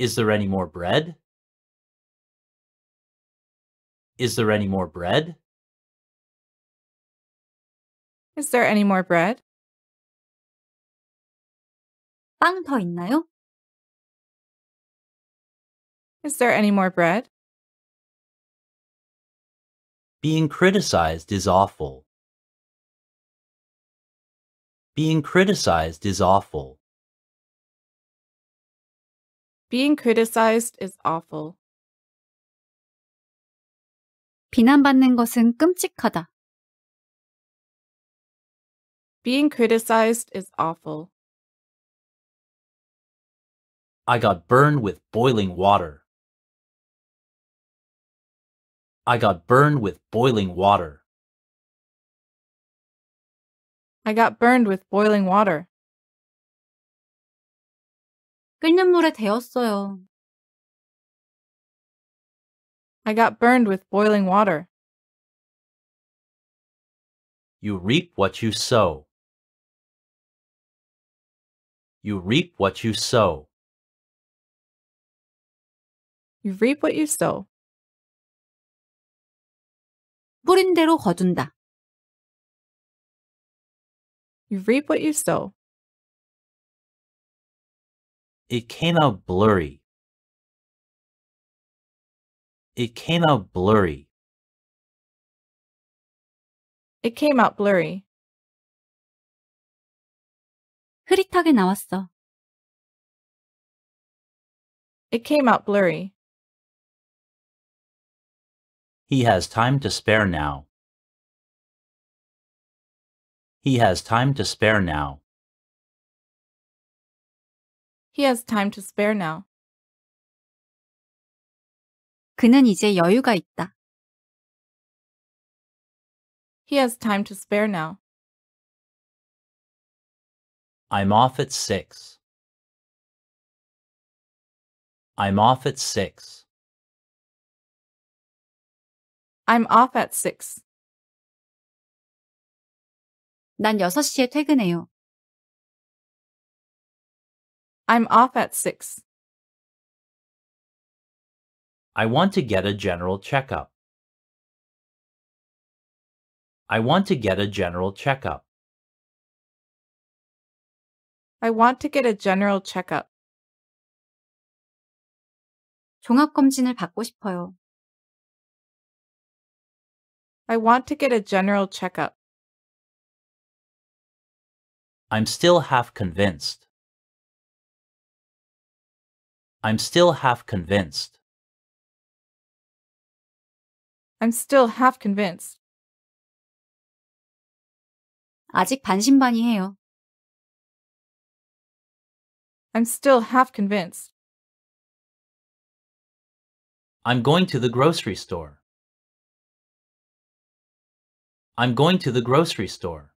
Is there any more bread? Is there any more bread? Is there any more bread? 빵 더 있나요? Is there any more bread? Being criticized is awful. Being criticized is awful. Being criticized is awful. 비난받는 것은 끔찍하다. Being criticized is awful. I got burned with boiling water. I got burned with boiling water. I got burned with boiling water. 끓는 물에 I got burned with boiling water. You reap what you sow. You reap what you sow. You reap what you sow. 뿌린 대로 거둔다. You reap what you sow. It came out blurry. It came out blurry. It came out blurry. 흐릿하게 나왔어. It came out blurry. He has time to spare now. He has time to spare now. He has time to spare now. 그는 이제 여유가 있다. He has time to spare now. I'm off at 6. I'm off at 6. I'm off at 6. 난 6시에 퇴근해요. I'm off at 6. I want to get a general checkup. I want to get a general checkup. I want to get a general checkup. 종합검진을 받고 싶어요. I want to get a general checkup. I'm still half convinced. I'm still half convinced. I'm still half convinced. 아직 반신반의해요. I'm still half convinced. I'm going to the grocery store. I'm going to the grocery store.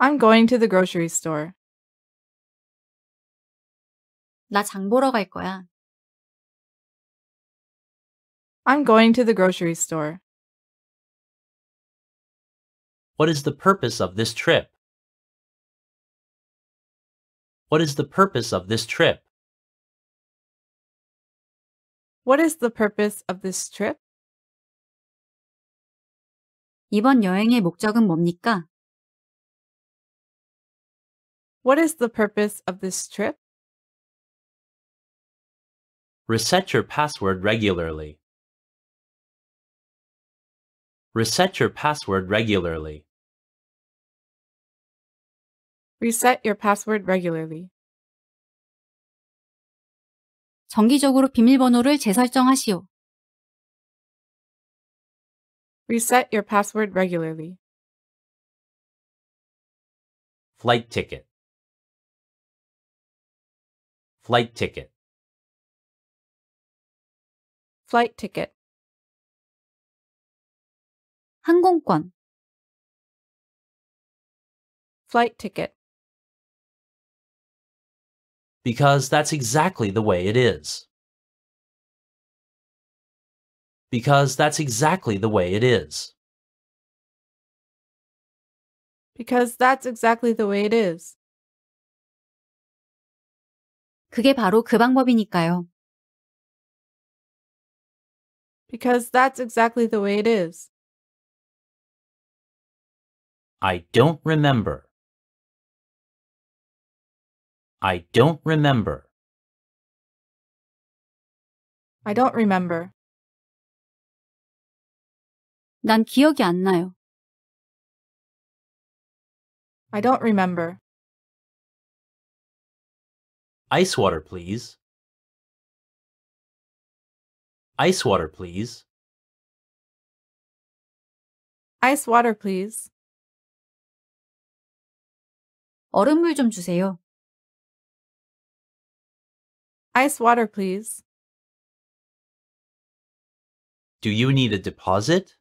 I'm going to the grocery store. 장 보러 갈 거야. I'm going to the grocery store. What is the purpose of this trip? What is the purpose of this trip? What is the purpose of this trip? 이번 여행의 목적은 뭡니까? What is the purpose of this trip? Reset your password regularly. Reset your password regularly. Reset your password regularly. 정기적으로 비밀번호를 재설정하시오. Reset your password regularly. Flight ticket. Flight ticket flight ticket 항공권 flight ticket because that's exactly the way it is. Because that's exactly the way it is. Because that's exactly the way it is. 그게 바로 그 방법이니까요. Because that's exactly the way it is. I don't remember. I don't remember. I don't remember. 난 기억이 안 나요. I don't remember. Ice water, please. Ice water, please. Ice water, please. 얼음물 좀 주세요. Ice water, please. Do you need a deposit?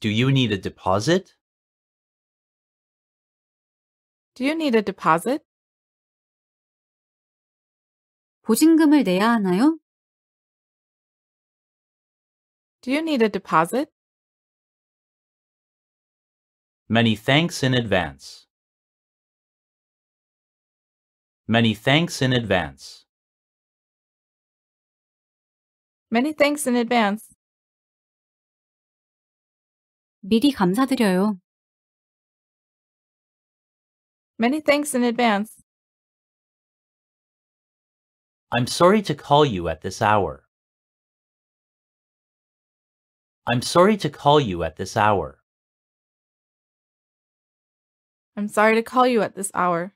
Do you need a deposit? Do you need a deposit? 보증금을 내야 하나요? Do you need a deposit? Many thanks in advance. Many thanks in advance. Many thanks in advance. 미리 감사드려요. Many thanks in advance. I'm sorry to call you at this hour. I'm sorry to call you at this hour. I'm sorry to call you at this hour.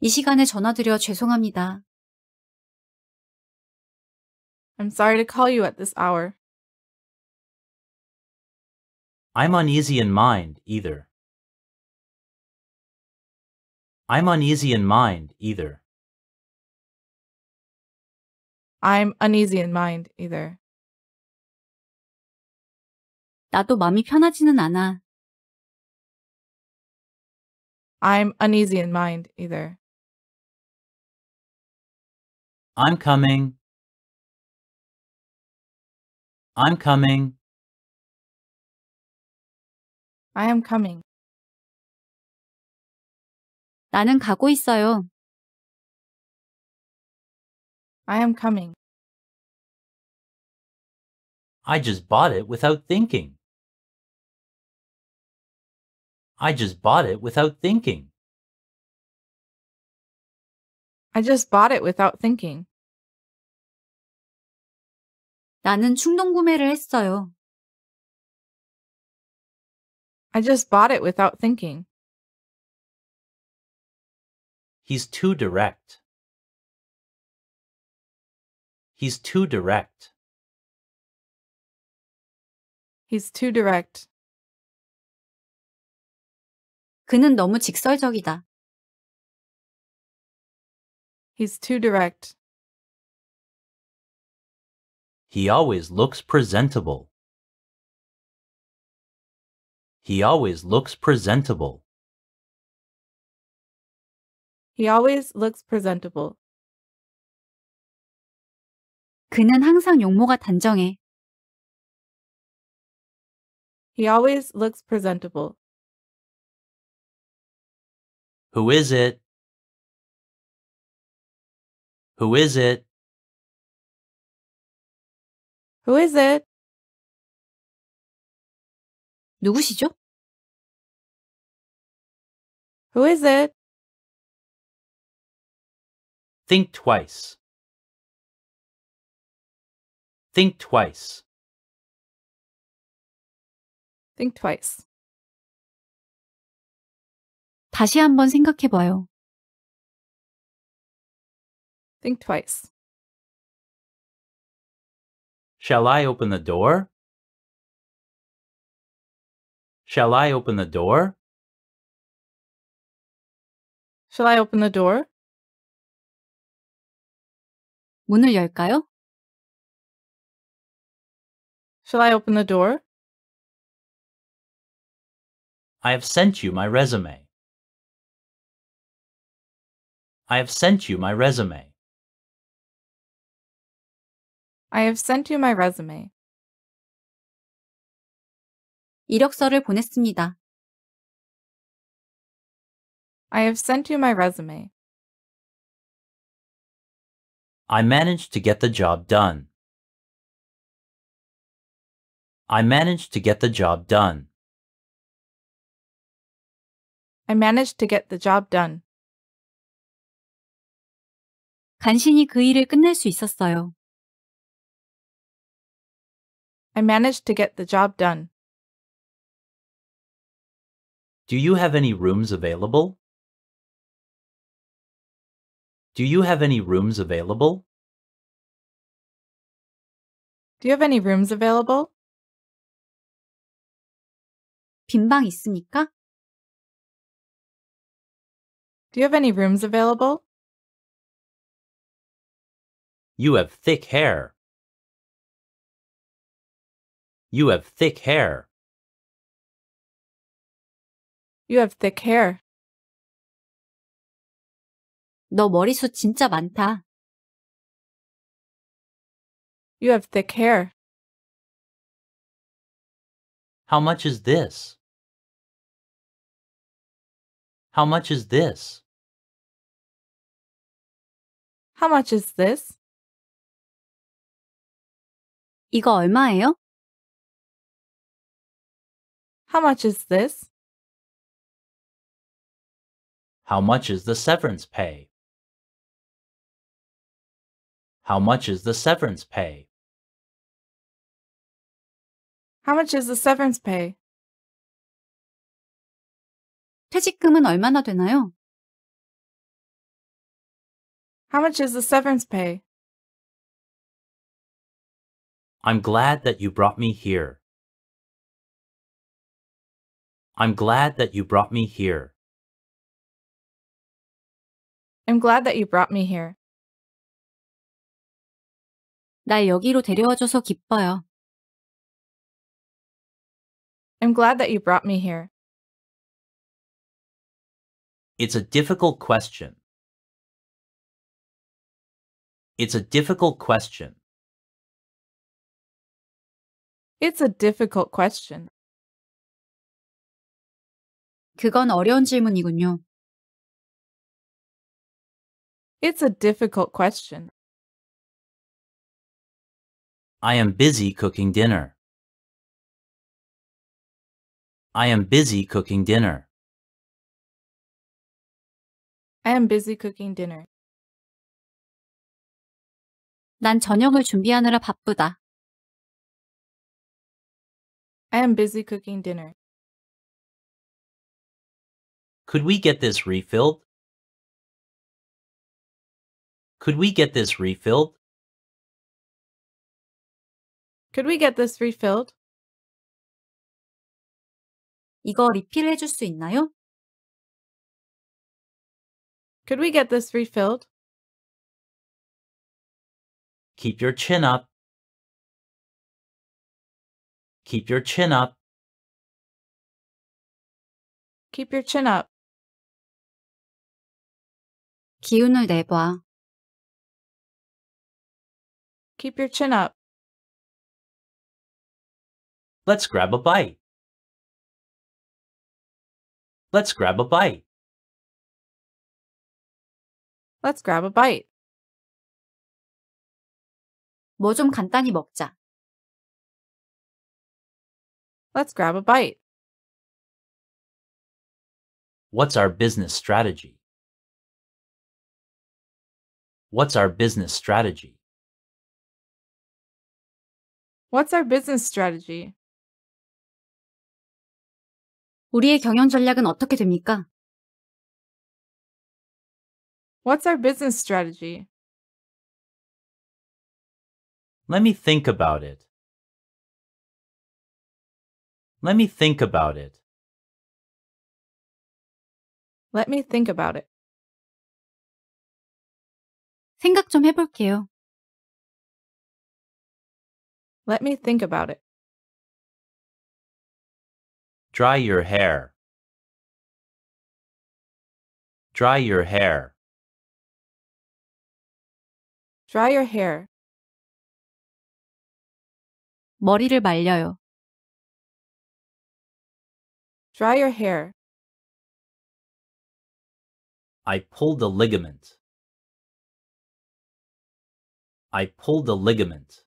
이 시간에 전화드려 죄송합니다. I'm sorry to call you at this hour. I'm uneasy in mind, either. I'm uneasy in mind either. I'm uneasy in mind either. 나도 마음이 편하지는 않아. I'm uneasy in mind either. I'm coming. I'm coming. I am coming. 나는 가고 있어요. I am coming. I just bought it without thinking. I just bought it without thinking. I just bought it without thinking. 나는 충동 구매를 했어요. I just bought it without thinking. He's too direct. He's too direct. He's too direct. 그는 너무 직설적이다. He's too direct. He always looks presentable. He always looks presentable. He always looks presentable. 그는 항상 용모가 단정해. He always looks presentable. Who is it? Who is it? Who is it? 누구시죠? Who is it? Think twice. Think twice. Think twice. 다시 한번 생각해 봐요. Think twice. Shall I open the door? Shall I open the door? Shall I open the door? 문을 열까요? Shall I open the door? I have sent you my resume. I have sent you my resume. I have sent you my resume. 이력서를 보냈습니다. I have sent you my resume. I managed to get the job done. I managed to get the job done. I managed to get the job done. 간신히 그 일을 끝낼 수 있었어요. I managed to get the job done. Do you have any rooms available? Do you have any rooms available? Do you have any rooms available? 빈방 있습니까? Do you have any rooms available? You have thick hair. You have thick hair. You have thick hair. 너 진짜 많다. You have thick hair. How much is this? How much is this? How much is this? 이거 얼마예요? How much is this? How much is the severance pay? How much is the severance pay? How much is the severance pay? 퇴직금은 얼마나 되나요? How much is the severance pay? I'm glad that you brought me here. I'm glad that you brought me here. I'm glad that you brought me here. 날 여기로 데려와줘서 기뻐요. I'm glad that you brought me here. It's a difficult question. It's a difficult question. It's a difficult question. 그건 어려운 질문이군요. It's a difficult question. I am busy cooking dinner. I am busy cooking dinner. I am busy cooking dinner. 난 저녁을 준비하느라 바쁘다. I am busy cooking dinner. Could we get this refilled? Could we get this refilled? Could we get this refilled? 이거 리필해 있나요? Could we get this refilled? Keep your chin up. Keep your chin up. Keep your chin up. 기운을 내봐. Keep your chin up. Let's grab a bite. Let's grab a bite. Let's grab a bite. 좀 간단히 먹자. Let's grab a bite. What's our business strategy? What's our business strategy? What's our business strategy? 우리의 경영 전략은 어떻게 됩니까? What's our business strategy? Let me think about it. Let me think about it. Let me think about it. 생각 좀 해볼게요. Let me think about it. Dry your hair. Dry your hair. Dry your hair. 머리를 말려요. Dry your hair. I pulled a ligament. I pulled a ligament.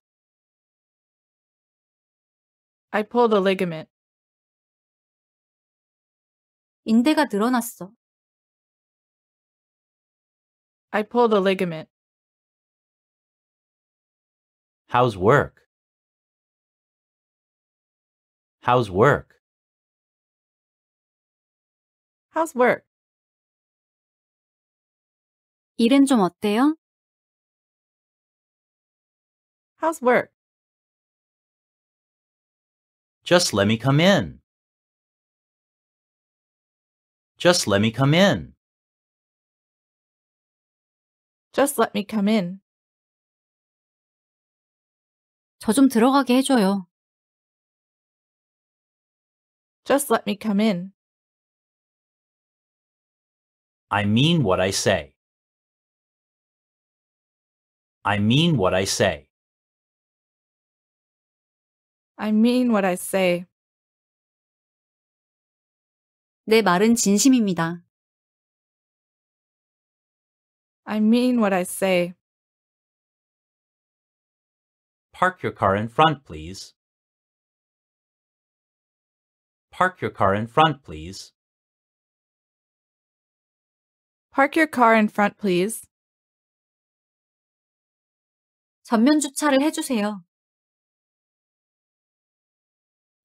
I pulled a ligament. 인대가 드러났어. I pulled a ligament. How's work? How's work? How's work? 일은 좀 어때요? How's work? Just let me come in. Just let me come in. Just let me come in. 저 좀 들어가게 해줘요. Just let me come in. I mean what I say. I mean what I say. I mean what I say. 내 말은 진심입니다. I mean what I say. Park your car in front, please. Park your car in front, please. Park your car in front, please. 전면 주차를 해주세요.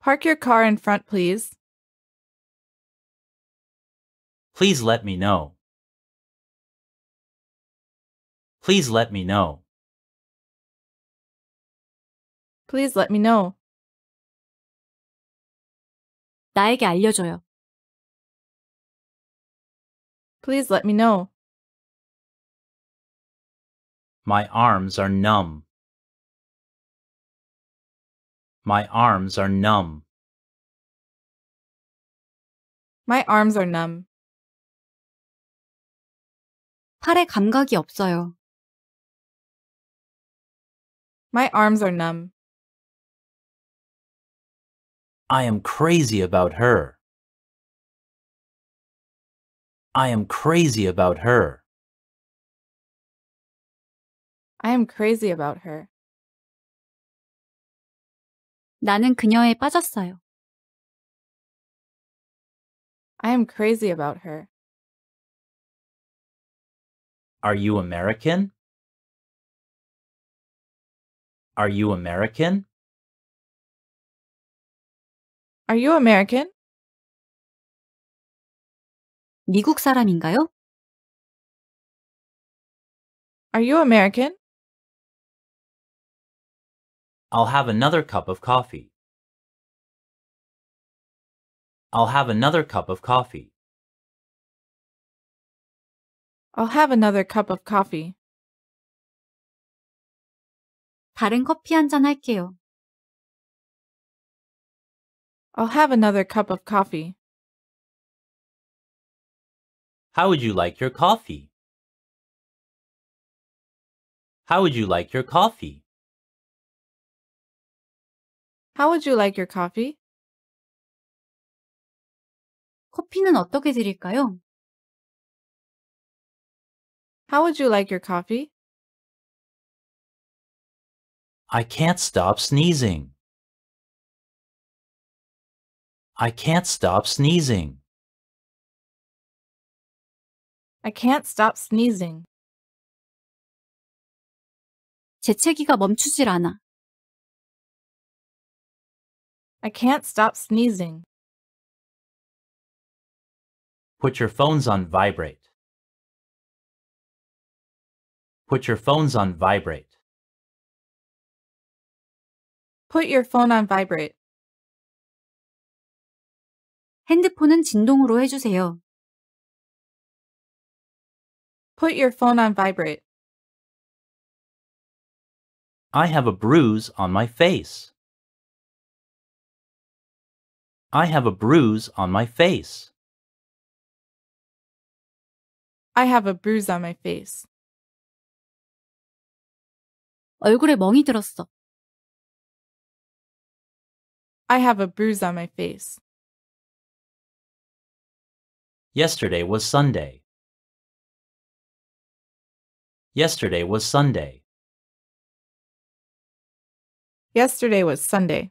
Park your car in front, please. Please let me know. Please let me know. Please let me know. 나에게 알려줘요. Please let me know. My arms are numb. My arms are numb. My arms are numb. 팔에 감각이 없어요. My arms are numb. I am crazy about her. I am crazy about her. I am crazy about her. 나는 그녀에 빠졌어요. I am crazy about her. Are you American? Are you American? Are you American? 미국 사람인가요? Are you American? I'll have another cup of coffee. I'll have another cup of coffee. I'll have another cup of coffee. 다른 커피 한 잔 할게요. I'll have another cup of coffee. How would you like your coffee? How would you like your coffee? How would you like your coffee? 커피는 어떻게 드릴까요? How would you like your coffee? I can't stop sneezing. I can't stop sneezing. I can't stop sneezing. 재채기가 멈추질 않아. I can't stop sneezing. Put your phones on vibrate. Put your phones on vibrate. Put your phone on vibrate. 핸드폰은 진동으로 해주세요. Put your phone on vibrate. I have a bruise on my face. I have a bruise on my face. I have a bruise on my face. 얼굴에 멍이 들었어. I have a bruise on my face. Yesterday was Sunday. Yesterday was Sunday. Yesterday was Sunday.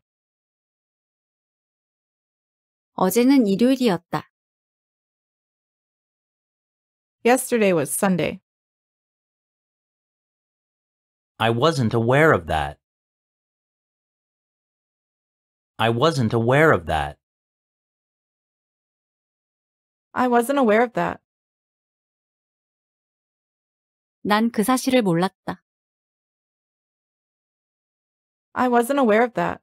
어제는 일요일이었다. Yesterday was Sunday. I wasn't aware of that. I wasn't aware of that. I wasn't aware of that. 난 그 사실을 몰랐다. I wasn't aware of that.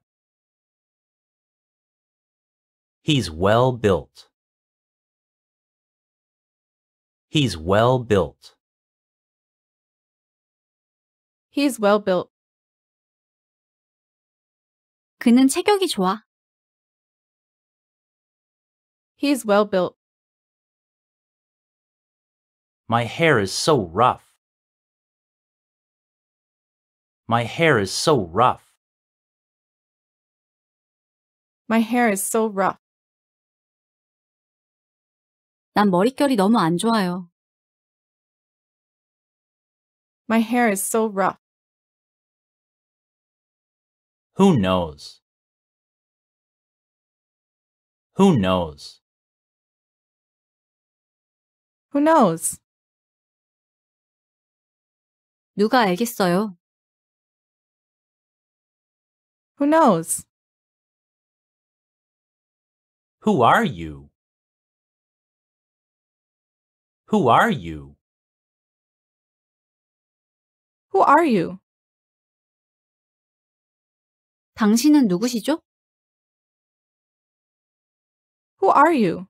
He's well built. He's well built. He is well built. 그는 체격이 좋아. He is well built. My hair is so rough. My hair is so rough. My hair is so rough. 난 머릿결이 너무 안 좋아요. My hair is so rough. Who knows? Who knows? Who knows? 누가 알겠어요? Who knows? Who are you? Who are you? Who are you? 당신은 누구시죠? Who are you?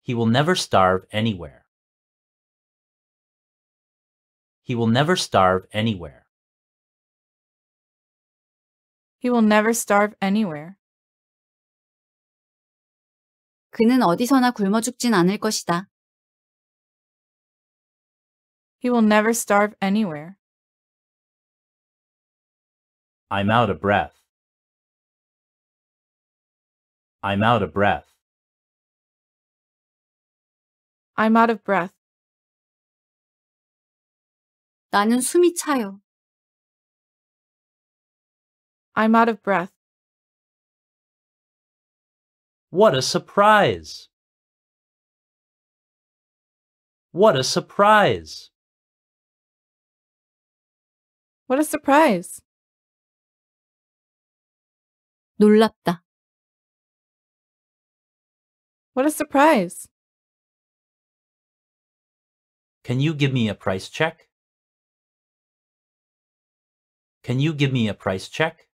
He will never starve anywhere. He will never starve anywhere. He will never starve anywhere. 그는 어디서나 굶어 죽진 않을 것이다. He will never starve anywhere. I'm out of breath. I'm out of breath. I'm out of breath. 나는 숨이 차요. I'm out of breath. What a surprise! What a surprise! What a surprise! 놀랍다. What a surprise. Can you give me a price check? Can you give me a price check?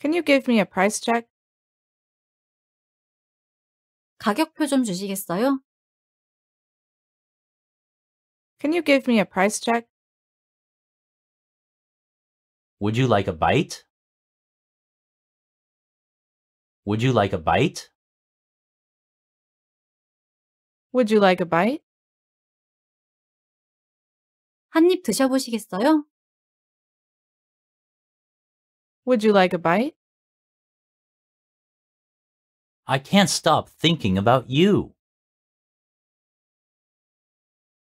Can you give me a price check? 가격표 좀 주시겠어요? Can you give me a price check? Would you like a bite? Would you like a bite? Would you like a bite? 한 입 드셔보시겠어요? Would you like a bite? I can't stop thinking about you.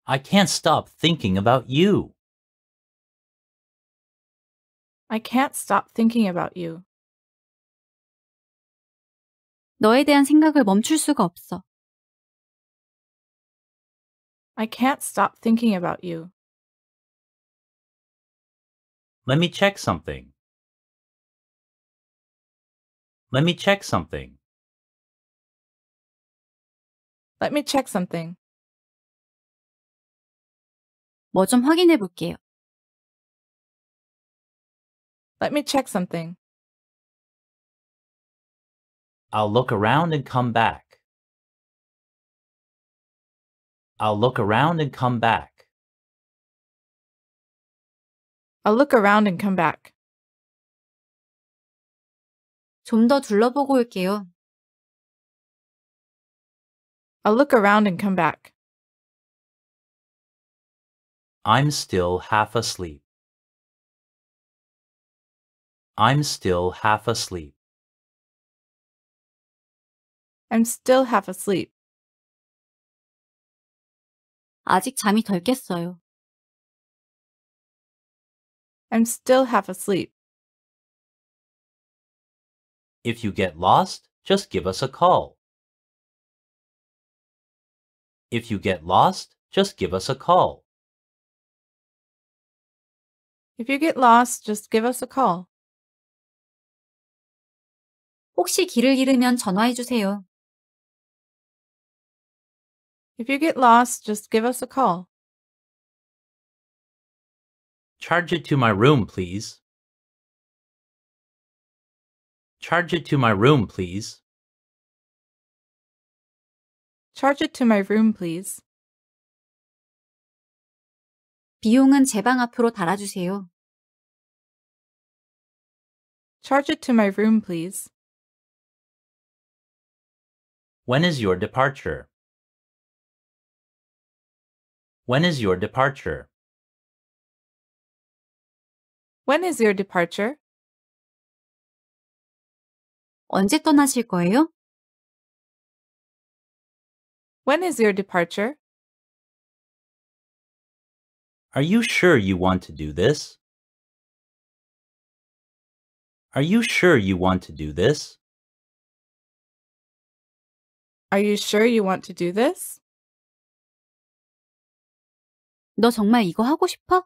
I can't stop thinking about you. I can't stop thinking about you. 너에 대한 생각을 멈출 수가 없어. I can't stop thinking about you. Let me check something. Let me check something. Let me check something. 뭐 확인해 볼게요. Let me check something. I'll look around and come back. I'll look around and come back. I'll look around and come back. 좀 더 둘러보고 올게요. I'll look around and come back. I'm still half asleep. I'm still half asleep. I'm still half asleep. 아직 잠이 덜 깼어요. I'm still half asleep. If you get lost, just give us a call. If you get lost, just give us a call. If you get lost, just give us a call. 혹시 길을 잃으면 전화해 주세요. If you get lost, just give us a call. Charge it to my room, please. Charge it to my room, please. Charge it to my room, please. 비용은 제 방 앞으로 달아주세요. Charge it to my room, please. When is your departure? When is your departure? When is your departure? 언제 떠나실 거예요? When is your departure? Are you sure you want to do this? Are you sure you want to do this? Are you sure you want to do this? 너 정말 이거 하고 싶어?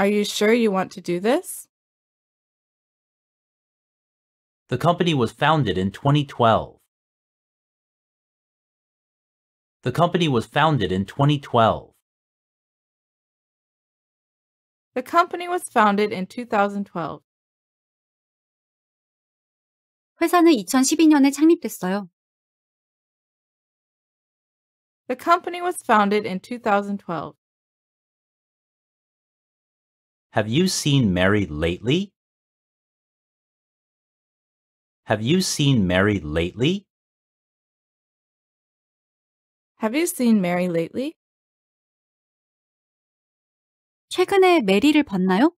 Are you sure you want to do this? The company was founded in 2012. The company was founded in 2012. The company was founded in 2012. 회사는 2012년에 창립됐어요. The company was founded in 2012. Have you seen Mary lately? Have you seen Mary lately? Have you seen Mary lately? 최근에 메리를 봤나요?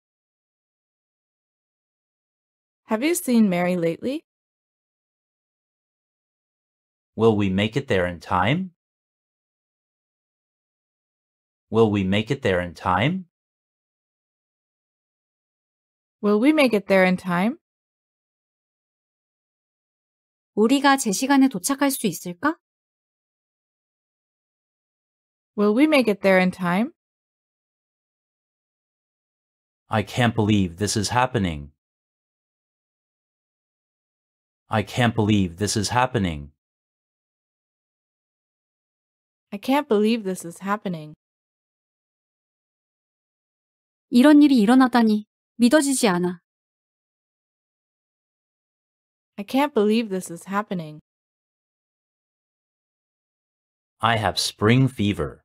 Have you seen Mary lately? Will we make it there in time? Will we make it there in time? Will we make it there in time? 우리가 제 시간에 도착할 수 있을까? Will we make it there in time? I can't believe this is happening. I can't believe this is happening. I can't believe this is happening. 이런 일이 일어나다니 믿어지지 않아. I can't believe this is happening. I have spring fever.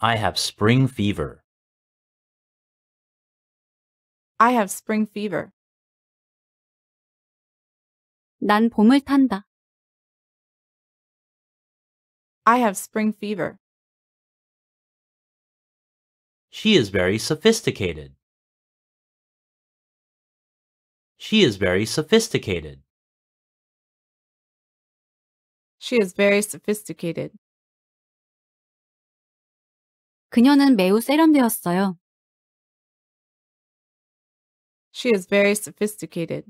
I have spring fever. I have spring fever. 난 봄을 탄다. I have spring fever. She is very sophisticated. She is very sophisticated. She is very sophisticated. 그녀는 매우 세련되었어요. She is very sophisticated.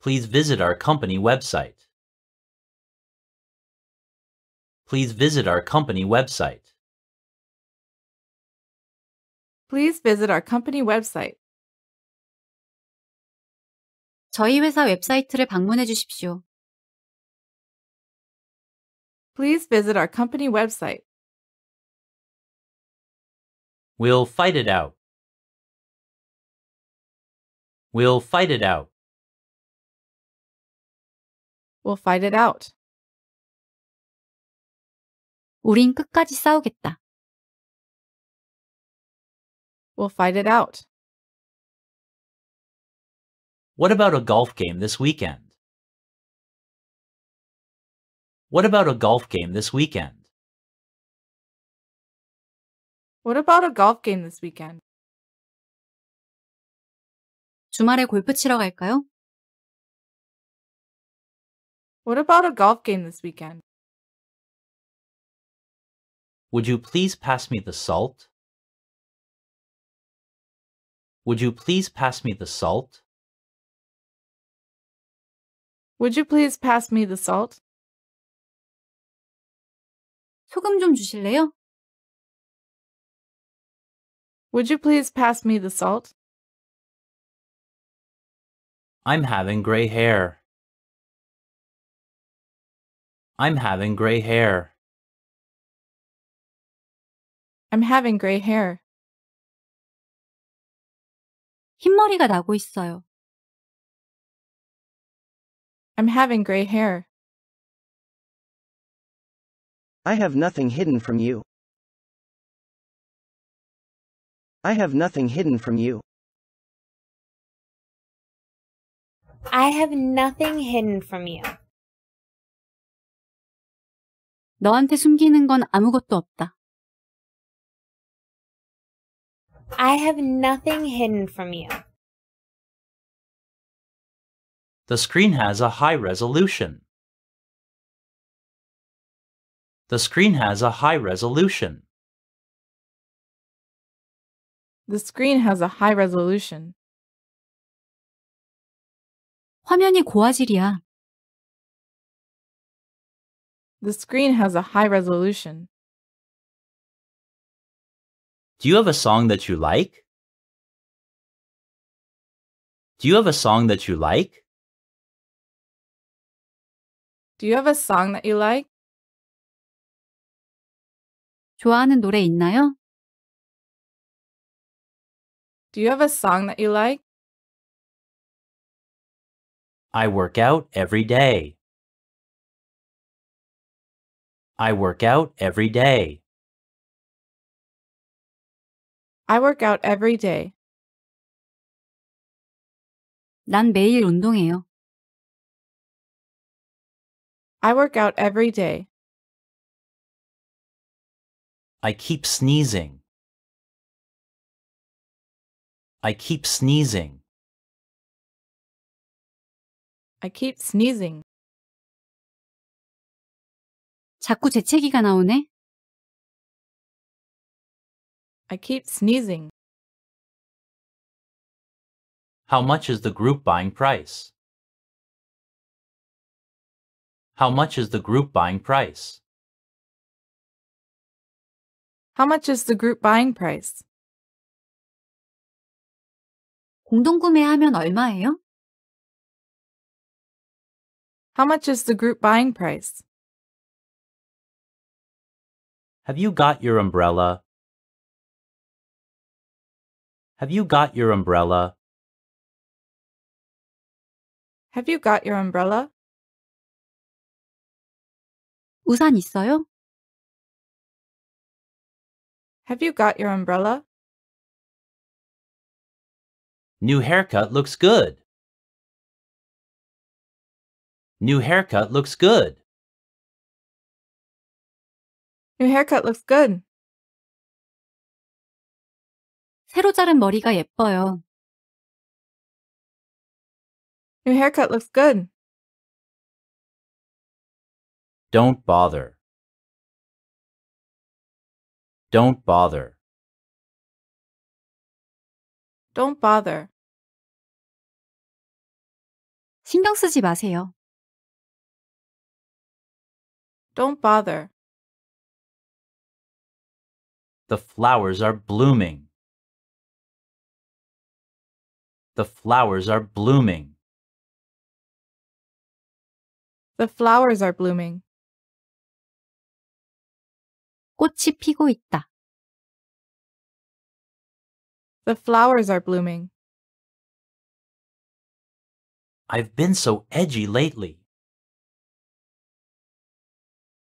Please visit our company website please visit our company website. Please visit our company website. 저희 회사 웹사이트를 방문해 주십시오. Please visit our company website. We'll fight it out. We'll fight it out. We'll fight it out. 우린 끝까지 싸우겠다. We'll fight it out. What about a golf game this weekend? What about a golf game this weekend? What about a golf game this weekend? 주말에 골프 치러 갈까요? What about a golf game this weekend? Would you please pass me the salt? Would you please pass me the salt? Would you please pass me the salt? 소금 좀 주실래요? Would you please pass me the salt? I'm having gray hair. I'm having gray hair. I'm having gray hair. 흰머리가 나고 있어요. I'm having gray hair. I have nothing hidden from you. I have nothing hidden from you. I have nothing hidden from you. 너한테 숨기는 건 아무것도 없다. I have nothing hidden from you. The screen has a high resolution. The screen has a high resolution. The screen has a high resolution. 화면이 고화질이야. The screen has a high resolution. Do you have a song that you like? Do you have a song that you like? Do you have a song that you like? 좋아하는 노래 있나요? Do you have a song that you like? I work out every day. I work out every day. I work out every day. 난 매일 운동해요. I work out every day. I keep sneezing. I keep sneezing. I keep sneezing. 자꾸 재채기가 나오네. I keep sneezing. How much is the group buying price? How much is the group buying price? How much is the group buying price? 공동 얼마예요? How much is the group buying price? Have you got your umbrella? Have you got your umbrella? Have you got your umbrella? 우산 있어요? Have you got your umbrella? New haircut looks good. New haircut looks good. New haircut looks good. 새로 자른 머리가 예뻐요. Your haircut looks good. Don't bother. Don't bother. Don't bother. 신경 쓰지 마세요. Don't bother. The flowers are blooming. The flowers are blooming. The flowers are blooming. 꽃이 피고 있다. The flowers are blooming. I've been so edgy lately.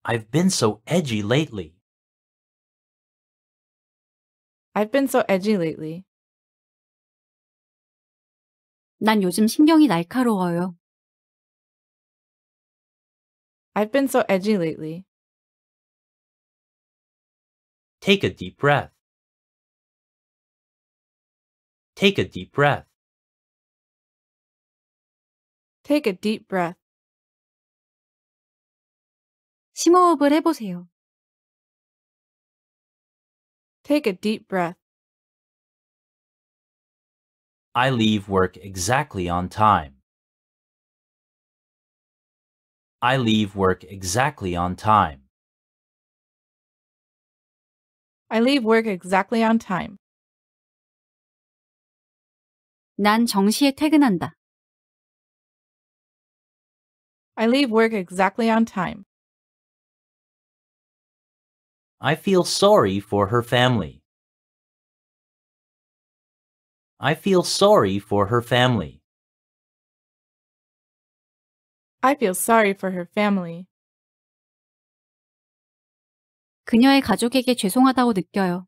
I've been so edgy lately. I've been so edgy lately. 난 요즘 신경이 날카로워요. I've been so edgy lately. Take a deep breath. Take a deep breath. Take a deep breath. 심호흡을 해보세요. Take a deep breath. I leave work exactly on time. I leave work exactly on time. I leave work exactly on time. 난 정시에 퇴근한다. I leave work exactly on time. I feel sorry for her family. I feel sorry for her family. I feel sorry for her family. 그녀의 가족에게 죄송하다고 느껴요.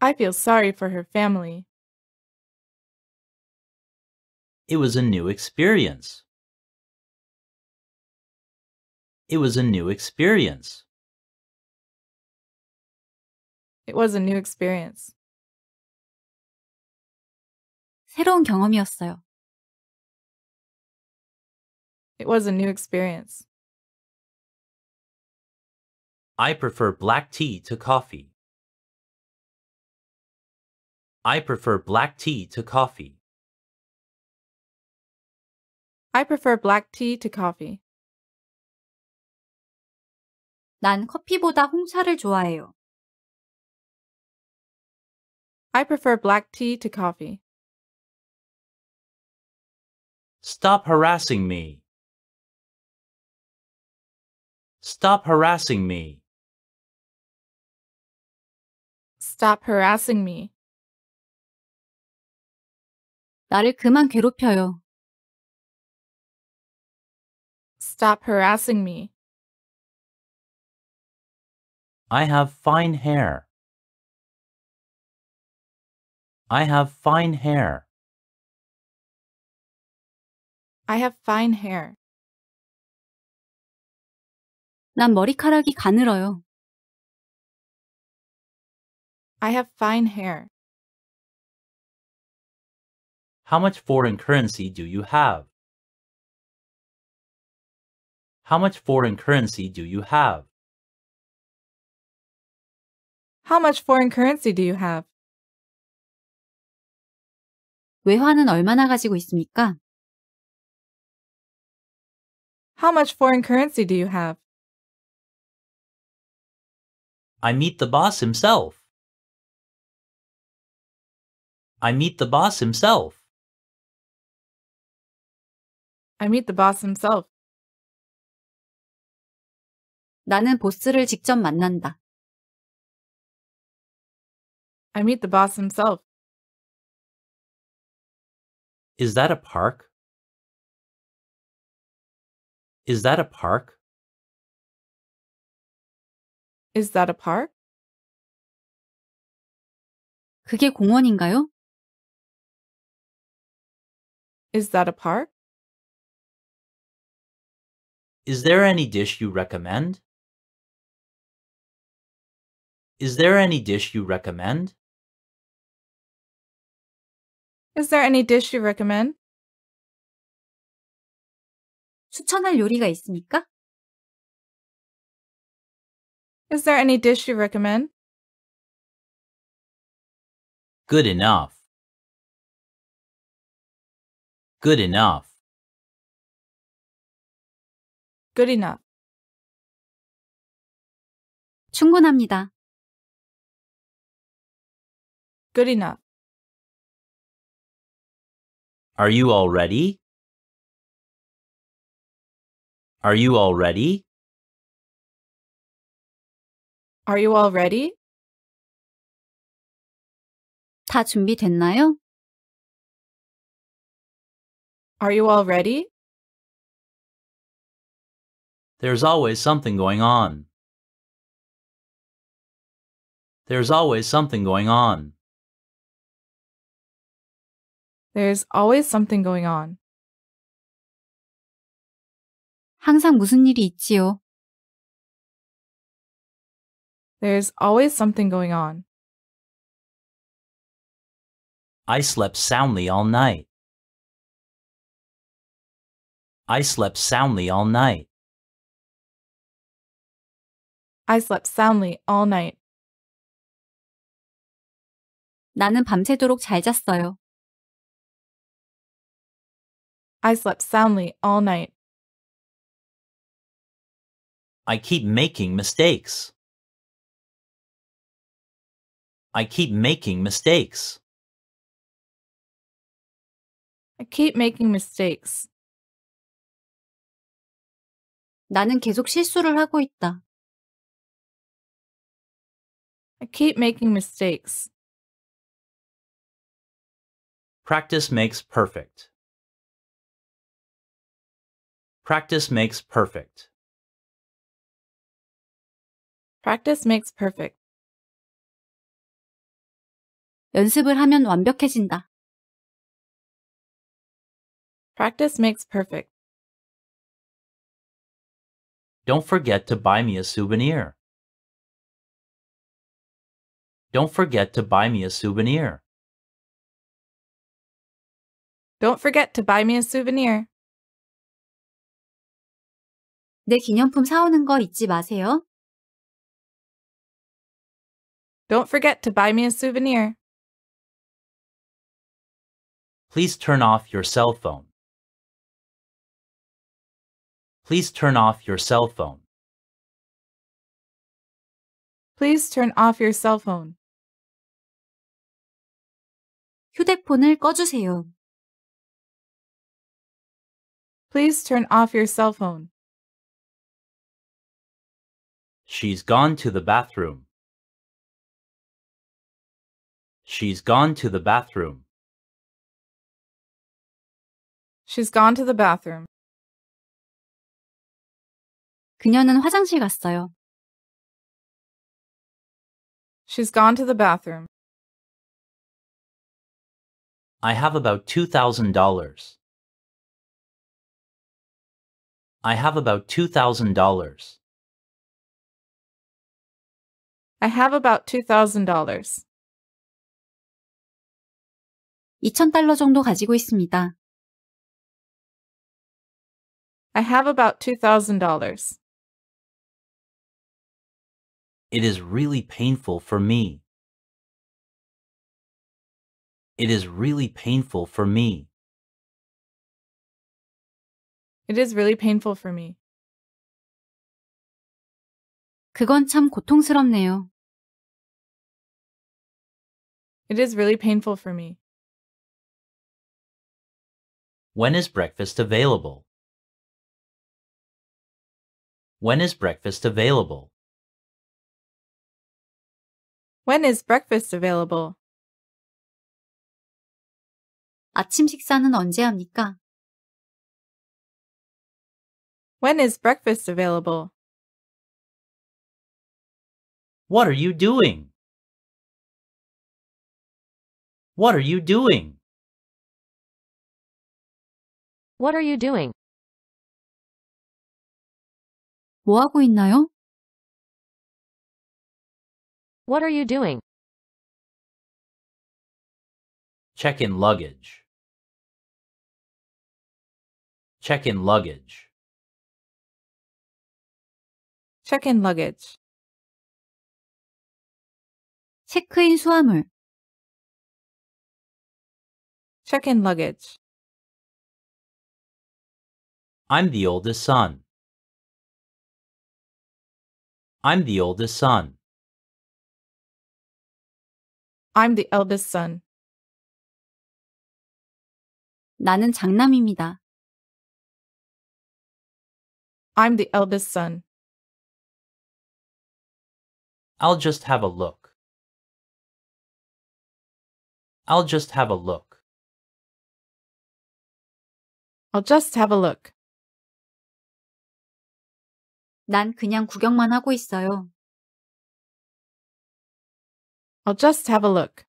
I feel sorry for her family. It was a new experience. It was a new experience. It was a new experience. 새로운 경험이었어요. It was a new experience. I prefer black tea to coffee. I prefer black tea to coffee. I prefer black tea to coffee. 난 커피보다 홍차를 좋아해요. I prefer black tea to coffee. Stop harassing me. Stop harassing me. Stop harassing me. 나를 그만 괴롭혀요. Stop harassing me. I have fine hair. I have fine hair. I have fine hair. 난 머리카락이 가늘어요. I have fine hair. How much foreign currency do you have? How much foreign currency do you have? How much foreign currency do you have? 외화는 얼마나 가지고 있습니까? How much foreign currency do you have? I meet the boss himself. I meet the boss himself. I meet the boss himself. 나는 보스를 직접 만난다. I meet the boss himself. Is that a park? Is that a park? Is that a park? 그게 공원인가요? Is that a park? Is there any dish you recommend? Is there any dish you recommend? Is there any dish you recommend? 추천할 요리가 있습니까? Is there any dish you recommend? Good enough. Good enough. Good enough. 충분합니다. Good enough. Are you all ready? Are you all ready? Are you all ready? 다 준비됐나요? Are you all ready? There's always something going on. There's always something going on. There's always something going on. 항상 무슨 일이 있지요. There's always something going on. I slept soundly all night. I slept soundly all night. I slept soundly all night. 나는 밤새도록 잘 잤어요. I slept soundly all night. I keep making mistakes. I keep making mistakes. I keep making mistakes. 나는 계속 실수를 하고 있다. I keep making mistakes. Practice makes perfect. Practice makes perfect. Practice makes perfect. 연습을 하면 완벽해진다. Practice makes perfect. Don't forget to buy me a souvenir. Don't forget to buy me a souvenir. Don't forget to buy me a souvenir. 내 기념품 사오는 거 잊지 마세요. Don't forget to buy me a souvenir. Please turn off your cell phone. Please turn off your cell phone. Please turn off your cell phone. 휴대폰을 꺼주세요. Please turn off your cell phone. She's gone to the bathroom. She's gone to the bathroom. She's gone to the bathroom. 그녀는 화장실 갔어요. She's gone to the bathroom. I have about $2,000. I have about $2,000. I have about $2,000. 2,000달러 정도 가지고 있습니다. I have about $2,000. It is really painful for me. It is really painful for me. It is really painful for me. 그건 참 고통스럽네요. It is really painful for me. When is breakfast available? When is breakfast available? When is breakfast available? 아침 식사는 언제 합니까? When is breakfast available? What are you doing? What are you doing? What are you doing? 뭐 하고 있나요? What are you doing? Check in luggage. Check in luggage. Check in luggage. 수화물. Check in luggage. I'm the oldest son. I'm the oldest son. I'm the eldest son. 나는 장남입니다. I'm the eldest son. I'll just have a look. I'll just have a look. I'll just have a look. 난 그냥 구경만 하고 있어요. I'll just have a look.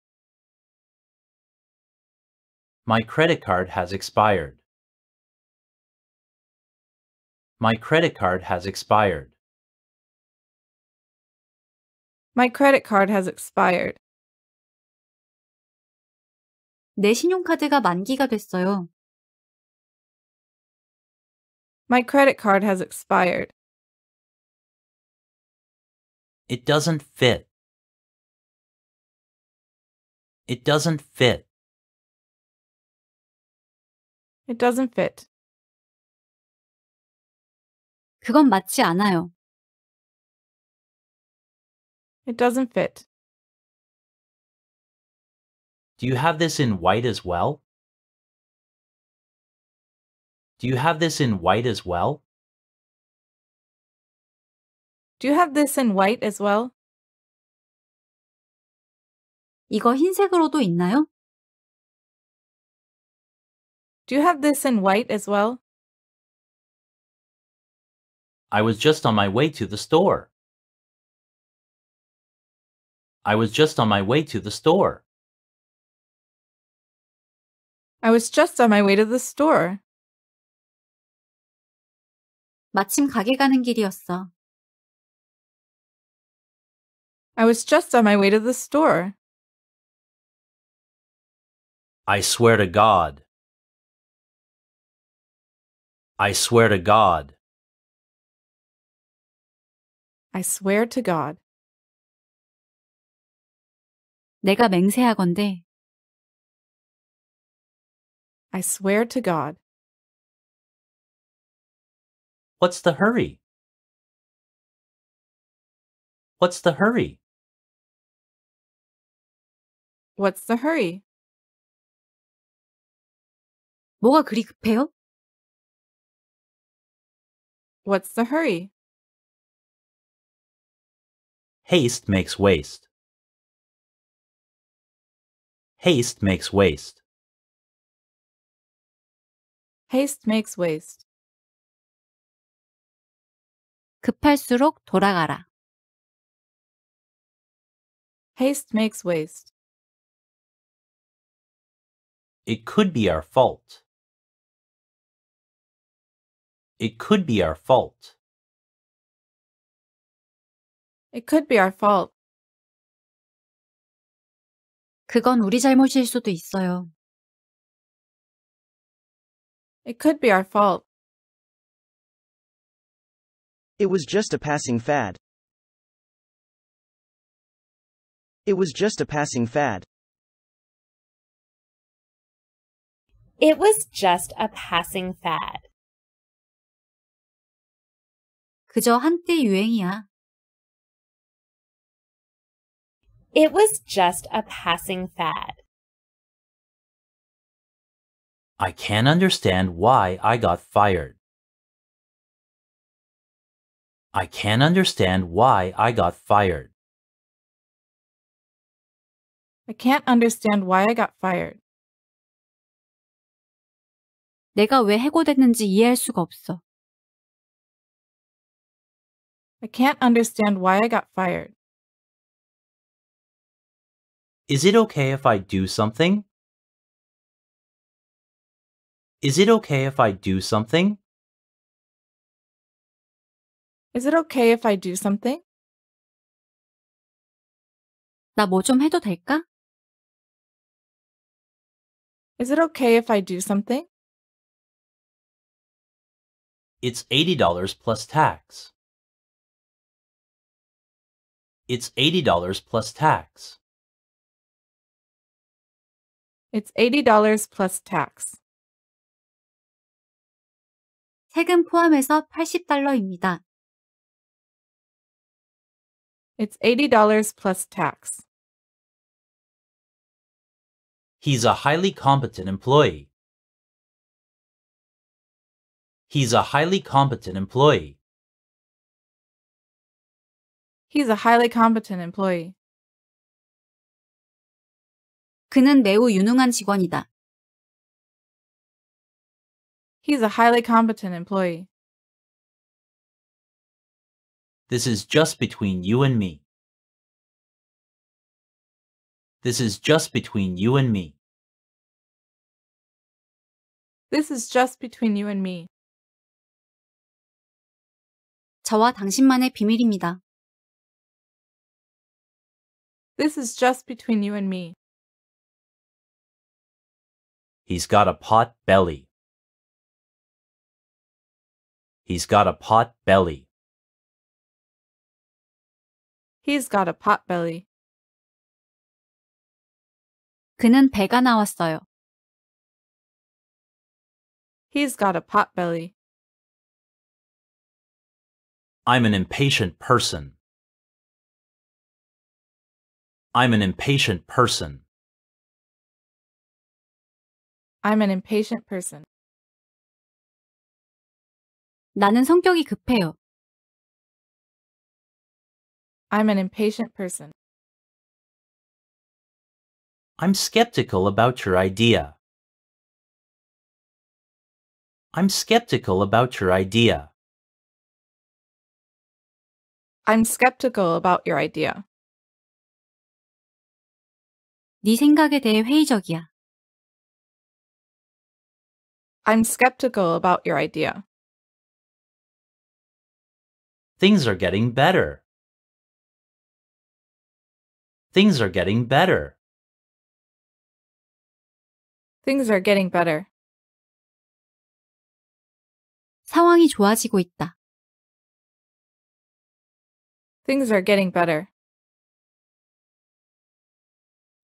My credit card has expired. My credit card has expired. My credit card has expired. 내 신용카드가 만기가 됐어요. My credit card has expired. It doesn't fit. It doesn't fit. It doesn't fit. 그건 맞지 않아요. It doesn't fit. Do you have this in white as well? Do you have this in white as well? Do you have this in white as well? 이거 흰색으로도 있나요? Do you have this in white as well? I was just on my way to the store. I was just on my way to the store. I was just on my way to the store. 마침 가게 가는 길이었어. I was just on my way to the store. I swear to God. I swear to God. I swear to God. 내가 맹세하건대. I swear to God. What's the hurry? What's the hurry? What's the hurry? 뭐가 그리 급해요? What's the hurry? Haste makes waste. Haste makes waste. Haste makes waste. 급할수록 돌아가라. Haste makes waste. It could be our fault. It could be our fault. It could be our fault. 그건 우리 잘못일 수도 있어요. It could be our fault. It was just a passing fad. It was just a passing fad. It was just a passing fad. 그저 한때 유행이야. It was just a passing fad. I can't understand why I got fired. I can't understand why I got fired. I can't understand why I got fired. 내가 왜 해고됐는지 이해할 수가 없어. I can't understand why I got fired. Is it okay if I do something? Is it okay if I do something? Is it okay if I do something? 나 뭐 좀 해도 될까? Is it okay if I do something? It's $80 plus tax. It's $80 plus tax. It's $80 plus tax. 세금 포함해서 80달러입니다. It's $80 plus tax. He's a highly competent employee. He's a highly competent employee. He's a highly competent employee. 그는 매우 유능한 직원이다. He's a highly competent employee. This is just between you and me. This is just between you and me. This is just between you and me. 저와 당신만의 비밀입니다. This is just between you and me. He's got a pot belly. He's got a pot belly. He's got a pot belly. 그는 배가 나왔어요. He's got a pot belly. I'm an impatient person. I'm an impatient person. I'm an impatient person. 나는 성격이 급해요. I'm an impatient person. I'm skeptical about your idea. I'm skeptical about your idea. I'm skeptical about your idea. 네 생각에 대해 회의적이야. I'm skeptical about your idea. Things are getting better. Things are getting better. Things are getting better. 상황이 좋아지고 있다. Things are getting better.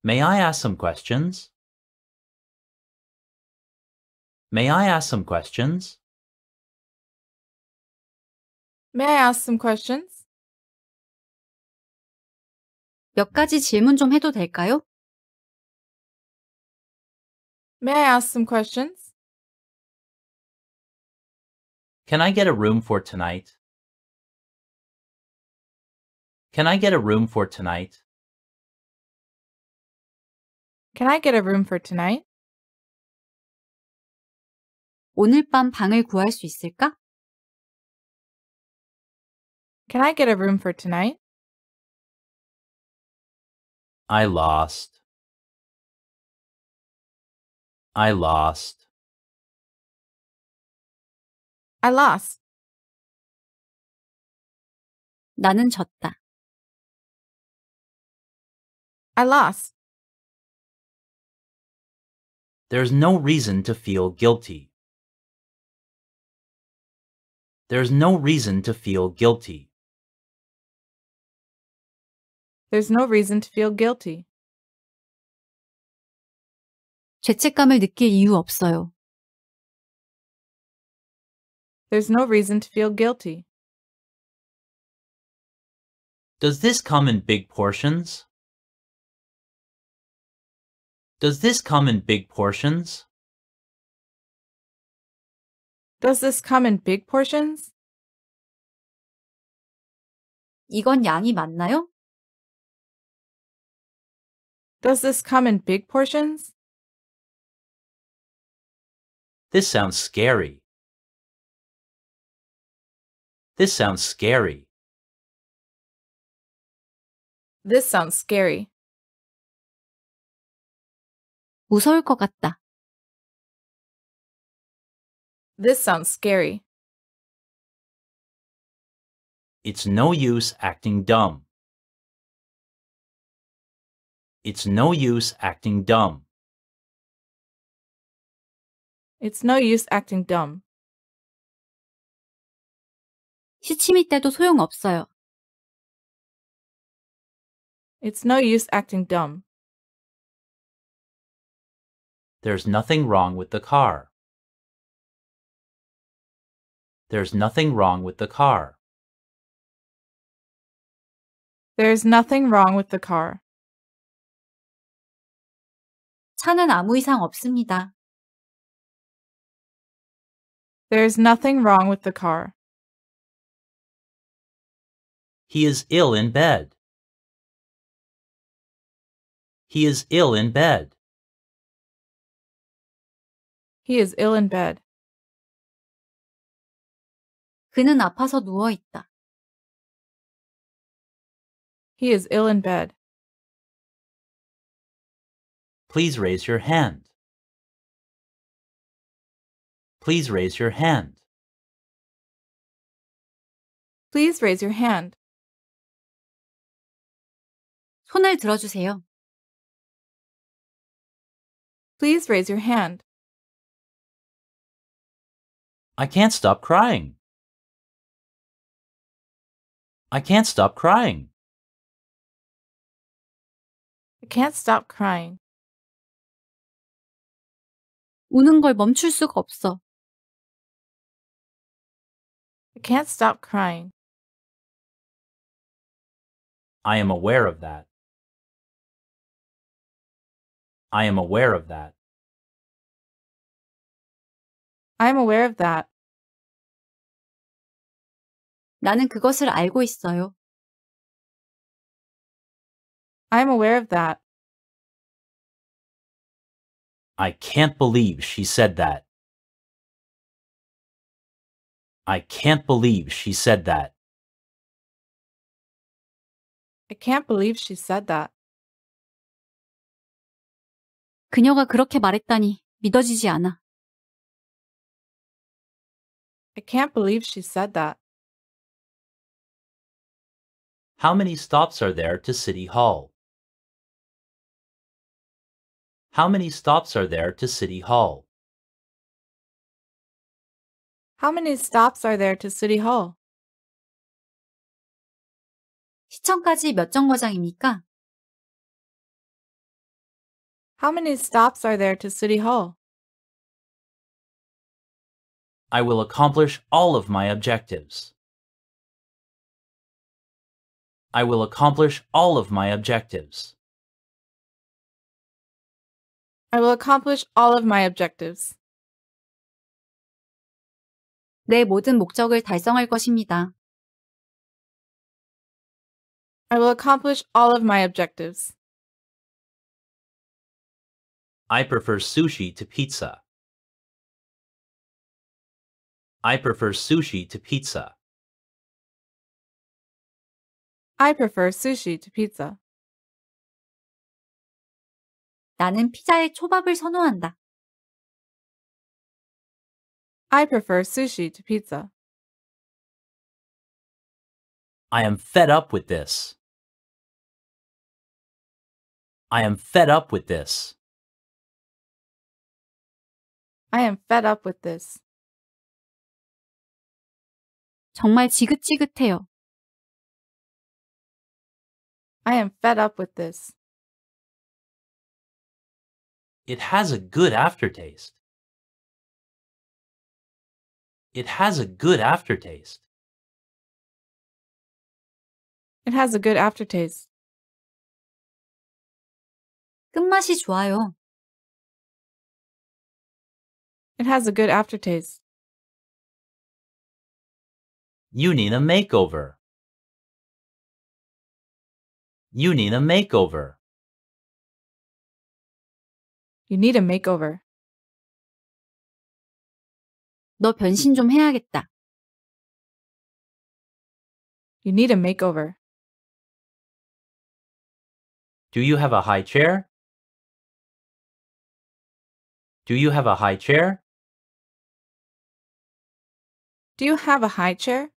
May I ask some questions? May I ask some questions? May I ask some questions? 몇 가지 질문 좀 해도 될까요? May I ask some questions? Can I get a room for tonight? Can I get a room for tonight? Can I get a room for tonight? 오늘 밤 방을 구할 수 있을까? Can I get a room for tonight? I lost. I lost. I lost. 나는 졌다. I lost. There's no reason to feel guilty. There's no reason to feel guilty. There's no reason to feel guilty. 죄책감을 느낄 이유 없어요. There's no reason to feel guilty. Does this come in big portions? Does this come in big portions? Does this come in big portions? 이건 양이 많나요? Does this come in big portions? This sounds scary. This sounds scary. This sounds scary. 무서울 것 같다. This sounds scary. It's no use acting dumb. It's no use acting dumb. It's no use acting dumb. 시침 있대도 소용없어요. It's no use acting dumb. There's nothing wrong with the car. There's nothing wrong with the car. There's nothing wrong with the car. 차는 아무 이상 없습니다. There's nothing wrong with the car. He is ill in bed. He is ill in bed. He is ill in bed. 그는 아파서 누워 있다. He is ill in bed. Please raise your hand. Please raise your hand. Please raise your hand. 손을 들어주세요. Please raise your hand. I can't stop crying. I can't stop crying. I can't stop crying. 우는 걸 멈출 수가 없어. I can't stop crying. I am aware of that. I am aware of that. I'm aware of that. 나는 그것을 알고 있어요. I'm aware of that. I can't believe she said that. I can't believe she said that. I can't believe she said that. 그녀가 그렇게 말했다니 믿어지지 않아. I can't believe she said that. How many stops are there to City Hall? How many stops are there to City Hall? How many stops are there to City Hall? 시청까지 몇 정거장입니까? How many stops are there to City Hall? I will accomplish all of my objectives. I will accomplish all of my objectives. I will accomplish all of my objectives. 내 모든 목적을 달성할 것입니다. I will accomplish all of my objectives. I prefer sushi to pizza. I prefer sushi to pizza. I prefer sushi to pizza. 나는 피자에 초밥을 선호한다. I prefer sushi to pizza. I am fed up with this. I am fed up with this. I am fed up with this. 정말 지긋지긋해요. I am fed up with this. It has a good aftertaste. It has a good aftertaste. It has a good aftertaste. 끝맛이 좋아요. It has a good aftertaste. You need a makeover. You need a makeover. You need a makeover. 너 변신 좀 해야겠다. You need a makeover. Do you have a high chair? Do you have a high chair? Do you have a high chair?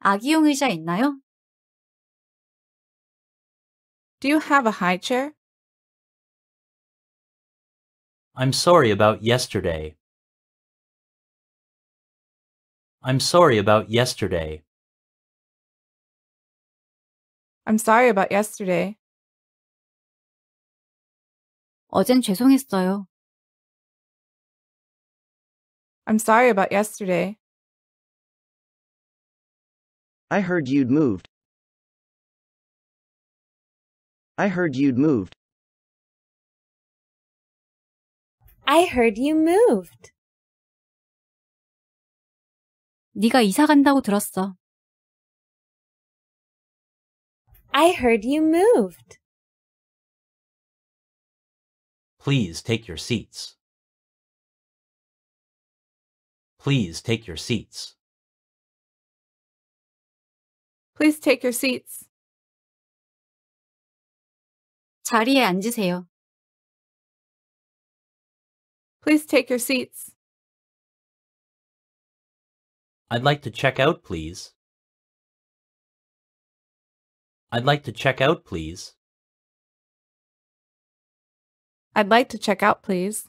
아기용 의자 있나요? Do you have a high chair? I'm sorry about yesterday. I'm sorry about yesterday. I'm sorry about yesterday. 어젠 죄송했어요. I'm sorry about yesterday. I heard you'd moved. I heard you'd moved. I heard you moved. 네가 이사 간다고 들었어. I heard you moved. Please take your seats. Please take your seats. Please take your seats. 자리에 앉으세요. Please take your seats. I'd like to check out, please. I'd like to check out, please. I'd like to check out, please.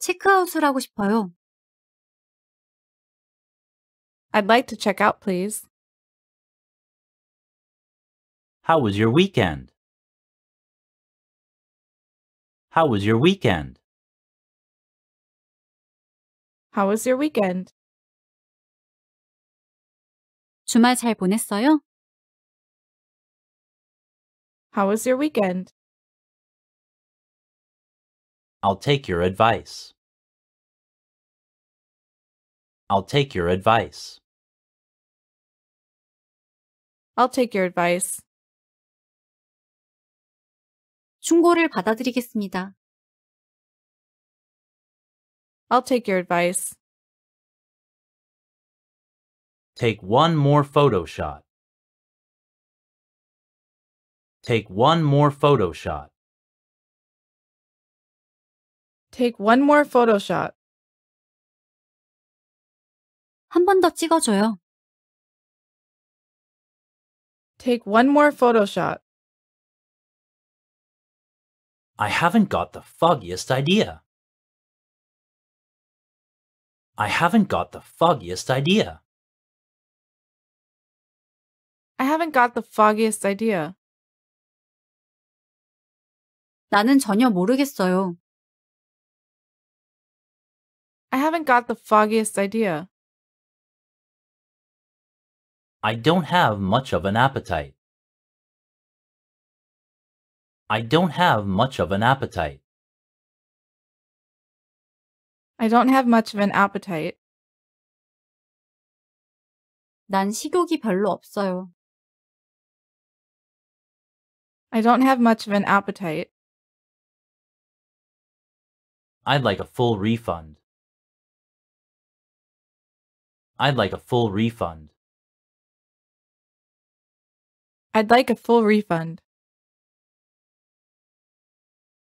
체크아웃을 하고 싶어요. I'd like to check out, please. How was your weekend? How was your weekend? How was your weekend? 주말 잘 보냈어요? How was your weekend? I'll take your advice. I'll take your advice. I'll take your advice. 충고를 받아들이겠습니다. I'll take your advice. Take one more photo shot. Take one more photo shot. Take one more photo shot. 한 번 더 찍어줘요. Take one more photo shot. I haven't got the foggiest idea. I haven't got the foggiest idea. I haven't got the foggiest idea. 나는 전혀 모르겠어요. I haven't got the foggiest idea. I don't have much of an appetite. I don't have much of an appetite. I don't have much of an appetite. 난 식욕이 별로 없어요. I don't have much of an appetite. I'd like a full refund. I'd like a full refund. I'd like a full refund.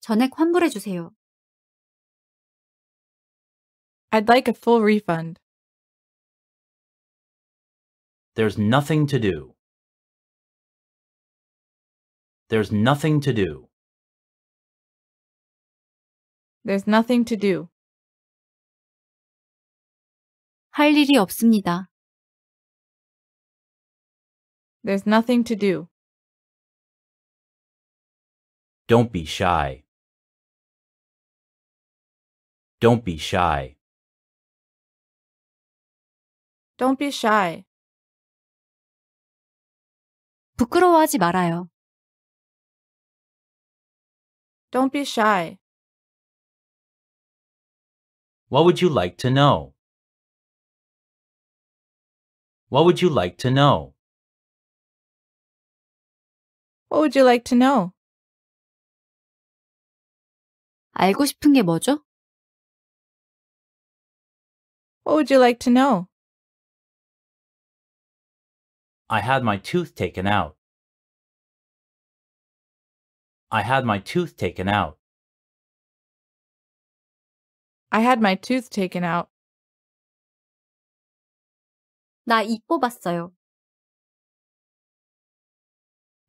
전액 환불해 주세요. I'd like a full refund. There's nothing to do. There's nothing to do. There's nothing to do. 할 일이 없습니다. There's nothing to do. Don't be shy. Don't be shy. Don't be shy. 부끄러워하지 말아요. Don't be shy. What would you like to know? What would you like to know? What would you like to know? 알고 싶은 게 뭐죠? What would you like to know? I had my tooth taken out. I had my tooth taken out. I had my tooth taken out. 나입 뽑았어요.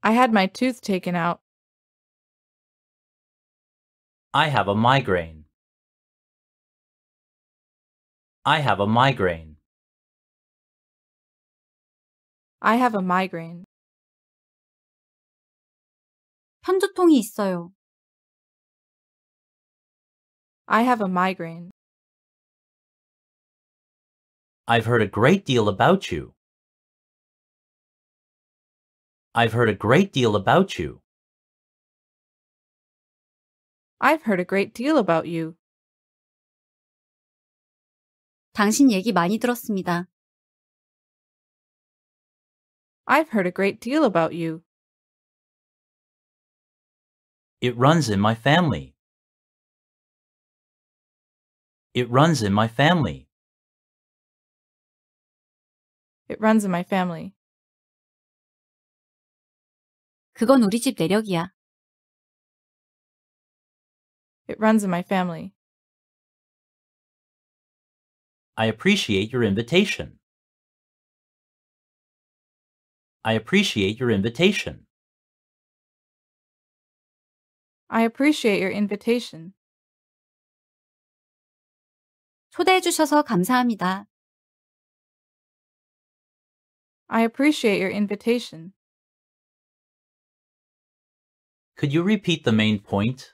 I had my tooth taken out. I have a migraine. I have a migraine. I have a migraine. 편두통이 있어요. I have a migraine. I've heard a great deal about you. I've heard a great deal about you. I've heard a great deal about you. 당신 얘기 많이 들었습니다. I've heard a great deal about you. It runs in my family. It runs in my family. It runs in my family. 그건 우리 집 내력이야. It runs in my family. I appreciate your invitation. I appreciate your invitation. I appreciate your invitation. 초대해 주셔서 감사합니다. I appreciate your invitation. Could you repeat the main point?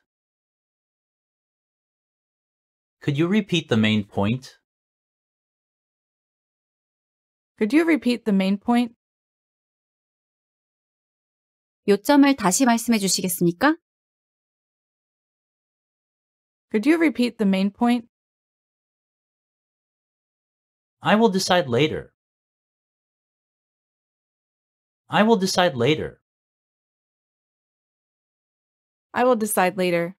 Could you repeat the main point? Could you repeat the main point? 요점을 다시 말씀해 주시겠습니까? Could you repeat the main point? I will decide later. I will decide later. I will decide later.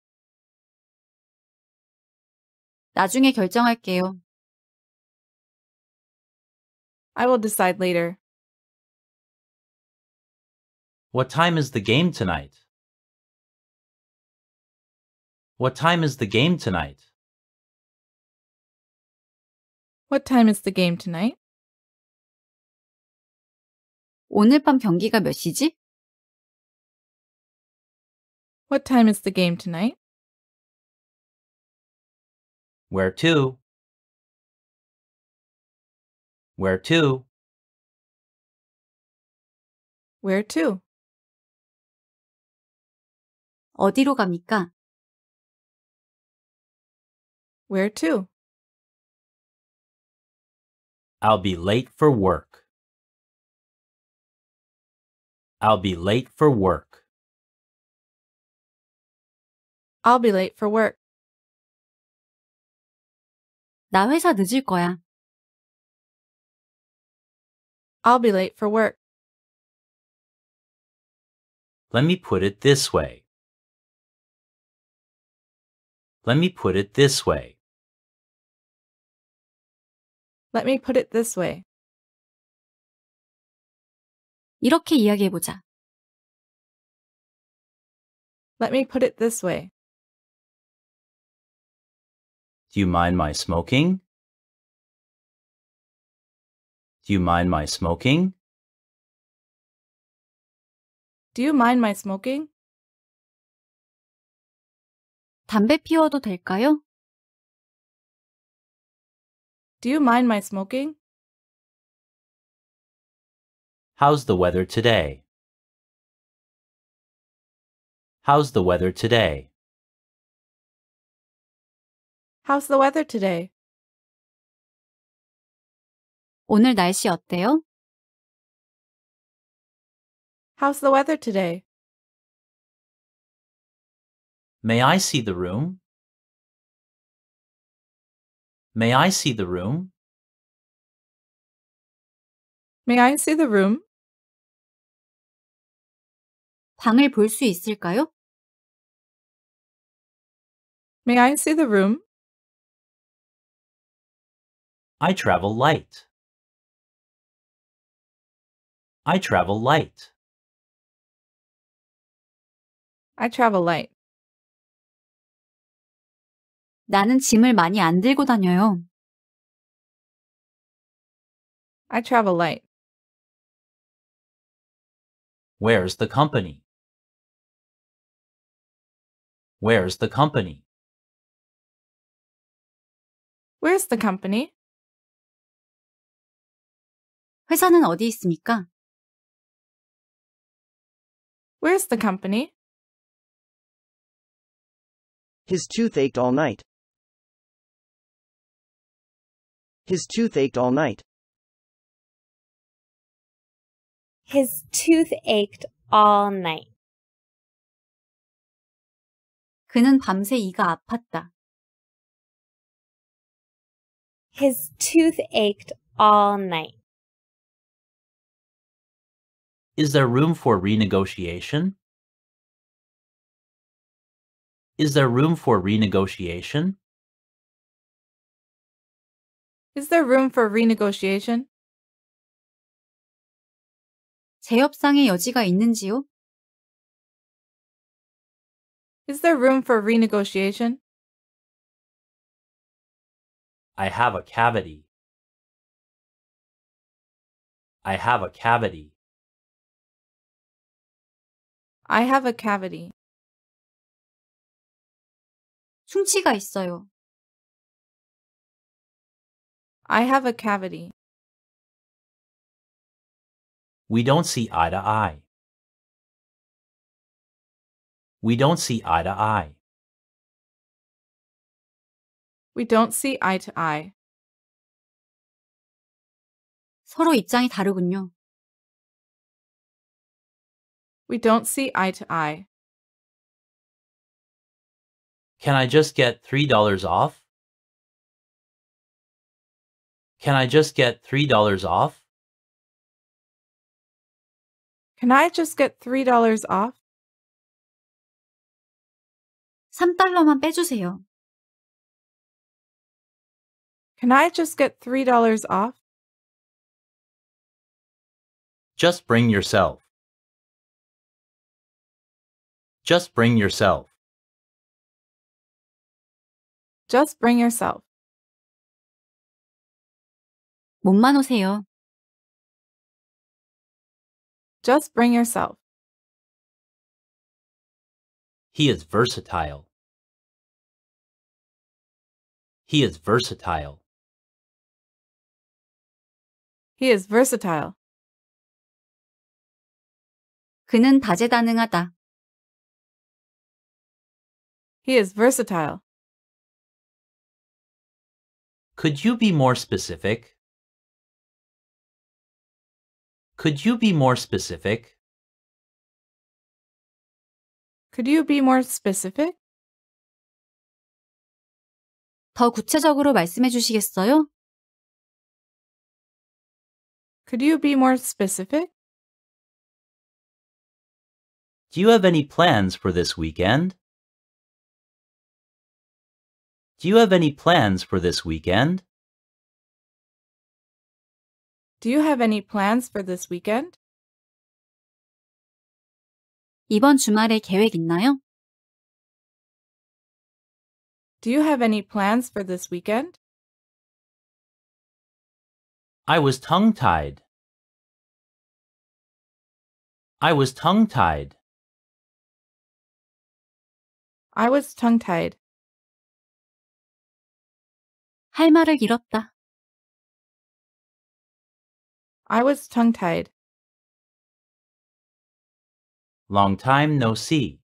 나중에 결정할게요. I will decide later. What time is the game tonight? What time is the game tonight? What time is the game tonight? 오늘 밤 경기가 몇 시지? What time is the game tonight? Where to? Where to? Where to? 어디로 갑니까? Where to? I'll be late for work. I'll be late for work. I'll be late for work. 나 회사 늦을 거야. I'll be late for work. Let me put it this way. Let me put it this way. Let me put it this way. 이렇게 이야기해보자. Let me put it this way. Do you mind my smoking? Do you mind my smoking? Do you mind my smoking? 담배 피워도 될까요? Do you mind my smoking? How's the weather today? How's the weather today? How's the weather today? 오늘 날씨 어때요? How's the weather today? May I see the room? May I see the room? May I see the room? 방을 볼 수 있을까요? May I see the room? I travel light. I travel light. I travel light. 나는 짐을 많이 안 들고 다녀요. I travel light. Where's the company? Where's the company? Where's the company? 회사는 어디 있습니까? Where's the company? His tooth ached all night. His tooth ached all night. His tooth ached all night. 그는 밤새 이가 아팠다. His tooth ached all night. Is there room for renegotiation? Is there room for renegotiation? Is there room for renegotiation? 재협상의 여지가 있는지요? Is there room for renegotiation? I have a cavity. I have a cavity. I have a cavity. 충치가 있어요. I have a cavity. We don't see eye to eye. We don't see eye to eye. We don't see eye to eye. 서로 입장이 다르군요. We don't see eye to eye. Can I just get $3 off? Can I just get $3 off? Can I just get $3 off? 3달러만 빼주세요. Can I just get $3 off? Just bring yourself. Just bring yourself. Just bring yourself. 몸만 오세요. Just bring yourself. He is versatile. He is versatile. He is versatile. 그는 다재다능하다. He is versatile. Could you be more specific? Could you be more specific? Could you be more specific? 더 구체적으로 말씀해 주시겠어요? Could you be more specific? Do you have any plans for this weekend? Do you have any plans for this weekend? Do you have any plans for this weekend? 이번 주말에 계획 있나요? Do you have any plans for this weekend? I was tongue-tied. I was tongue-tied. I was tongue-tied. 할 말을 잃었다. I was tongue-tied. Long time no see.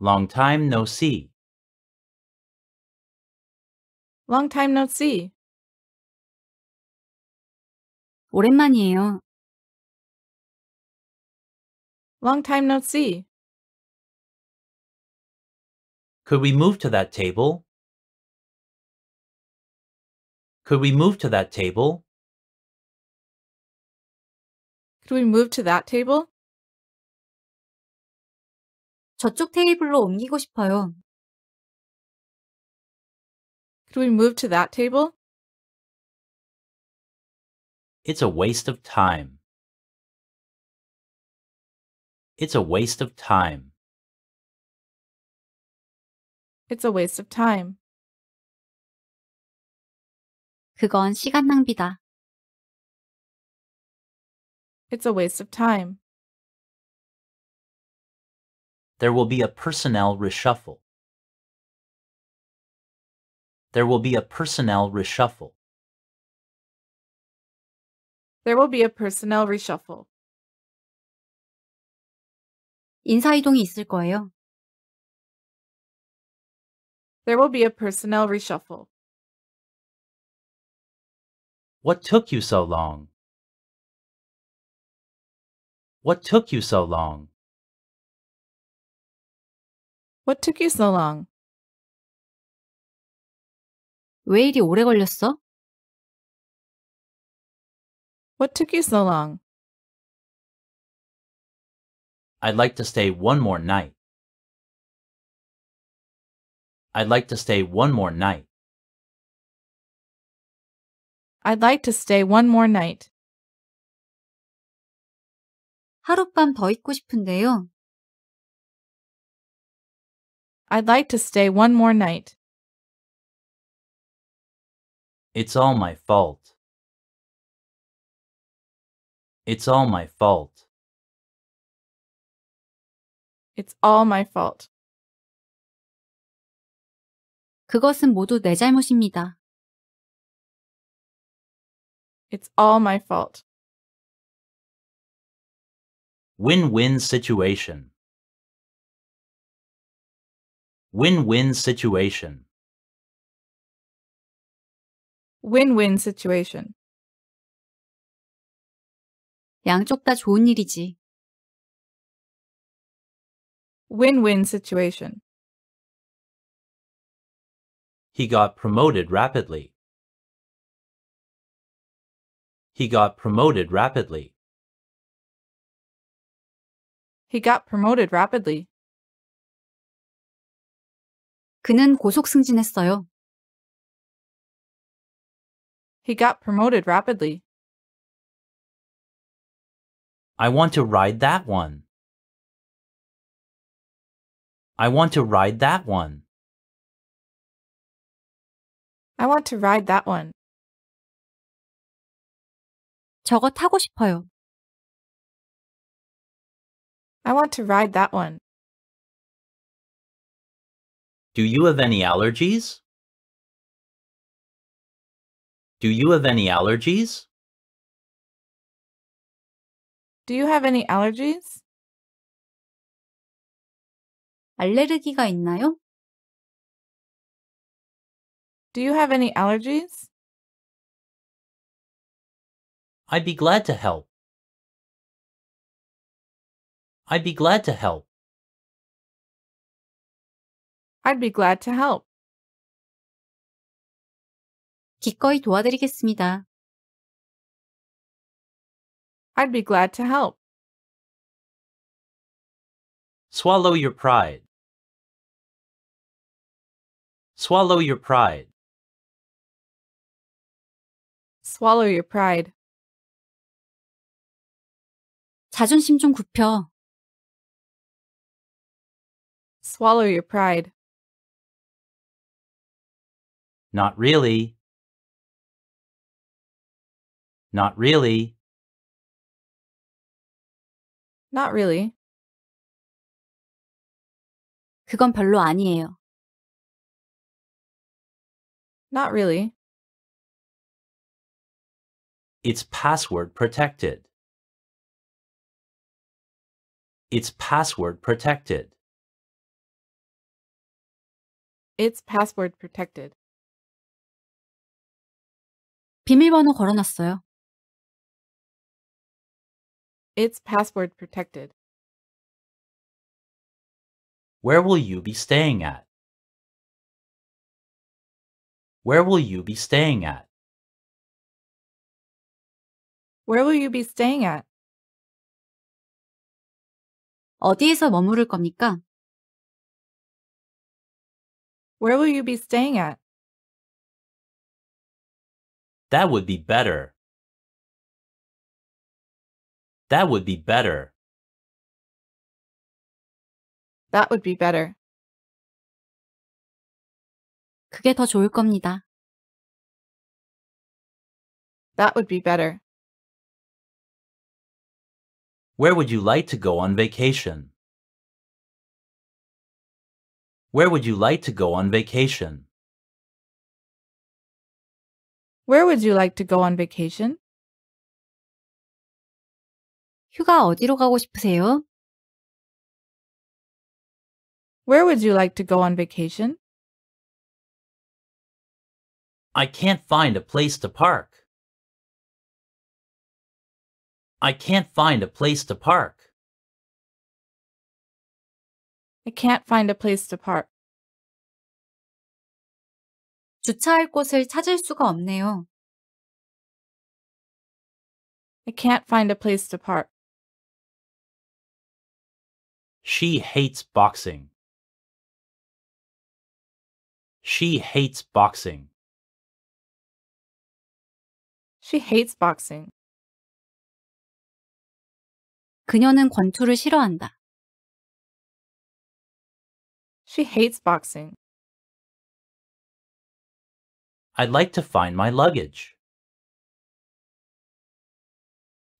Long time no see. Long time no see. 오랜만이에요. Long time no see. Could we move to that table? Could we move to that table? Could we move to that table? 저쪽 테이블로 옮기고 싶어요. Could we move to that table? It's a waste of time. It's a waste of time. It's a waste of time. 그건 시간 낭비다. It's a waste of time. There will be a personnel reshuffle. There will be a personnel reshuffle. There will be a personnel reshuffle. 이동이 있을 거예요. There will be a personnel reshuffle. What took you so long? What took you so long? What took you so long? 왜 이리 오래 걸렸어? What took you so long? I'd like to stay one more night. I'd like to stay one more night. I'd like to stay one more night. 하룻밤 더 있고 싶은데요. I'd like to stay one more night. It's all my fault. It's all my fault. It's all my fault. 그것은 모두 내 잘못입니다. It's all my fault. Win win situation. Win win situation. Win win situation. 양쪽 다 좋은 일이지. Win-win situation. He got promoted rapidly. He got promoted rapidly. He got promoted rapidly. 그는 고속 승진했어요. He got promoted rapidly. I want to ride that one. I want to ride that one. I want to ride that one. 저거 타고 싶어요. I want to ride that one. Do you have any allergies? Do you have any allergies? Do you have any allergies? 알레르기가 있나요? Do you have any allergies? I'd be glad to help. I'd be glad to help. I'd be glad to help. 기꺼이 도와드리겠습니다. I'd be glad to help. Swallow your pride. Swallow your pride. Swallow your pride. 자존심 좀 굽혀. Swallow your pride. Not really. Not really. Not really. 그건 별로 아니에요. Not really. It's password protected. It's password protected. It's password protected. 비밀번호 걸어놨어요. It's password protected. Where will you be staying at? Where will you be staying at? Where will you be staying at? 어디에서 머무를 겁니까? Where will you be staying at? That would be better. That would be better. That would be better. 그게 더 좋을 겁니다. That would be better. Where would you like to go on vacation? Where would you like to go on vacation? Where would you like to go on vacation? 휴가 어디로 가고 싶으세요? Where would you like to go on vacation? I can't find a place to park. I can't find a place to park. I can't find a place to park. 주차할 곳을 찾을 수가 없네요. I can't find a place to park. She hates boxing. She hates boxing. She hates boxing. 그녀는 권투를 싫어한다. She hates boxing. I'd like to find my luggage.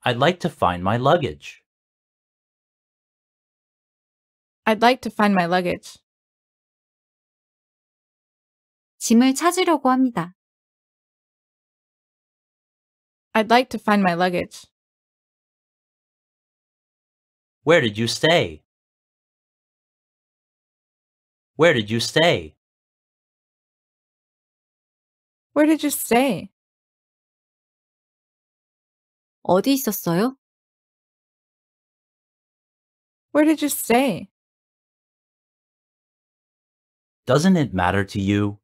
I'd like to find my luggage. I'd like to find my luggage. 짐을 찾으려고 합니다. I'd like to find my luggage. Where did you stay? Where did you stay? Where did you stay? 어디 있었어요? Where did you stay? Doesn't it matter to you?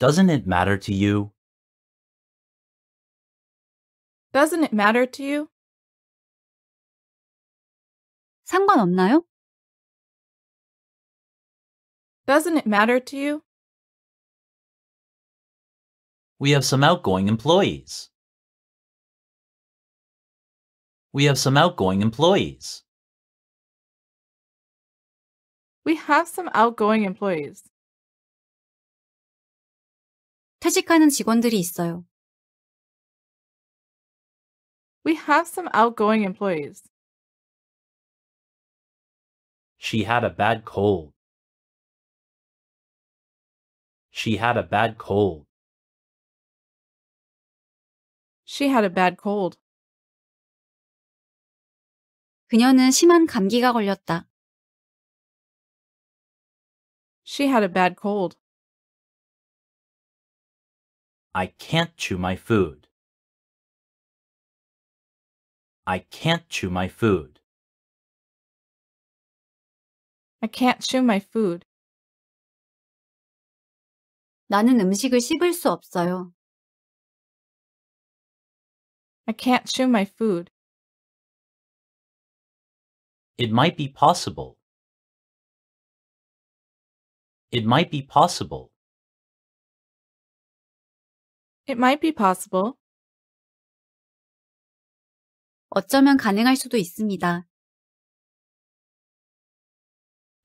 Doesn't it matter to you? Doesn't it matter to you? 상관없나요? Doesn't it matter to you? We have some outgoing employees. We have some outgoing employees. We have some outgoing employees. 퇴직하는 직원들이 있어요. We have some outgoing employees. She had a bad cold. She had a bad cold. She had a bad cold. 그녀는 심한 감기가 걸렸다. She had a bad cold. I can't chew my food. I can't chew my food. I can't chew my food. 나는 음식을 씹을 수 없어요. I can't chew my food. It might be possible. It might be possible. It might be possible. 어쩌면 가능할 수도 있습니다.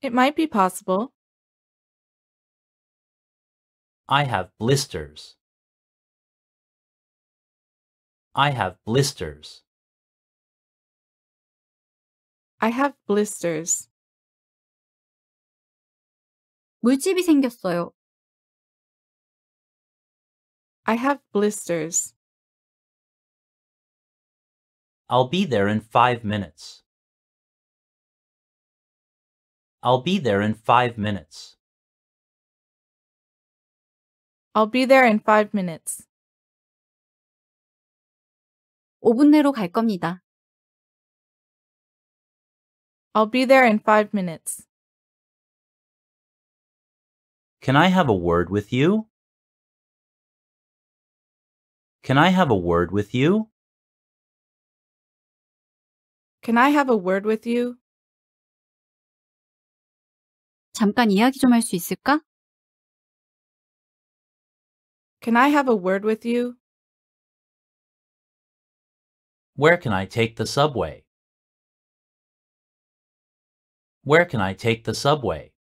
It might be possible. I have blisters. I have blisters. I have blisters. 물집이 생겼어요. I have blisters. I'll be there in five minutes. I'll be there in five minutes. I'll be there in five minutes. 5분 내로 갈 겁니다. I'll be there in five minutes. Can I have a word with you? Can I have a word with you? Can I have a word with you? 잠깐 이야기 좀 있을까? Can I have a word with you? Where can I take the subway? Where can I take the subway?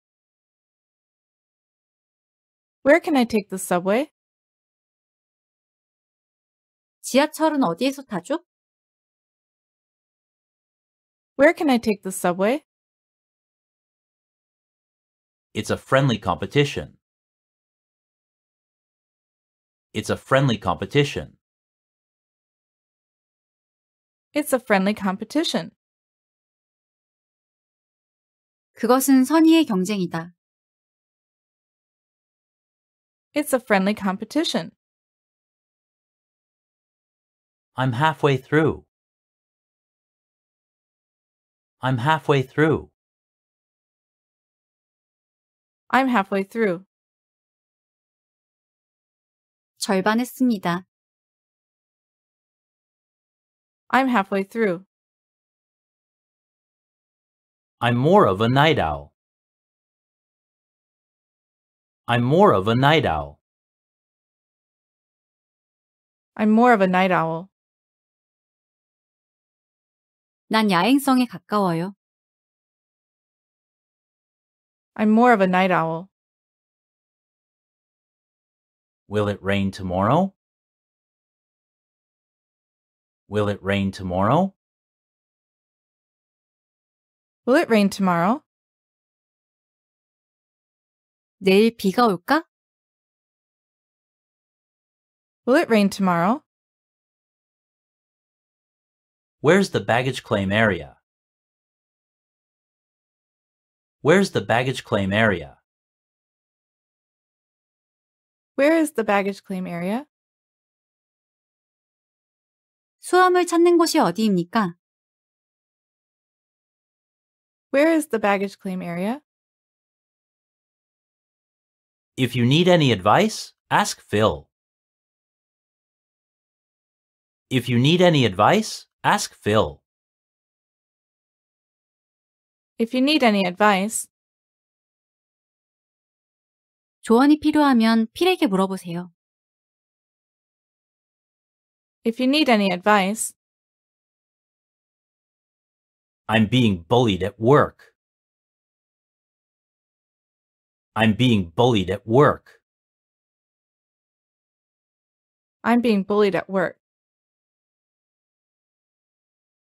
Where can I take the subway? 지하철은 어디에서 타죠? Where can I take the subway? It's a friendly competition. It's a friendly competition. It's a friendly competition. 그것은 선의의 경쟁이다. It's a friendly competition. I'm halfway through. I'm halfway through. I'm halfway through. 했습니다. I'm halfway through. I'm more of a night owl. I'm more of a night owl. I'm more of a night owl. 난 야행성에 가까워요. I'm more of a night owl. Will it rain tomorrow? Will it rain tomorrow? Will it rain tomorrow? 내일 비가 올까? Will it rain tomorrow? Where's the baggage claim area? Where's the baggage claim area? Where is the baggage claim area? 수험을 찾는 곳이 어디입니까? Where is the baggage claim area? If you need any advice, ask Phil. If you need any advice, ask Phil. If you need any advice. 조언이 필요하면 필에게 물어보세요. If you need any advice. I'm being bullied at work. I'm being bullied at work. I'm being bullied at work.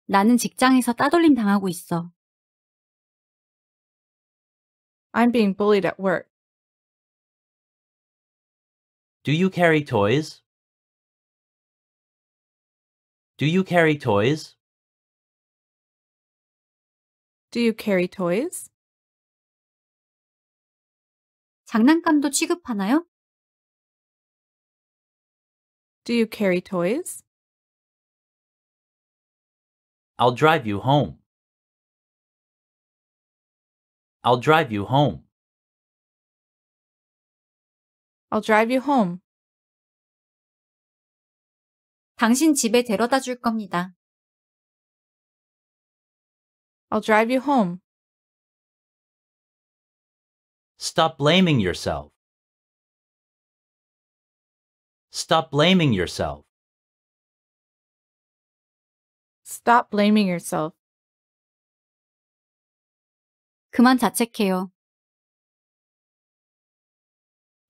나는 직장에서 따돌림 당하고 있어. I'm being bullied at work. Do you carry toys? Do you carry toys? Do you carry toys? 장난감도 취급하나요? Do you carry toys? I'll drive you home. I'll drive you home. I'll drive you home. 당신 집에 데려다 줄 겁니다. I'll drive you home. Stop blaming yourself. Stop blaming yourself. Stop blaming yourself. 그만 자책해요.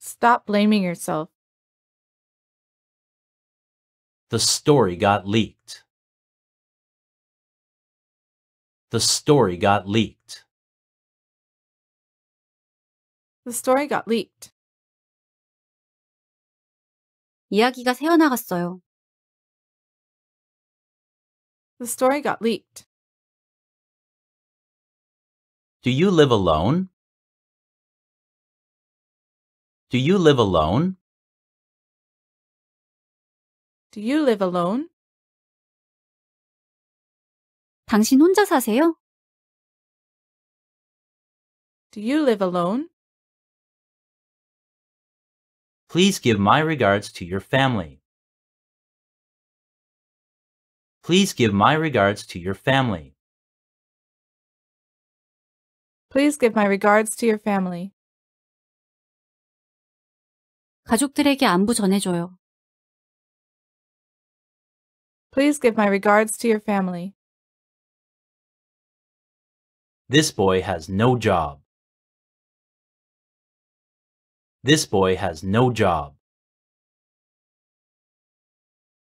Stop blaming yourself. The story got leaked. The story got leaked. The story got leaked. 이야기가 새어나갔어요. The story got leaked. Do you live alone? Do you live alone? Do you live alone? 당신 혼자 사세요? Do you live alone? Please give my regards to your family. Please give my regards to your family. Please give my regards to your family. 가족들에게 안부 전해줘요. Please give my regards to your family. This boy has no job. This boy has no job.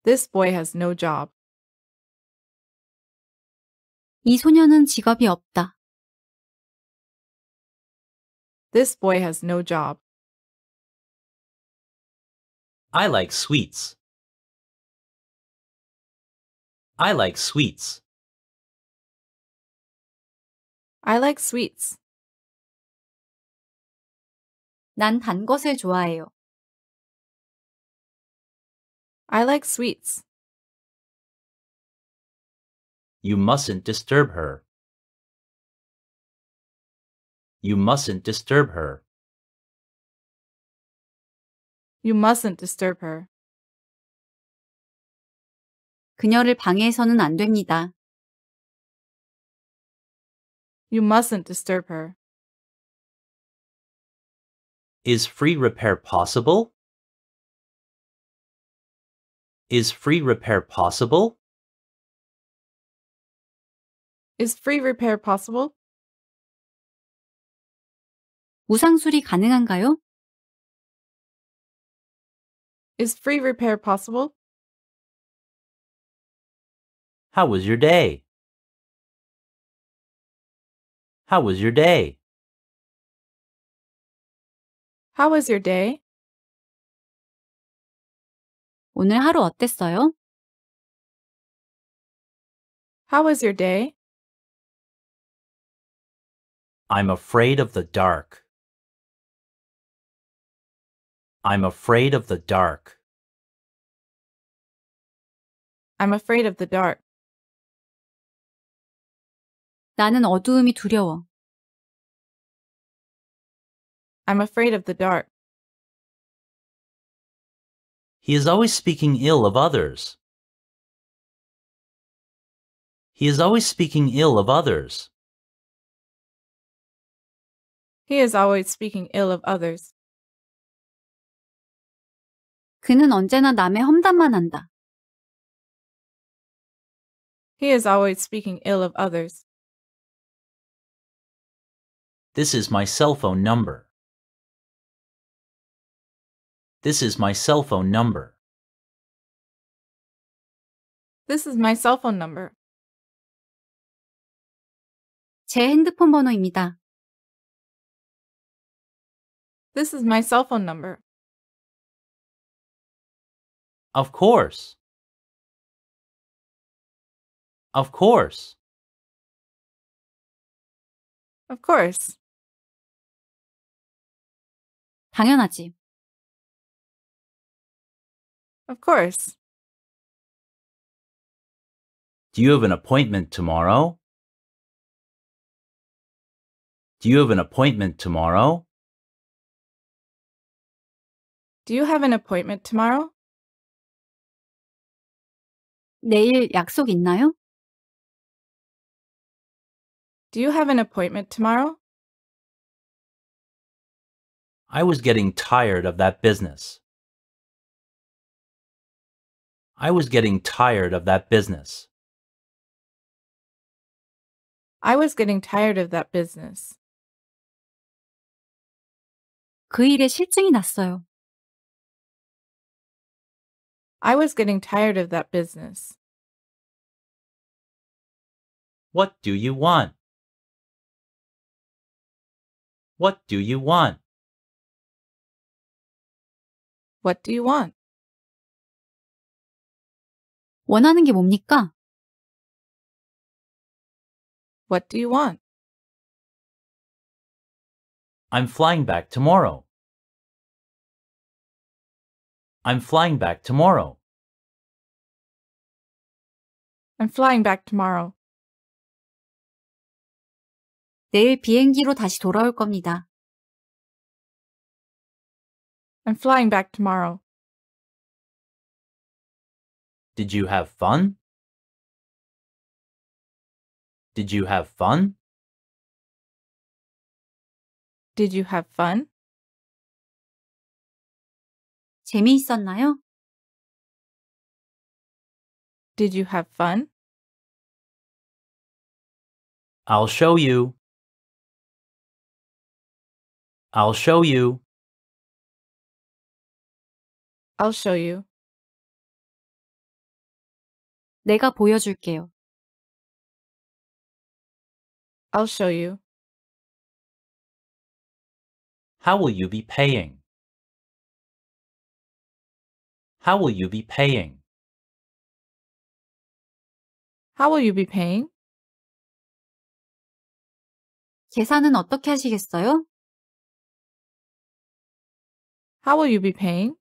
This boy has no job. 이 소녀는 직업이 없다. This boy has no job. I like sweets. I like sweets. I like sweets. 난 단 것을 좋아해요. I like sweets. You mustn't disturb her. You mustn't disturb her. You mustn't disturb her. 그녀를 방해해서는 안 됩니다. You mustn't disturb her. Is free repair possible? Is free repair possible? Is free repair possible? 무상수리 가능한가요? Is free repair possible? How was your day? How was your day? How was your day? 오늘 하루 어땠어요? How was your day? I'm afraid of the dark. I'm afraid of the dark. I'm afraid of the dark. 나는 어두움이 두려워. I'm afraid of the dark. He is always speaking ill of others. He is always speaking ill of others. He is always speaking ill of others. 그는 언제나 남의 험담만 한다. He is always speaking ill of others. This is my cell phone number. This is my cell phone number. This is my cell phone number. 제 핸드폰 번호입니다. This is my cell phone number. Of course. Of course. Of course. 당연하지. Of course. Do you have an appointment tomorrow? Do you have an appointment tomorrow? Do you have an appointment tomorrow? 내일 약속 있나요? Do you have an appointment tomorrow? I was getting tired of that business. I was getting tired of that business. I was getting tired of that business. 그 일에 실증이 났어요. I was getting tired of that business. What do you want? What do you want? What do you want? 원하는 게 뭡니까? What do you want? I'm flying back tomorrow. I'm flying back tomorrow. I'm flying back tomorrow. 내일 비행기로 다시 돌아올 겁니다. I'm flying back tomorrow. Did you have fun? Did you have fun? Did you have fun? 재미있었나요? Did you have fun? I'll show you. I'll show you. I'll show you. 내가 보여줄게요. I'll show you. How will you be paying? How will you be paying? How will you be paying? 계산은 어떻게 하시겠어요? How will you be paying?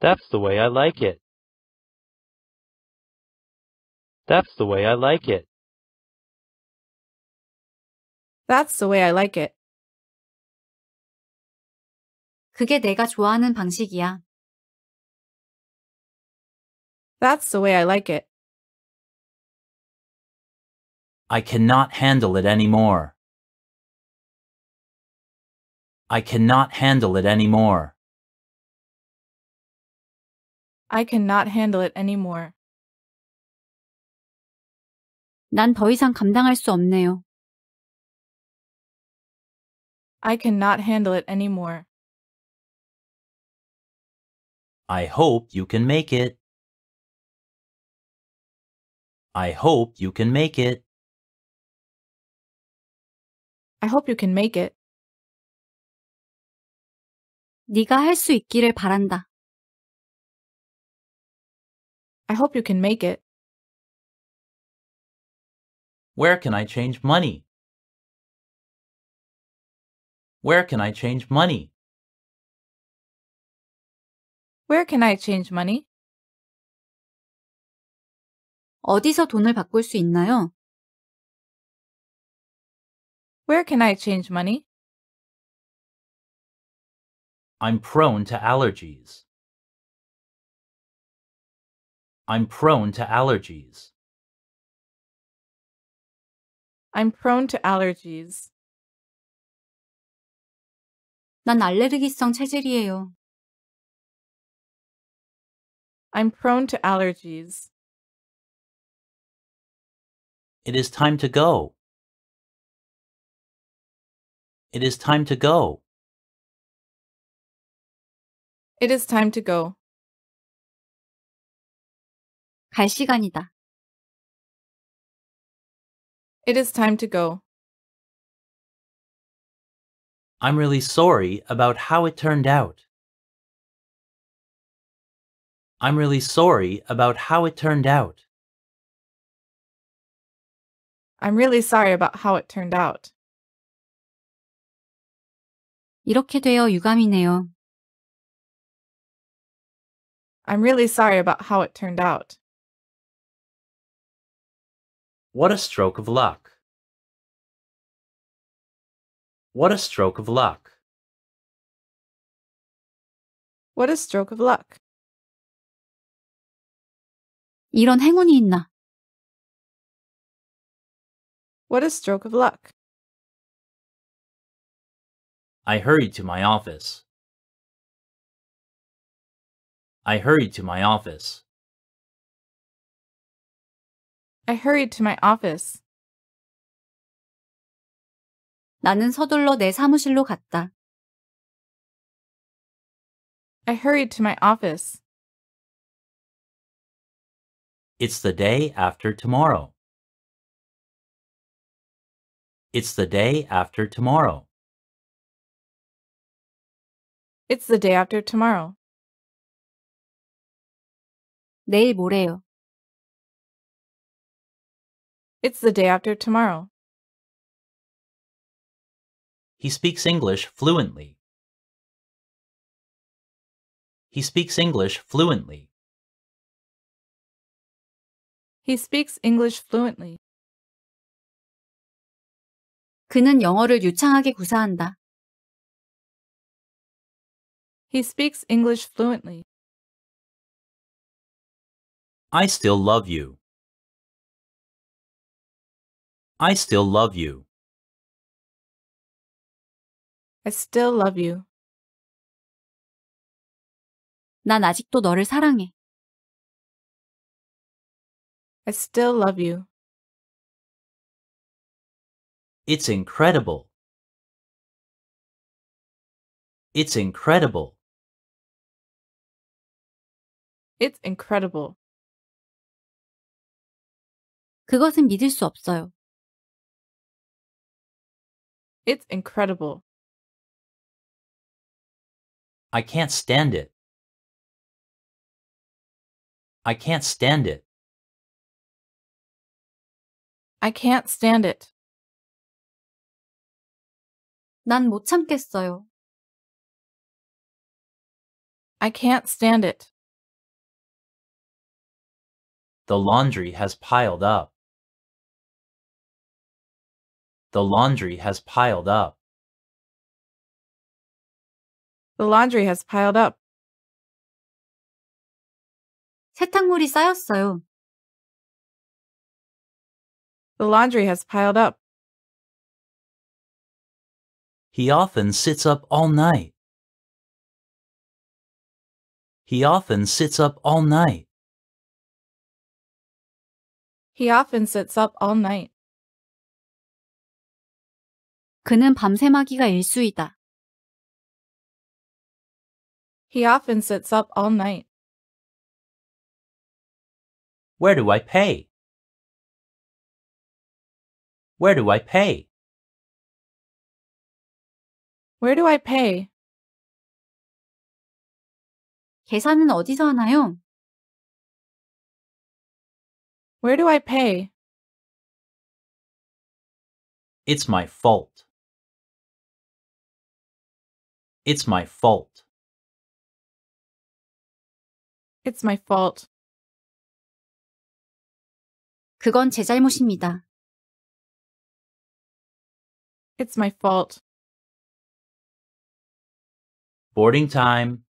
That's the way I like it. That's the way I like it. That's the way I like it. 그게 내가 좋아하는 방식이야. That's the way I like it. I cannot handle it anymore. I cannot handle it anymore. I cannot handle it anymore. 난 더 이상 감당할 수 없네요. I cannot handle it anymore. I hope you can make it. I hope you can make it. I hope you can make it. 네가 할 수 있기를 바란다. I hope you can make it. Where can I change money? Where can I change money? Where can I change money? 어디서 돈을 바꿀 수 있나요? Where can I change money? I'm prone to allergies. I'm prone to allergies. I'm prone to allergies. 난 알레르기성 체질이에요. I'm prone to allergies. It is time to go. It is time to go. It is time to go. 갈 시간이다. It is time to go. I'm really sorry about how it turned out. I'm really sorry about how it turned out. I'm really sorry about how it turned out. 이렇게 되어 유감이네요. I'm really sorry about how it turned out. What a stroke of luck. What a stroke of luck. What a stroke of luck. 이런 행운이 있나? What a stroke of luck. I hurried to my office. I hurried to my office. I hurried to my office. 나는 서둘러 내 사무실로 갔다. I hurried to my office. It's the day after tomorrow. It's the day after tomorrow. It's the day after tomorrow. 내일 모레요. It's the day after tomorrow. He speaks English fluently. He speaks English fluently. He speaks English fluently. 그는 영어를 유창하게 구사한다. He speaks English fluently. I still love you. I still love you. I still love you. 난 아직도 너를 사랑해. I still love you. It's incredible. It's incredible. It's incredible. 그것은 믿을 수 없어요. It's incredible. I can't stand it. I can't stand it. I can't stand it. 난 참겠어요. I can't stand it. The laundry has piled up. The laundry has piled up. The laundry has piled up. 세탁물이 쌓였어요. The laundry has piled up. He often sits up all night. He often sits up all night. He often sits up all night. 그는 일수이다. He often sits up all night. Where do I pay? Where do I pay? Where do I pay? 계산은 어디서 하나요? Where do I pay? It's my fault. It's my fault. It's my fault. 그건 제 잘못입니다. It's my fault. Boarding time.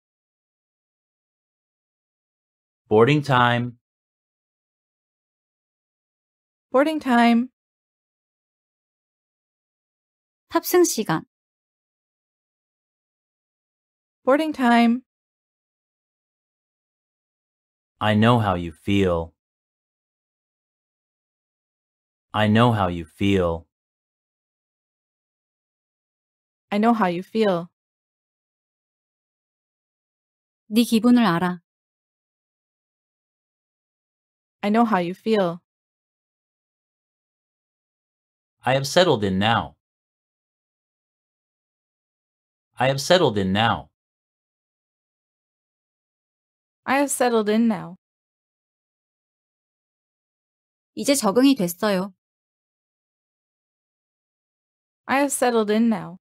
Boarding time. Boarding time. 탑승 시간. Boarding time. I know how you feel. I know how you feel. I know how you feel. 네 기분을 알아. I know how you feel. I have settled in now. I have settled in now. I have settled in now. 이제 적응이 됐어요. I have settled in now.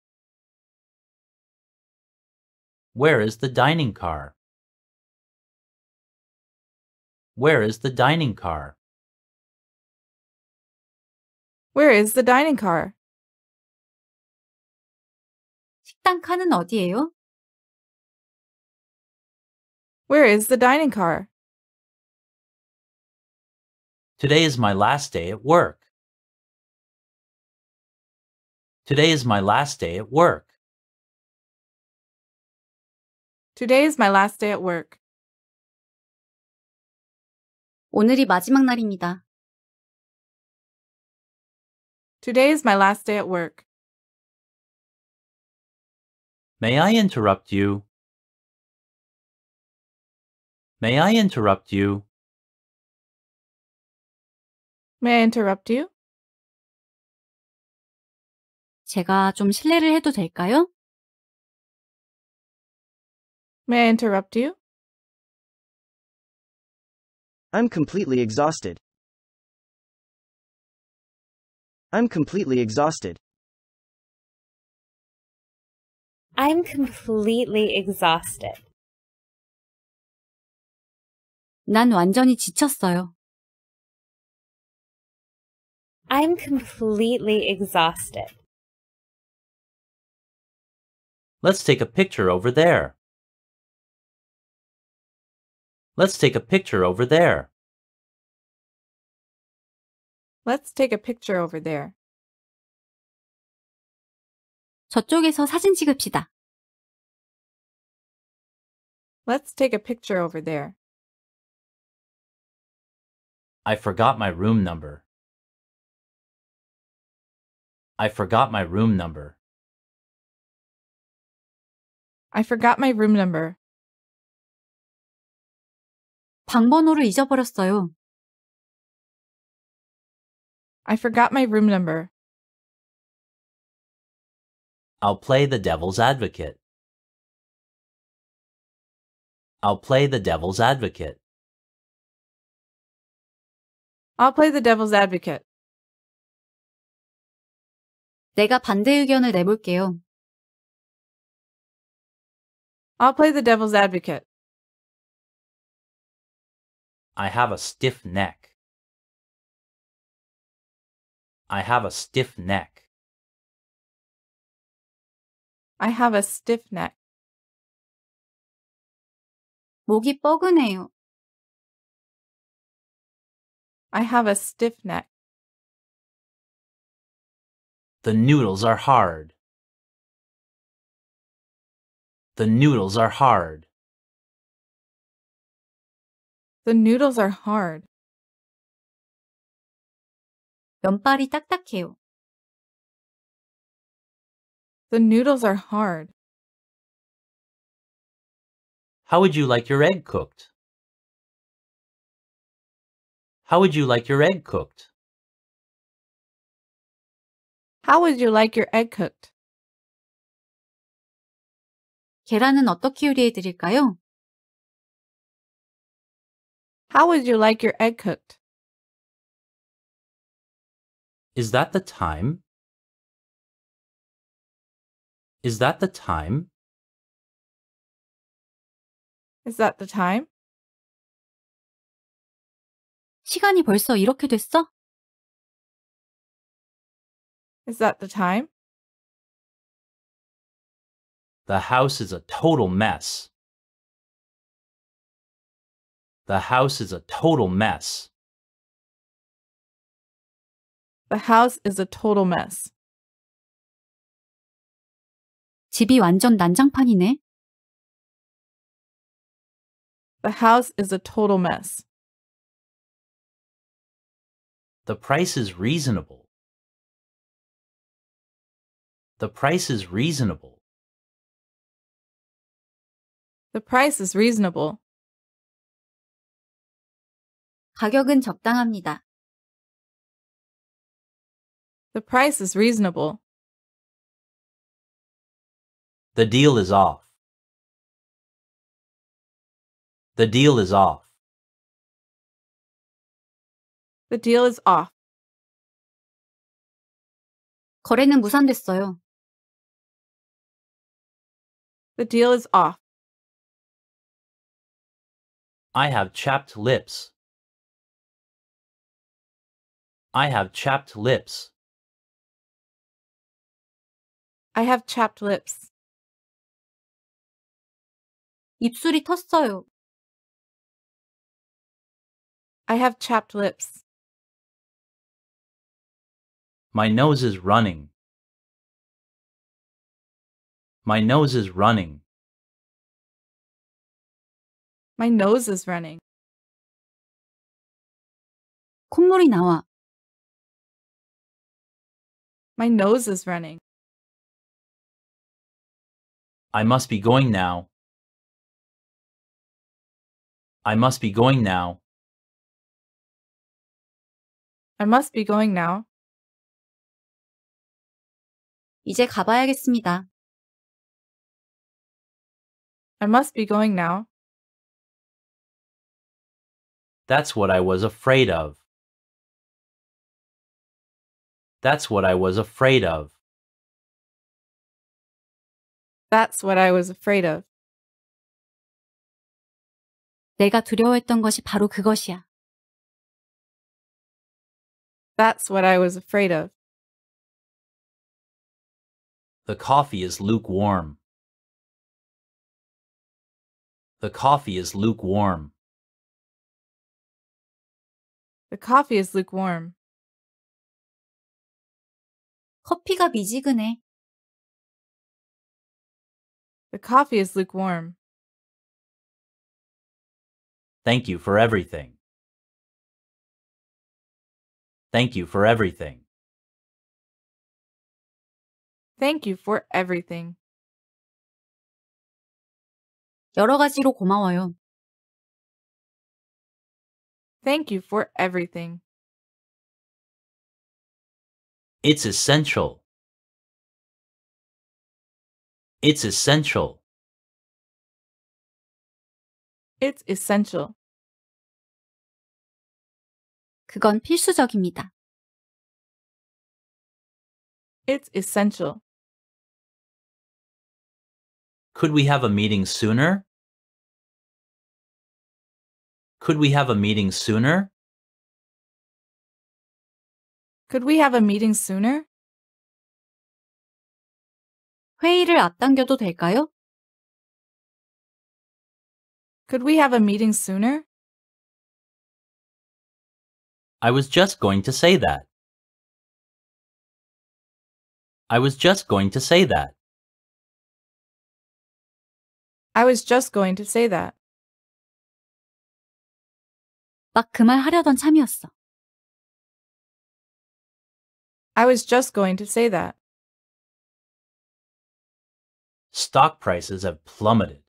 Where is the dining car? Where is the dining car? Where is the dining car? 식당 칸은 어디예요? Where is the dining car? Today is my last day at work. Today is my last day at work. Today is my last day at work. 오늘이 마지막 날입니다. Today is my last day at work. May I interrupt you? May I interrupt you? May I interrupt you? 제가 좀 실례를 해도 될까요? May I interrupt you? I'm completely exhausted. I'm completely exhausted. I'm completely exhausted. 난 완전히 지쳤어요. I'm completely exhausted. Let's take a picture over there. Let's take a picture over there. Let's take a picture over there. 저쪽에서 사진 찍읍시다. Let's take a picture over there. I forgot my room number. I forgot my room number. I forgot my room number. 방번호를 잊어버렸어요. I forgot my room number. I'll play the devil's advocate. I'll play the devil's advocate. I'll play the devil's advocate. 내가 반대 의견을 내볼게요. I'll play the devil's advocate. I have a stiff neck. I have a stiff neck. I have a stiff neck. 목이 뻐근해요. I have a stiff neck. The noodles are hard. The noodles are hard. The noodles are hard. 면발이 딱딱해요. The noodles are hard. How would you like your egg cooked? How would you like your egg cooked? How would you like your egg cooked? 계란은 어떻게 요리해 드릴까요? How would you like your egg cooked? Is that the time? Is that the time? Is that the time? 시간이 벌써 이렇게 됐어? Is that the time? The house is a total mess. The house is a total mess. The house is a total mess. 집이 완전 난장판이네. The house is a total mess. The price is reasonable. The price is reasonable. The price is reasonable. 가격은 적당합니다. The price is reasonable. The deal is off. The deal is off. The deal is off. 거래는 무산됐어요. The deal is off. I have chapped lips. I have chapped lips. I have chapped lips. 입술이 텄어요. I have chapped lips. My nose is running. My nose is running. My nose is running. 콧물이 나와. My nose is running. I must be going now. I must be going now. I must be going now. 이제 가봐야겠습니다. I must be going now. That's what I was afraid of. That's what I was afraid of. That's what I was afraid of. 내가 두려워했던 것이 바로 그것이야. That's what I was afraid of. The coffee is lukewarm. The coffee is lukewarm. The coffee is lukewarm. 커피가 미지근해. The coffee is lukewarm. Thank you for everything. Thank you for everything. Thank you for everything. 여러 가지로 고마워요. Thank you for everything. It's essential. It's essential. It's essential. 그건 필수적입니다. It's essential. Could we have a meeting sooner? Could we have a meeting sooner? Could we have a meeting sooner? 회의를 앞당겨도 될까요? Could we have a meeting sooner? I was just going to say that. I was just going to say that. I was just going to say that. 막 그 말 하려던 참이었어. I was just going to say that. Stock prices have plummeted.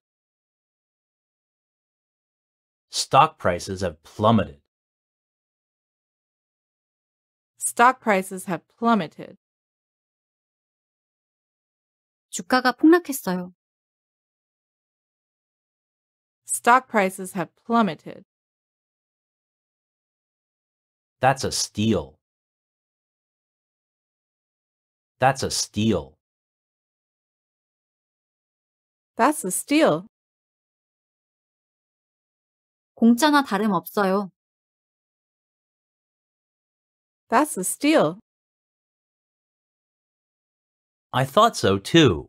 Stock prices have plummeted. Stock prices have plummeted. 주가가 폭락했어요. Stock prices have plummeted. That's a steal. That's a steal. That's a steal. 공짜나 다름없어요. That's a steal. I thought so too.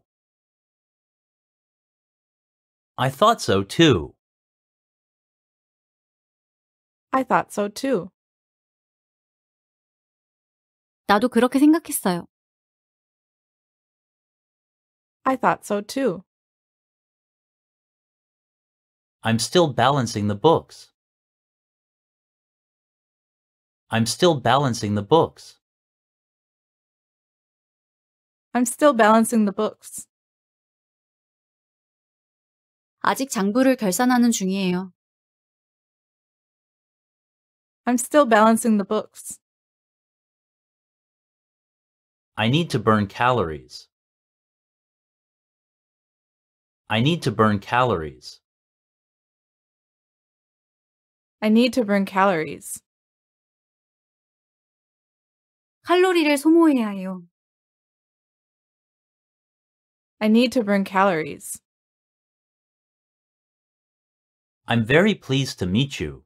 I thought so too. I thought so too. 나도 그렇게 생각했어요. I thought so too. I'm still balancing the books. I'm still balancing the books. I'm still balancing the books. 아직 장부를 결산하는 중이에요. I'm still balancing the books. I need to burn calories. I need to burn calories. I need to burn calories. 칼로리를 소모해야 해요. I need to burn calories. I'm very pleased to meet you.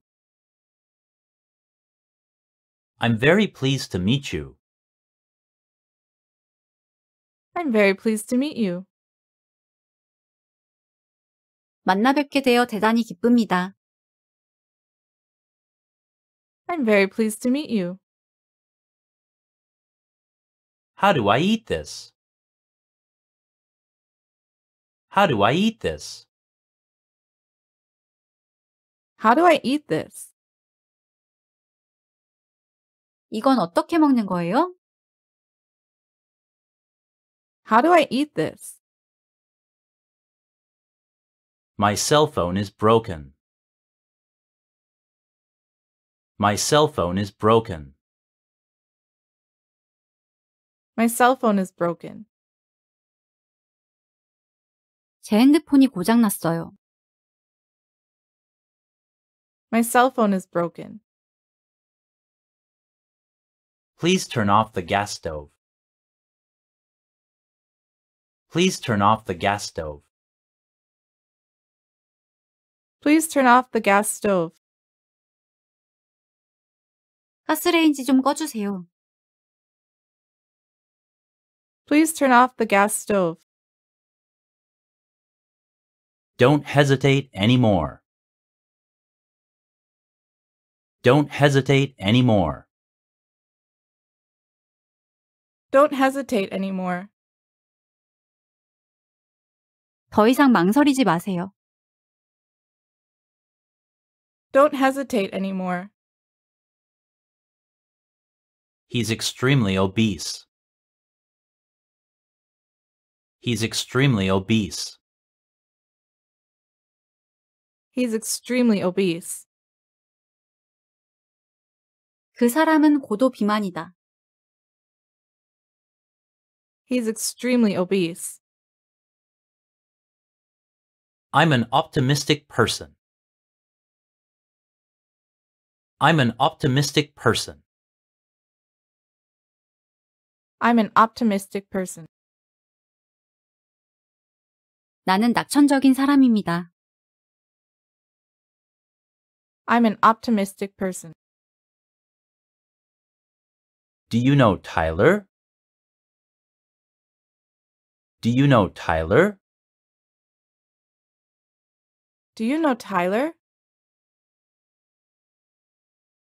I'm very pleased to meet you. I'm very pleased to meet you. 만나 뵙게 되어 대단히 기쁩니다. I'm very pleased to meet you. How do I eat this? How do I eat this? How do I eat this? 이건 어떻게 먹는 거예요? How do I eat this? My cell phone is broken. My cell phone is broken. My cell phone is broken. 제 핸드폰이 고장났어요. My cell phone is broken. Please turn off the gas stove. Please turn off the gas stove. Please turn off the gas stove. 가스레인지 좀 꺼주세요. Please turn off the gas stove. Don't hesitate anymore. Don't hesitate anymore. Don't hesitate anymore. 더 이상 망설이지 마세요. Don't hesitate anymore. He's extremely obese. He's extremely obese. He's extremely obese. 그 사람은 고도 비만이다. He's extremely obese. I'm an optimistic person. I'm an optimistic person. I'm an optimistic person. 나는 낙천적인 사람입니다. I'm an optimistic person. Do you know Tyler? Do you know Tyler? Do you know Tyler?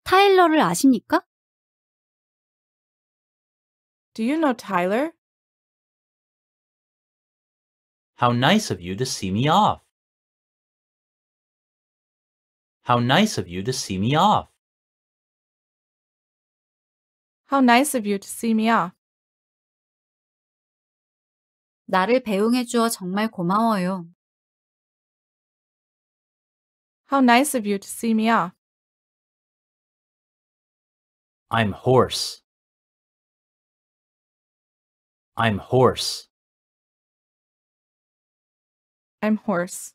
타일러를 아십니까? Do you know Tyler? How nice of you to see me off. How nice of you to see me off. How nice of you to see me off. 나를 배웅해 주어 정말 고마워요. How nice of you to see me off. I'm hoarse. I'm hoarse. I'm hoarse.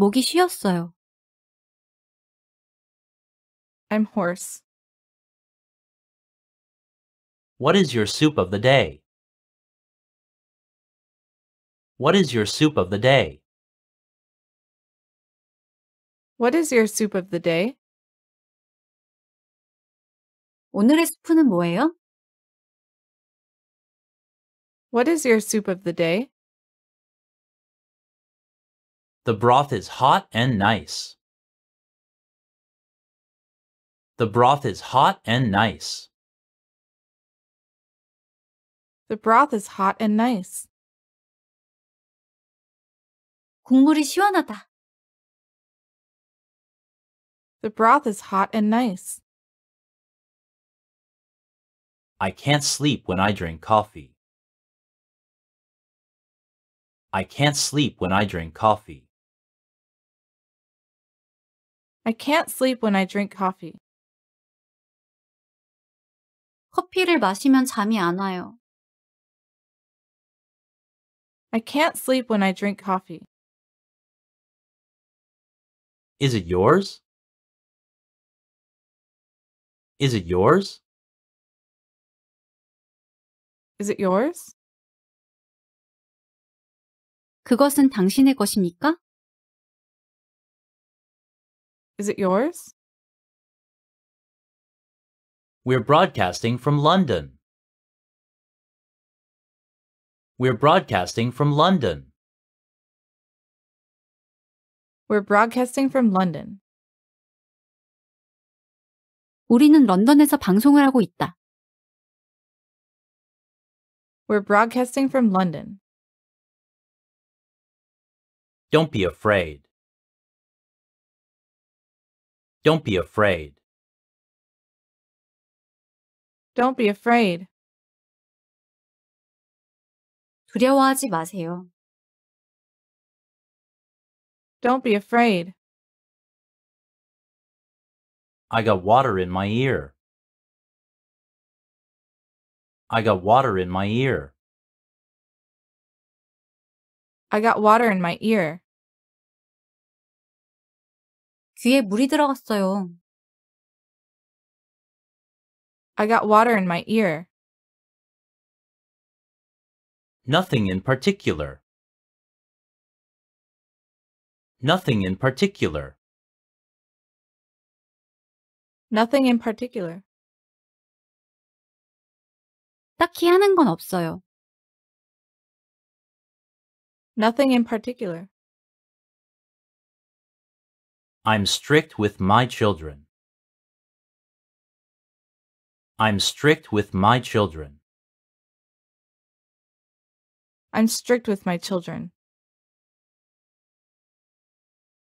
목이 쉬었어요. I'm hoarse. What is your soup of the day? What is your soup of the day? What is your soup of the day? 오늘의 뭐예요? What is your soup of the day? The broth is hot and nice. The broth is hot and nice. The broth is hot and nice. 국물이 시원하다. The broth is hot and nice. I can't sleep when I drink coffee. I can't sleep when I drink coffee. I can't sleep when I drink coffee. 커피를 마시면 잠이 안 와요. I can't sleep when I drink coffee. Is it yours? Is it yours? Is it yours? 그것은 당신의 것입니까? Is it yours? We're broadcasting from London. We're broadcasting from London. We're broadcasting from London. 우리는 런던에서 방송을 하고 있다. We're broadcasting from London. Don't be afraid. Don't be afraid. Don't be afraid. 두려워하지 마세요. Don't be afraid. I got water in my ear. I got water in my ear. I got water in my ear. 귀에 물이 들어갔어요. I got water in my ear. Nothing in particular. Nothing in particular. Nothing in particular. 딱히 하는 건 없어요. Nothing in particular. I'm strict with my children. I'm strict with my children. I'm strict with my children.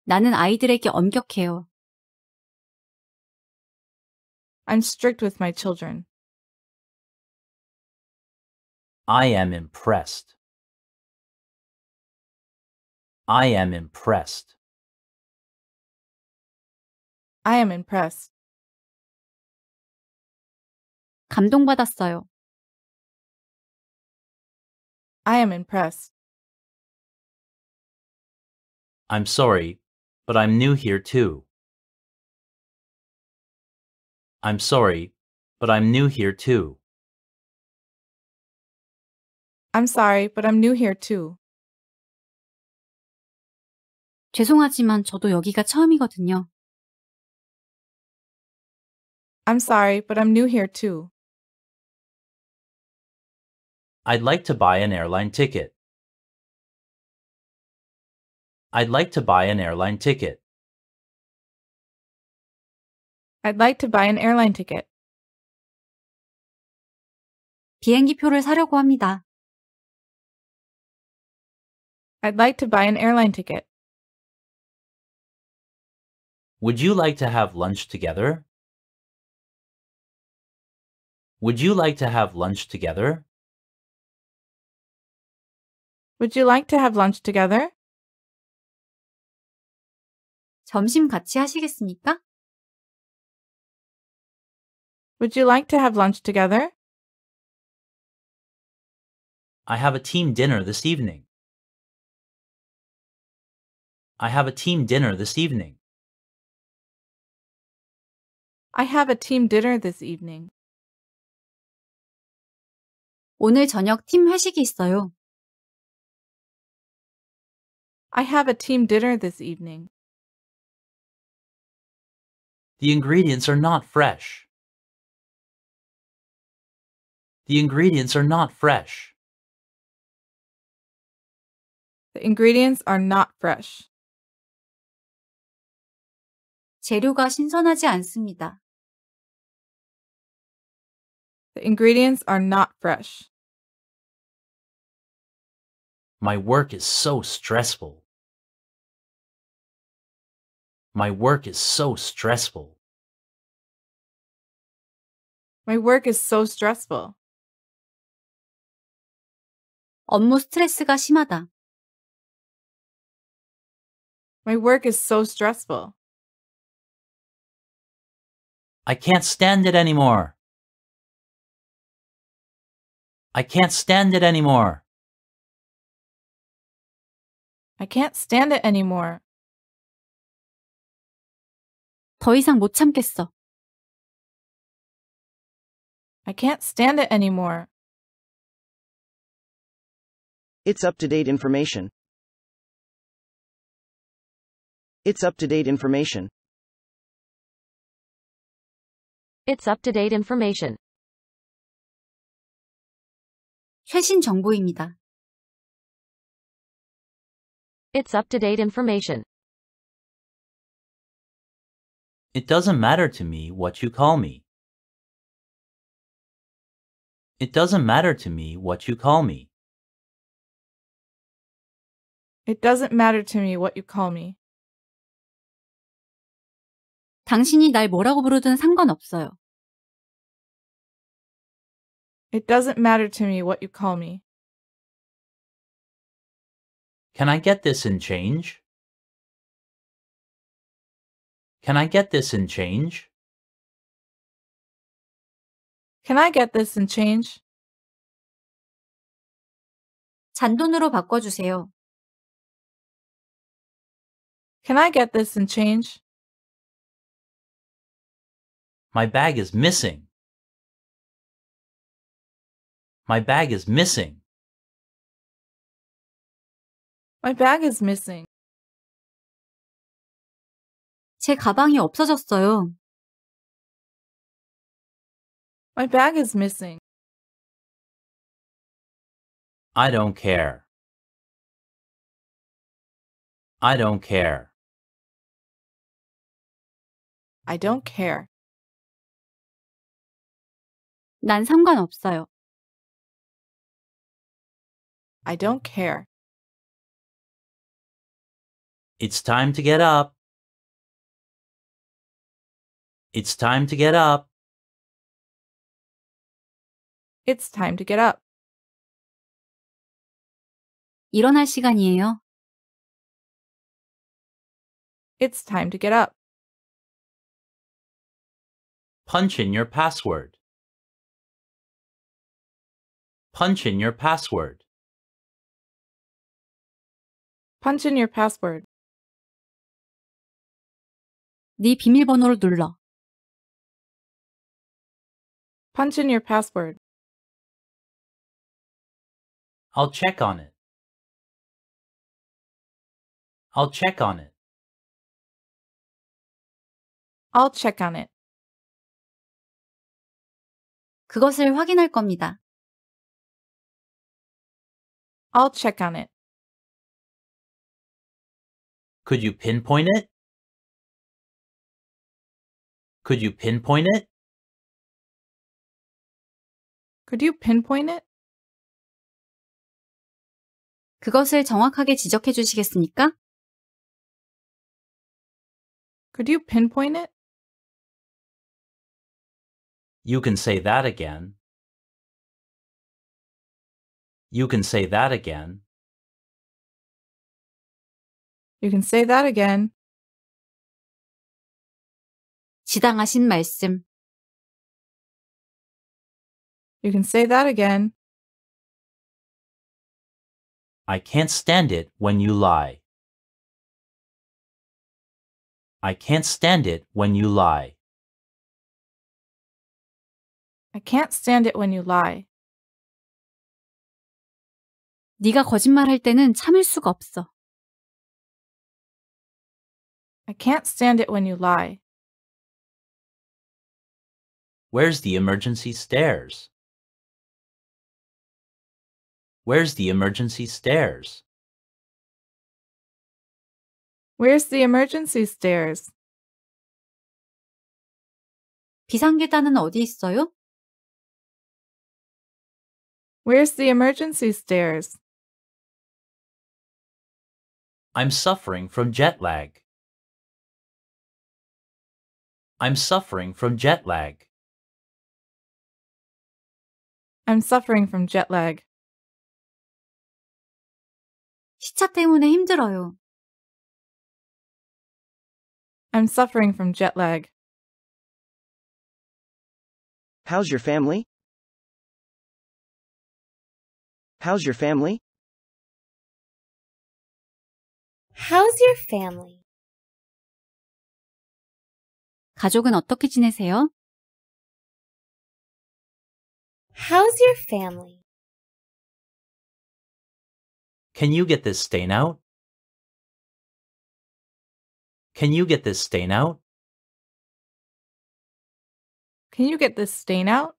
나는 아이들에게 엄격해요. I'm strict with my children. I am impressed. I am impressed. I am impressed. 감동받았어요. I am impressed. I'm sorry, but I'm new here too. I'm sorry, but I'm new here too. I'm sorry, but I'm new here too. 죄송하지만 저도 여기가 처음이거든요. I'm sorry, but I'm new here too. I'd like to buy an airline ticket. I'd like to buy an airline ticket. I'd like to buy an airline ticket. 비행기 표를 사려고 합니다. I'd like to buy an airline ticket. Would you like to have lunch together? Would you like to have lunch together? Would you like to have lunch together? 점심 같이 하시겠습니까? Would you like to have lunch together? I have a team dinner this evening. I have a team dinner this evening. I have a team dinner this evening. 오늘 저녁 팀 회식이 있어요. I have a team dinner this evening. The ingredients are not fresh. The ingredients are not fresh. The ingredients are not fresh. 재료가 신선하지 않습니다. The ingredients are not fresh. My work is so stressful. My work is so stressful. My work is so stressful. 업무 스트레스가 심하다. My work is so stressful. I can't stand it anymore. I can't stand it anymore. I can't stand it anymore. 더 이상 못 참겠어. I can't stand it anymore. It's up-to-date information. It's up-to-date information. its up-to-date information. 최신 정보입니다. It's up-to-date information. It doesn't matter to me what you call me. It doesn't matter to me what you call me. It doesn't matter to me what you call me. 당신이 날 뭐라고 부르든 상관없어요. It doesn't matter to me what you call me. Can I get this in change? Can I get this in change? Can I get this in change? 잔돈으로 바꿔주세요. Can I get this in change? My bag is missing. My bag is missing. My bag is missing. 제 가방이 없어졌어요. My bag is missing. I don't care. I don't care. I don't care. 난 상관없어요. I don't care. It's time to get up. It's time to get up. It's time to get up. 일어날 시간이에요. It's time to get up. Punch in your password. Punch in your password. Punch in your password. 네 비밀번호를 눌러. Punch in your password. I'll check on it. I'll check on it. I'll check on it. 그것을 확인할 겁니다. I'll check on it. Could you pinpoint it? Could you pinpoint it? Could you pinpoint it? 그것을 정확하게 지적해 주시겠습니까? Could you pinpoint it? You can say that again. You can say that again. You can say that again. 지당하신 말씀. You can say that again. I can't stand it when you lie. I can't stand it when you lie. I can't stand it when you lie. 네가 거짓말할 때는 참을 수가 없어. I can't stand it when you lie. Where's the emergency stairs? Where's the emergency stairs? Where's the emergency stairs? 비상계단은 어디 있어요? Where's the emergency stairs? I'm suffering from jet lag. I'm suffering from jet lag. I'm suffering from jet lag. 시차 때문에 힘들어요. I'm suffering from jet lag. How's your family? How's your family? How's your family? 가족은 어떻게 지내세요? How's your family? Can you get this stain out? Can you get this stain out? Can you get this stain out?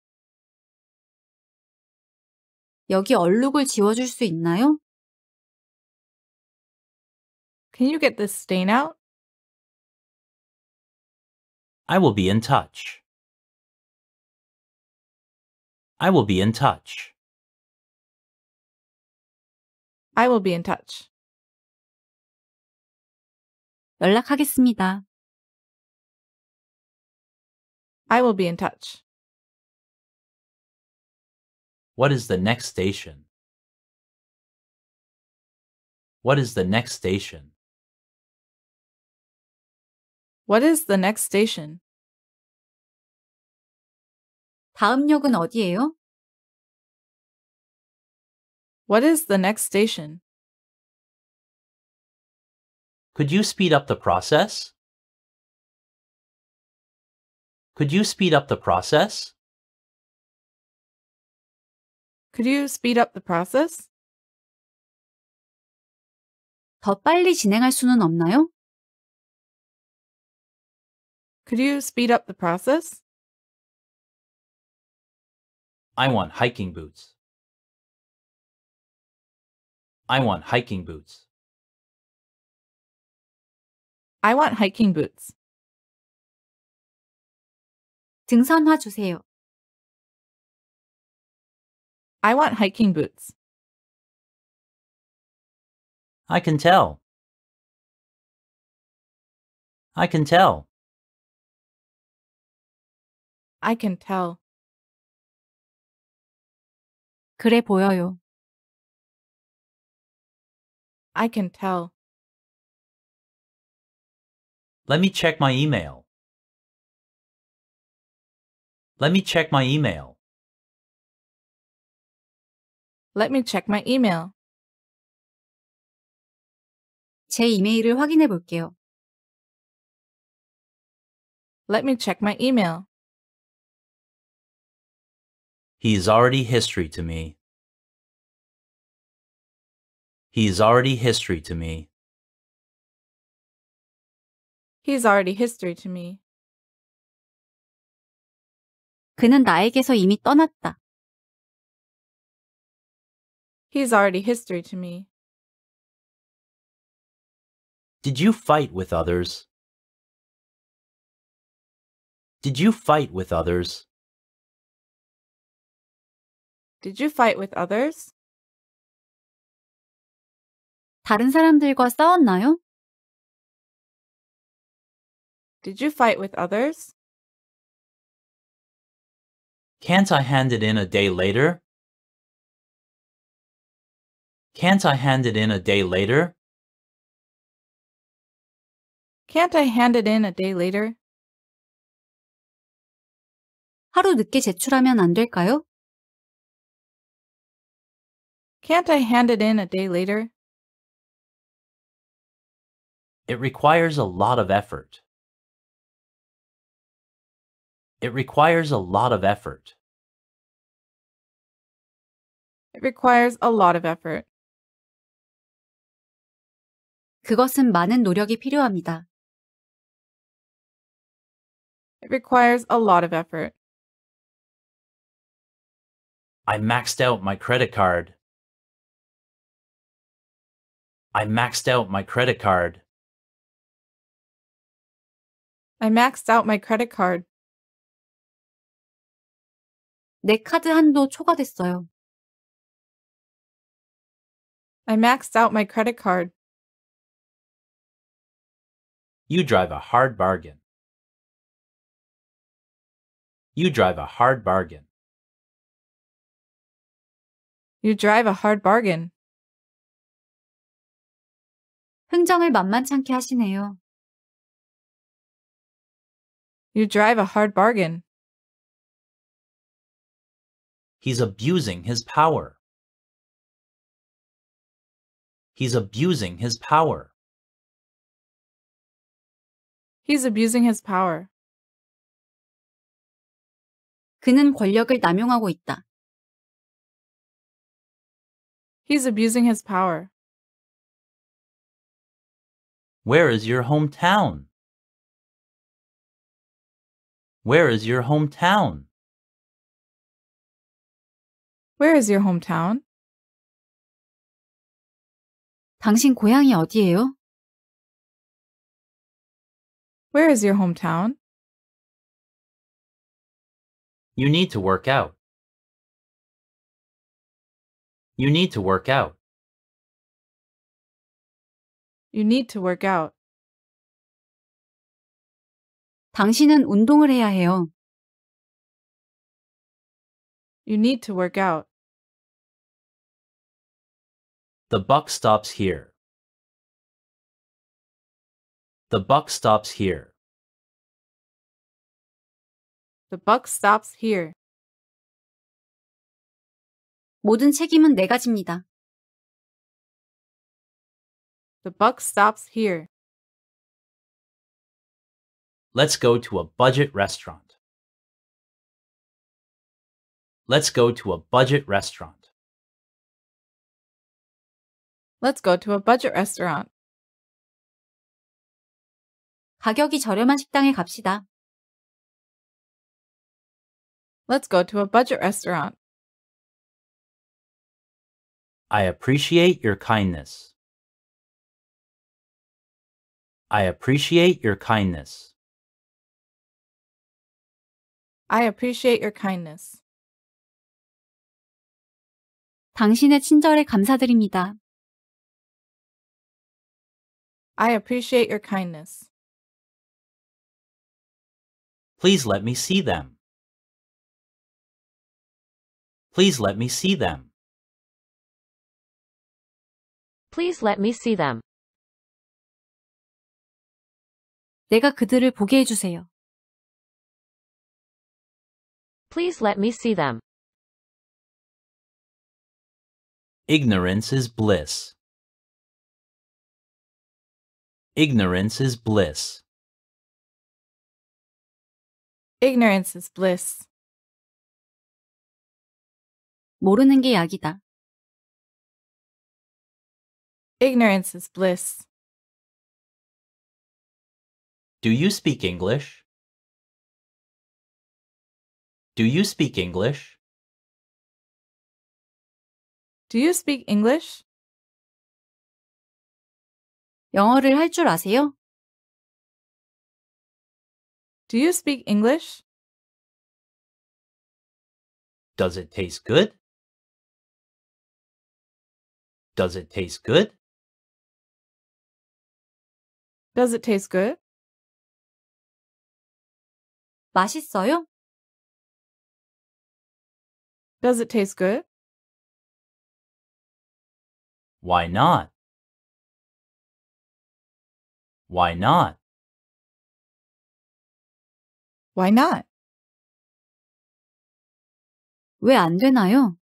여기 얼룩을 지워줄 수 있나요? Can you get this stain out? I will be in touch. I will be in touch. I will be in touch. 연락하겠습니다. I will be in touch. What is the next station? What is the next station? What is the next station? 다음 역은 어디예요? What is the next station? Could you speed up the process? Could you speed up the process? Could you speed up the process? 더 빨리 진행할 수는 없나요? Could you speed up the process? I want hiking boots. I want hiking boots. I want hiking boots. 등산화 주세요. I want hiking boots. I can tell. I can tell. I can tell. 그래 보여요. I can tell. Let me check my email. Let me check my email. Let me check my email. 제 이메일을 확인해 볼게요. Let me check my email. He is already history to me. is already history to me. is already history to me. 그는 나에게서 이미 떠났다. already history to me. Did you fight with others? Did you fight with others? Did you fight with others? 다른 사람들과 싸웠나요? Did you fight with others? Can't I hand it in a day later? Can't I hand it in a day later? Can't I hand it in a day later? 하루 늦게 제출하면 안 될까요? Can't I hand it in a day later? It requires a lot of effort. It requires a lot of effort. It requires a lot of effort. 그것은 많은 노력이 필요합니다. It requires a lot of effort. I maxed out my credit card. I maxed out my credit card. I maxed out my credit card. 내 카드 한도 초과됐어요. I maxed out my credit card. You drive a hard bargain. You drive a hard bargain. You drive a hard bargain. 흥정을 만만찮게 하시네요. You drive a hard bargain. He's abusing his power. He's abusing his power. He's abusing his power. 그는 권력을 남용하고 있다. He's abusing his power. Where is your hometown? Where is your hometown? Where is your hometown? 당신 고향이 어디예요? Where is your hometown? You need to work out. You need to work out. You need to work out. 당신은 운동을 해야 해요. You need to work out. The buck stops here. The buck stops here. The buck stops here. 모든 책임은 내가 집니다. The buck stops here. Let's go to a budget restaurant. Let's go to a budget restaurant. Let's go to a budget restaurant. 가격이 저렴한 식당에 갑시다. Let's go to a budget restaurant. I appreciate your kindness. I appreciate your kindness. I appreciate your kindness. 당신의 친절에 감사드립니다. I appreciate your kindness. Please let me see them. Please let me see them. Please let me see them. 내가 그들을 보게 해주세요. Please let me see them. Ignorance is bliss. Ignorance is bliss. Ignorance is bliss. 모르는 게 약이다. Ignorance is bliss. Do you speak English? Do you speak English? Do you speak English? 영어를 할 줄 아세요? Do you speak English? Does it taste good? Does it taste good? Does it taste good? 맛있어요? Does it taste good? Why not? Why not? Why not? 되나요?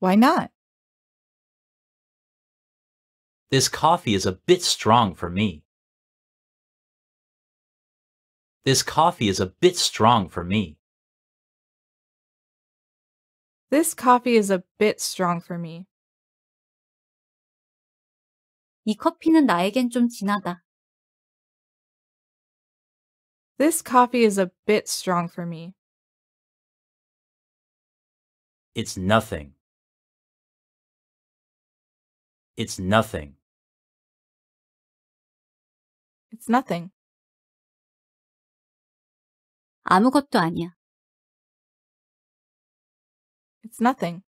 Why not? This coffee is a bit strong for me. This coffee is a bit strong for me. This coffee is a bit strong for me. 이 커피는 나에겐 좀 진하다. This coffee is a bit strong for me. It's nothing. It's nothing. It's nothing. 아무것도 아니야. It's nothing.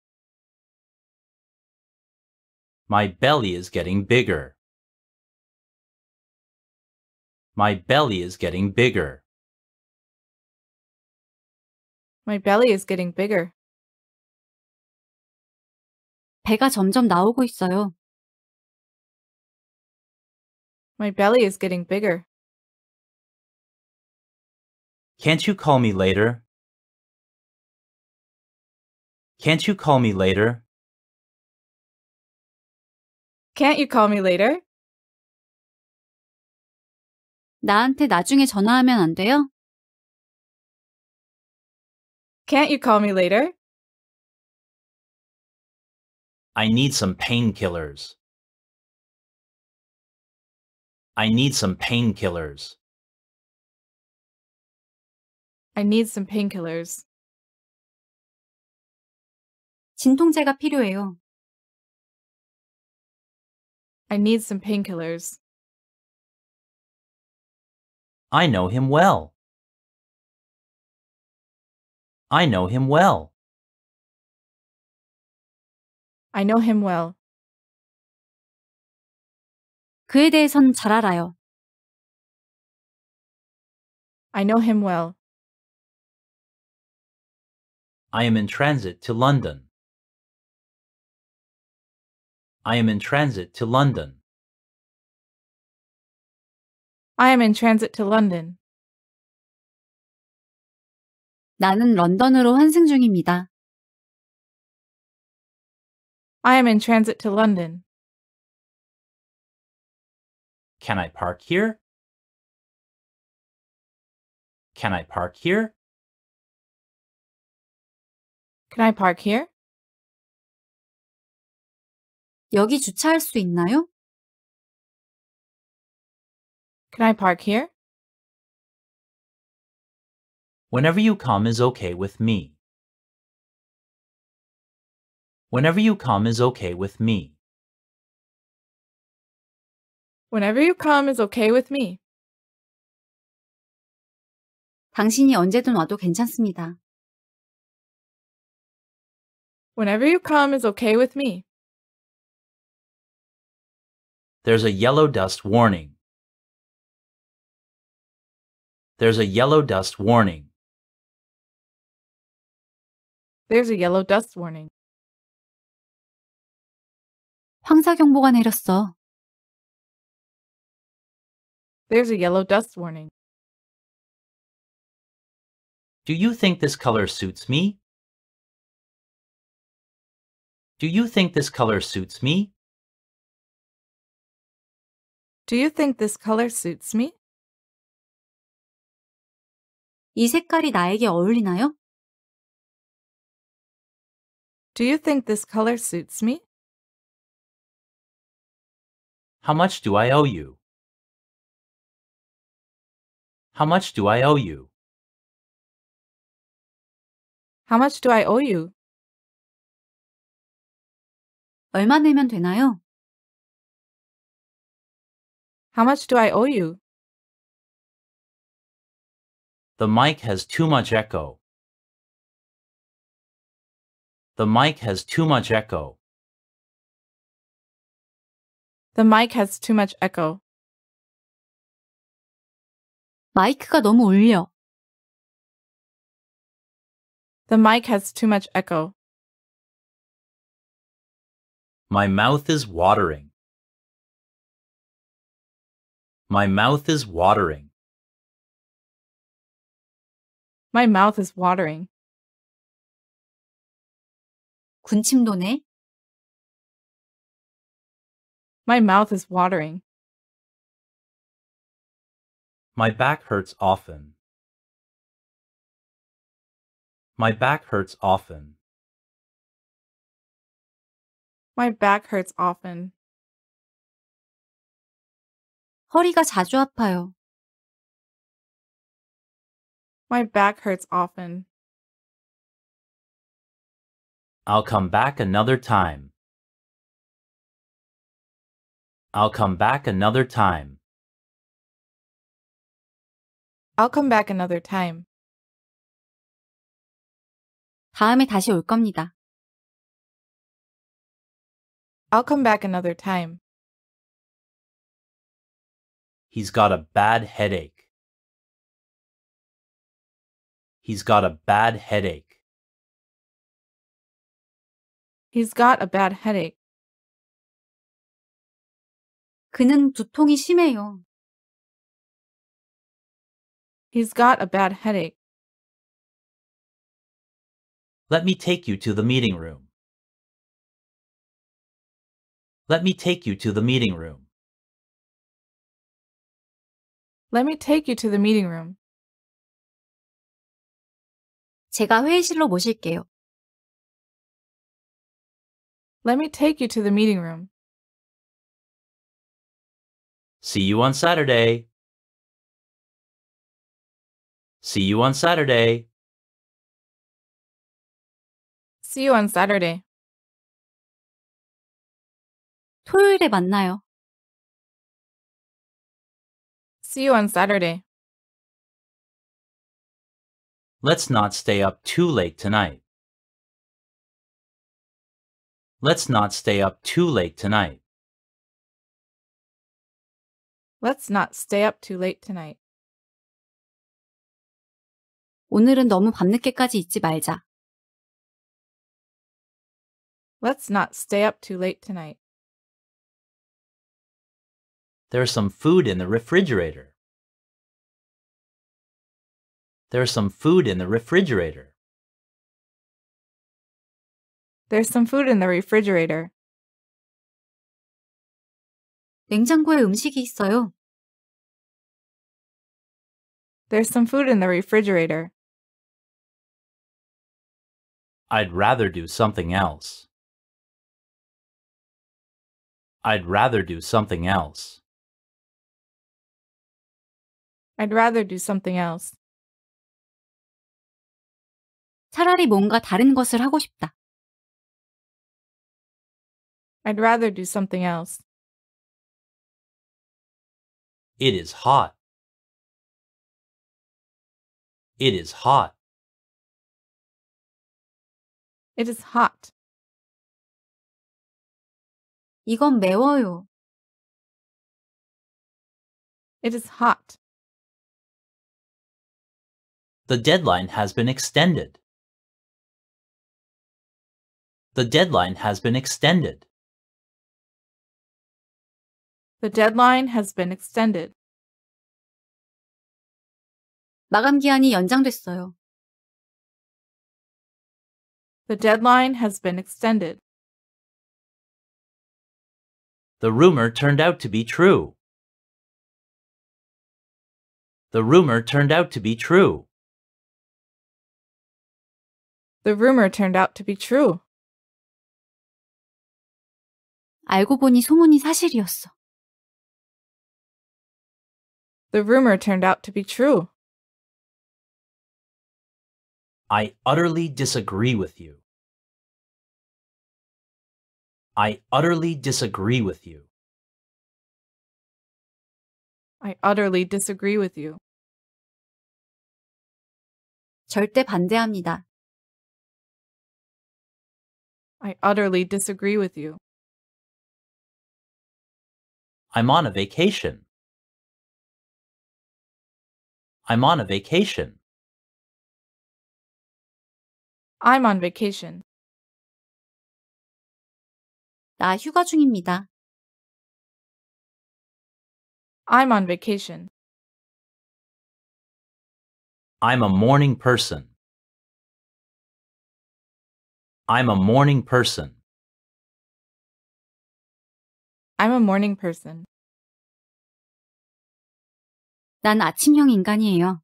My belly is getting bigger. My belly is getting bigger. My belly is getting bigger. 배가 점점 나오고 있어요. My belly is getting bigger. Can't you call me later? Can't you call me later? Can't you call me later? 나한테 나중에 전화하면 안 돼요? Can't you call me later? I need some painkillers. I need some painkillers. I need some painkillers. 진통제가 필요해요. I need some painkillers. I know him well. I know him well. I know him well. 그에 대해선 잘 알아요. I know him well. I am in transit to London. I am in transit to London. I am in transit to London. 나는 런던으로 환승 중입니다. I am in transit to London. Can I park here? Can I park here? Can I park here? 여기 주차할 수 있나요? Can I park here? Whenever you come is okay with me. Whenever you come is okay with me. Whenever you come is okay with me. 당신이 언제든 와도 괜찮습니다. Whenever you come is okay with me. There's a yellow dust warning. There's a yellow dust warning. There's a yellow dust warning. 황사 경보가 내렸어. There's a yellow dust warning. Do you think this color suits me? Do you think this color suits me? Do you think this color suits me? 이 색깔이 나에게 어울리나요? Do you think this color suits me? How much do I owe you? How much do I owe you? How much do I owe you? 얼마 내면 되나요? How much do I owe you? The mic has too much echo. The mic has too much echo. The mic has too much echo. 마이크가 너무 울려. The mic has too much echo. My mouth is watering. My mouth is watering. My mouth is watering. 군침 도네. My mouth is watering. My back hurts often. My back hurts often. My back hurts often. 허리가 자주 아파요. My back hurts often. I'll come back another time. I'll come back another time. I'll come back another time. 다음에 다시 올 겁니다. I'll come back another time. He's got a bad headache. He's got a bad headache. He's got a bad headache. 그는 두통이 심해요. He's got a bad headache. Let me take you to the meeting room. Let me take you to the meeting room. Let me take you to the meeting room. 제가 회의실로 모실게요. Let me take you to the meeting room. See you on Saturday. See you on Saturday. See you on Saturday. 토요일에 만나요. See you on Saturday. Let's not stay up too late tonight. Let's not stay up too late tonight. Let's not stay up too late tonight. 오늘은 너무 밤늦게까지 있지 말자. Let's not stay up too late tonight. There's some food in the refrigerator. There's some food in the refrigerator. There's some food in the refrigerator. 냉장고에 음식이 있어요. There's some food in the refrigerator. I'd rather do something else. I'd rather do something else. I'd rather do something else. 차라리 뭔가 다른 것을 하고 싶다. I'd rather do something else. It is hot. It is hot. It is hot. 이건 매워요. It is hot. The deadline has been extended. The deadline has been extended. The deadline has been extended. 마감 기한이 연장됐어요. The deadline has been extended. The rumor turned out to be true. The rumor turned out to be true. The rumor turned out to be true. 알고 보니 소문이 사실이었어. The rumor turned out to be true. I utterly disagree with you. I utterly disagree with you. I utterly disagree with you. 절대 반대합니다. I utterly disagree with you. I'm on a vacation. I'm on a vacation. I'm on vacation. 나 휴가 중입니다. I'm on vacation. I'm a morning person. I'm a morning person. I'm a morning person. 난 아침형 인간이에요.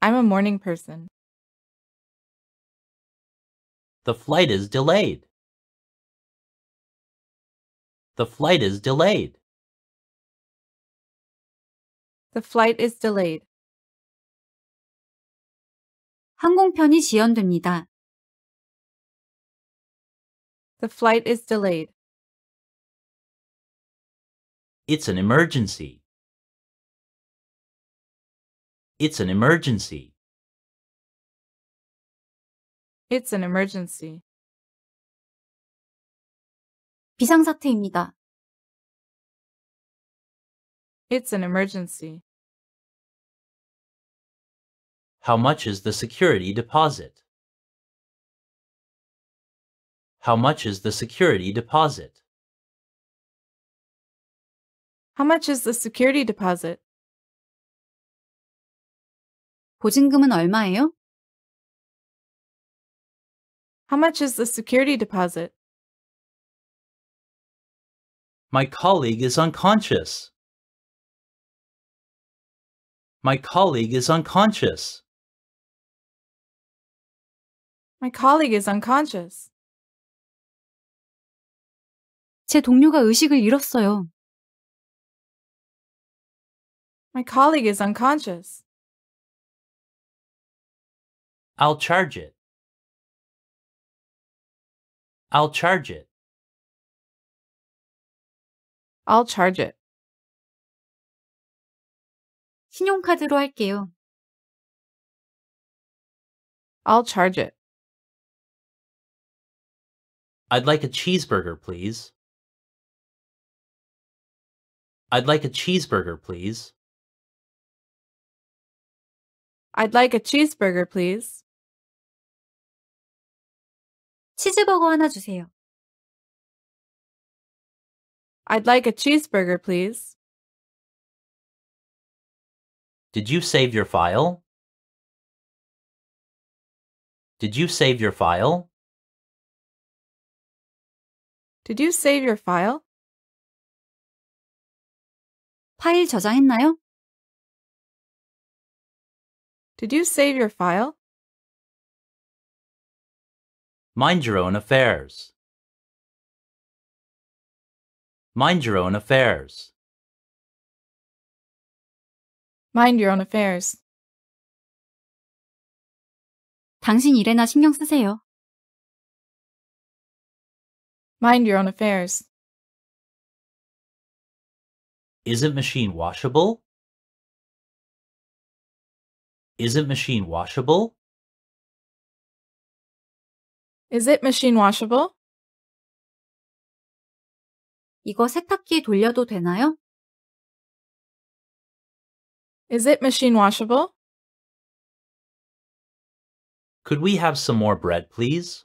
I'm a morning person. The flight is delayed. The flight is delayed. The flight is delayed. 항공편이 지연됩니다. The flight is delayed. It's an emergency. It's an emergency. It's an emergency. 비상사태입니다. It's an emergency. How much is the security deposit? How much is the security deposit? How much is the security deposit? 보증금은 얼마예요? How much is the security deposit? My colleague is unconscious. My colleague is unconscious. My colleague is unconscious. 제 동료가 의식을 잃었어요. My colleague is unconscious. I'll charge it. I'll charge it. I'll charge it. 신용카드로 할게요. I'll charge it. I'd like a cheeseburger, please. I'd like a cheeseburger, please. I'd like a cheeseburger, please. 치즈버거 하나 주세요. I'd like a cheeseburger, please. Did you save your file? Did you save your file? Did you save your file? 파일 저장했나요? Did you save your file? Mind your own affairs. Mind your own affairs. Mind your own affairs. 당신 일에나 신경 쓰세요. Mind your own affairs. Isn't machine washable? Isn't machine washable? Is it machine washable? 이거 세탁기에 돌려도 되나요? Is it machine washable? Could we have some more bread, please?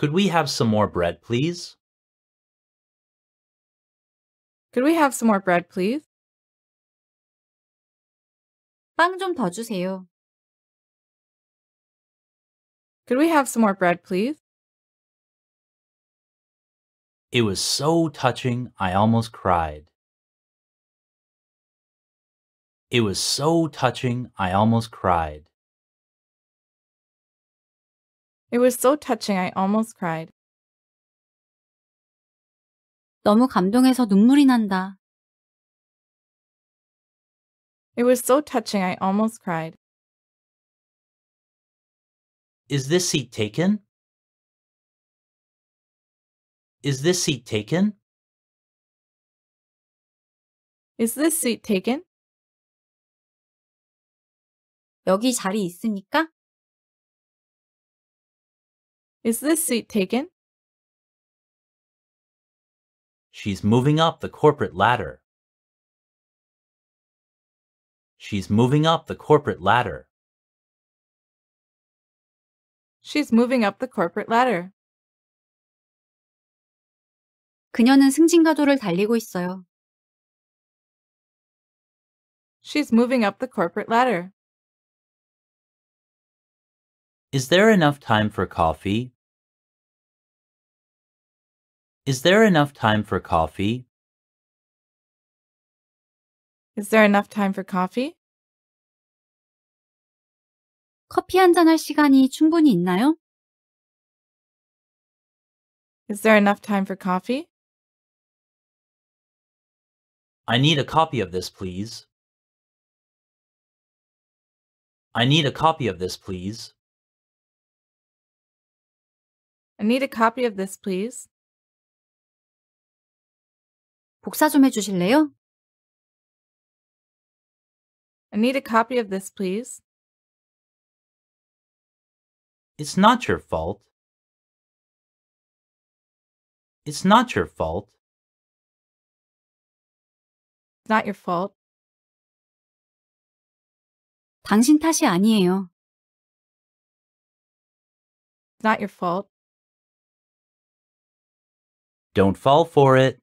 Could we have some more bread, please? Could we have some more bread, please? 빵 좀 더 주세요. Could we have some more bread, please? It was so touching, I almost cried. It was so touching, I almost cried. It was so touching I almost cried. 너무 감동해서 눈물이 난다. It was so touching I almost cried. Is this seat taken? Is this seat taken? Is this seat taken? 여기 자리 있습니까? Is this seat taken? She's moving up the corporate ladder. She's moving up the corporate ladder. She's moving up the corporate ladder. 그녀는 승진가도를 달리고 있어요. She's moving up the corporate ladder. Is there enough time for coffee? Is there enough time for coffee? Is there enough time for coffee? 커피 한 잔 할 시간이 충분히 있나요? Is there enough time for coffee? I need a copy of this, please. I need a copy of this, please. I need a copy of this, please. 복사 좀 해주실래요? I need a copy of this, please. It's not your fault. It's not your fault. It's not your fault. 당신 탓이 아니에요. It's not your fault. Don't fall for it.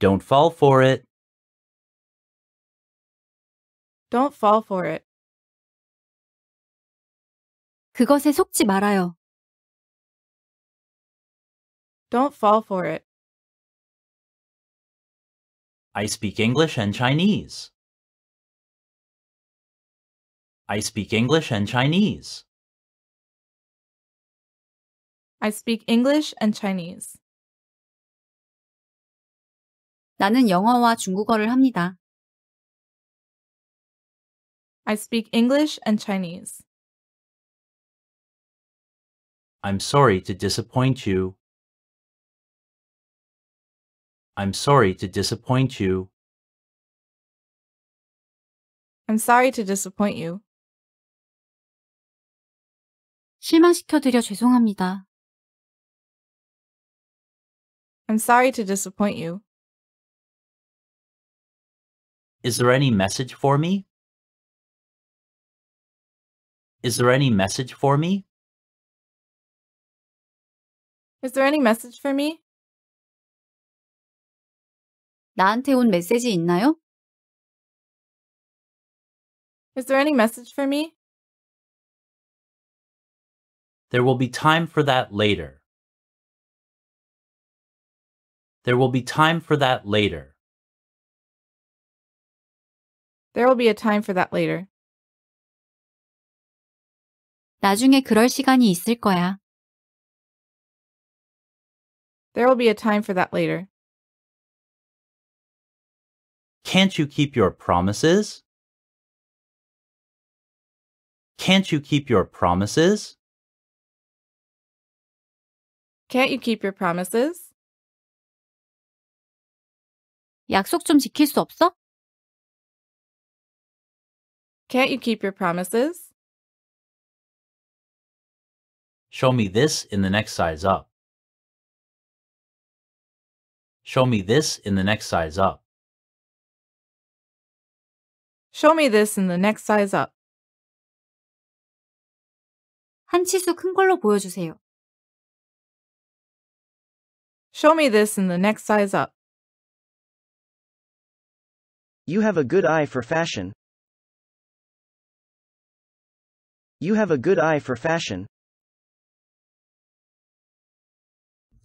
Don't fall for it. Don't fall for it. 그것에 속지 말아요. Don't fall for it. I speak English and Chinese. I speak English and Chinese. I speak English and Chinese. 나는 영어와 중국어를 합니다. I speak English and Chinese. I'm sorry to disappoint you. I'm sorry to disappoint you. I'm sorry to disappoint you. 실망시켜드려 죄송합니다. I'm sorry to disappoint you. Is there any message for me? Is there any message for me? Is there any message for me? 나한테 온 메시지 있나요? Is there any message for me? There will be time for that later. There will be time for that later. There will be a time for that later. 나중에 그럴 시간이 있을 거야. There will be a time for that later. Can't you keep your promises? Can't you keep your promises? Can't you keep your promises? 약속 좀 지킬 수 없어? Can't you keep your promises? Show me this in the next size up. Show me this in the next size up. Show me this in the next size up. 한 치수 큰 걸로 보여주세요. Show me this in the next size up. You have a good eye for fashion. You have a good eye for fashion.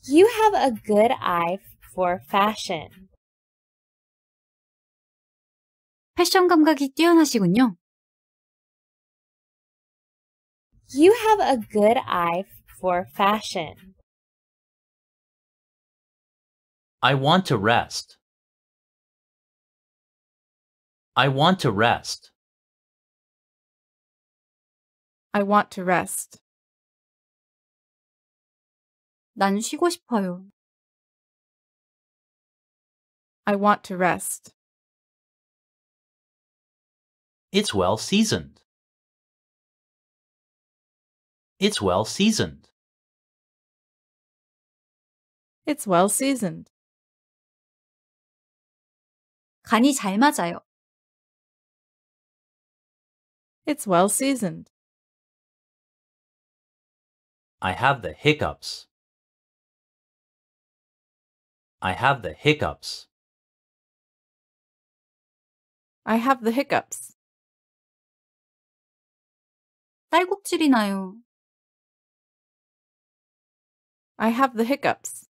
You have a good eye for fashion. 패션 감각이 뛰어나시군요. You have a good eye for fashion. I want to rest. I want to rest. I want to rest. 난 쉬고 싶어요. I want to rest. It's well seasoned. It's well seasoned. It's well seasoned. 간이 잘 맞아요. It's well seasoned. I have the hiccups. I have the hiccups. I have the hiccups. 딸꾹질이 나요. I have the hiccups.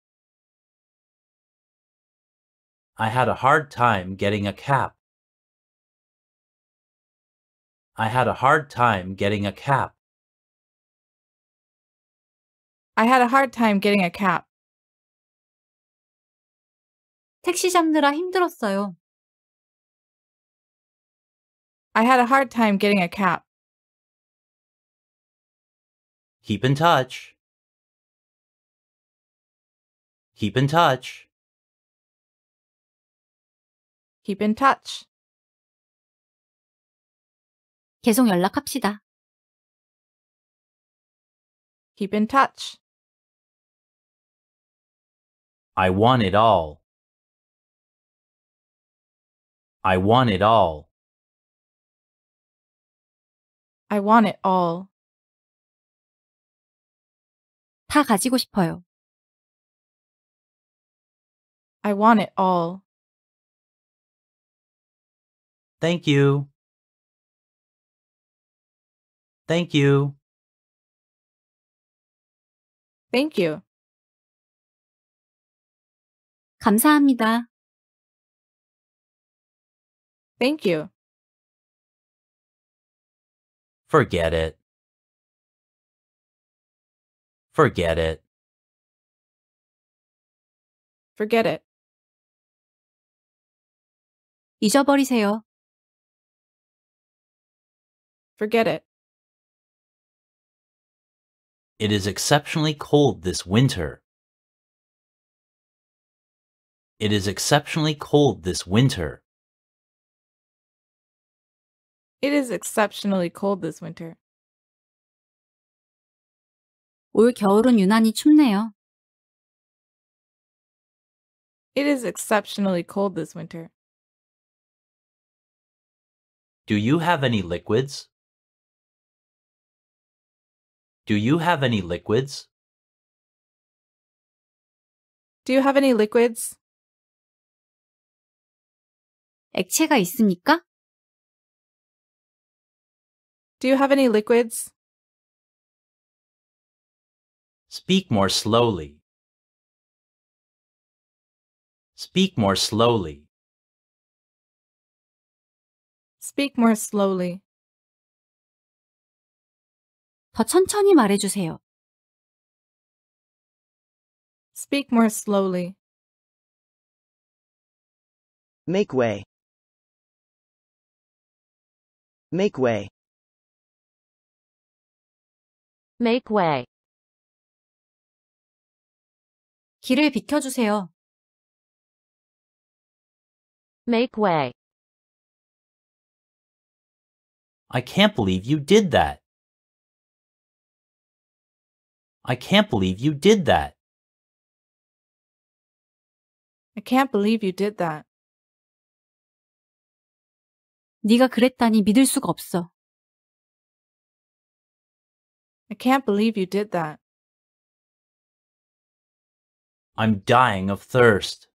I had a hard time getting a cap. I had a hard time getting a cap. I had a hard time getting a cap. 택시 잡느라 힘들었어요. I had a hard time getting a cap. Keep in touch. Keep in touch. Keep in touch. 계속 연락합시다. Keep in touch. I want it all. I want it all. I want it all. 다 가지고 싶어요. I want it all. Thank you. Thank you. Thank you. 감사합니다. Thank you. Forget it. Forget it. Forget it. 잊어버리세요. Forget it. It is exceptionally cold this winter. It is exceptionally cold this winter. It is exceptionally cold this winter. 올 겨울은 유난히 춥네요. It is exceptionally cold this winter. Do you have any liquids? Do you have any liquids? Do you have any liquids? 액체가 있습니까? Do you have any liquids? Speak more slowly. Speak more slowly. Speak more slowly. 더 천천히 말해주세요. Speak more slowly. Make way. Make way. Make way. 길을 비켜주세요. Make way. I can't believe you did that. I can't believe you did that. I can't believe you did that. 네가 그랬다니 믿을 수가 없어. I can't believe you did that. I'm dying of thirst.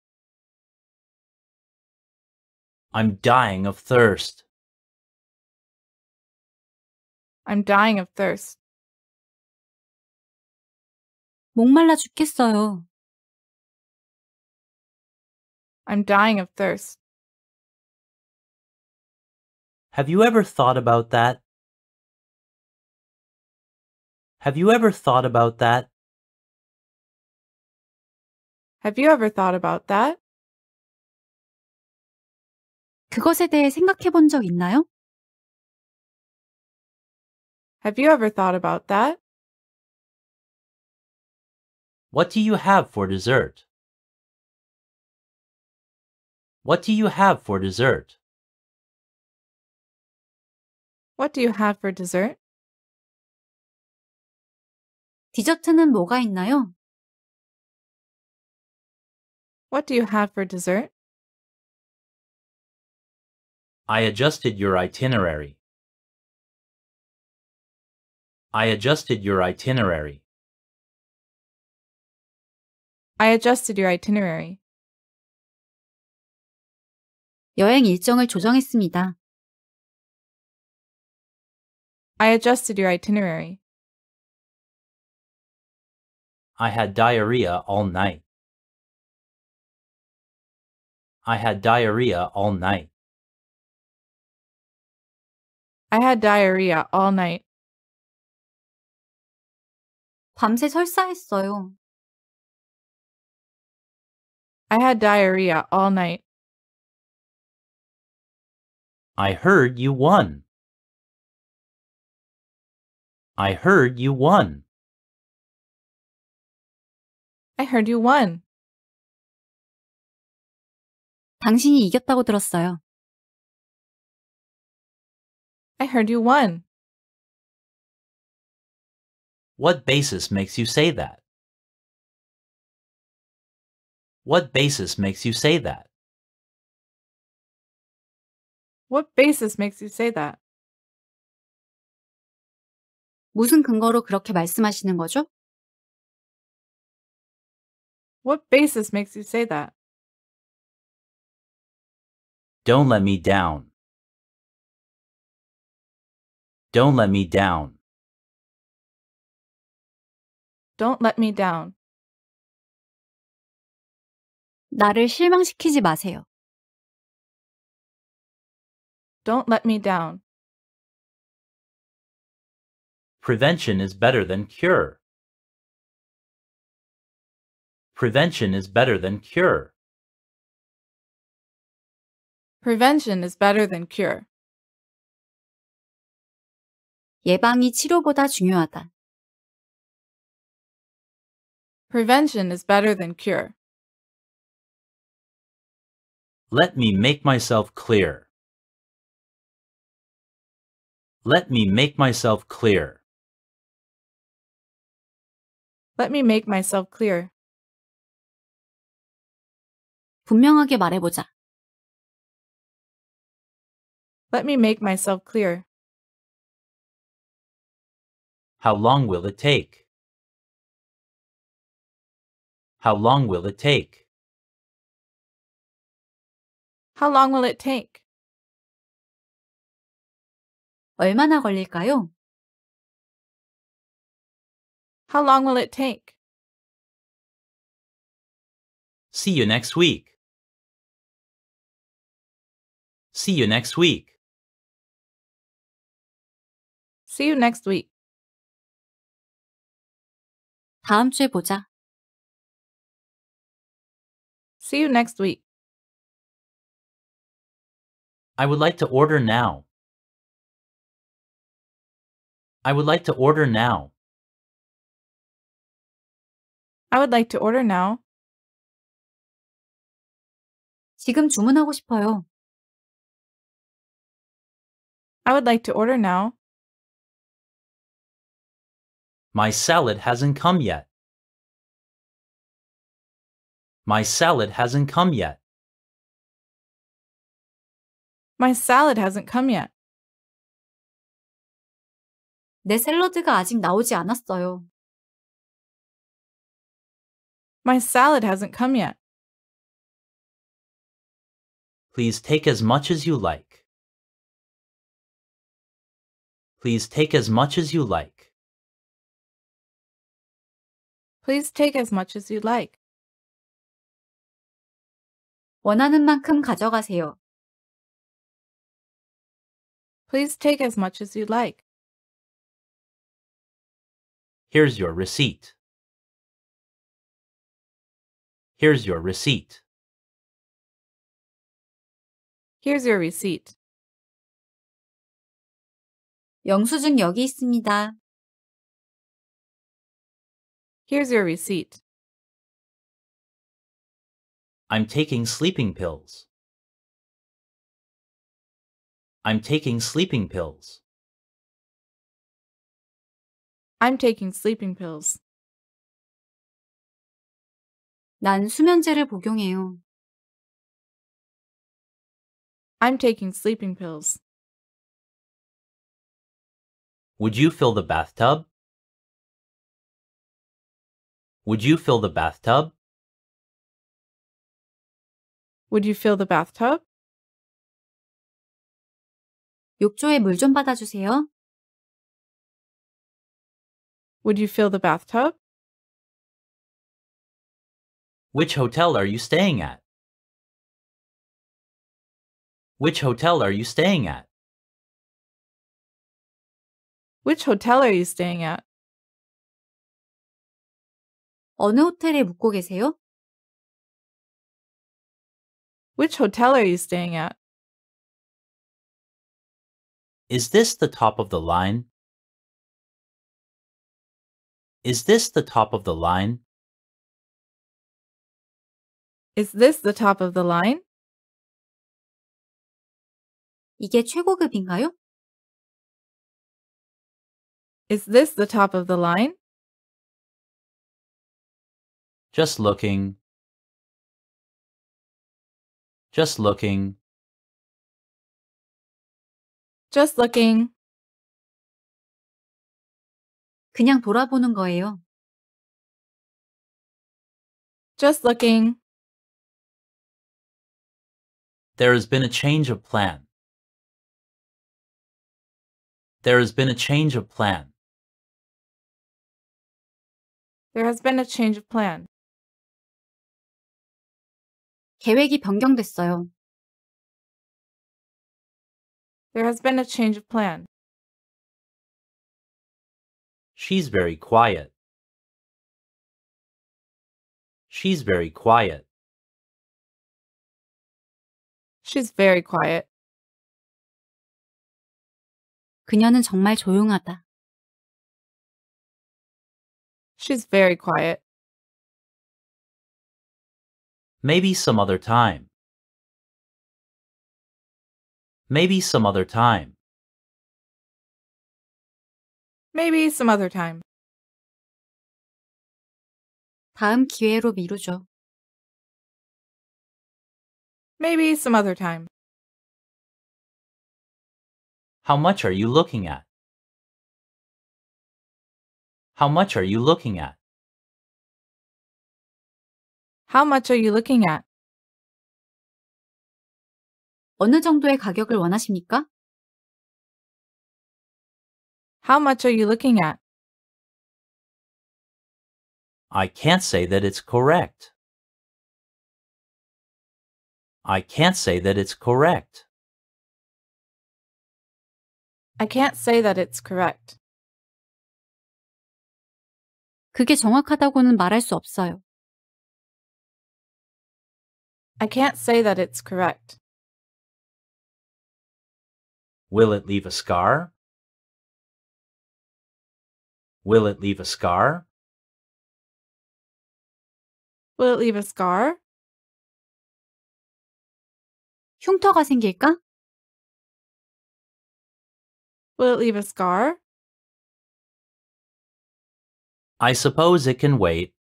I'm dying of thirst. I'm dying of thirst. 목말라 죽겠어요. I'm dying of thirst. Have you ever thought about that? Have you ever thought about that? Have you ever thought about that? 그것에 대해 생각해 본 적 있나요? Have you ever thought about that? What do you have for dessert? What do you have for dessert? What do you have for dessert? 디저트는 뭐가 있나요? What do you have for dessert? I adjusted your itinerary. I adjusted your itinerary. I adjusted your itinerary. 여행 일정을 조정했습니다. I adjusted your itinerary. I had diarrhea all night. I had diarrhea all night. I had diarrhea all night. 밤새 설사했어요. I had diarrhea all night. I heard you won. I heard you won. I heard you won. 당신이 이겼다고 들었어요. I heard you won. What basis makes you say that? What basis makes you say that? What basis makes you say that? 무슨 근거로 그렇게 말씀하시는 거죠? What basis makes you say that? Don't let me down. Don't let me down. Don't let me down. 나를 실망시키지 마세요. Don't let me down. Prevention is better than cure. Prevention is better than cure. Prevention is better than cure. 예방이 치료보다 중요하다. Prevention is better than cure. Let me make myself clear. Let me make myself clear. Let me make myself clear. 분명하게 말해보자. Let me make myself clear. How long will it take? How long will it take? How long will it take? 얼마나 걸릴까요? How long will it take? See you next week. See you next week. See you next week. 다음 주에 보자. See you next week. I would like to order now. I would like to order now. I would like to order now. 지금 주문하고 싶어요. I would like to order now. My salad hasn't come yet. My salad hasn't come yet. My salad hasn't come yet. 내 샐러드가 아직 나오지 않았어요. My salad hasn't come yet. Please take as much as you like. Please take as much as you like. Please take as much as you like. 원하는 만큼 가져가세요. Please take as much as you like. Here's your receipt. Here's your receipt. Here's your receipt. 영수증 여기 있습니다. Here's your receipt. I'm taking sleeping pills. I'm taking sleeping pills. I'm taking sleeping pills. 난 수면제를 복용해요. I'm taking sleeping pills. Would you fill the bathtub? Would you fill the bathtub? Would you fill the bathtub? 욕조에 받아주세요. Would you fill the bathtub? Which hotel are you staying at? Which hotel are you staying at? Which hotel are you staying at? 어느 호텔에 묵고 계세요? Which hotel are you staying at? Is this the top of the line? Is this the top of the line? Is this the top of the line? 이게 최고급인가요? Is this the top of the line? Just looking. Just looking. Just looking. 그냥 돌아보는 거예요. Just looking. There has been a change of plan. There has been a change of plan. There has been a change of plan. 계획이 변경됐어요. There has been a change of plan. She's very quiet. She's very quiet. She's very quiet. 그녀는 정말 조용하다. She's very quiet. Maybe some other time. Maybe some other time. Maybe some other time. 다음 기회로 미루죠. Maybe some other time. How much are you looking at? How much are you looking at? How much are you looking at? 어느 정도의 가격을 원하십니까? How much are you looking at? I can't say that it's correct. I can't say that it's correct. I can't say that it's correct. 그게 정확하다고는 말할 수 없어요. I can't say that it's correct. Will it leave a scar? Will it leave a scar? Will it leave a scar? 흉터가 생길까? Will it leave a scar? I suppose it can wait.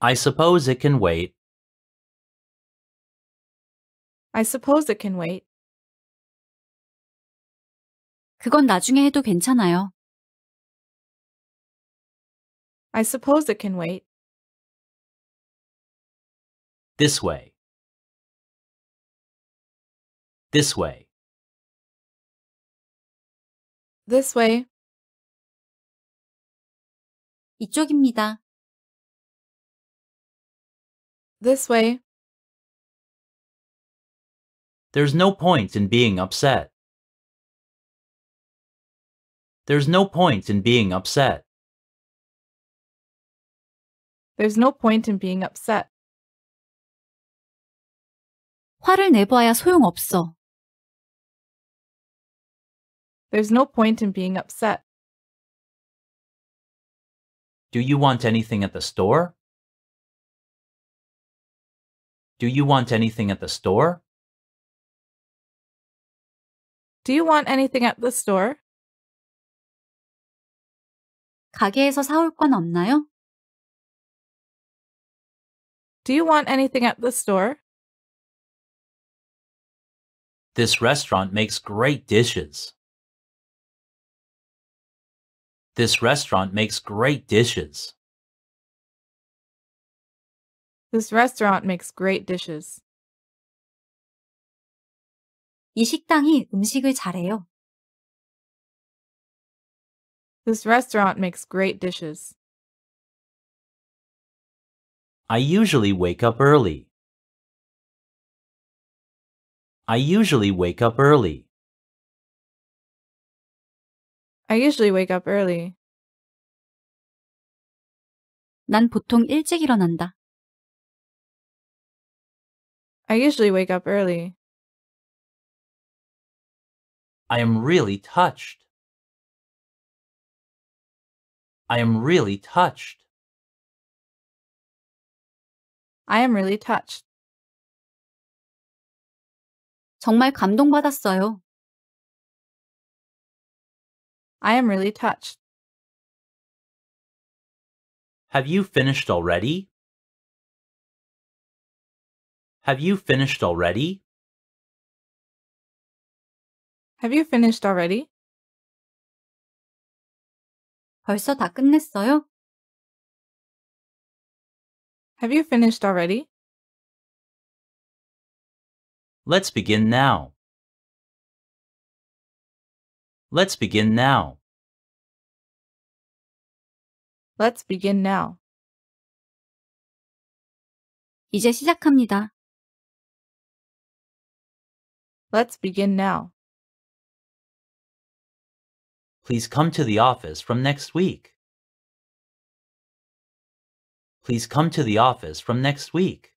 I suppose it can wait. I suppose it can wait. 그건 나중에 해도 괜찮아요. I suppose it can wait. This way. This way. This way. 이쪽입니다. This way. There's no point in being upset. There's no point in being upset. There's no point in being upset. 화를 내봐야 소용없어. There's no point in being upset. Do you want anything at the store? Do you want anything at the store? Do you want anything at the store? 가게에서 사올 건 없나요? Do you want anything at the store? This restaurant makes great dishes. This restaurant makes great dishes. This restaurant makes great dishes. 이 식당이 음식을 잘해요. This restaurant makes great dishes. I usually wake up early. I usually wake up early. I usually wake up early. 난 보통 일찍 일어난다. I usually wake up early. I am really touched. I am really touched. I am really touched. 정말 감동받았어요. I am really touched. Have you finished already? Have you finished already? Have you finished already? 벌써 다 끝냈어요? Have you finished already? Let's begin now. Let's begin now. Let's begin now. 이제 시작합니다. Let's begin now. Please come to the office from next week. Please come to the office from next week.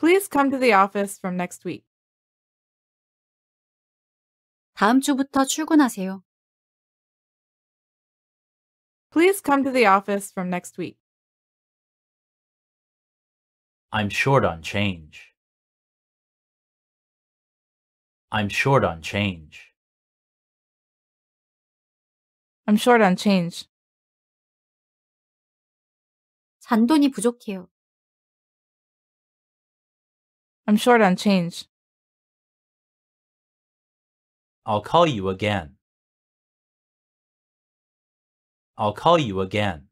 Please come to the office from next week. 다음 주부터 출근하세요. Please come to the office from next week. I'm short on change. I'm short on change. I'm short on change. 잔돈이 부족해요. I'm short on change. I'll call you again. I'll call you again.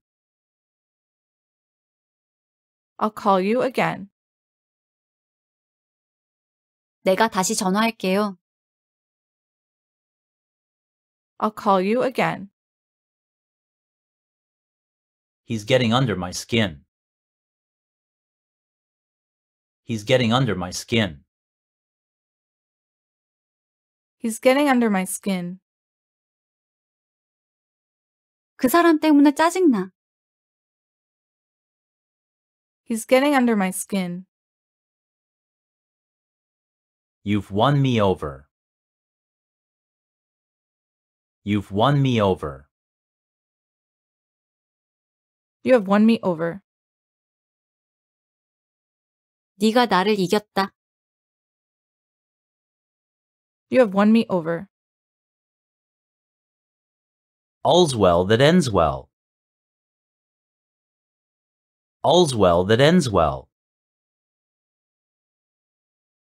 I'll call you again. 내가 다시 전화할게요. I'll call you again. He's getting under my skin. He's getting under my skin. He's getting under my skin. 그 사람 때문에 짜증나. He's getting under my skin. You've won me over. You've won me over. You have won me over. 네가 나를 이겼다. You have won me over. All's well that ends well. All's well that ends well.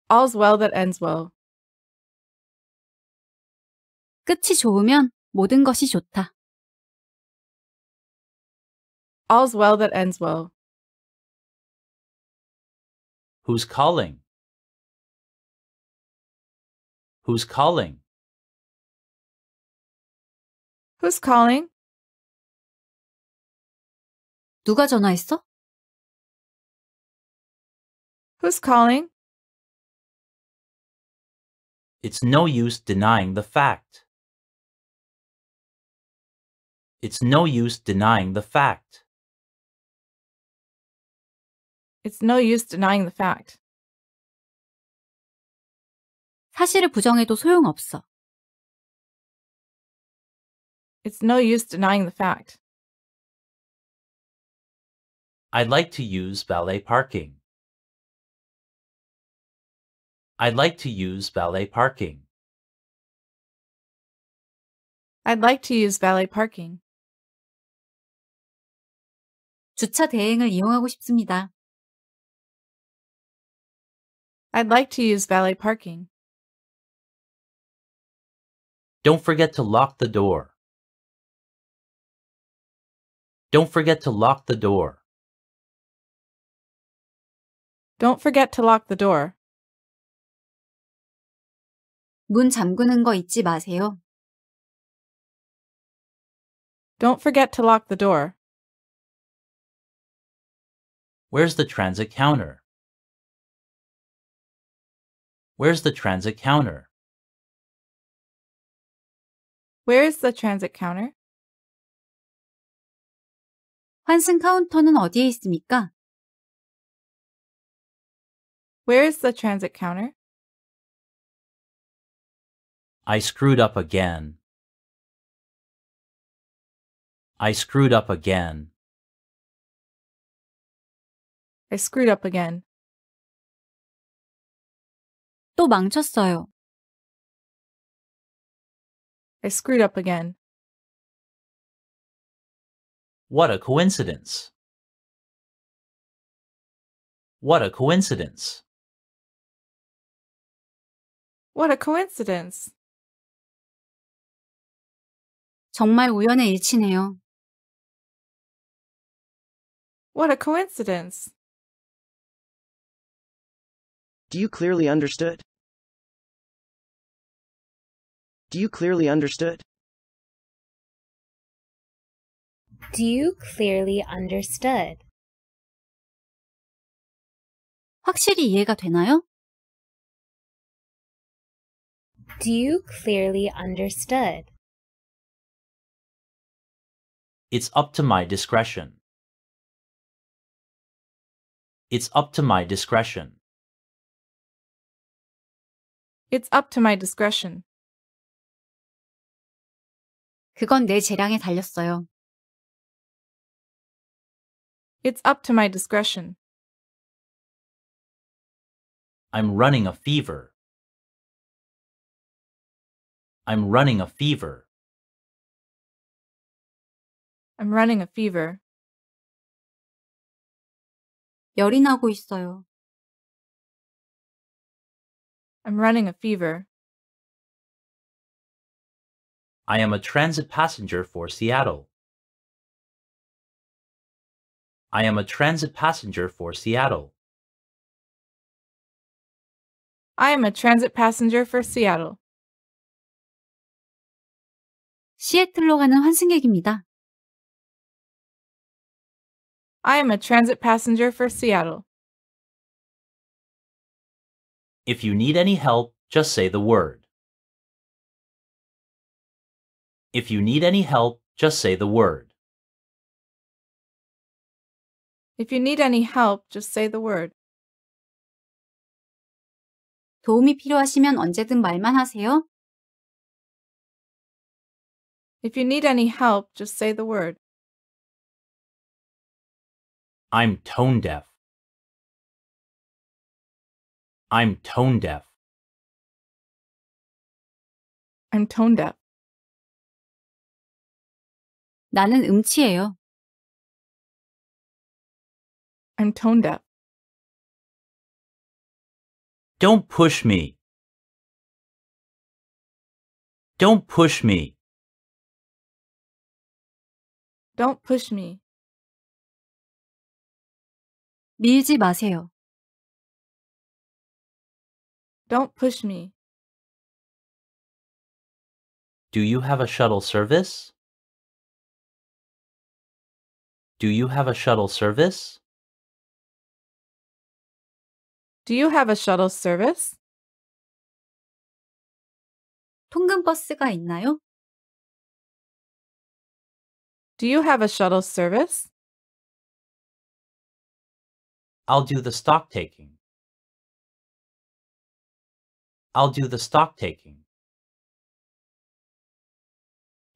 All's well that ends well. 끝이 좋으면 모든 것이 좋다. All's well that ends well. Who's calling? Who's calling? Who's calling? 누가 전화했어? Who's calling? It's no use denying the fact. It's no use denying the fact. It's no use denying the fact. 사실을 부정해도 소용없어. It's no use denying the fact. I'd like to use valet parking. I'd like to use valet parking. I'd like to use valet parking. 주차 대행을 이용하고 싶습니다. I'd like to use valet parking. Don't forget to lock the door. Don't forget to lock the door. Don't forget to lock the door. 문 잠그는 거 잊지 마세요. Don't forget to lock the door. Where's the transit counter? Where's the transit counter? Where is the transit counter? 환승 카운터는 어디에 있습니까? Where is the transit counter? I screwed up again. I screwed up again. I screwed up again. 또 망쳤어요. I screwed up again. What a coincidence. What a coincidence. What a coincidence. 정말 우연의 일치네요. What a coincidence. Do you clearly understood? Do you clearly understood? Do you clearly understood? 확실히 이해가 되나요? Do you clearly understood? It's up to my discretion. It's up to my discretion. It's up to my discretion. 그건 내 재량에 달렸어요. It's up to my discretion. I'm running a fever. I'm running a fever. I'm running a fever. 열이 나고 있어요. I'm running a fever. I am a transit passenger for Seattle. I am a transit passenger for Seattle. I am a transit passenger for Seattle. 시애틀로 가는 환승객입니다. I am a transit passenger for Seattle. If you need any help, just say the word. If you need any help, just say the word. If you need any help, just say the word. 도움이 필요하시면 언제든 말만 하세요. If you need any help, just say the word. I'm tone deaf. I'm tone deaf. I'm tone deaf. 나는 음치예요. I'm tone deaf. Don't push me. Don't push me. Don't push me. 밀지 마세요. Don't push me. Do you have a shuttle service? Do you have a shuttle service? Do you have a shuttle service? 통근버스가 있나요? Do you have a shuttle service? I'll do the stock taking. I'll do the stock taking.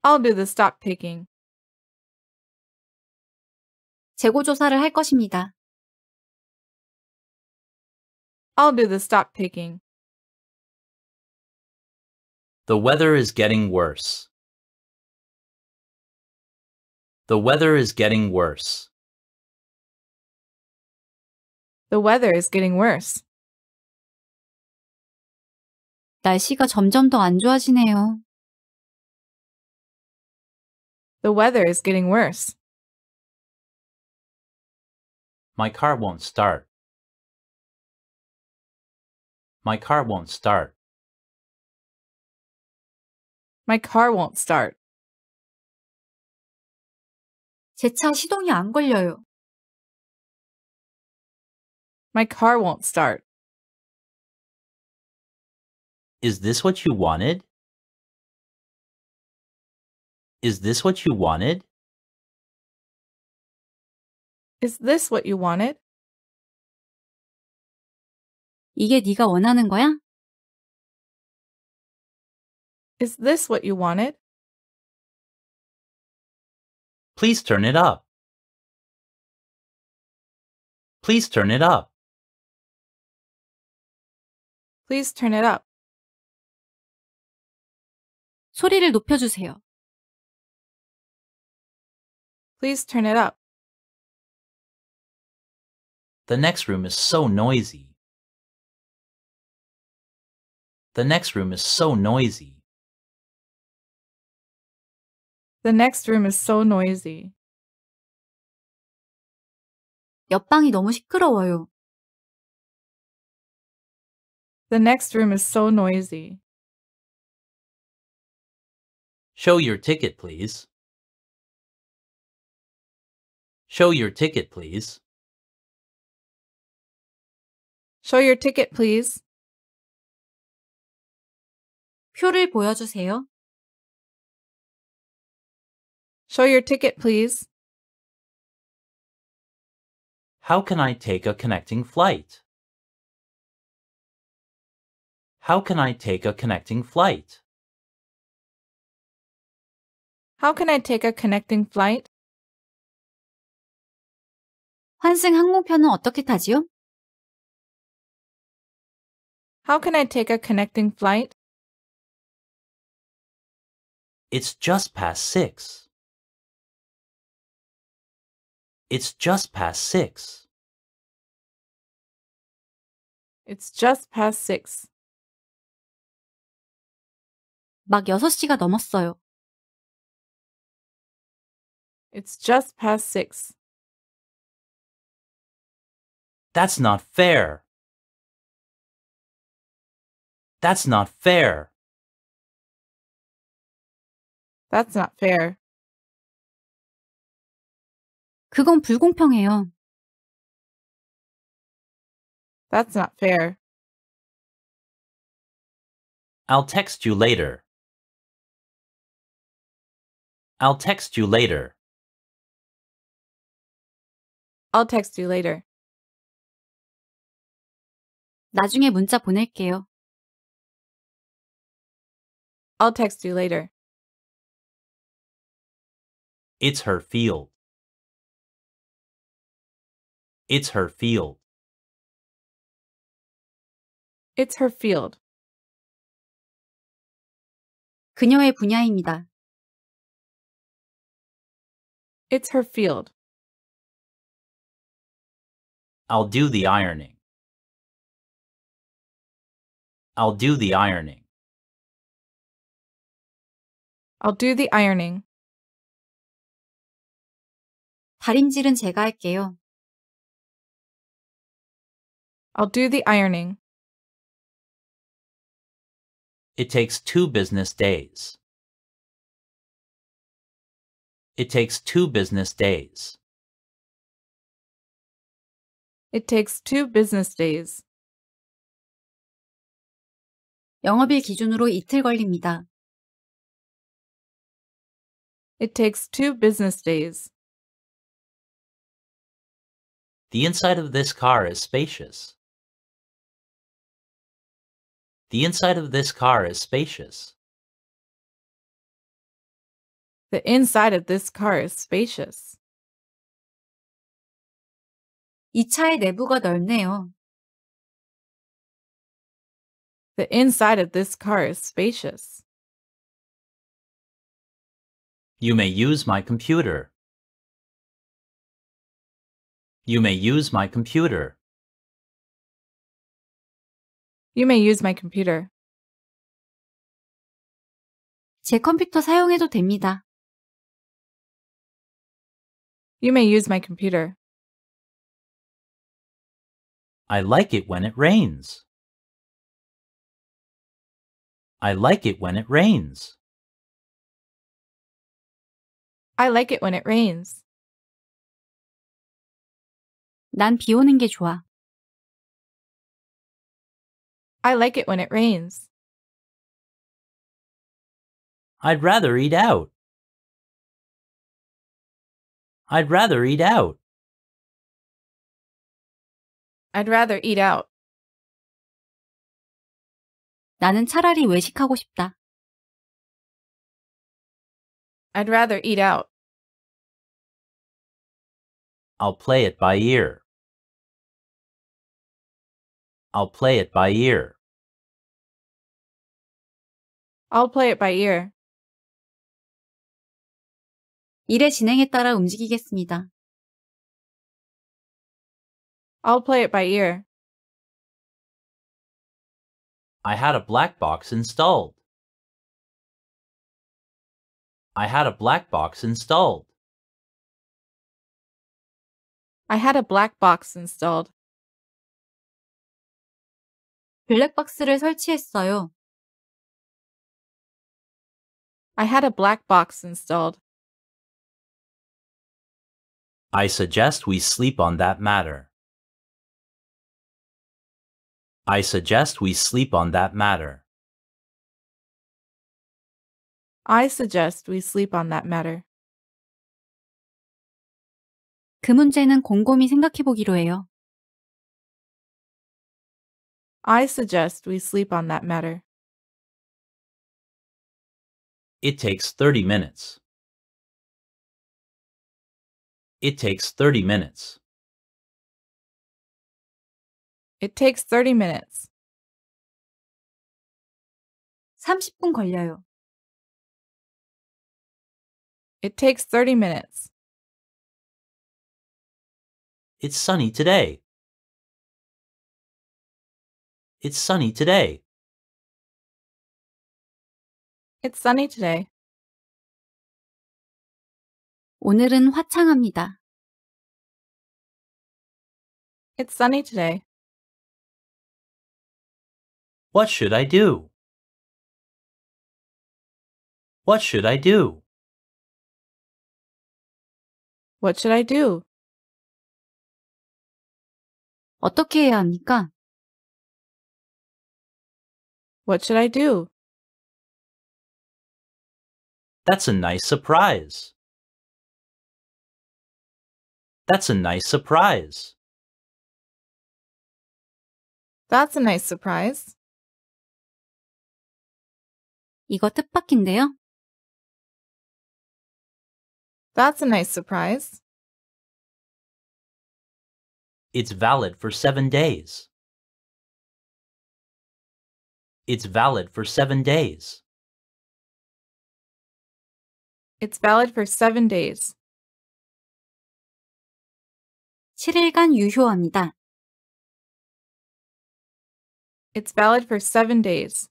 I'll do the stock taking. 재고 조사를 할 것입니다. I'll do the stock taking. The weather is getting worse. The weather is getting worse. The weather is getting worse. 날씨가 점점 좋아지네요. The weather is getting worse. My car won't start. My car won't start. My car won't start. 제 차 시동이 안 걸려요. My car won't start. Is this what you wanted? Is this what you wanted? Is this what you wanted? 이게 네가 원하는 거야? Is this what you wanted? Please turn it up. Please turn it up. Please turn it up. 소리를 높여주세요. Please turn it up. The next room is so noisy. The next room is so noisy. The next room is so noisy. 옆방이 너무 시끄러워요. The next room is so noisy. Show your ticket, please. Show your ticket, please. Show your ticket, please. 표를 보여주세요. Show your ticket, please. How can I take a connecting flight? How can I take a connecting flight? How can I take a connecting flight? 환승 항공편은 어떻게 타지요? How can I take a connecting flight? It's just past six. It's just past six. It's just past six. 막 6시가 넘었어요. It's just past six. That's not fair. That's not fair. That's not fair. 그건 불공평해요. That's not fair. I'll text you later. I'll text you later. I'll text you later. 나중에 문자 보낼게요. I'll text you later. It's her field. It's her field. It's her field. 그녀의 분야입니다. It's her field. I'll do the ironing. I'll do the ironing. I'll do the ironing. 다림질은 제가 할게요. I'll do the ironing. It takes two business days. It takes two business days. It takes two business days. 영업일 기준으로 이틀 걸립니다. It takes two business days. The inside of this car is spacious. The inside of this car is spacious. The inside of this car is spacious. 이 차의 내부가 넓네요. The inside of this car is spacious. You may use my computer. You may use my computer. You may use my computer. 제 컴퓨터 사용해도 됩니다. You may use my computer. I like it when it rains. I like it when it rains. I like it when it rains. 난 오는 게 좋아. I like it when it rains. I'd rather eat out. I'd rather eat out. I'd rather eat out. 나는 차라리 외식하고 싶다. I'd rather eat out. I'll play it by ear. I'll play it by ear. I'll play it by ear. 일의 진행에 따라 움직이겠습니다. I'll play it by ear. I had a black box installed. I had a black box installed. I had a black box installed. 블랙박스를 설치했어요. I had a black box installed. I suggest we sleep on that matter. I suggest we sleep on that matter. I suggest we sleep on that matter. 그 문제는 곰곰이 생각해 보기로 해요. I suggest we sleep on that matter. It takes 30 minutes. It takes 30 minutes. It takes 30 minutes. 30분 걸려요. It takes 30 minutes. It's sunny today. It's sunny today. It's sunny today. 오늘은 화창합니다. It's sunny today. What should I do? What should I do? What should I do? 어떻게 해야 합니까? What should I do? That's a nice surprise. That's a nice surprise. That's a nice surprise. 이거 뜻밖인데요? That's a nice surprise. It's valid for seven days. It's valid for seven days. It's valid for seven days. 7일간 유효합니다. It's valid for seven days.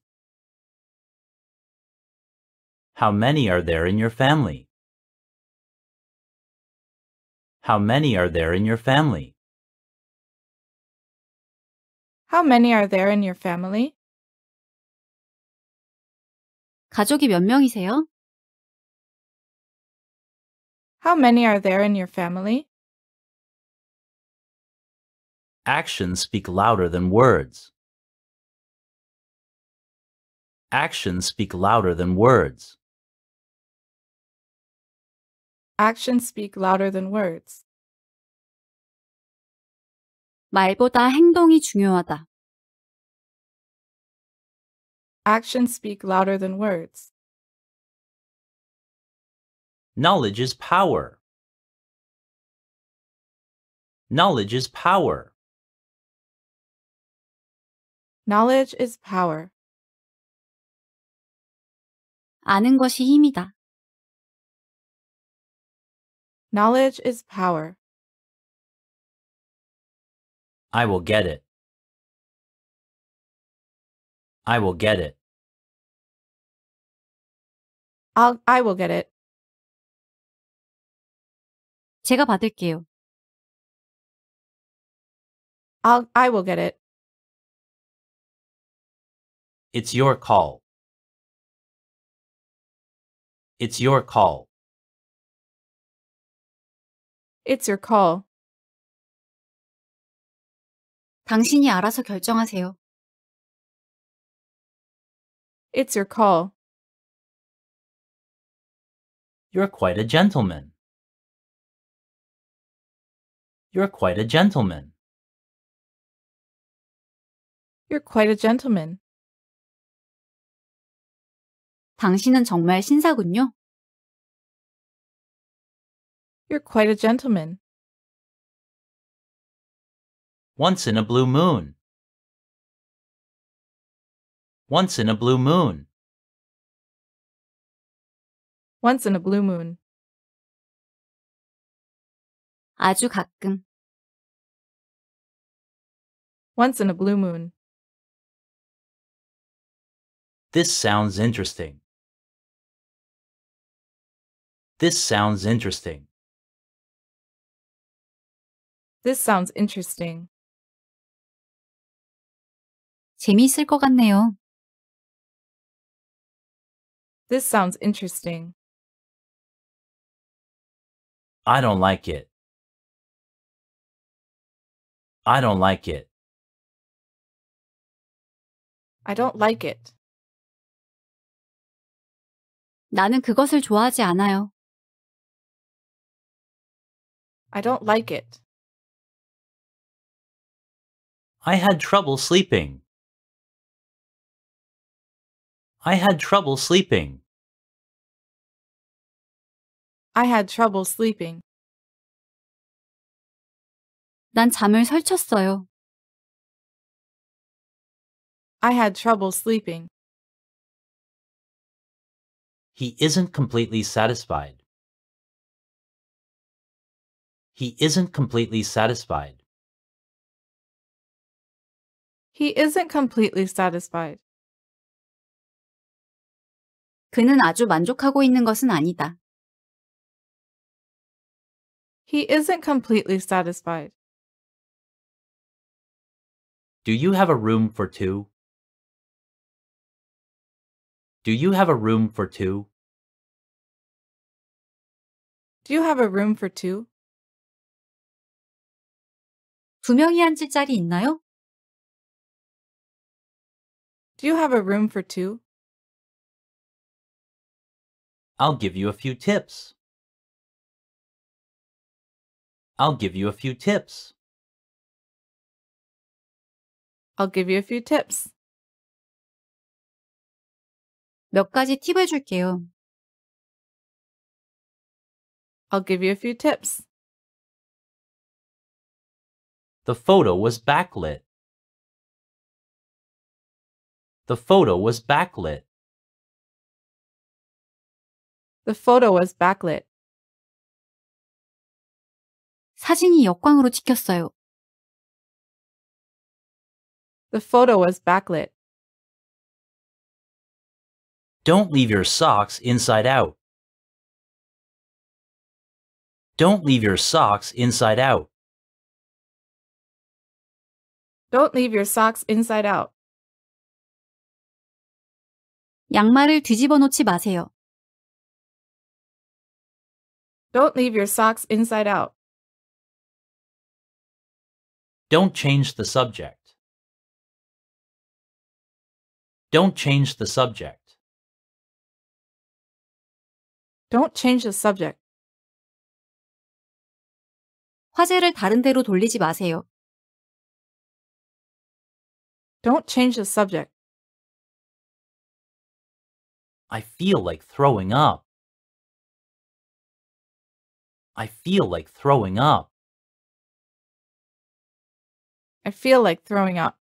How many are there in your family? How many are there in your family? How many are there in your family? 가족이 몇 명이세요? How many are there in your family? Actions speak louder than words. Actions speak louder than words. Actions speak louder than words. 말보다 행동이 중요하다. Actions speak louder than words. Knowledge is power. Knowledge is power. Knowledge is power. 아는 것이 힘이다. Knowledge is power. I will get it. I will get it. I'll, I will get it. 제가 받을게요. I'll, I will get it. It's your call. It's your call. It's your call. 당신이 알아서 결정하세요. It's your call. You're quite a gentleman. You're quite a gentleman. You're quite a gentleman. 당신은 정말 신사군요. You're quite a gentleman. Once in a blue moon. Once in a blue moon. Once in a blue moon. 아주 가끔. Once in a blue moon. This sounds interesting. This sounds interesting. This sounds interesting. 재미있을 것 같네요. This sounds interesting. I don't like it. I don't like it. I don't like it. 나는 그것을 좋아하지 않아요. I don't like it. I had trouble sleeping. I had trouble sleeping. I had trouble sleeping. 난 잠을 설쳤어요. I had trouble sleeping. He isn't completely satisfied. He isn't completely satisfied. He isn't completely satisfied. 그는 아주 만족하고 있는 것은 아니다. He isn't completely satisfied. Do you have a room for two? Do you have a room for two? Do you have a room for two? 두 명이 앉을 자리 있나요? Do you have a room for two? I'll give you a few tips. I'll give you a few tips. I'll give you a few tips. 몇 가지 팁을 줄게요. I'll give you a few tips. The photo was backlit. The photo was backlit. The photo was backlit. 사진이 역광으로 찍혔어요. The photo was backlit. Don't leave your socks inside out. Don't leave your socks inside out. Don't leave your socks inside out. 양말을 뒤집어 놓지 마세요. Don't leave your socks inside out. Don't change the subject. Don't change the subject. Don't change the subject. 화제를 다른 데로 돌리지 마세요. Don't change the subject. I feel like throwing up. I feel like throwing up. I feel like throwing up.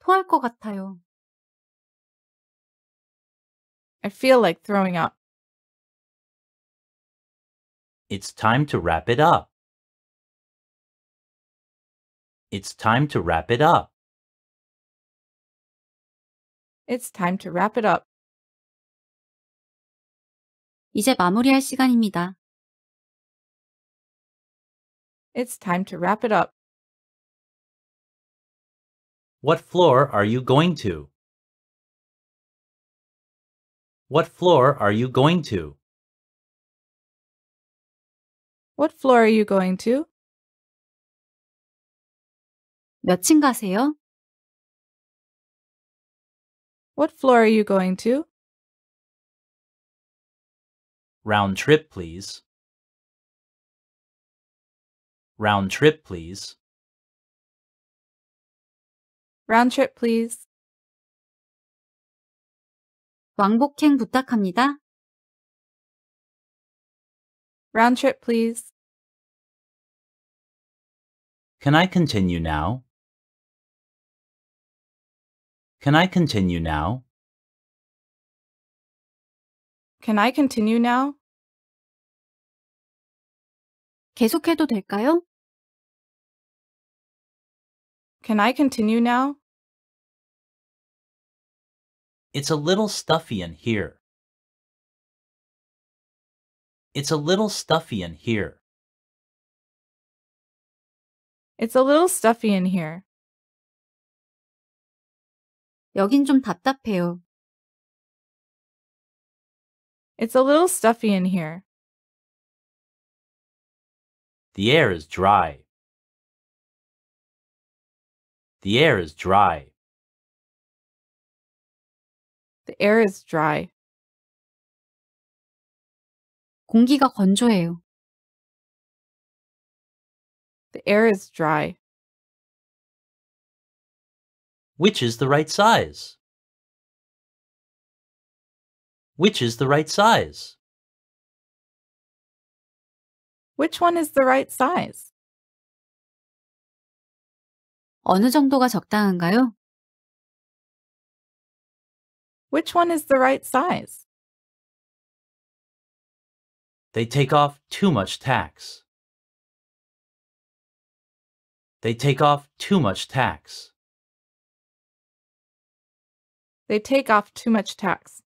토할 것 같아요. I feel like throwing up. It's time to wrap it up. It's time to wrap it up. It's time to wrap it up. 이제 마무리할 시간입니다. It's time to wrap it up. What floor are you going to? What floor are you going to? What floor are you going to? 몇 층 가세요? What floor are you going to? Round trip, please. Round trip, please. Round trip, please. 왕복행 부탁합니다. Round trip, please. Can I continue now? Can I continue now? Can I continue now? 계속해도 될까요? Can I continue now? It's a little stuffy in here. It's a little stuffy in here. It's a little stuffy in here. 여긴 좀 답답해요. It's a little stuffy in here. The air is dry. The air is dry. The air is dry. 공기가 건조해요. The air is dry. Which is the right size? Which is the right size? Which one is the right size? 어느 정도가 적당한가요? Which one is the right size? They take off too much tax. They take off too much tax. They take off too much tax.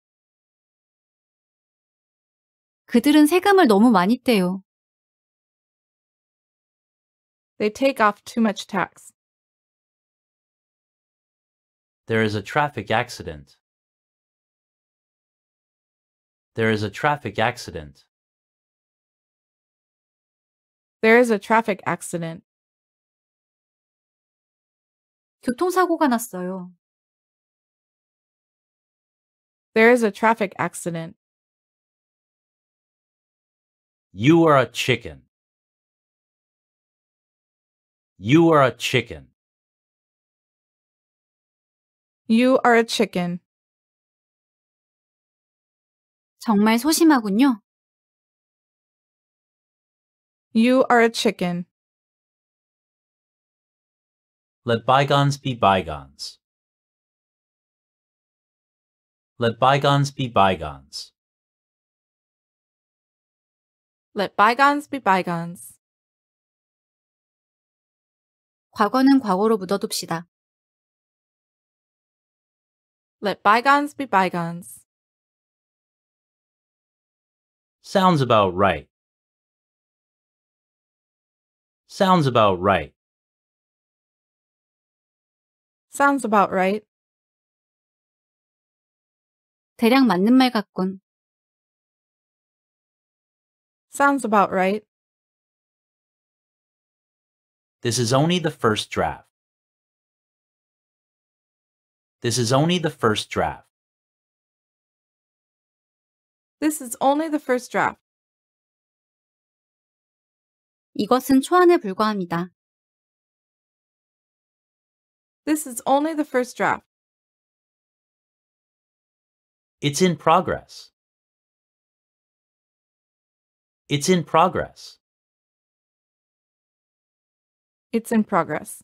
그들은 세금을 너무 많이 떼요. They take off too much tax. There is a traffic accident. There is a traffic accident. There is a traffic accident. 교통사고가 났어요. There is a traffic accident. You are a chicken. You are a chicken. You are a chicken. 정말 소심하군요. You are a chicken. Let bygones be bygones. Let bygones be bygones. Let bygones be bygones. 과거는 과거로 묻어둡시다. Let bygones be bygones. Sounds about right. Sounds about right. Sounds about right. 대략 맞는 말 같군. Sounds about right. This is only the first draft. This is only the first draft. This is only the first draft. 이것은 초안에 불과합니다. This is only the first draft. It's in progress. It's in progress. It's in progress.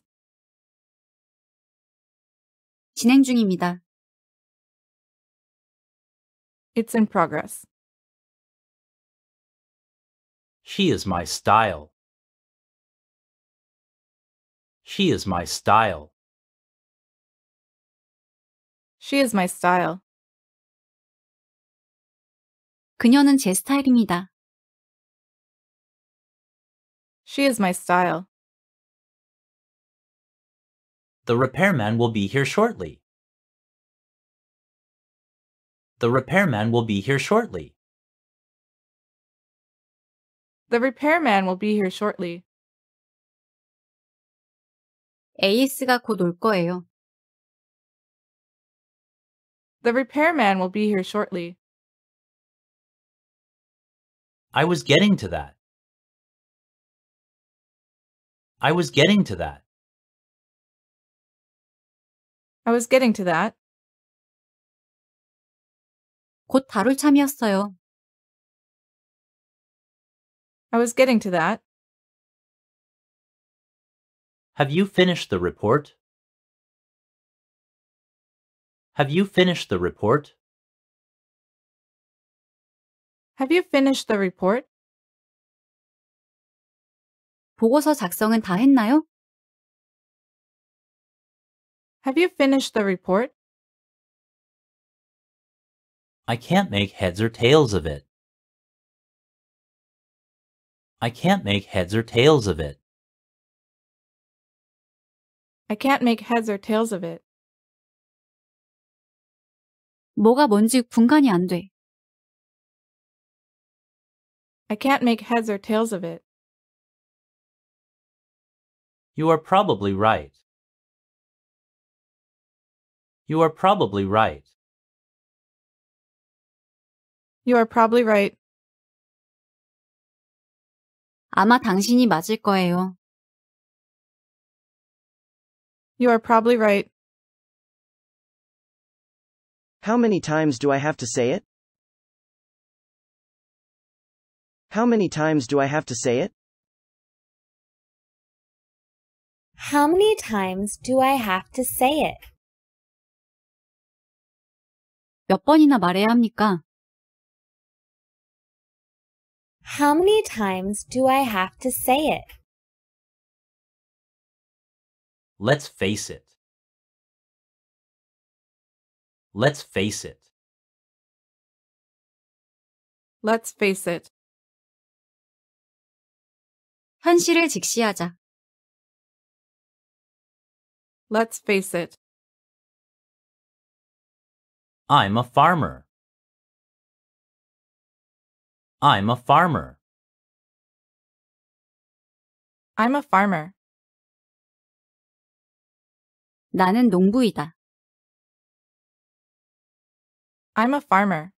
진행 중입니다. It's in progress. She is my style. She is my style. She is my style. 그녀는 제 스타일입니다. She is my style. The repairman will be here shortly. The repairman will be here shortly. The repairman will be here shortly. Ace가 곧 올 거예요. The repairman will be here shortly. I was getting to that. I was getting to that. I was getting to that. 곧 다룰 참이었어요. I was getting to that. Have you finished the report? Have you finished the report? Have you finished the report? 보고서 작성은 다 했나요? Have you finished the report? I can't make heads or tails of it. I can't make heads or tails of it. I can't make heads or tails of it. 뭐가 뭔지 분간이 안 돼. I can't make heads or tails of it. You are probably right. You are probably right. You are probably right. 아마 당신이 맞을 거예요. You are probably right. How many times do I have to say it? How many times do I have to say it? How many times do I have to say it? 몇 번이나 말해야 합니까? How many times do I have to say it? Let's face it. Let's face it. Let's face it. 현실을 직시하자. Let's face it. I'm a farmer. I'm a farmer. I'm a farmer. 나는 농부이다. I'm a farmer.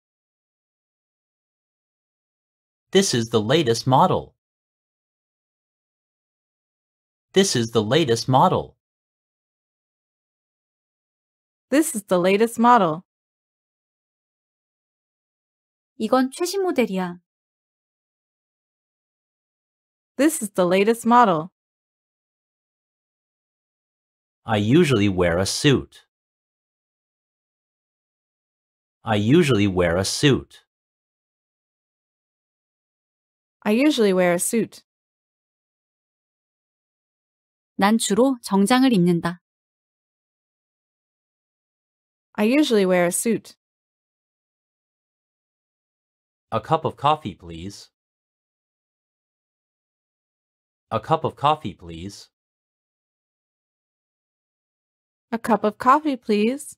This is the latest model. This is the latest model. This is the latest model. 이건 최신 모델이야. This is the latest model. I usually wear a suit. I usually wear a suit. I usually wear a suit. 난 주로 정장을 입는다. I usually wear a suit. A cup of coffee, please. A cup of coffee, please. A cup of coffee, please.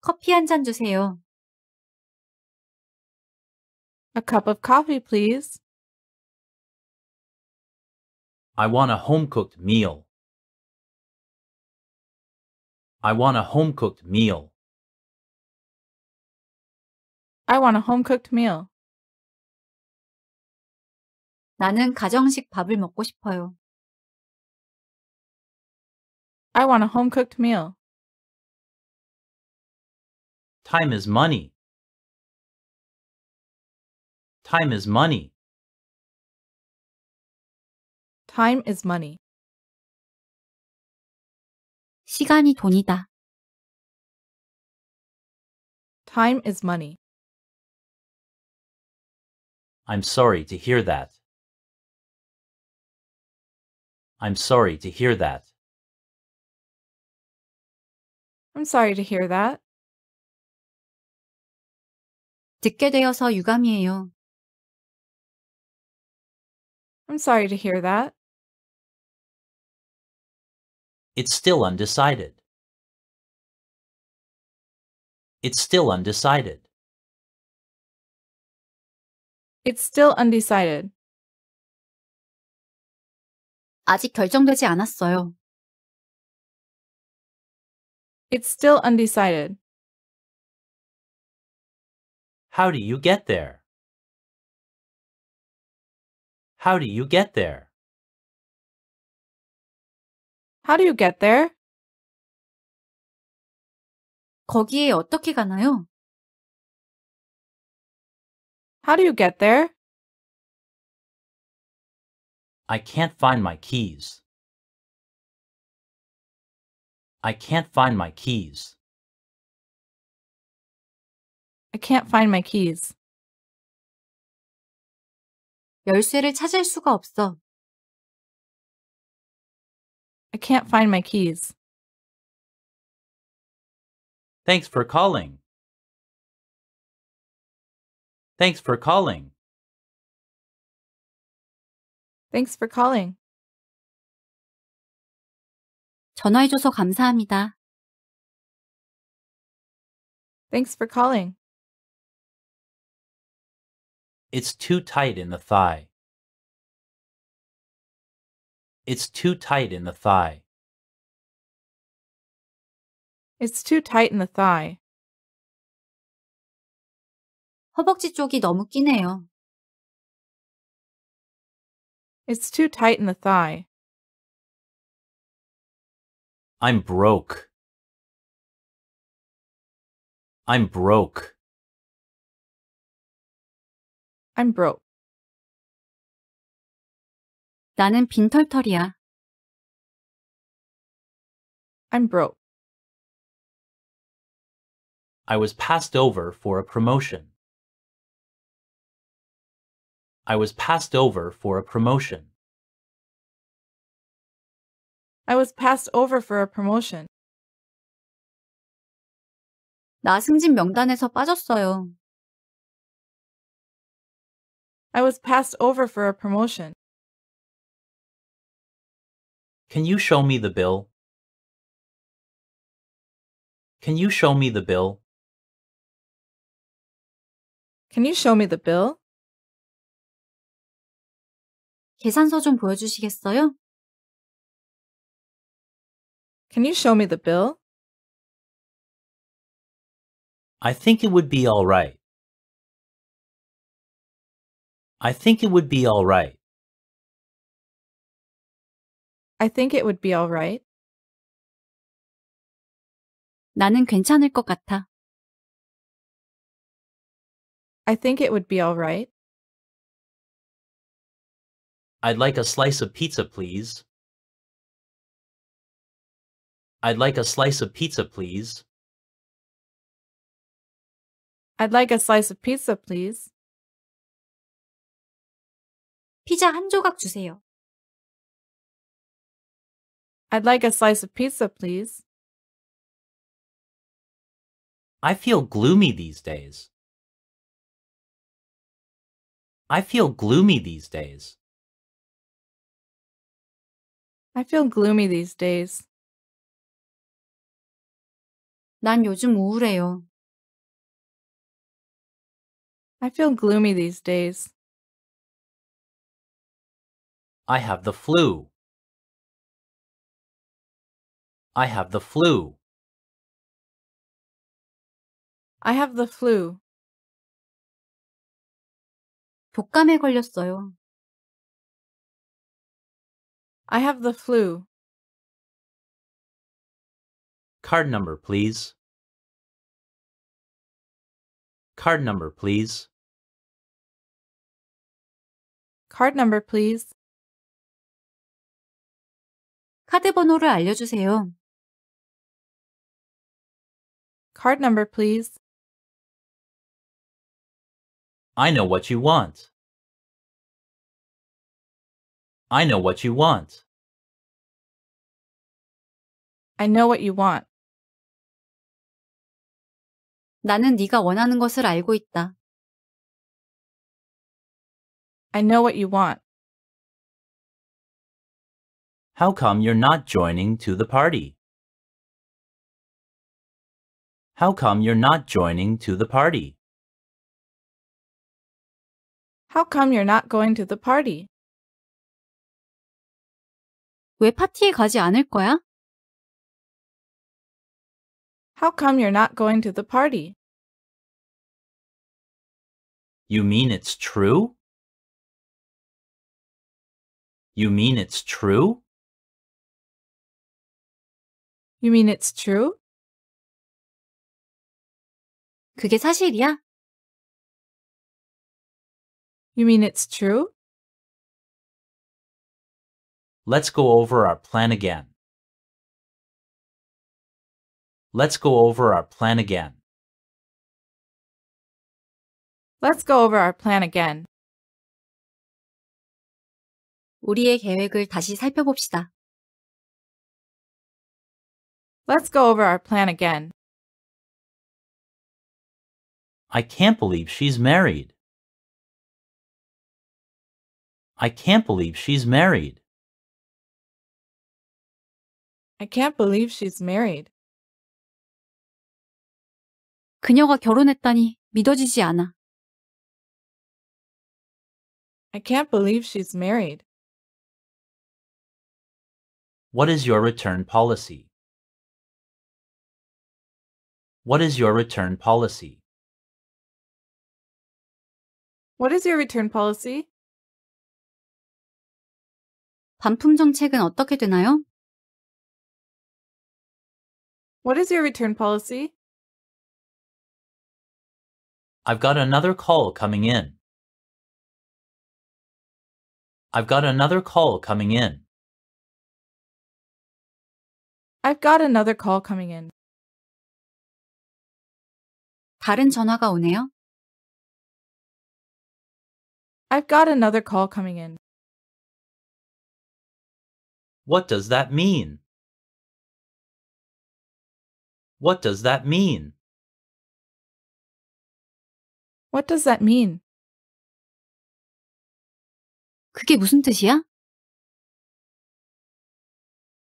커피 한 잔 주세요. A cup of coffee, please. I want a home-cooked meal. I want a home-cooked meal. I want a home-cooked meal. 나는 가정식 밥을 먹고 싶어요. I want a home-cooked meal. Time is money. Time is money. Time is money. 시간이 돈이다. Time is money. I'm sorry to hear that. I'm sorry to hear that. I'm sorry to hear that. 듣게 되어서 유감이에요. I'm sorry to hear that. It's still undecided. It's still undecided. It's still undecided. 아직 결정되지 않았어요. It's still undecided. How do you get there? How do you get there? How do you get there? 거기에 어떻게 가나요? How do you get there? I can't find my keys. I can't find my keys. I can't find my keys. 열쇠를 찾을 수가 없어. I can't find my keys. Thanks for calling. Thanks for calling. Thanks for calling. 전화해줘서 감사합니다. Thanks for calling. It's too tight in the thigh. It's too tight in the thigh. It's too tight in the thigh. 허벅지 쪽이 너무 끼네요. It's too tight in the thigh. I'm broke. I'm broke. I'm broke. 나는 빈털털이야. I'm broke. I was passed over for a promotion. I was passed over for a promotion. I was passed over for a promotion. 나 승진 명단에서 빠졌어요. I was passed over for a promotion. Can you show me the bill? Can you show me the bill? Can you show me the bill? 계산서 좀 보여주시겠어요? Can you show me the bill? I think it would be all right. I think it would be all right. I think it would be all right. 나는 괜찮을 것 같아. I think it would be all right. I'd like a slice of pizza, please. I'd like a slice of pizza, please. I'd like a slice of pizza, please. 피자 한 조각 주세요. I'd like a slice of pizza, please. I feel gloomy these days. I feel gloomy these days. I feel gloomy these days. 난 요즘 우울해요. I feel gloomy these days. I have the flu. I have the flu. I have the flu. 독감에 걸렸어요. I have the flu. Card number, please. Card number, please. Card number, please. 카드 번호를 알려주세요. Card number, please. I know what you want. I know what you want. I know what you want. 나는 네가 원하는 것을 알고 있다. I know what you want. How come you're not joining to the party? How come you're not joining to the party? How come you're not going to the party? 왜 파티에 가지 않을 거야? How come you're not going to the party? You mean it's true? You mean it's true? You mean it's true? 그게 사실이야? You mean it's true? Let's go over our plan again. Let's go over our plan again. Let's go over our plan again. 우리의 계획을 다시 살펴봅시다. Let's go over our plan again. I can't believe she's married. I can't believe she's married. I can't believe she's married. 그녀가 결혼했다니 믿어지지 않아. I can't believe she's married. What is your return policy? What is your return policy? What is your return policy? 반품 정책은 어떻게 되나요? What is your return policy? I've got another call coming in. I've got another call coming in. I've got another call coming in. 다른 전화가 오네요. I've got another call coming in. What does that mean? What does that mean? What does that mean? 그게 무슨 뜻이야?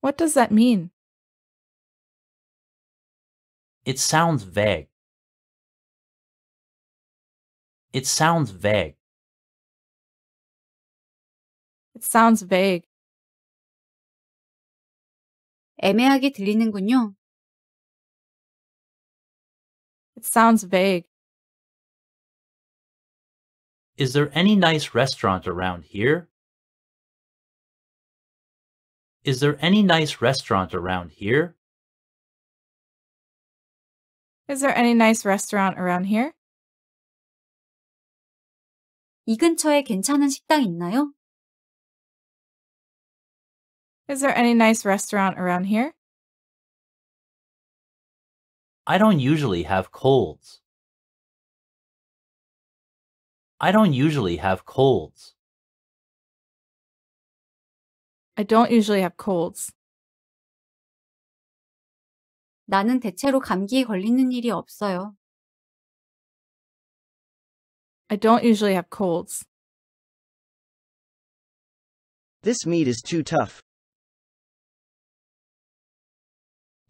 What does that mean? It sounds vague. It sounds vague. It sounds vague. 애매하게 들리는군요. It sounds vague. Is there any nice restaurant around here? Is there any nice restaurant around here? Is there any nice restaurant around here? 이 근처에 괜찮은 식당 있나요? Is there any nice restaurant around here? I don't usually have colds. I don't usually have colds. I don't usually have colds. 나는 대체로 감기에 걸리는 일이 없어요. I don't usually have colds. This meat is too tough.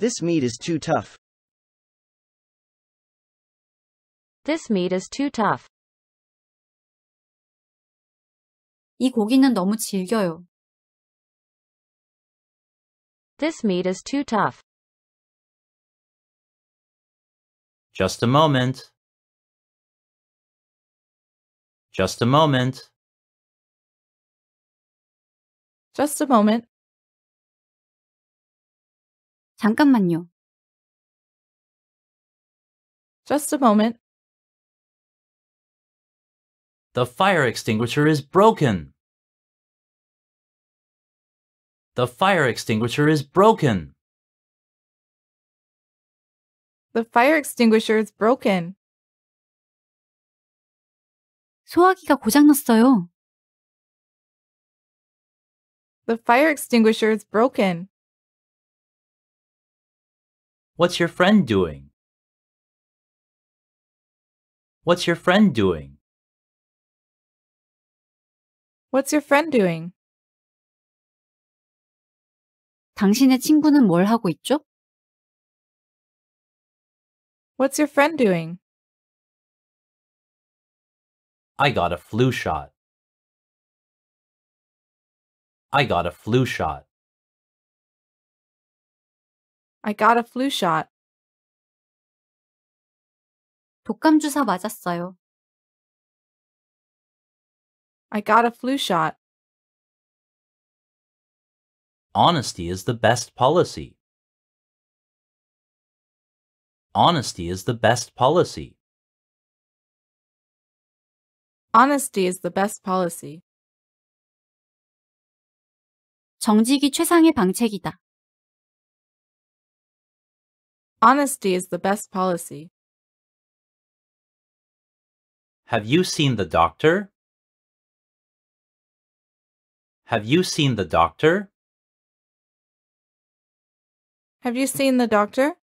This meat is too tough. This meat is too tough. 이 고기는 너무 질겨요. This meat is too tough. Just a moment. Just a moment. Just a moment. 잠깐만요. Just a moment. The fire extinguisher is broken. The fire extinguisher is broken. The fire extinguisher is broken. 소화기가 고장났어요. The fire extinguisher is broken. What's your friend doing? What's your friend doing? What's your friend doing? 당신의 친구는 뭘 하고 있죠? What's your friend doing? I got a flu shot. I got a flu shot. I got a flu shot. 독감 주사 맞았어요. I got a flu shot. Honesty is the best policy. Honesty is the best policy. Honesty is the best policy. 정직이 최상의 방책이다. Honesty is the best policy. Have you seen the doctor? Have you seen the doctor? Have you seen the doctor?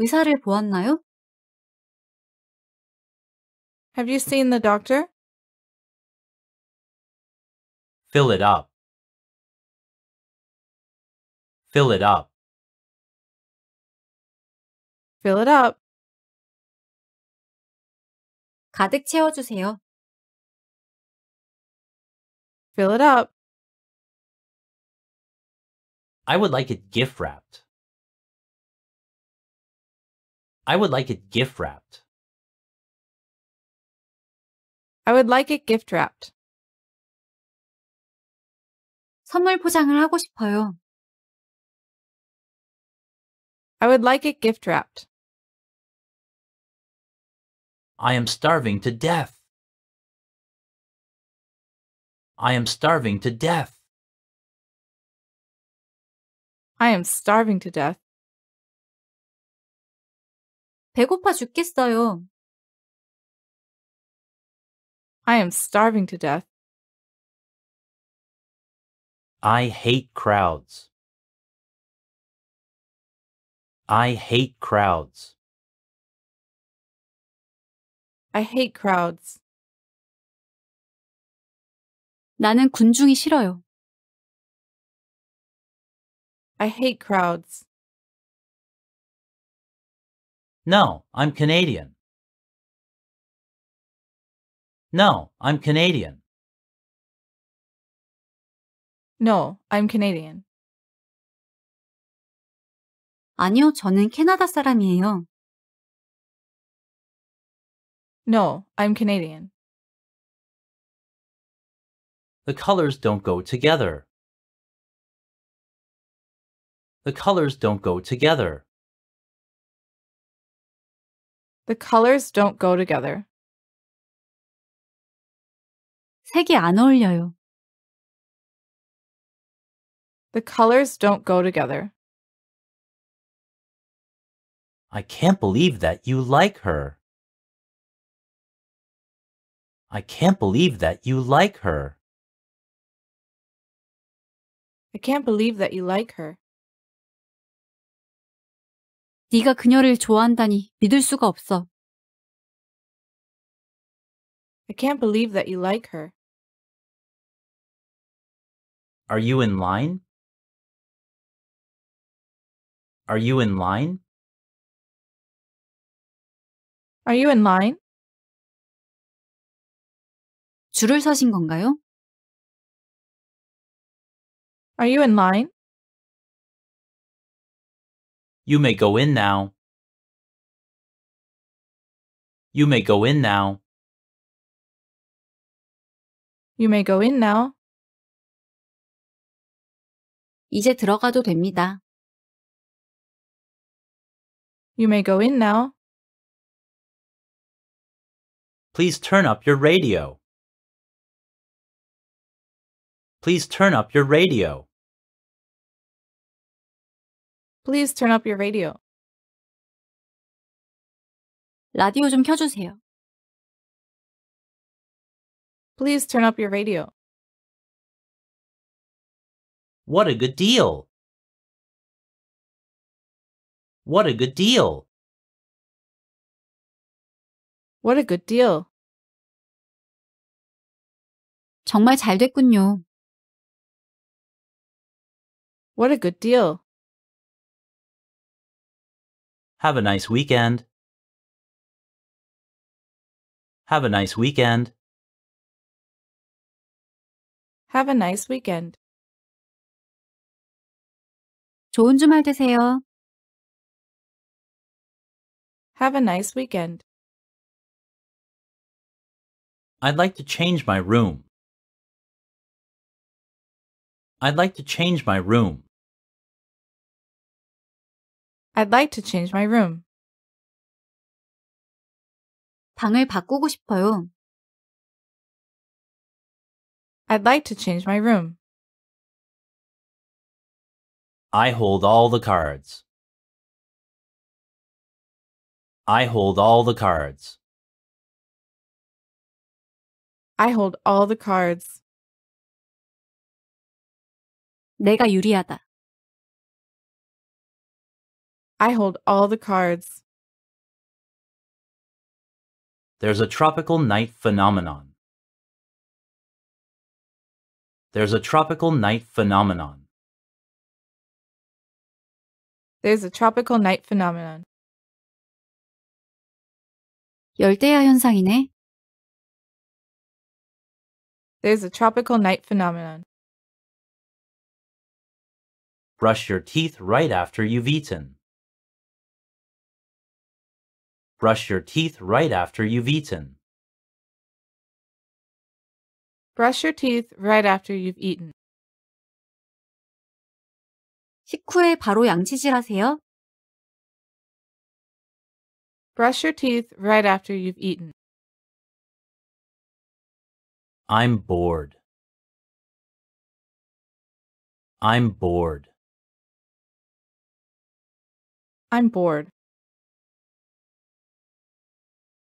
의사를 보았나요? Have you seen the doctor? Fill it up. Fill it up. Fill it up. 가득 채워주세요. Fill it up. I would like it gift wrapped. I would like it gift wrapped. I would like it gift wrapped. 선물 포장을 하고 싶어요. I would like it gift wrapped. I am starving to death. I am starving to death. I am starving to death. 배고파 죽겠어요. I am starving to death. I hate crowds. I hate crowds. I hate crowds. 나는 군중이 싫어요. I hate crowds. No, I'm Canadian. No, I'm Canadian. No, I'm Canadian. 아니요, 저는 캐나다 사람이에요. No, I'm Canadian. The colors don't go together. The colors don't go together. The colors don't go together. 색이 안 어울려요. The colors don't go together. I can't believe that you like her. I can't believe that you like her. I can't believe that you like her. 네가 그녀를 좋아한다니 믿을 수가 없어. I can't believe that you like her. Are you in line? Are you in line? Are you in line? 줄을 서신 건가요? Are you in line? You may go in now. You may go in now. You may go in now. 이제 들어가도 됩니다. You may go in now. Please turn up your radio. Please turn up your radio. Please turn up your radio. 라디오 좀 켜주세요. Please turn up your radio. What a good deal! What a good deal! What a good deal! 정말 잘 됐군요. What a good deal. Have a nice weekend. Have a nice weekend. Have a nice weekend. 좋은 주말 되세요. Have a nice weekend. I'd like to change my room. I'd like to change my room. I'd like to change my room. 방을 바꾸고 싶어요. I'd like to change my room. I hold all the cards. I hold all the cards. I hold all the cards. 내가 유리하다. I hold all the cards. There's a tropical night phenomenon. There's a tropical night phenomenon. There's a tropical night phenomenon. 열대야 현상이네. There's a tropical night phenomenon. Brush your teeth right after you've eaten. Brush your teeth right after you've eaten. Brush your teeth right after you've eaten. 식후에 바로 양치질하세요. Brush your teeth right after you've eaten. I'm bored. I'm bored. I'm bored.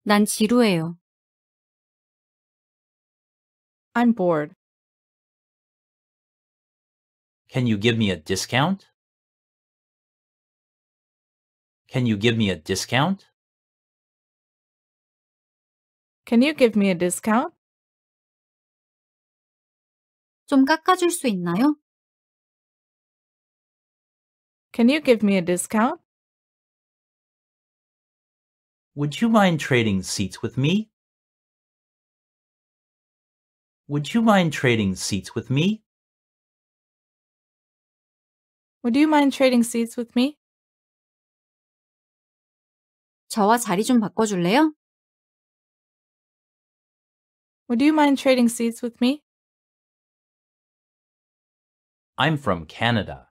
난 지루해요. I'm bored. Can you give me a discount? Can you give me a discount? Can you give me a discount? 좀 깎아줄 수 있나요? Can you give me a discount? Would you mind trading seats with me? Would you mind trading seats with me? Would you mind trading seats with me? 저와 자리 좀 바꿔줄래요? Would you mind trading seats with me? I'm from Canada.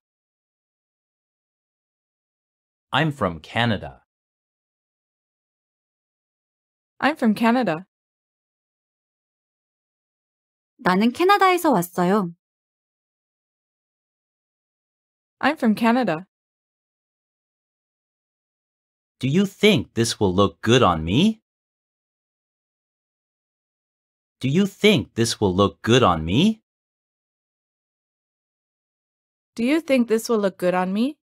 I'm from Canada. I'm from Canada. 나는 캐나다에서 왔어요. I'm from Canada. Do you think this will look good on me? Do you think this will look good on me? Do you think this will look good on me?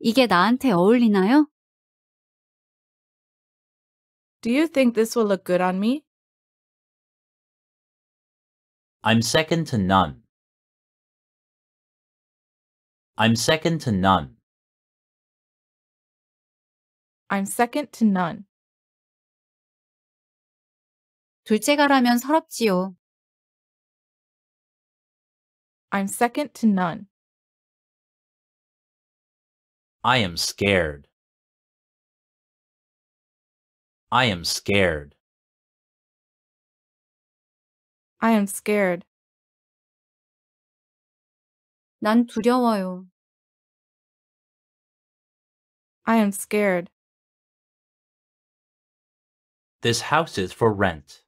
이게 나한테 어울리나요? Do you think this will look good on me? I'm second to none. I'm second to none. I'm second to none. 둘째가라면 서럽지요. I'm second to none. I am scared. I am scared. I am scared. 난 두려워요. I am scared. This house is for rent.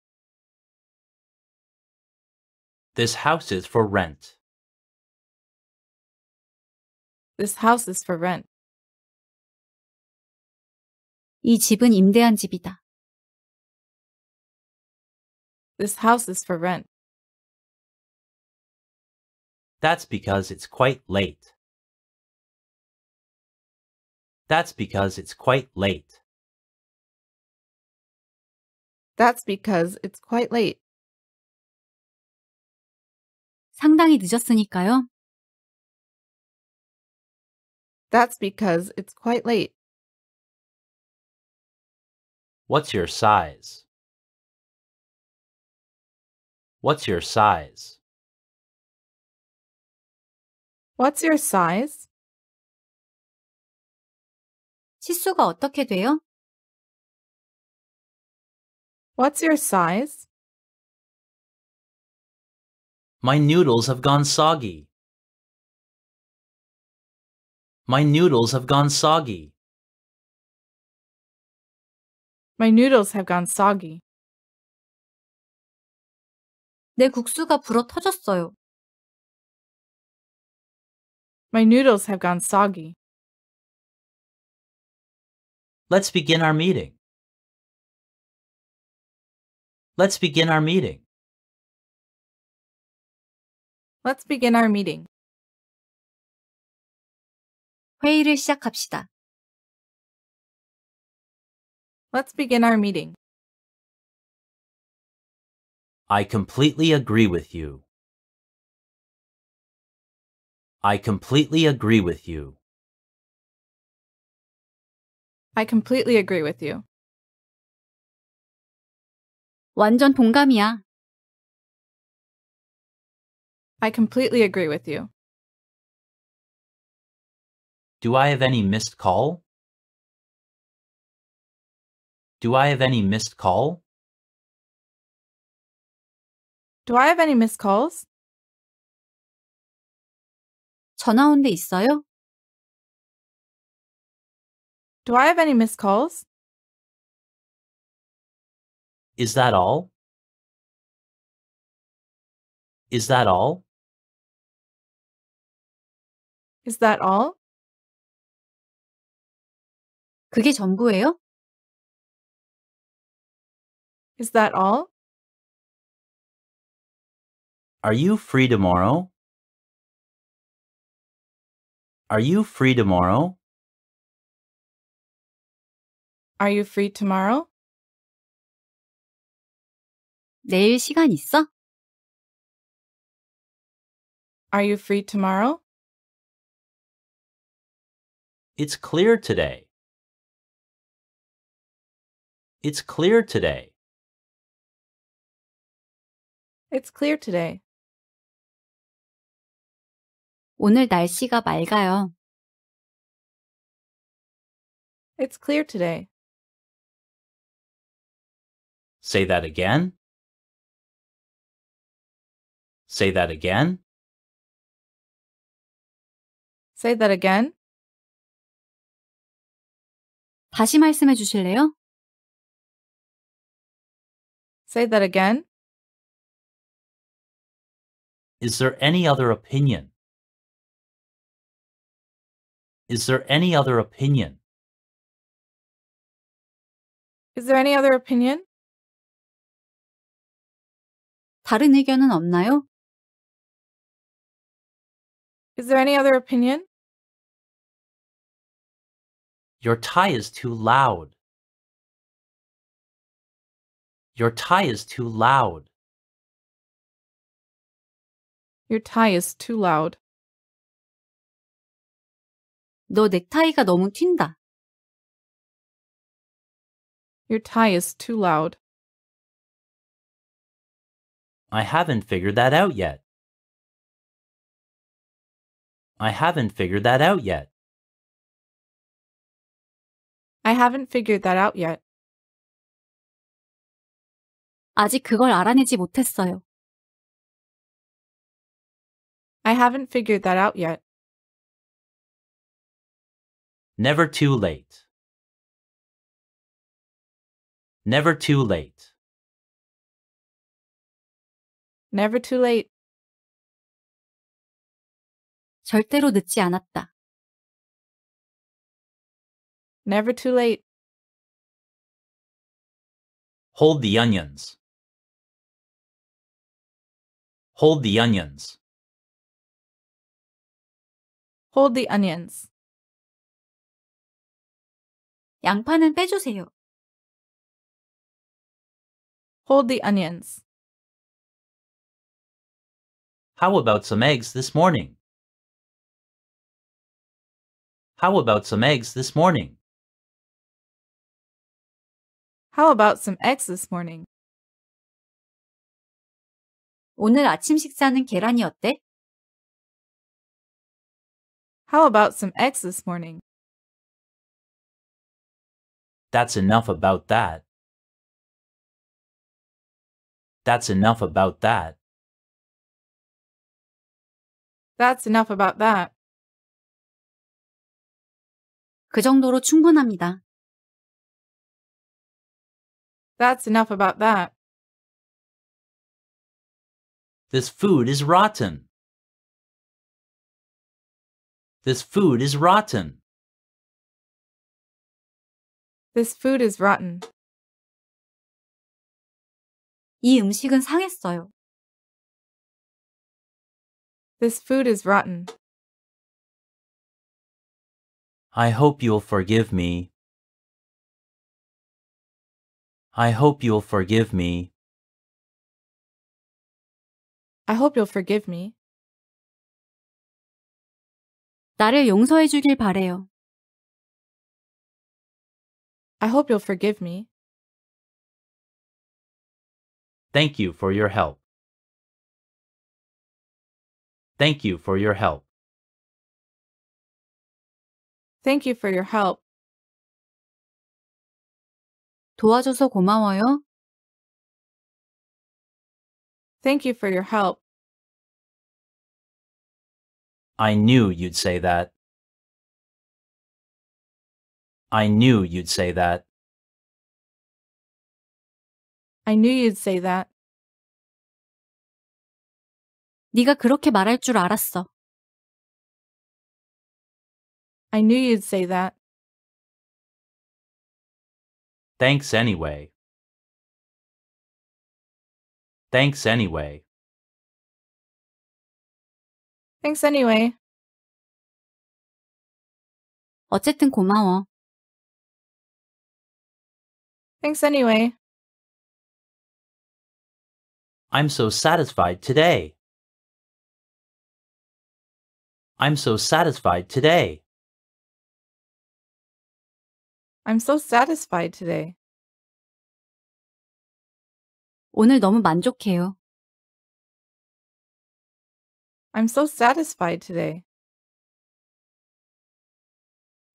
This house is for rent. This house is for rent. 이 집은 임대한 집이다. This house is for rent. That's because it's quite late. That's because it's quite late. That's because it's quite late. 상당히 늦었으니까요. That's because it's quite late. What's your size? What's your size? What's your size? 치수가 어떻게 돼요? What's your size? My noodles have gone soggy. My noodles have gone soggy. My noodles have gone soggy. 내 국수가 불어 터졌어요. My noodles have gone soggy. Let's begin our meeting. Let's begin our meeting. Let's begin our meeting. 회의를 시작합시다. Let's begin our meeting. I completely agree with you. I completely agree with you. I completely agree with you. 완전 동감이야. I completely agree with you. Do I have any missed call? Do I have any missed call? Do I have any missed calls? 전화 온 데 있어요? Do I have any missed calls? Is that all? Is that all? Is that all? 그게 전부예요? Is that all? Are you free tomorrow? Are you free tomorrow? Are you free tomorrow? 내일 시간 있어? Are you free tomorrow? It's clear today. It's clear today. It's clear today. 오늘 날씨가 맑아요. It's clear today. Say that again. Say that again. Say that again. 다시 말씀해 주실래요? Say that again. Is there any other opinion? Is there any other opinion? Is there any other opinion? 다른 의견은 없나요? Is there any other opinion? Your tie is too loud. Your tie is too loud. Your tie is too loud. 너 넥타이가 너무 튄다. Your tie is too loud. I haven't figured that out yet. I haven't figured that out yet. I haven't figured that out yet. 아직 그걸 알아내지 못했어요. I haven't figured that out yet. Never too late. Never too late. Never too late. 절대로 늦지 않았다. Never too late. Hold the onions. Hold the onions. Hold the onions. 양파는 빼주세요. Hold the onions. How about some eggs this morning? How about some eggs this morning? How about some eggs this morning? 오늘 아침 식사는 계란이 어때? How about some eggs this morning? That's enough about that. That's enough about that. That's enough about that. 그 정도로 충분합니다. That's enough about that. This food is rotten. This food is rotten. This food is rotten. 이 음식은 상했어요. This food is rotten. I hope you'll forgive me. I hope you'll forgive me. I hope you'll forgive me. 나를 용서해 주길 바래요. I hope you'll forgive me. Thank you for your help. Thank you for your help. Thank you for your help. 도와줘서 고마워요. Thank you for your help. I knew you'd say that. I knew you'd say that. I knew you'd say that. 네가 그렇게 말할 줄 알았어. I knew you'd say that. Thanks anyway. Thanks anyway. Thanks anyway. 어쨌든 고마워. Thanks anyway. I'm so satisfied today. I'm so satisfied today. I'm so satisfied today. 오늘 너무 만족해요. I'm so satisfied today.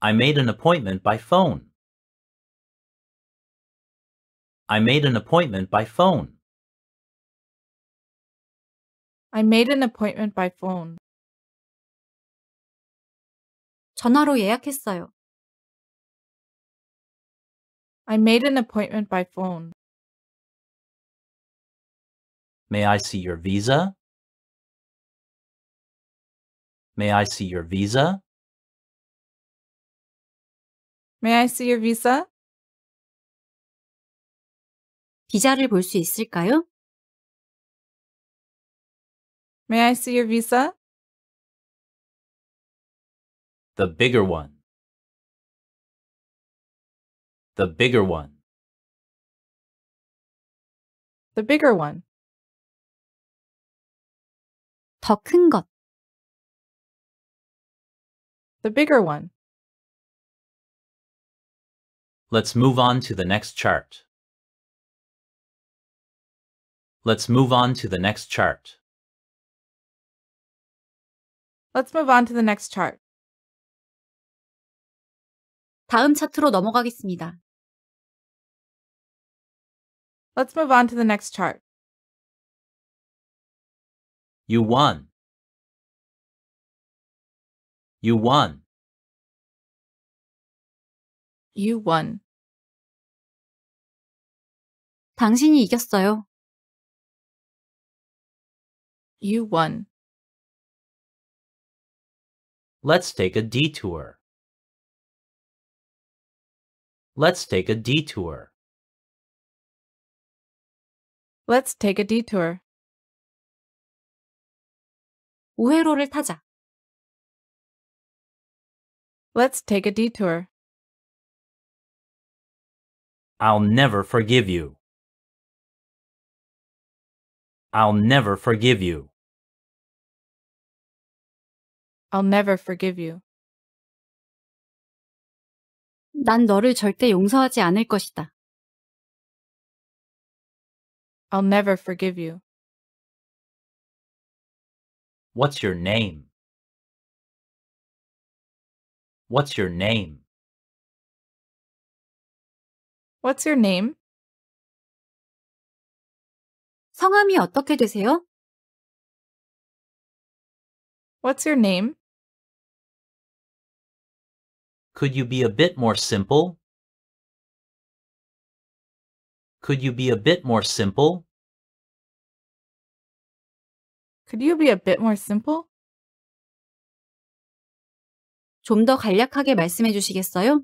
I made an appointment by phone. I made an appointment by phone. I made an appointment by phone. 전화로 예약했어요. I made an appointment by phone. May I see your visa? May I see your visa? May I see your visa? 비자를 볼 수 있을까요? May I see your visa? The bigger one. The bigger one. The bigger one. 더큰 것 the bigger one. Let's move on to the next chart. Let's move on to the next chart. Let's move on to the next chart. 다음 차트로 넘어가겠습니다. Let's move on to the next chart. You won. You won. You won. 당신이 이겼어요. You won. Let's take a detour. Let's take a detour. Let's take a detour. 우회로를 타자. Let's take a detour. I'll never forgive you. I'll never forgive you. I'll never forgive you. 난 너를 절대 용서하지 않을 것이다. I'll never forgive you. What's your name? What's your name? What's your name? 성함이 어떻게 되세요? What's your name? Could you be a bit more simple? Could you be a bit more simple? Could you be a bit more simple? 간략하게 말씀해 주시겠어요?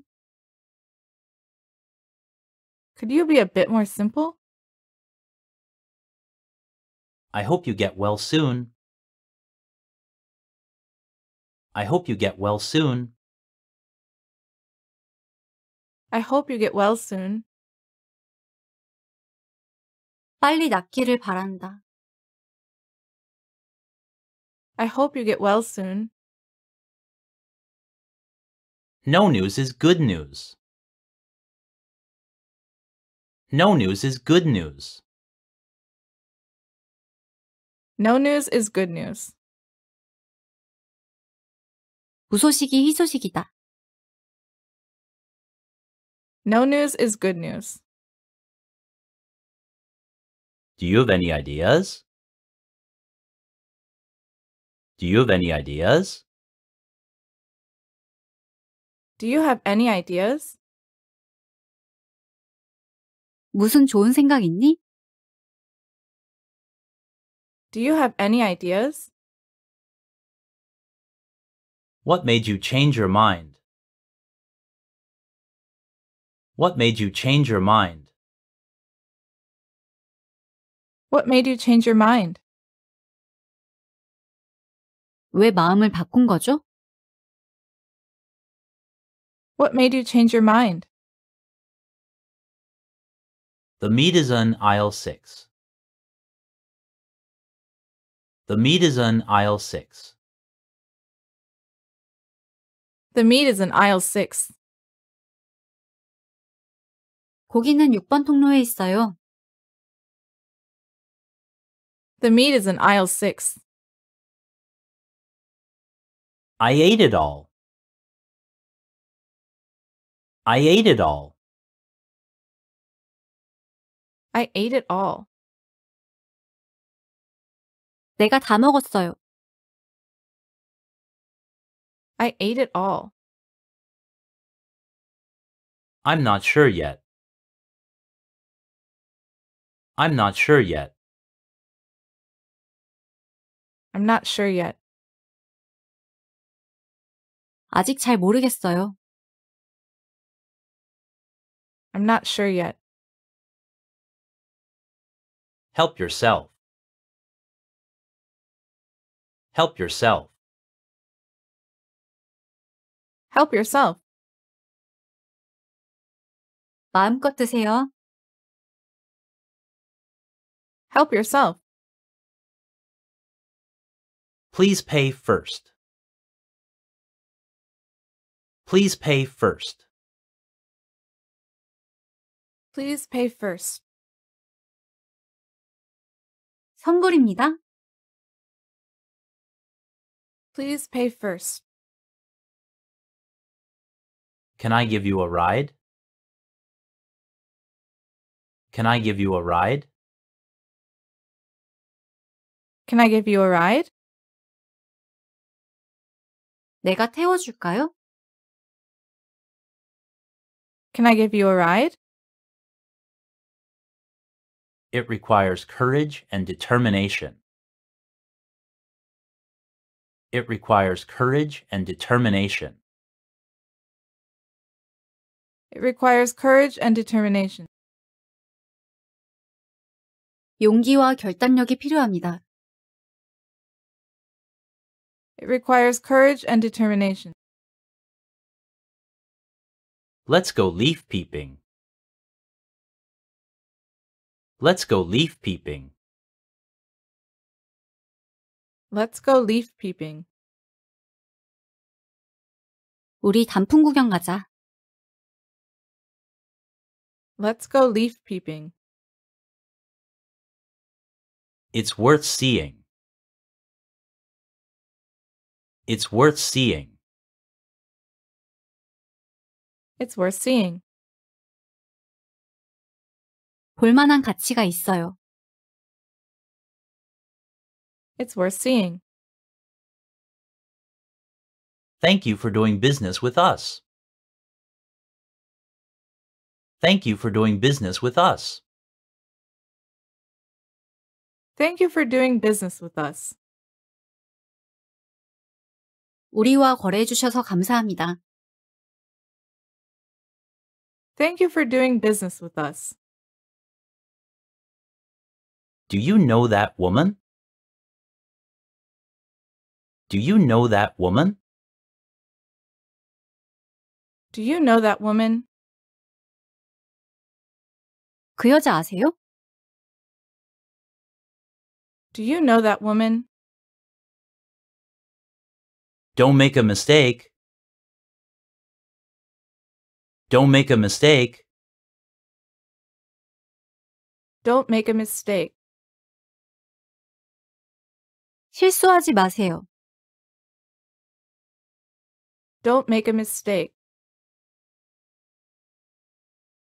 Could you be a bit more simple? I hope you get well soon. I hope you get well soon. I hope you get well soon. 빨리 낫기를 바란다. I hope you get well soon. No news is good news. No news is good news. No news is good news. No news is good news. Do you have any ideas? Do you have any ideas? Do you have any ideas? 무슨 좋은 생각 있니? Do you have any ideas? What made you change your mind? What made you change your mind? What made you change your mind? 왜 마음을 바꾼 거죠? What made you change your mind? The meat is on aisle 6. The meat is on aisle 6. The meat is in aisle 6. 고기는 6번 통로에 있어요. The meat is in aisle 6. I ate it all. I ate it all. I ate it all. 내가 다 먹었어요. I ate it all. I'm not sure yet. I'm not sure yet. I'm not sure yet. 아직 잘 모르겠어요. I'm not sure yet. Help yourself. Help yourself. Help yourself. 마음껏 드세요. Help yourself. Please pay first. Please pay first. Please pay first. 선불입니다. Please pay first. Can I give you a ride? Can I give you a ride? Can I give you a ride? 내가 태워줄까요? Can I give you a ride? it requires courage and determination. It requires courage and determination. It requires courage and determination. 용기와 결단력이 필요합니다. It requires courage and determination. Let's go leaf peeping. Let's go leaf peeping. Let's go leaf peeping. 우리 단풍 구경 가자. Let's go leaf peeping. It's worth seeing. It's worth seeing. It's worth seeing. 볼만한 가치가 있어요. It's worth seeing. Thank you for doing business with us. Thank you for doing business with us. Thank you for doing business with us. 우리와 거래해 주셔서 감사합니다. Thank you for doing business with us. Do you know that woman? Do you know that woman? Do you know that woman? 그 여자 아세요? Do you know that woman? Don't make a mistake. Don't make a mistake. Don't make a mistake. 실수하지 마세요. Don't make a mistake.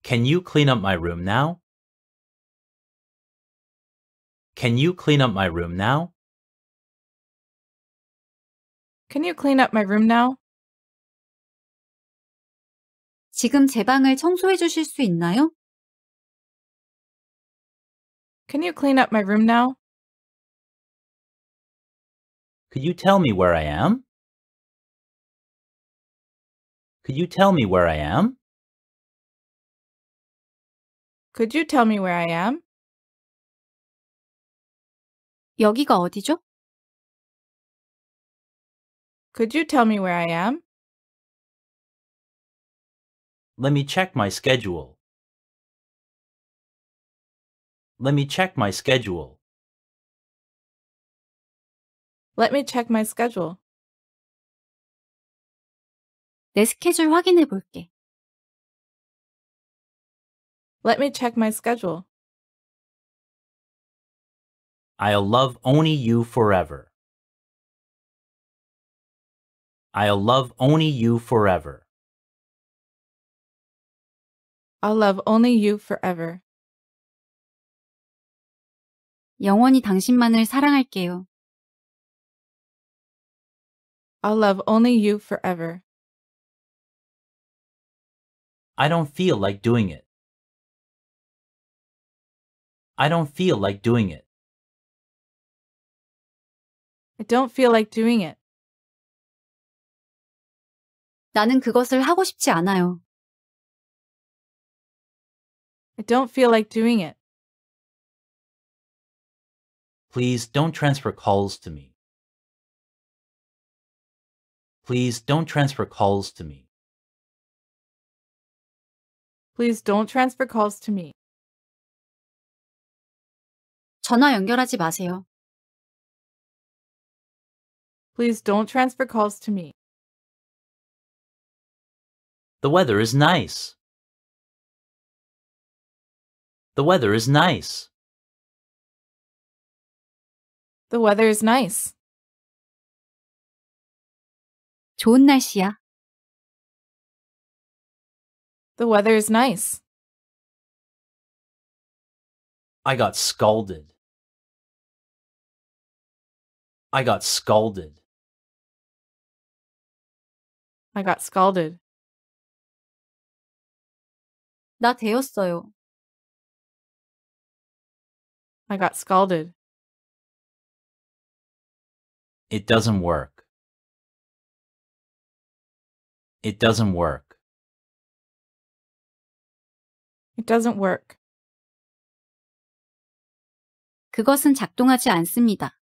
Can you clean up my room now? Can you clean up my room now? Can you clean up my room now? 지금 제 방을 청소해 주실 수 있나요? Can you clean up my room now? Could you tell me where I am? Could you tell me where I am? Could you tell me where I am? 여기가 어디죠? Could you tell me where I am? Let me check my schedule. Let me check my schedule. Let me check my schedule. 내 스케줄 확인해 볼게. Let me check my schedule. I'll love only you forever. I'll love only you forever. I'll love only you forever. 영원히 당신만을 사랑할게요. I'll love only you forever. I don't feel like doing it. I don't feel like doing it. I don't feel like doing it. 나는 그것을 하고 싶지 않아요. I don't feel like doing it. Please don't transfer calls to me. Please don't transfer calls to me. Please don't transfer calls to me. 전화 연결하지 마세요. Please don't transfer calls to me. The weather is nice. The weather is nice. The weather is nice. 좋은 날씨야. The weather is nice. I got scalded. I got scalded. I got scalded. 나 데였어요. I got scalded. It doesn't work. It doesn't work. It doesn't work. 그것은 작동하지 않습니다.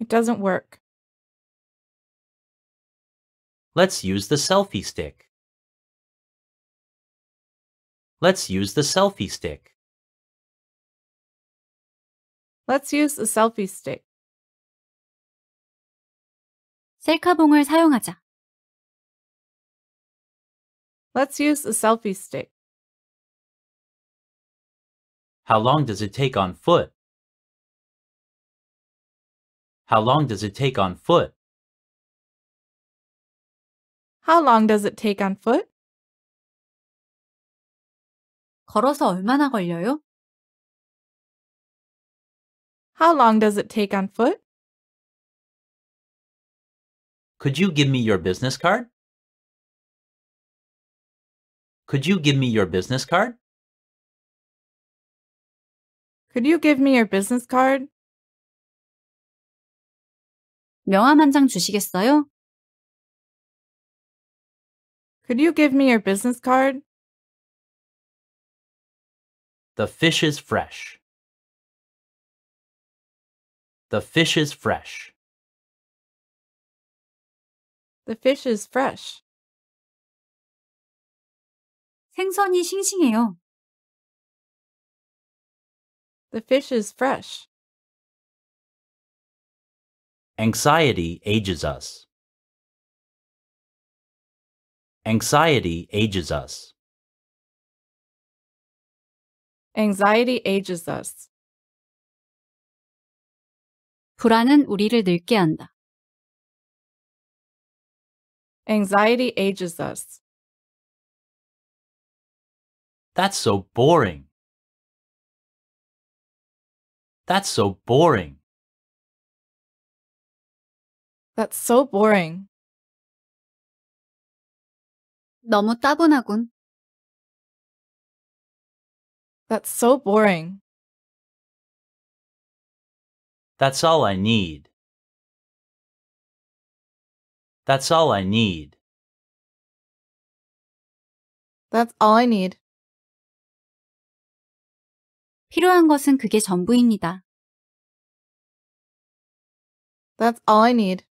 It doesn't work. Let's use the selfie stick. Let's use the selfie stick. Let's use the selfie stick. 셀카봉을 사용하자. Let's use a selfie stick. How long does it take on foot? How long does it take on foot? How long does it take on foot? 걸어서 얼마나 걸려요? How long does it take on foot? Could you give me your business card? Could you give me your business card? Could you give me your business card? 명함 한 장 주시겠어요? Could you give me your business card? The fish is fresh. The fish is fresh. The fish is fresh. 생선이 싱싱해요. The fish is fresh. Anxiety ages us. Anxiety ages us. Anxiety ages us. 불안은 우리를 늙게 한다. Anxiety ages us. That's so boring. That's so boring. That's so boring. 너무 따분하군. That's so boring. That's all I need. That's all I need. That's all I need. 필요한 것은 그게 전부입니다. That's all I need.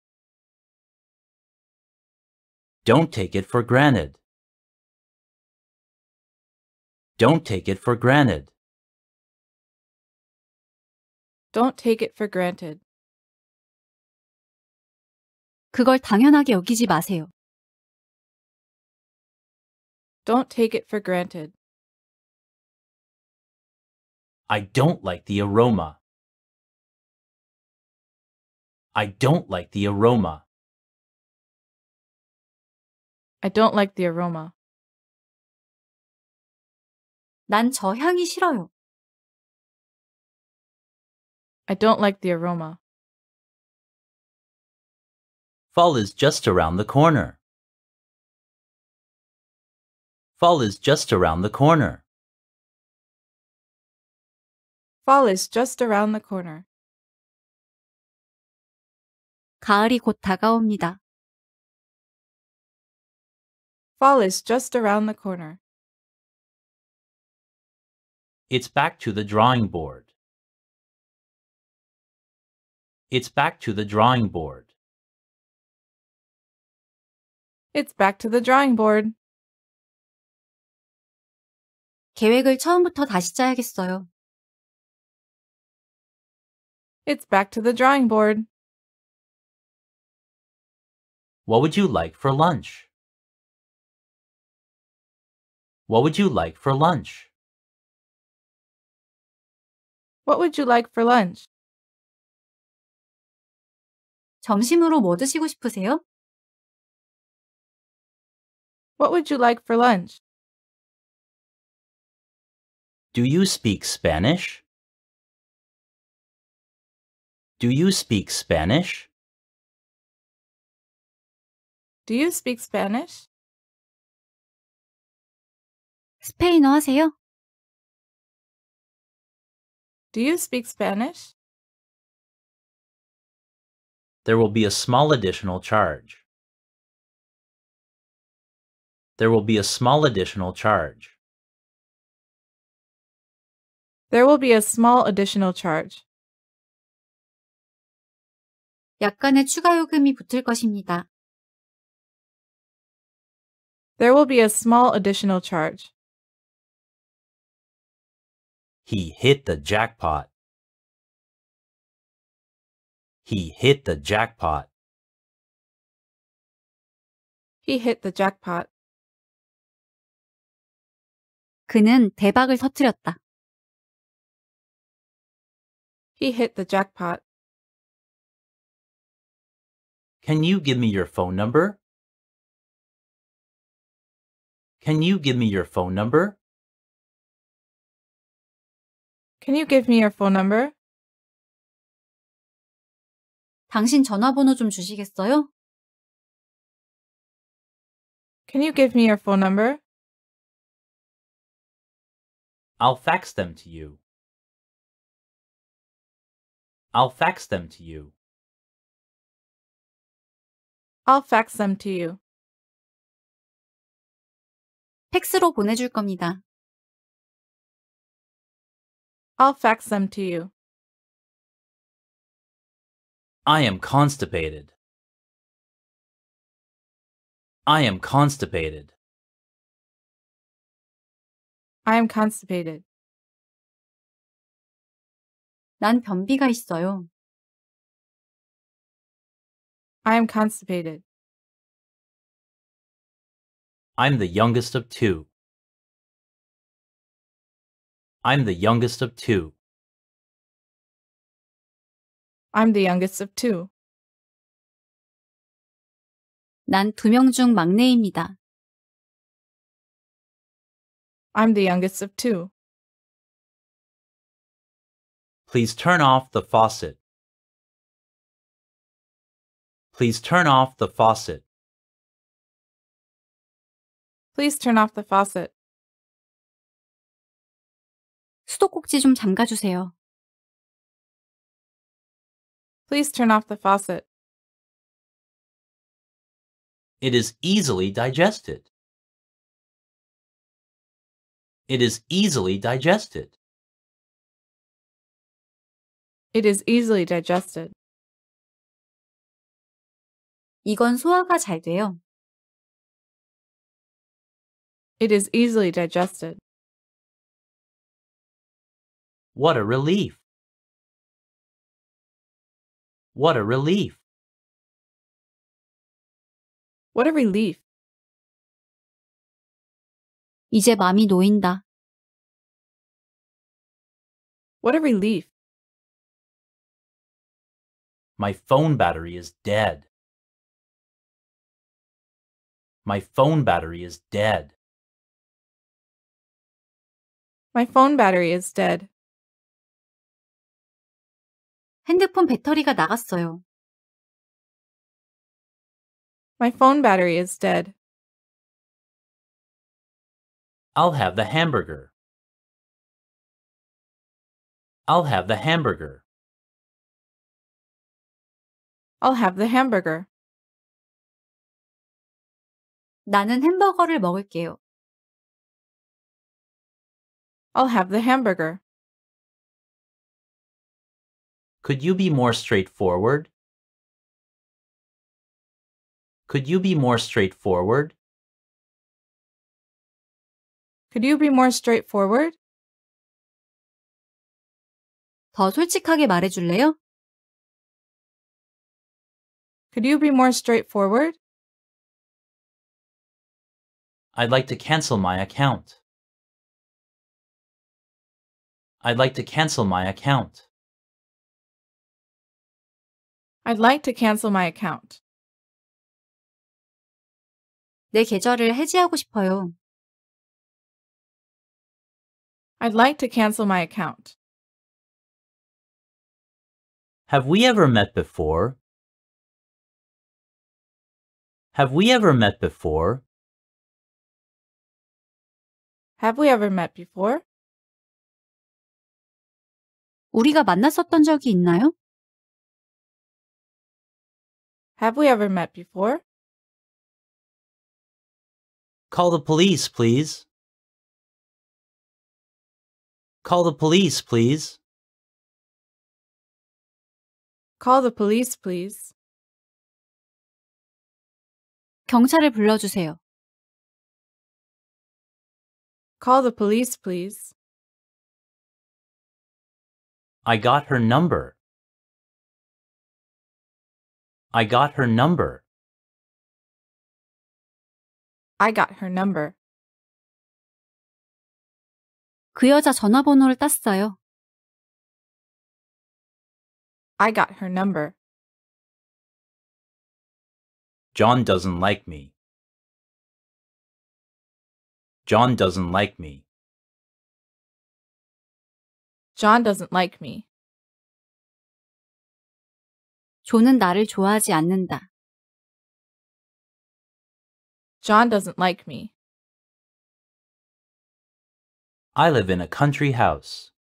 Don't take it for granted. Don't take it for granted. Don't take it for granted. 그걸 당연하게 여기지 마세요. Don't take it for granted. I don't like the aroma. I don't like the aroma. I don't like the aroma. 난 저 향이 싫어요. I don't like the aroma. Fall is just around the corner. Fall is just around the corner. Fall is just around the corner. 가을이 곧 다가옵니다. Fall is just around the corner. It's back to the drawing board. It's back to the drawing board. It's back to the drawing board. 계획을 처음부터 다시 짜야겠어요. It's back to the drawing board. What would you like for lunch? What would you like for lunch? What would you like for lunch? 점심으로 뭐 드시고 싶으세요? What would you like for lunch? Do you speak Spanish? Do you speak Spanish? Do you speak Spanish? 스페인어 하세요? Do you speak Spanish? There will be a small additional charge there will be a small additional charge. There will be a small additional charge. 약간의 추가 요금이 붙을 것입니다. There will be a small additional charge. He hit the jackpot. He hit the jackpot. He hit the jackpot. 그는 대박을 터뜨렸다. He hit the jackpot. Can you give me your phone number? Can you give me your phone number? Can you give me your phone number? 당신 전화번호 좀 주시겠어요? Can you give me your phone number? I'll fax them to you. I'll fax them to you. I'll fax them to you. 팩스로 보내줄 겁니다. I'll fax them to you. I am constipated. I am constipated. I am constipated. 난 변비가 있어요. I am constipated. I'm the youngest of two. I'm the youngest of two. I'm the youngest of two. 난 두 명 중 막내입니다. I'm the youngest of two. Please turn off the faucet. Please turn off the faucet. Please turn off the faucet. 수도꼭지 좀 잠가주세요. Please turn off the faucet. It is easily digested. It is easily digested. It is easily digested. 이건 소화가 잘 돼요. It is easily digested. What a relief. What a relief. What a relief. 이제 놓인다. What a relief. My phone battery is dead. My phone battery is dead. My phone battery is dead. 핸드폰 배터리가 나갔어요. My phone battery is dead. I'll have the hamburger. I'll have the hamburger. I'll have the hamburger. 나는 햄버거를 먹을게요. I'll have the hamburger. Could you be more straightforward? Could you be more straightforward? Could you be more straightforward? 더 솔직하게 말해줄래요? Could you be more straightforward? I'd like to cancel my account. I'd like to cancel my account. I'd like to cancel my account. 내 계좌를 해지하고 싶어요. I'd like to cancel my account. Have we ever met before? Have we ever met before? Have we ever met before? 우리가 만났었던 적이 있나요? Have we ever met before? Call the police, please. Call the police, please. Call the police, please. 경찰을 불러주세요. Call the police, please. I got her number. I got her number. I got her number. 그 여자 전화번호를 땄어요. I got her number. John doesn't like me. John doesn't like me. John doesn't like me. 존은 나를 좋아하지 않는다. John doesn't like me. I live in a country house.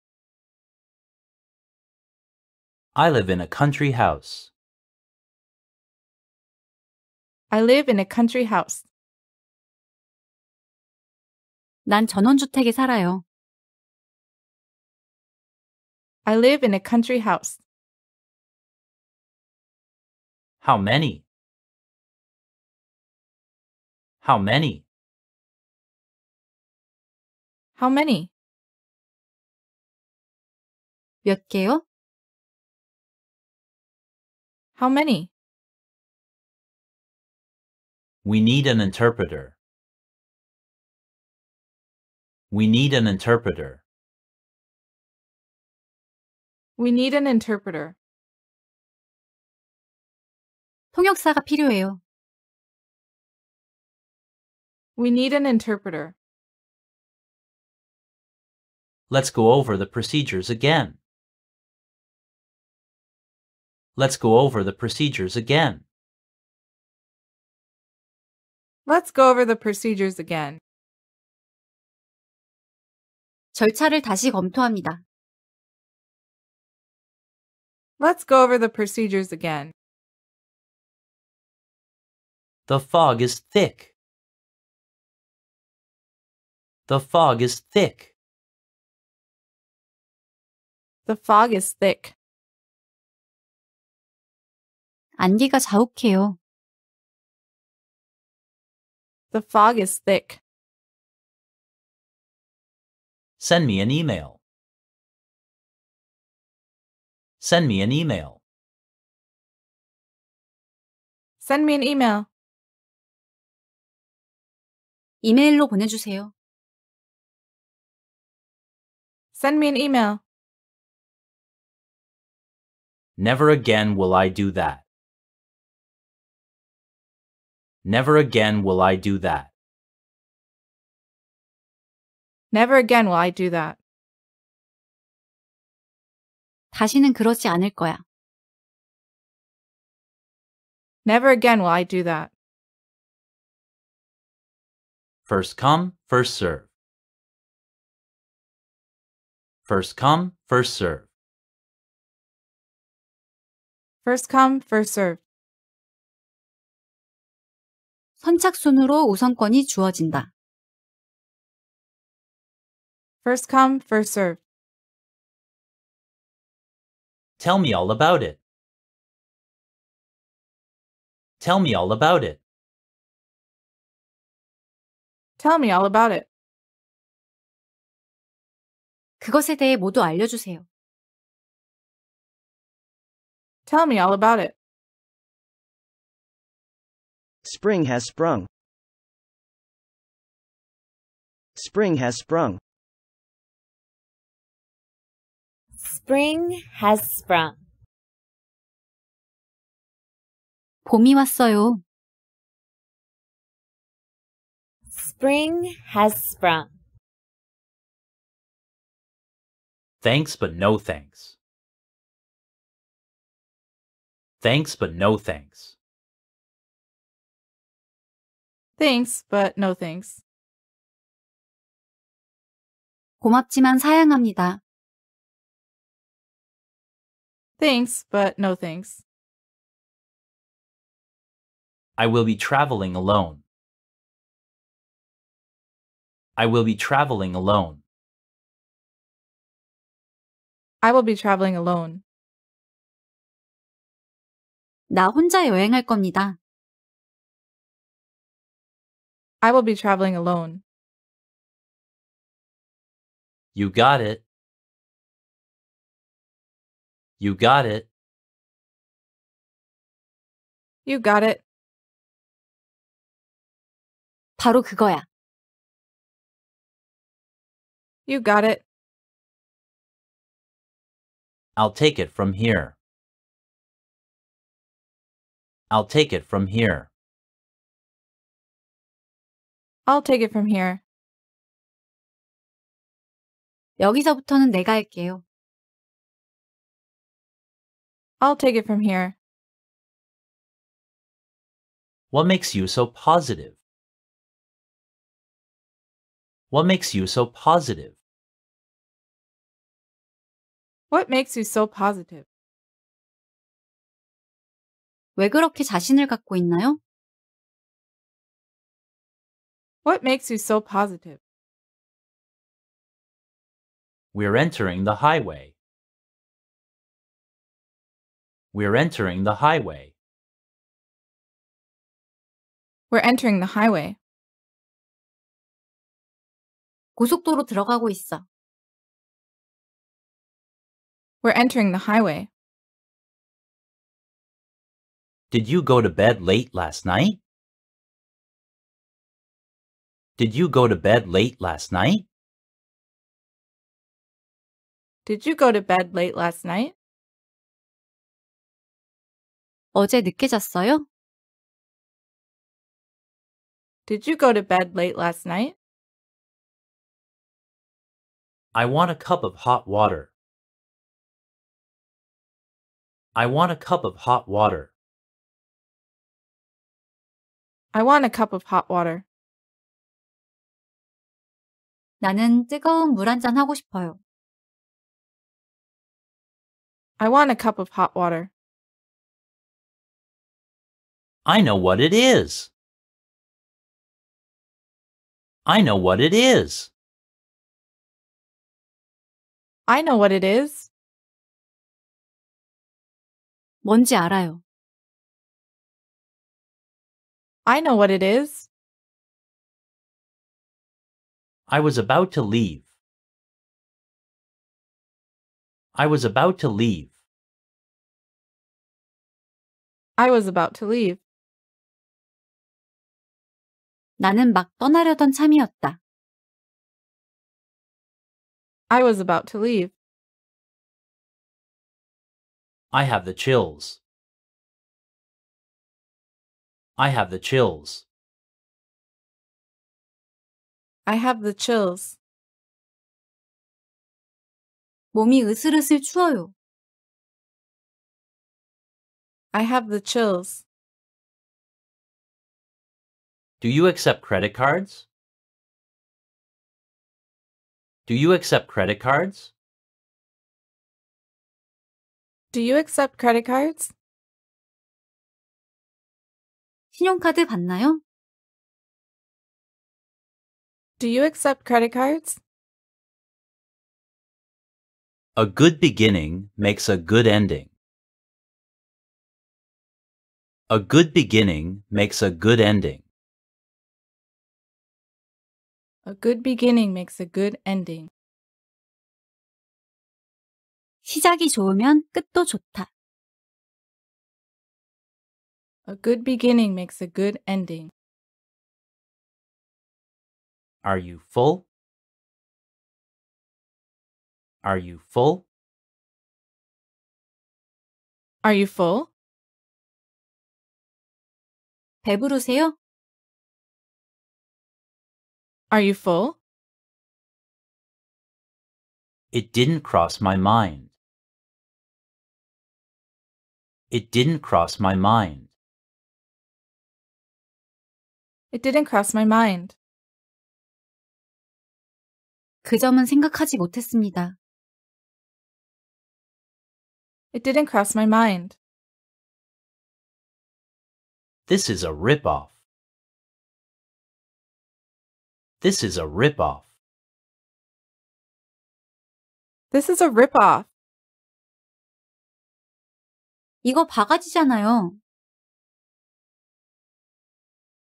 I live in a country house. I live in a country house. 난 전원주택에 살아요. I live in a country house. How many? How many? How many? 몇 개요? How many? We need an interpreter. We need an interpreter. We need an interpreter. 통역사가 필요해요. We need an interpreter. Let's go over the procedures again. Let's go over the procedures again. Let's go over the procedures again. 절차를 다시 검토합니다. Let's go over the procedures again. The fog is thick. The fog is thick. The fog is thick. 안개가 자욱해요. The fog is thick. Send me an email. Send me an email. Send me an email. 이메일로 보내주세요. Send me an email. Never again will I do that. Never again will I do that. Never again will I do that. 다시는 그러지 않을 거야. Never again will I do that. First come, first serve. First come, first serve. First come, first serve. 선착순으로 우선권이 주어진다. First come, first serve. Tell me all about it. Tell me all about it. Tell me all about it. 그것에 대해 모두 알려주세요. Tell me all about it. Spring has sprung. Spring has sprung. Spring has sprung. 봄이 왔어요. Spring has sprung. Thanks, but no thanks. Thanks, but no thanks. Thanks, but no thanks. 고맙지만 사양합니다. Thanks, but no thanks. I will be traveling alone. I will be traveling alone. I will be traveling alone. 나 혼자 여행할 겁니다. I will be traveling alone. You got it. You got it. You got it. 바로 그거야. You got it. I'll take it from here. I'll take it from here. I'll take it from here. 여기서부터는 내가 할게요. I'll take it from here. What makes you so positive? What makes you so positive? What makes you so positive? 왜 그렇게 자신을 갖고 있나요? What makes you so positive? We're entering the highway. We're entering the highway. We're entering the highway. 고속도로 들어가고 있어. We're entering the highway. Did you go to bed late last night? Did you go to bed late last night? Did you go to bed late last night? 어제 늦게 잤어요? Did you go to bed late last night? I want a cup of hot water. I want a cup of hot water. I want a cup of hot water. 나는 뜨거운 물 한 잔 하고 싶어요. I want a cup of hot water. I know what it is. I know what it is. I know what it is. 뭔지 알아요. I know what it is. I was about to leave. I was about to leave. I was about to leave. 나는 막 떠나려던 참이었다. I was about to leave. I have the chills. I have the chills. I have the chills. 몸이 으슬으슬 추워요. I have the chills. Do you accept credit cards? Do you accept credit cards? Do you accept credit cards? 신용카드 받나요? Do you accept credit cards? A good beginning makes a good ending. A good beginning makes a good ending. A good beginning makes a good ending. 시작이 좋으면 끝도 좋다. A good beginning makes a good ending. Are you full? Are you full? Are you full? 배부르세요? Are you full? It didn't cross my mind. It didn't cross my mind. It didn't cross my mind. 그 점은 생각하지 못했습니다. It didn't cross my mind. This is a ripoff. This is a ripoff. This is a ripoff. 이거 바가지잖아요.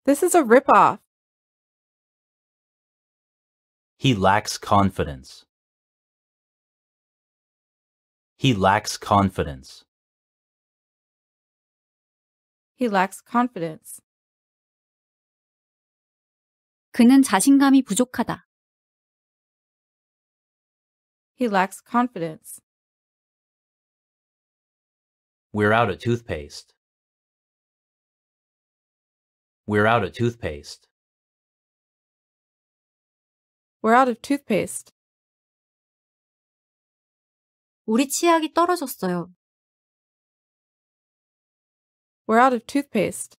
This is a ripoff. He lacks confidence. He lacks confidence. He lacks confidence. 그는 자신감이 부족하다. He lacks confidence. We're out of toothpaste. We're out of toothpaste. We're out of toothpaste. 우리 치약이 떨어졌어요. We're out of toothpaste.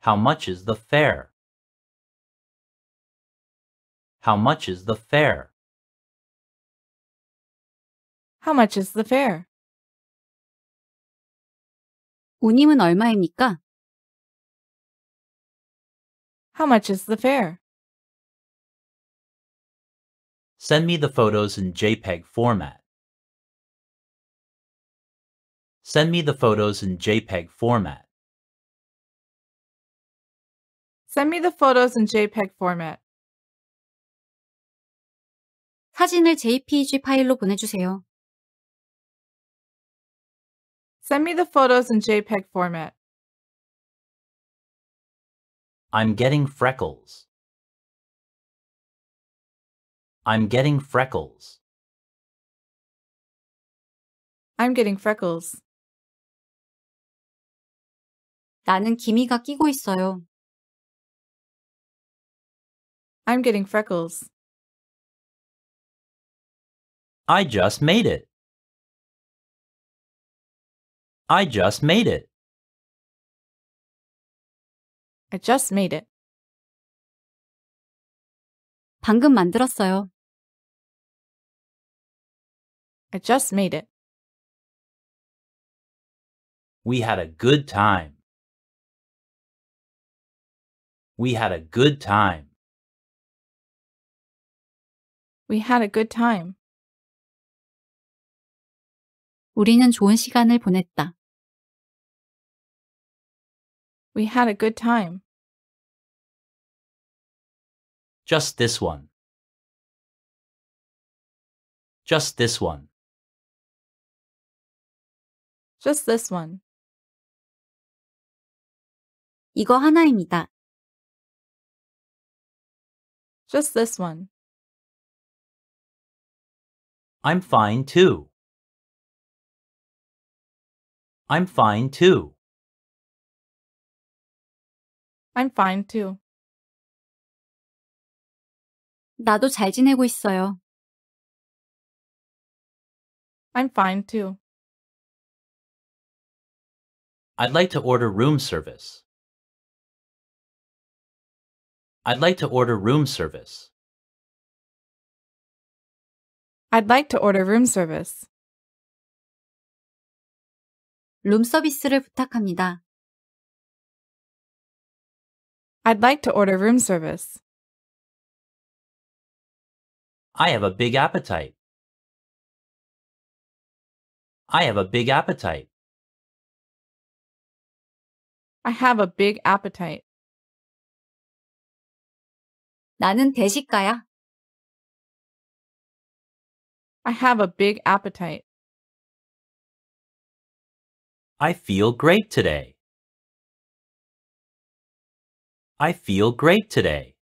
How much is the fare? How much is the fare? How much is the fare? 운임은 얼마입니까? How much is the fare? Send me the photos in JPEG format. Send me the photos in JPEG format. Send me the photos in JPEG format. 사진을 JPG 파일로 보내주세요. Send me the photos in JPEG format. I'm getting freckles. I'm getting freckles. I'm getting freckles. 나는 기미가 끼고 있어요. I'm getting freckles. I just made it. I just made it. I just made it. 방금 만들었어요. I just made it. We had a good time. We had a good time. We had a good time. 우리는 좋은 시간을 보냈다. We had a good time. Just this one. Just this one. Just this one. 이거 하나입니다. Just this one. I'm fine too. I'm fine too. I'm fine too. 나도 잘 지내고 있어요. I'm fine too. I'd like to order room service. I'd like to order room service. I'd like to order room service. 룸 서비스를 부탁합니다. I'd like to order room service. I have a big appetite. I have a big appetite. I have a big appetite. 나는 대식가야. I have a big appetite. I feel great today. I feel great today.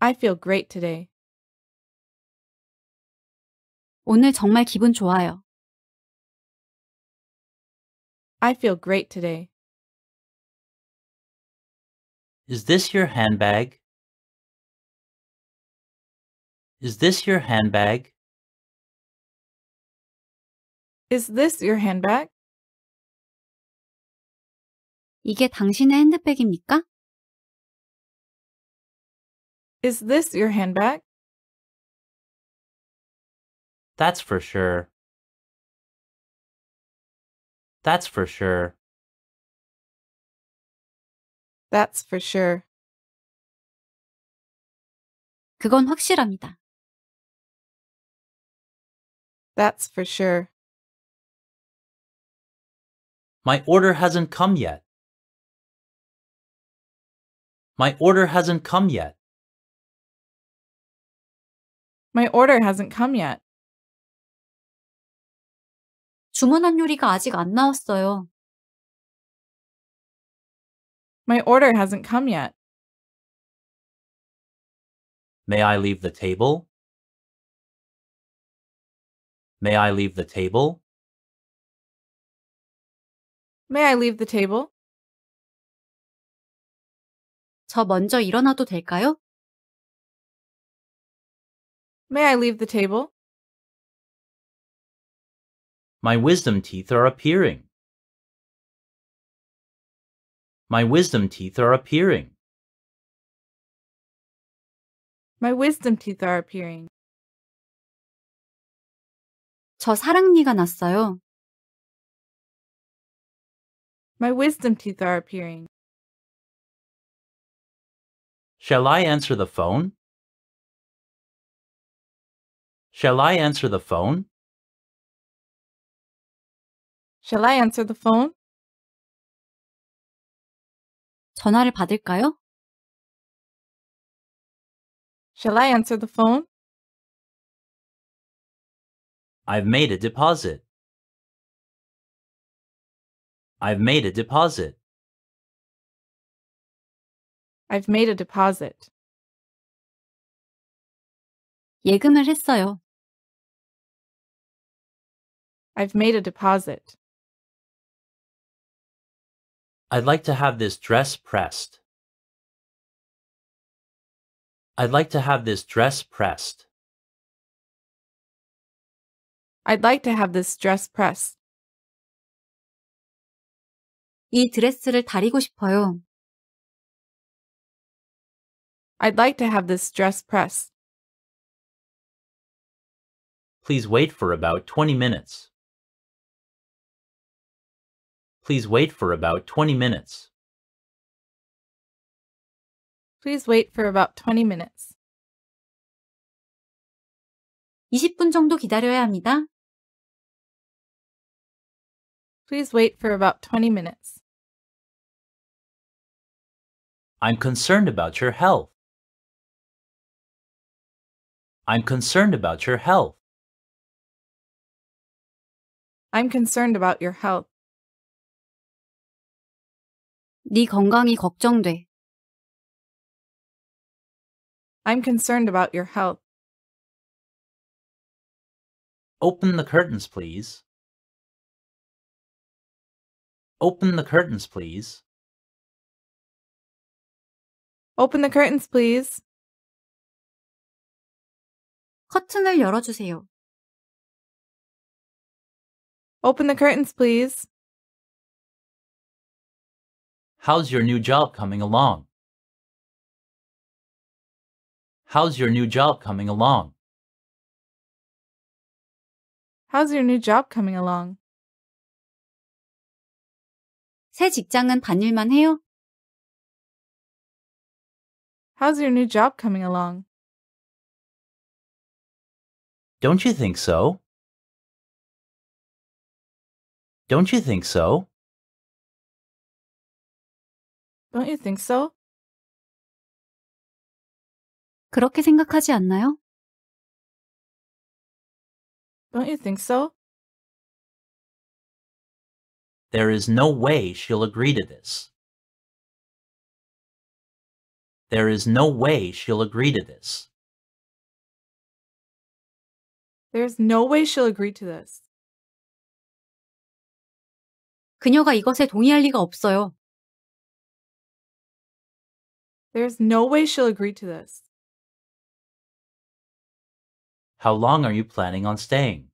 I feel great today. 오늘 정말 기분 좋아요. I feel great today. Is this your handbag? Is this your handbag? Is this your handbag? 이게 당신의 핸드백입니까? Is this your handbag? That's for sure. That's for sure. That's for sure. 그건 확실합니다. That's for sure. My order hasn't come yet. My order hasn't come yet. My order hasn't come yet. 주문한 요리가 아직 안 나왔어요. My order hasn't come yet. May I leave the table? May I leave the table? May I leave the table? 저 먼저 일어나도 될까요? May I leave the table? My wisdom teeth are appearing. My wisdom teeth are appearing. My wisdom teeth are appearing. 저 사랑니가 났어요. My wisdom teeth are appearing. Shall I answer the phone? Shall I answer the phone? Shall I answer the phone? 전화를 받을까요? Shall I answer the phone? I've made a deposit. I've made a deposit. I've made a deposit. 예금을 했어요. I've made a deposit. I'd like to have this dress pressed. I'd like to have this dress pressed. I'd like to have this dress pressed. 이 드레스를 다리고 싶어요. I'd like to have this dress pressed. Please wait for about 20 minutes. Please wait for about 20 minutes. Please wait for about 20 minutes. 20분 정도 기다려야 합니다. Please wait for about 20 minutes. I'm concerned about your health. I'm concerned about your health. I'm concerned about your health. 네 건강이 걱정돼. I'm concerned about your health. Open the curtains, please. Open the curtains, please. Open the curtains, please. 커튼을 열어주세요. Open the curtains, please. How's your new job coming along? How's your new job coming along? How's your new job coming along? 새 직장은 반일만 해요? How's your new job coming along? Don't you think so? Don't you think so? Don't you think so? 그렇게 생각하지 않나요? Don't you think so? There is no way she'll agree to this. There is no way she'll agree to this. There's no way she'll agree to this. 그녀가 이것에 동의할 리가 없어요. There's no way she'll agree to this. How long are you planning on staying?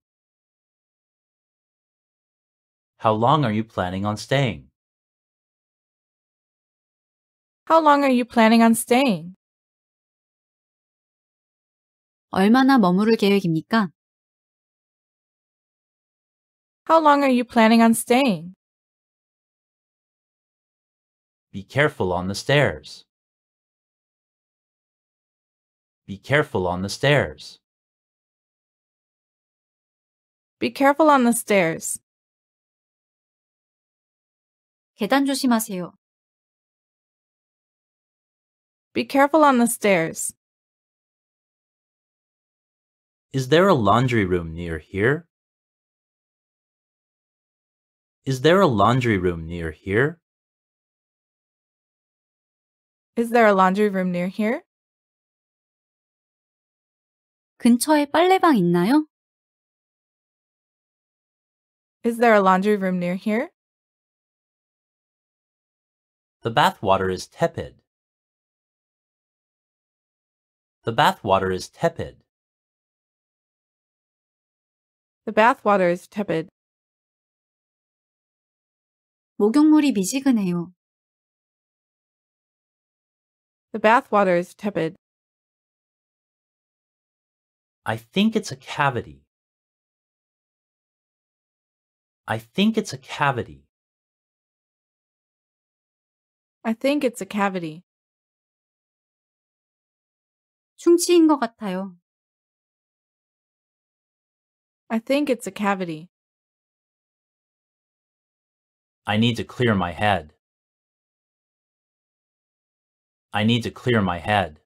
How long are you planning on staying? How long are you planning on staying? 얼마나 머무를 계획입니까? How long are you planning on staying? Be careful on the stairs. Be careful on the stairs. Be careful on the stairs. 계단 조심하세요. Be careful on the stairs. Is there a laundry room near here? Is there a laundry room near here? Is there a laundry room near here? 근처에 빨래방 있나요? Is there a laundry room near here? The bath water is tepid. The bath water is tepid. The bath water is tepid. 목욕물이 미지근해요. The bath water is tepid. I think it's a cavity. I think it's a cavity. I think it's a cavity. 충치인 것 같아요. I think it's a cavity. I need to clear my head. I need to clear my head.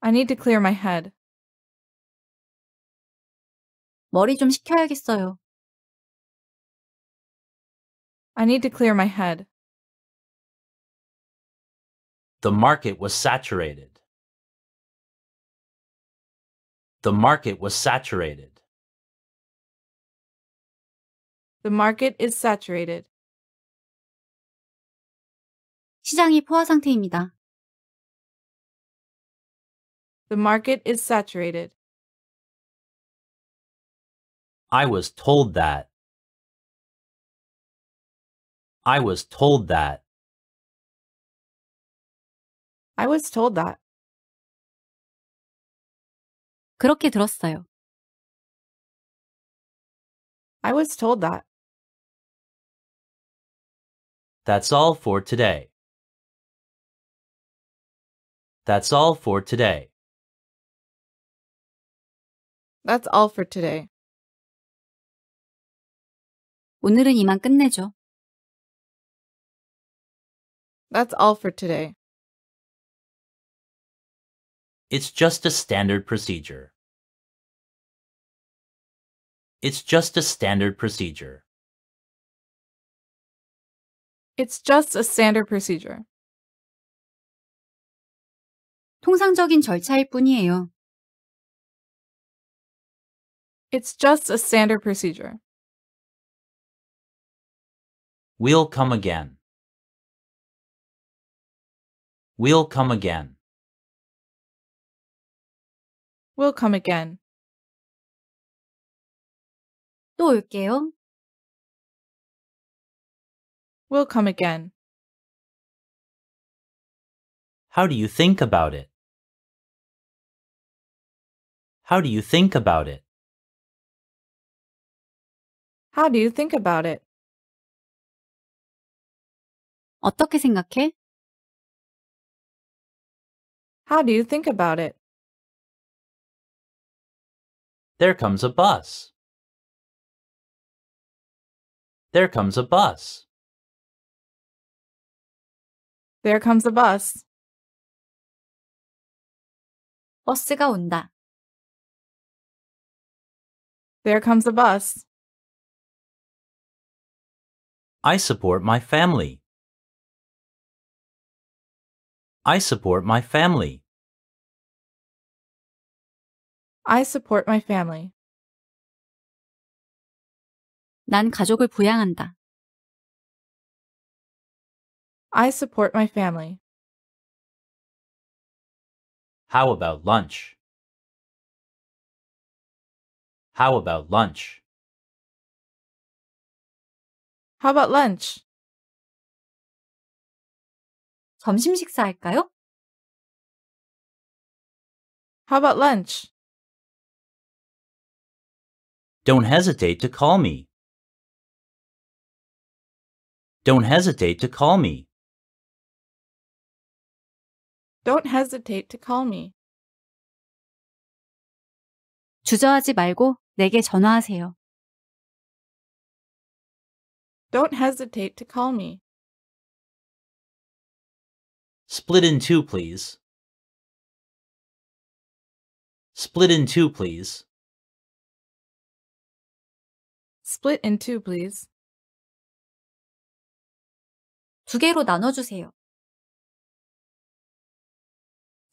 I need to clear my head. 머리 좀 식혀야겠어요. I need to clear my head. The market was saturated. The market was saturated. The market is saturated. 시장이 포화 상태입니다. The market is saturated. I was told that. I was told that. I was told that. 그렇게 들었어요. I was told that. That's all for today. That's all for today. That's all for today. 오늘은 이만 끝내죠. That's all for today. It's just a standard procedure. It's just a standard procedure. It's just a standard procedure. 통상적인 절차일 뿐이에요. It's just a standard procedure. We'll come again. We'll come again. We'll come again. 또 올게요. We'll come again. How do you think about it? How do you think about it? How do you think about it? 어떻게 생각해? How do you think about it? There comes a bus. There comes a bus. There comes a bus. 버스가 온다. There comes a bus. I support my family. I support my family. I support my family. 난 가족을 부양한다. I support my family. How about lunch? How about lunch? How about lunch? 점심 식사할까요? How about lunch? Don't hesitate to call me. Don't hesitate to call me. Don't hesitate to call me. 주저하지 말고 내게 전화하세요. Don't hesitate to call me. Split in two, please. Split in two, please. Split in two, please. 두 개로 나눠 주세요.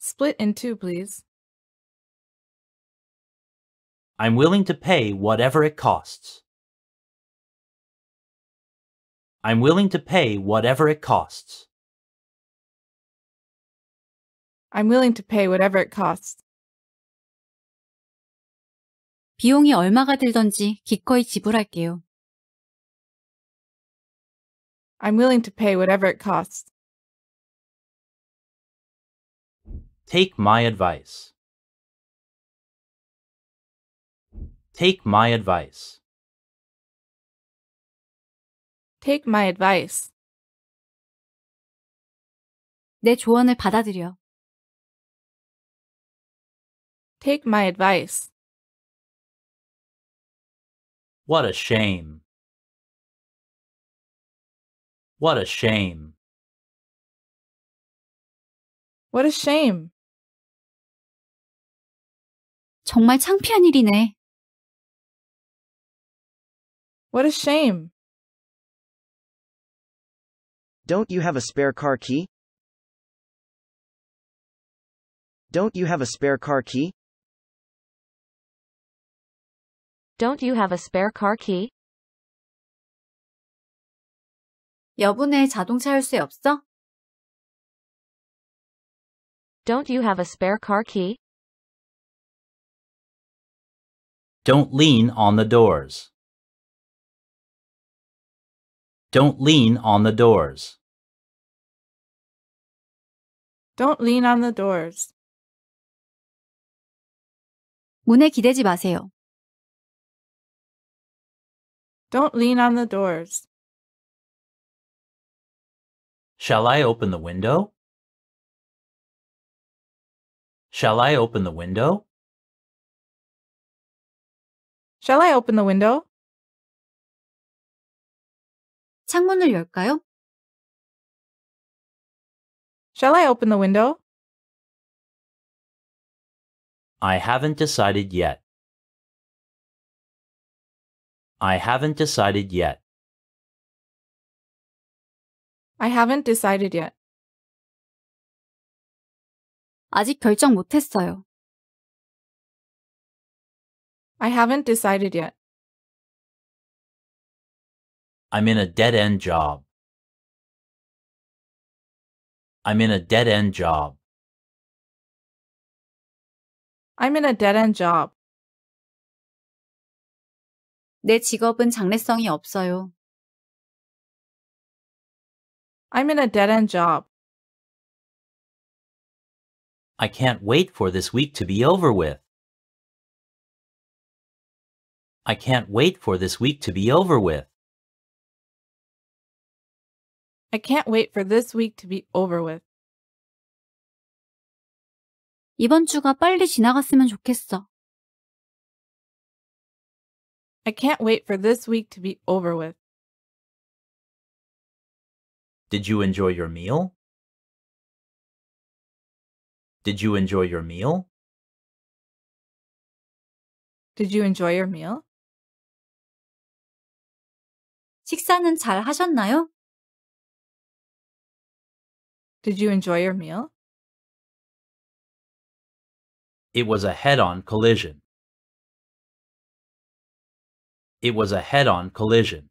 Split in two, please. I'm willing to pay whatever it costs. I'm willing to pay whatever it costs. I'm willing to pay whatever it costs. 비용이 얼마가 들던지 기꺼이 지불할게요. I'm willing to pay whatever it costs. Take my advice. Take my advice. Take my advice. 내 조언을 받아들여. Take my advice. What a shame. What a shame. What a shame. 정말 창피한 일이네. What a shame. Don't you have a spare car key? Don't you have a spare car key? Don't you have a spare car key? 여분의 자동차 열쇠 없어? Don't you have a spare car key? Don't lean on the doors. Don't lean on the doors. Don't lean on the doors. 문에 기대지 마세요. Don't lean on the doors. Shall I open the window? Shall I open the window? Shall I open the window? 창문을 열까요? Shall I open the window? I haven't decided yet. I haven't decided yet. I haven't decided yet. 아직 결정 못했어요. I haven't decided yet. I'm in a dead end job. I'm in a dead end job. I'm in a dead end job. 내 직업은 장래성이 없어요. I'm in a dead end job. I can't wait for this week to be over with. I can't wait for this week to be over with. I can't wait for this week to be over with. 이번 주가 빨리 지나갔으면 좋겠어. I can't wait for this week to be over with. Did you enjoy your meal? Did you enjoy your meal? Did you enjoy your meal? 식사는 잘 하셨나요? Did you enjoy your meal? It was a head-on collision. It was a head-on collision.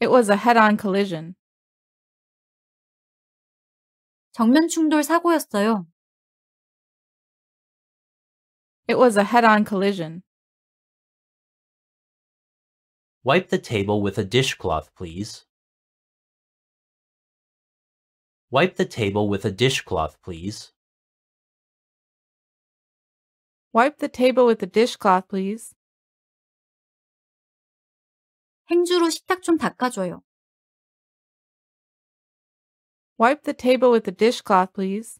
It was a head-on collision. 정면 충돌 사고였어요. It was a head-on collision. Wipe the table with a dishcloth, please. Wipe the table with a dishcloth, please. Wipe the table with a dishcloth, please. 행주로 식탁 좀 닦아줘요. Wipe the table with a dishcloth, please.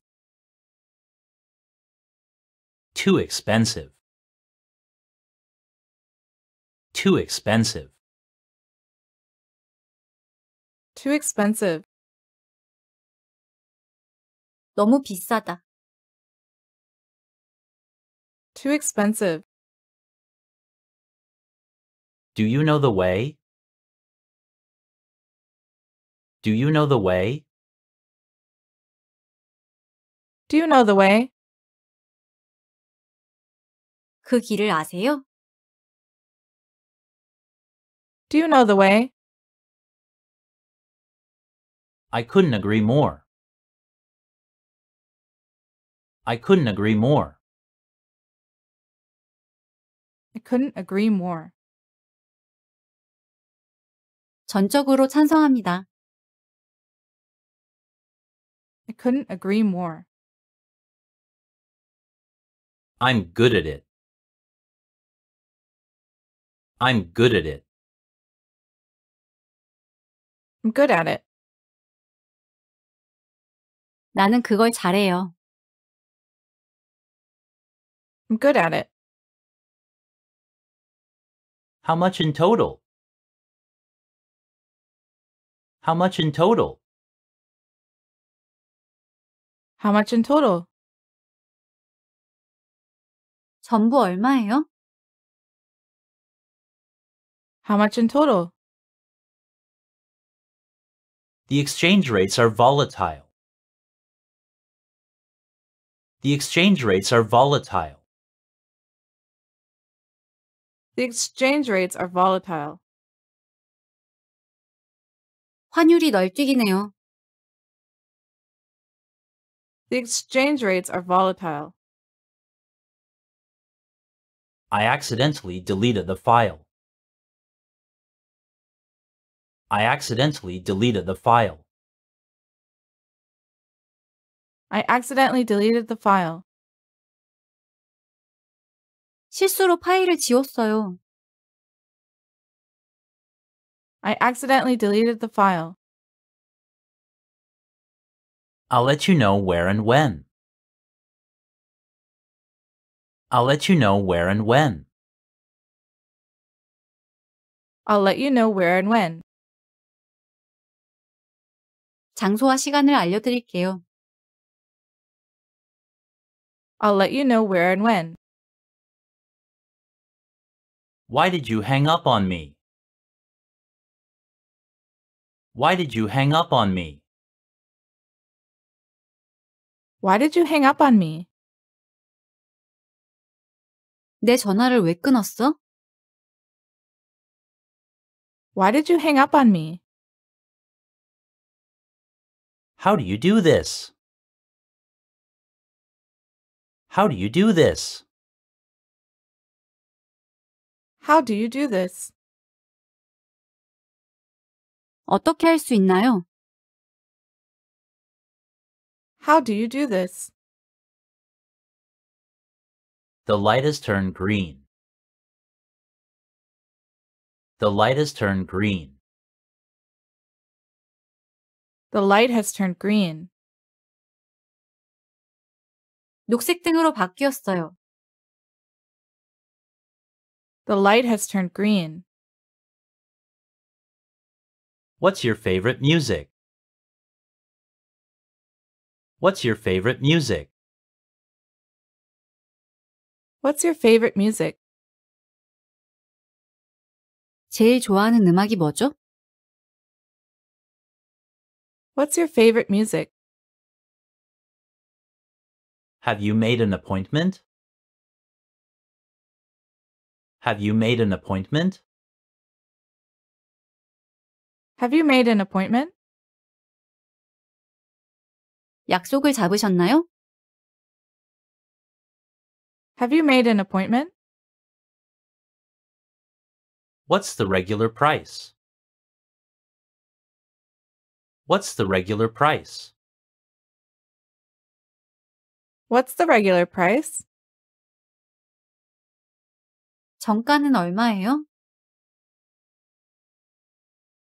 Too expensive. Too expensive. Too expensive. 너무 비싸다. Too expensive. Do you know the way? Do you know the way? Do you know the way? 그 길을 아세요? Do you know the way? I couldn't agree more. I couldn't agree more. I couldn't agree more. 전적으로 찬성합니다. I couldn't agree more. I'm good at it. I'm good at it. I'm good at it. 나는 그걸 잘해요. I'm good at it. How much in total? How much in total? How much in total? 전부 얼마예요? How much in total? The exchange rates are volatile. The exchange rates are volatile. The exchange rates are volatile. 환율이 널뛰기네요. The exchange rates are volatile. I accidentally deleted the file. I accidentally deleted the file. I accidentally deleted the file. 실수로 파일을 지웠어요. I accidentally deleted the file. I'll let you know where and when. I'll let you know where and when. I'll let you know where and when. 장소와 시간을 알려드릴게요. I'll let you know where and when. Why did you hang up on me? Why did you hang up on me? Why did you hang up on me? 내 전화를 왜 끊었어? Why did you hang up on me? How do you do this? How do you do this? How do you do this? 어떻게 할 수 있나요? How do you do this? The light has turned green. The light has turned green. The light has turned green. 녹색 등으로 바뀌었어요. The light has turned green. What's your favorite music? What's your favorite music? What's your favorite music? 제일 좋아하는 음악이 뭐죠? What's your favorite music? Have you made an appointment? Have you made an appointment? Have you made an appointment? 약속을 잡으셨나요? Have you made an appointment? What's the regular price? What's the regular price? What's the regular price? 정가는 얼마예요?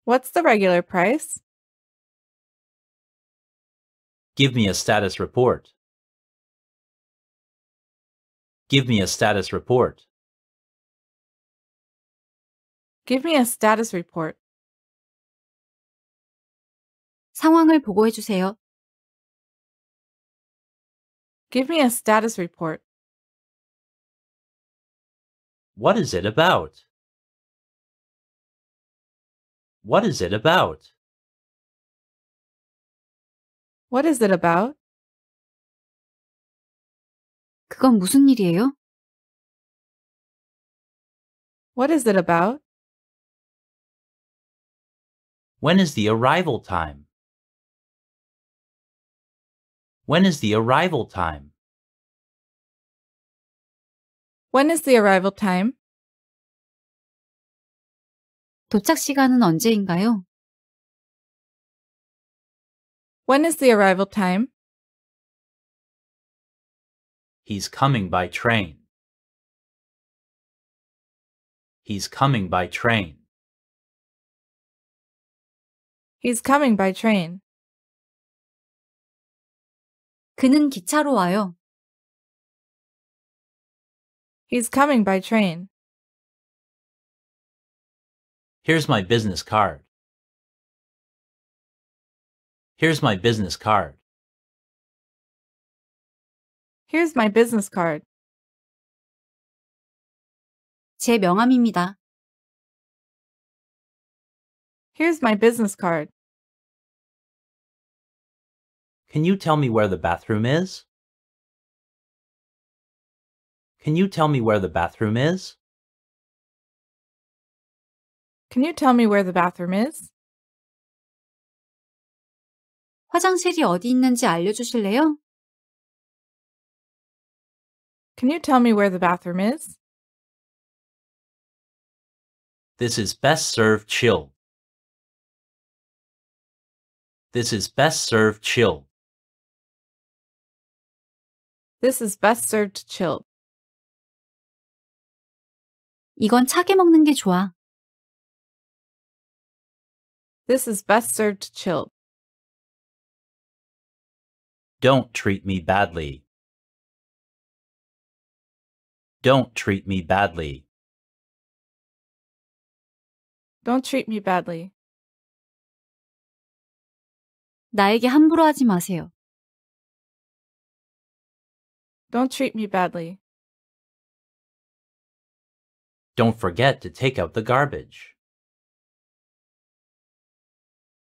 What's the regular price? Give me a status report. Give me a status report. Give me a status report. 상황을 보고해 주세요. Give me a status report. What is it about? What is it about? What is it about? 그건 무슨 일이에요? What is it about? When is the arrival time? When is the arrival time? When is the arrival time? 도착 시간은 언제인가요? When is the arrival time? He's coming by train. He's coming by train. He's coming by train. 그는 기차로 와요. He's coming by train. Here's my business card. Here's my business card. Here's my business card. 제 명함입니다. Here's my business card. Can you tell me where the bathroom is? Can you tell me where the bathroom is? Can you tell me where the bathroom is? 화장실이 어디 있는지 알려주실래요? Can you tell me where the bathroom is? This is best served chilled. This is best served chilled. This is best served chilled. 이건 차게 먹는 게 좋아. This is best served chilled. Don't treat me badly. Don't treat me badly. Don't treat me badly. 나에게 함부로 하지 마세요. Don't treat me badly. Don't forget to take out the garbage.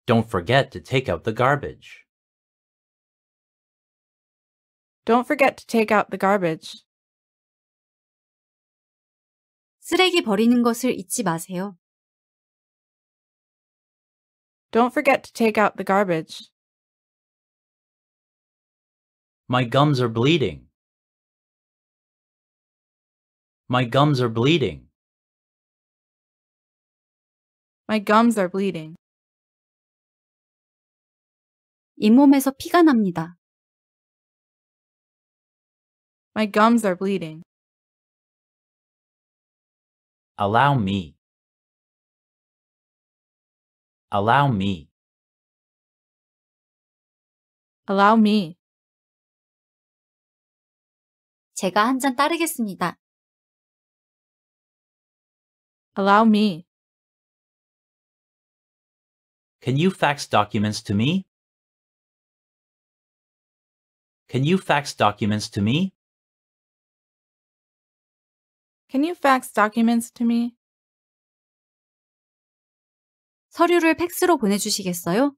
Don't forget to take out the garbage. Don't forget to take out the garbage. 쓰레기 버리는 것을 잊지 마세요. Don't forget to take out the garbage. My gums are bleeding. My gums are bleeding. My gums are bleeding. 잇몸에서 피가 납니다. My gums are bleeding. Allow me. Allow me. Allow me. 제가 한 잔 따르겠습니다. Allow me. Can you fax documents to me? Can you fax documents to me? Can you fax documents to me? 서류를 팩스로 보내주시겠어요?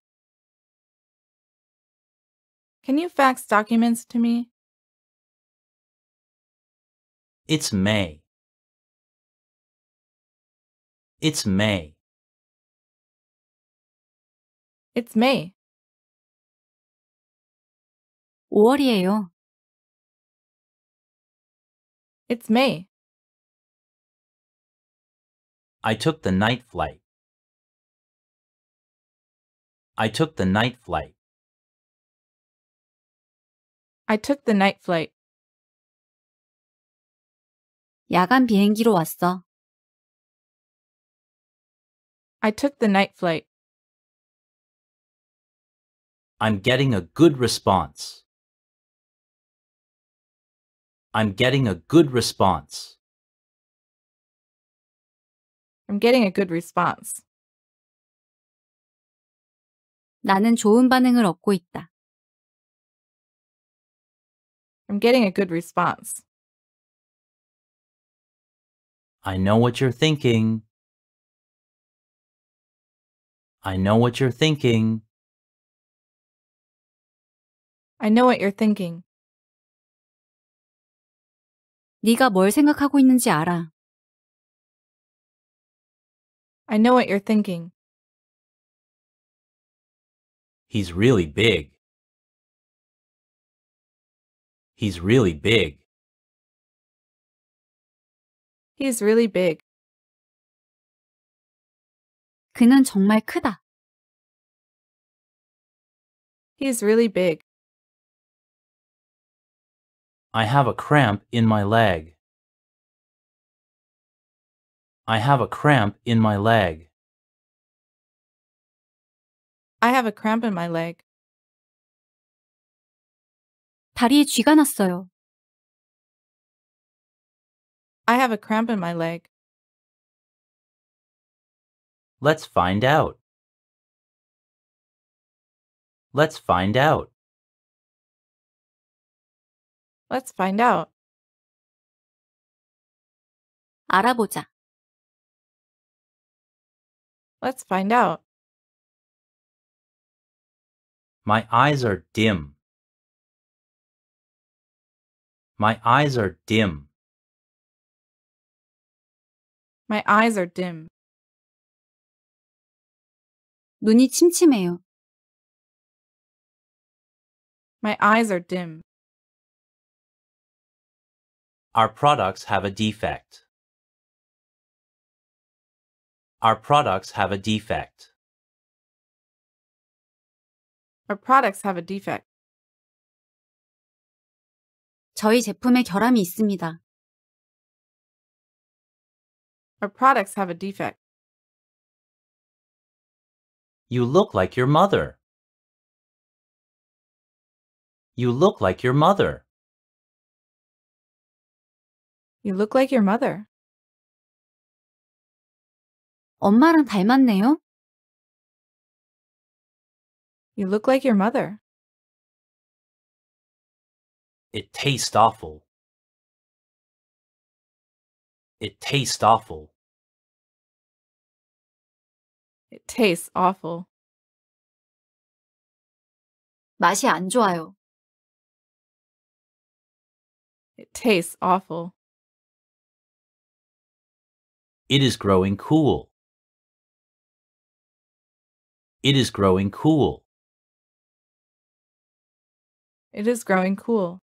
Can you fax documents to me? It's May. It's May. It's May. 5월이에요. It's May. I took the night flight. I took the night flight. I took the night flight. 야간 비행기로 왔어. I took the night flight. I'm getting a good response. I'm getting a good response. I'm getting a good response. 나는 좋은 반응을 얻고 있다. I'm getting a good response. I know what you're thinking. I know what you're thinking. I know what you're thinking. 네가 뭘 생각하고 있는지 알아. I know what you're thinking. He's really big. He's really big. He's really big. 그는 정말 크다. He's really big. I have a cramp in my leg. I have a cramp in my leg. I have a cramp in my leg. 다리에 쥐가 났어요. I have a cramp in my leg. Let's find out. Let's find out. Let's find out. 알아보자. Let's find out. My eyes are dim. My eyes are dim. My eyes are dim. 눈이 침침해요. My eyes are dim. Our products have a defect. Our products have a defect. Our products have a defect. 저희 제품에 결함이 있습니다. Our products have a defect. You look like your mother. You look like your mother. You look like your mother. 엄마랑 닮았네요. You look like your mother. It tastes awful. It tastes awful. It tastes awful. 맛이 안 좋아요. It tastes awful. It is growing cool. It is growing cool. It is growing cool.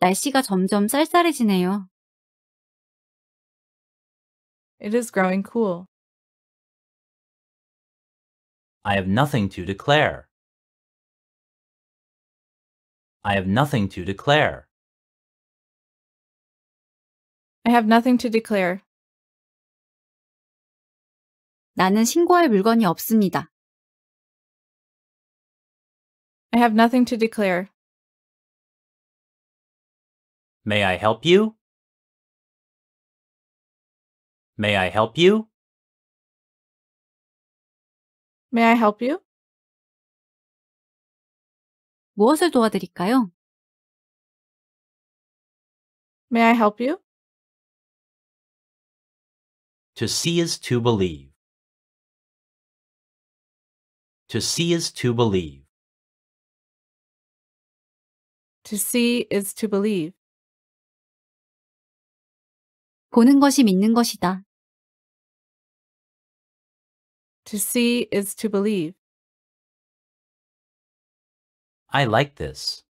날씨가 점점 쌀쌀해지네요. It is growing cool. I have nothing to declare. I have nothing to declare. I have nothing to declare. 나는 신고할 물건이 없습니다. I have nothing to declare. May I help you? May I help you? May I help you? 무엇을 도와드릴까요? May I help you? To see is to believe. To see is to believe. To see is to believe. 보는 것이 믿는 것이다. To see is to believe. I like this.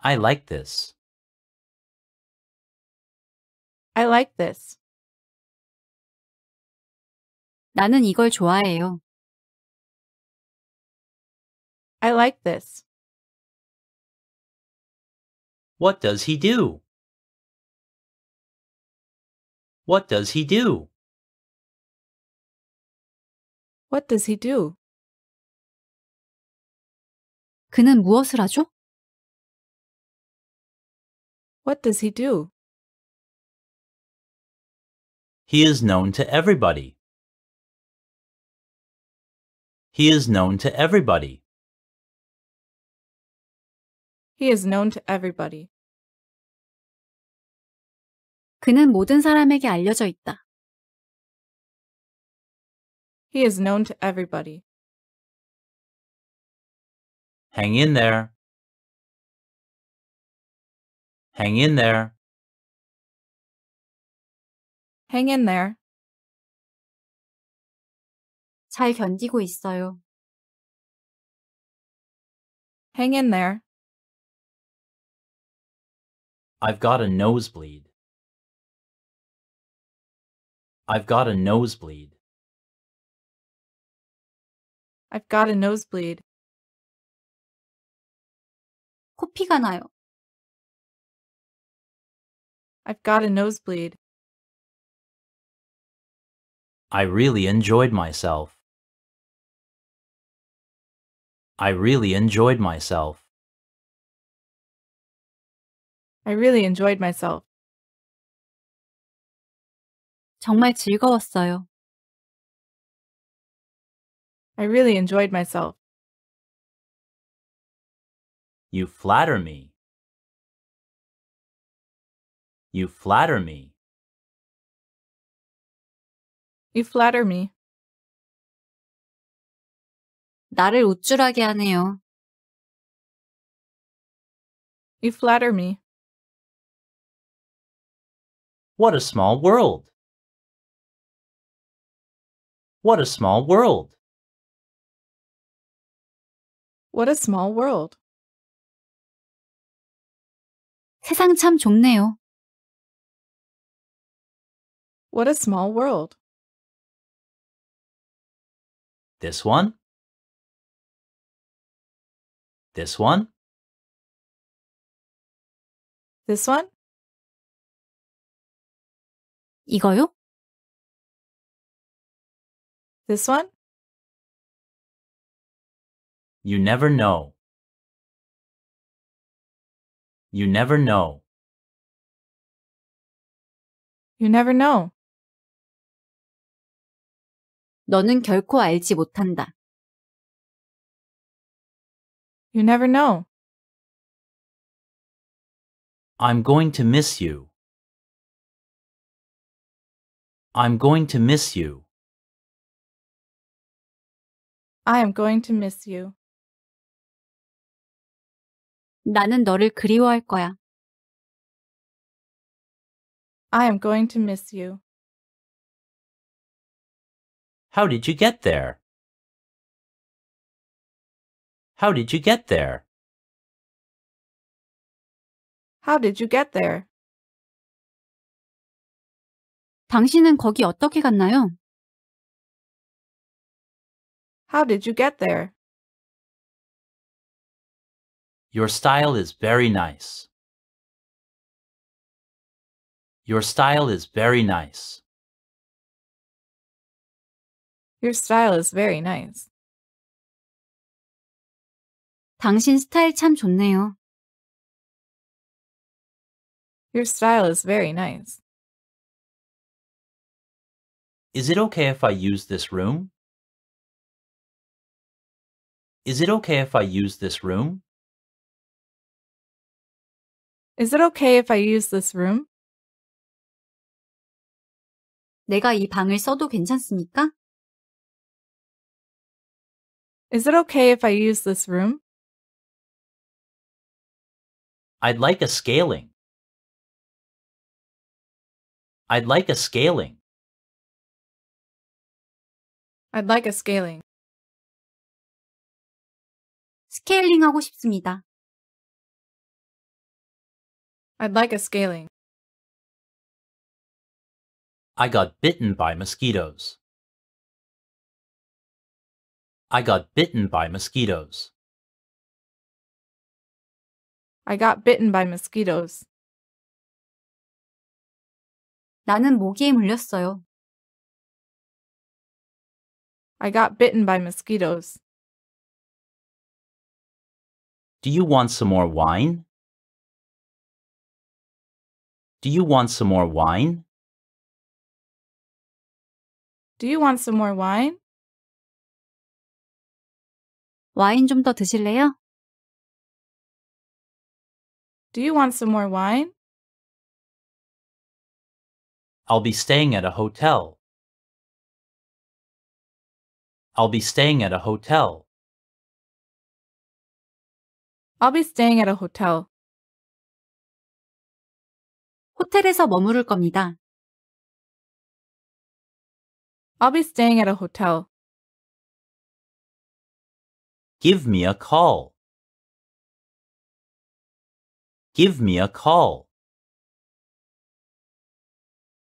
I like this. I like this. 나는 이걸 좋아해요. I like this. What does he do? What does he do? What does he do? 그는 무엇을 하죠? What does he do? He is known to everybody. He is known to everybody. He is known to everybody. 그는 모든 사람에게 알려져 있다. He is known to everybody. Hang in there. Hang in there. Hang in there. 잘 견디고 있어요. Hang in there. I've got a nosebleed. I've got a nosebleed. I've got a nosebleed. 코피가 나요. I've got a nosebleed. I really enjoyed myself. I really enjoyed myself. I really enjoyed myself. 정말 즐거웠어요. I really enjoyed myself. You flatter me. You flatter me. You flatter me. 나를 우쭐하게 하네요. You flatter me. What a small world! What a small world! What a small world. 세상 참 좁네요. What a small world. This one? This one? This one? 이거요? This one? You never know. You never know. You never know. 너는 결코 알지 못한다. You never know. I'm going to miss you. I'm going to miss you. I am going to miss you. 나는 너를 그리워할 거야. I am going to miss you. How did you get there? How did you get there? How did you get there? 당신은 거기 어떻게 갔나요? How did you get there? Your style is very nice. Your style is very nice. Your style is very nice. 당신 스타일 참 좋네요. Your style is very nice. Is it okay if I use this room? Is it okay if I use this room? Is it okay if I use this room? 내가 이 방을 써도 괜찮습니까? Is it okay if I use this room? I'd like a scaling. I'd like a scaling. I'd like a scaling. 스케일링 하고 싶습니다. I'd like a scaling. I got bitten by mosquitoes. I got bitten by mosquitoes. I got bitten by mosquitoes. 나는 모기에 물렸어요. I got bitten by mosquitoes. Do you want some more wine? Do you want some more wine? Do you want some more wine? 와인 좀더 드실래요? Do you want some more wine? I'll be staying at a hotel. I'll be staying at a hotel. I'll be staying at a hotel. 호텔에서 머무를 겁니다. I'll be staying at a hotel. Give me a call. Give me a call.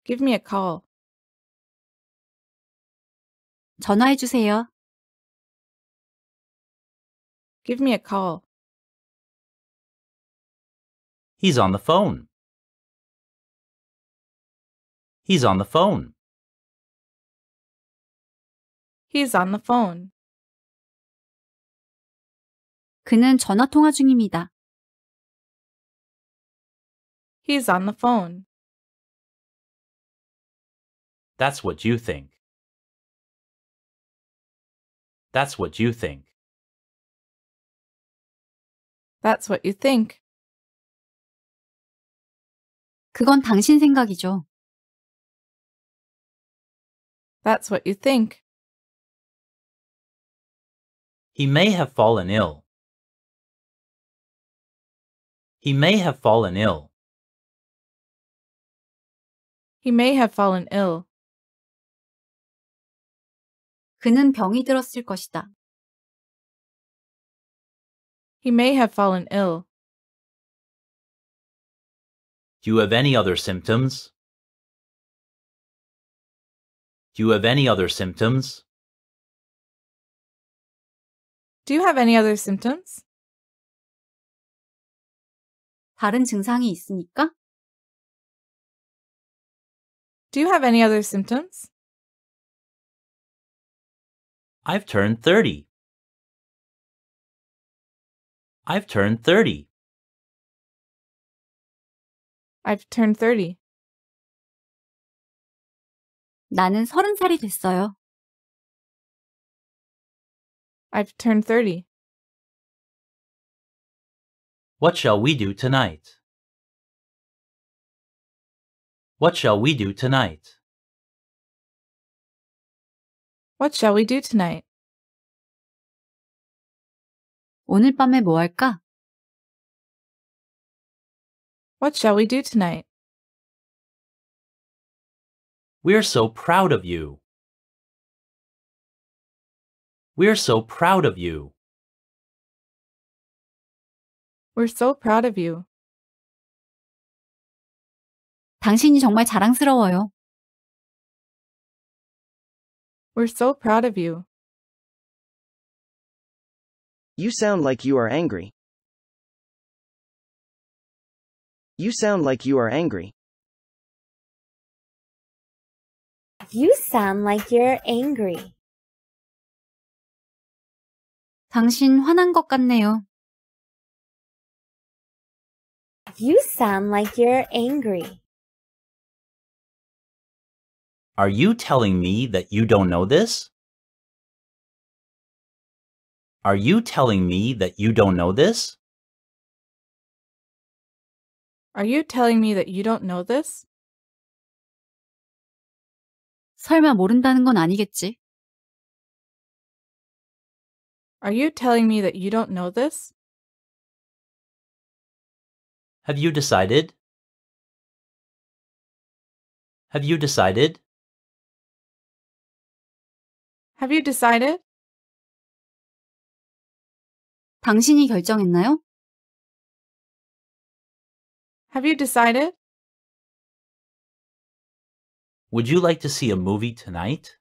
Give me a call. 전화해 주세요. Give me a call. He's on the phone. He's on the phone. He's on the phone. 그는 전화 통화 중입니다. He's on the phone. That's what you think. That's what you think. That's what you think. 그건 당신 생각이죠. That's what you think. He may have fallen ill. He may have fallen ill. He may have fallen ill. 그는 병이 들었을 것이다. He may have fallen ill. Do you have any other symptoms? Do you have any other symptoms? Do you have any other symptoms? 다른 증상이 있습니까? Do you have any other symptoms? I've turned 30. I've turned 30. I've turned 30. 나는 서른 살이 됐어요. I've turned 30. What shall we do tonight? What shall we do tonight? What shall we do tonight? 오늘 밤에 뭐 할까? What shall we do tonight? We're so proud of you. We're so proud of you. We're so proud of you. 당신이 정말 자랑스러워요. We're so proud of you. You sound like you are angry. You sound like you are angry. You sound like you're angry. 당신 화난 것 같네요. You sound like you're angry. Are you telling me that you don't know this? Are you telling me that you don't know this? Are you telling me that you don't know this? 설마 모른다는 건 아니겠지? Are you telling me that you don't know this? Have you decided? Have you decided? Have you decided? 당신이 결정했나요? Have you decided? Would you like to see a movie tonight?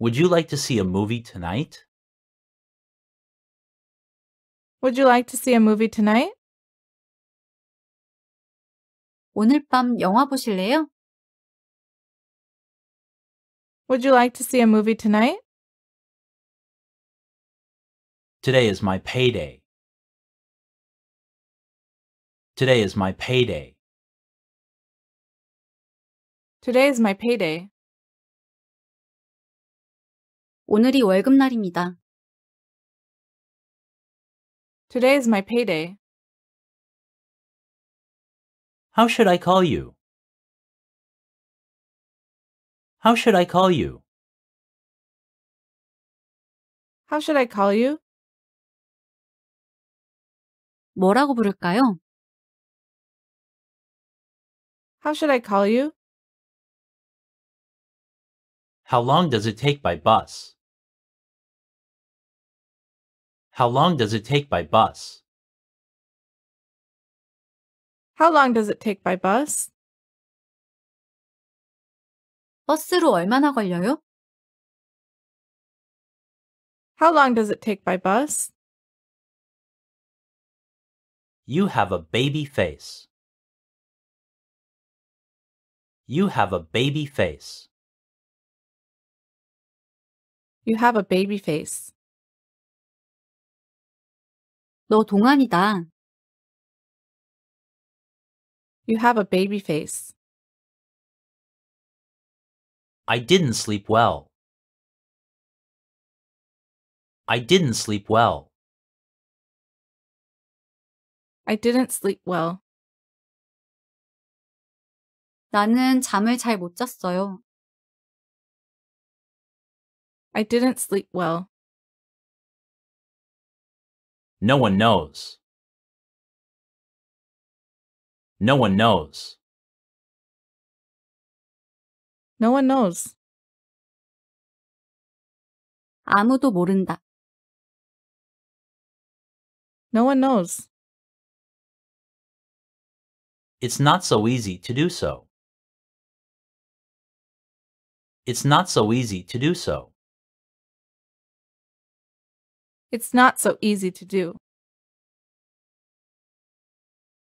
Would you like to see a movie tonight? Would you like to see a movie tonight? 오늘 밤 영화 보실래요? Would you like to see a movie tonight? Today is my payday. Today is my payday. Today is my payday. 오늘이 월급날입니다. Today is my payday. How should I call you? How should I call you? How should I call you? 뭐라고 부를까요? How should I call you? How long does it take by bus? How long does it take by bus? How long does it take by bus? 버스로 얼마나 걸려요? How long does it take by bus? You have a baby face. You have a baby face. You have a baby face. 너 동안이다. You have a baby face. I didn't sleep well. I didn't sleep well. I didn't sleep well. 나는 잠을 잤어요. I didn't sleep well. No one knows. No one knows. No one knows. 아무도 모른다. No one knows. It's not so easy to do so it's not so easy to do so. It's not so easy to do.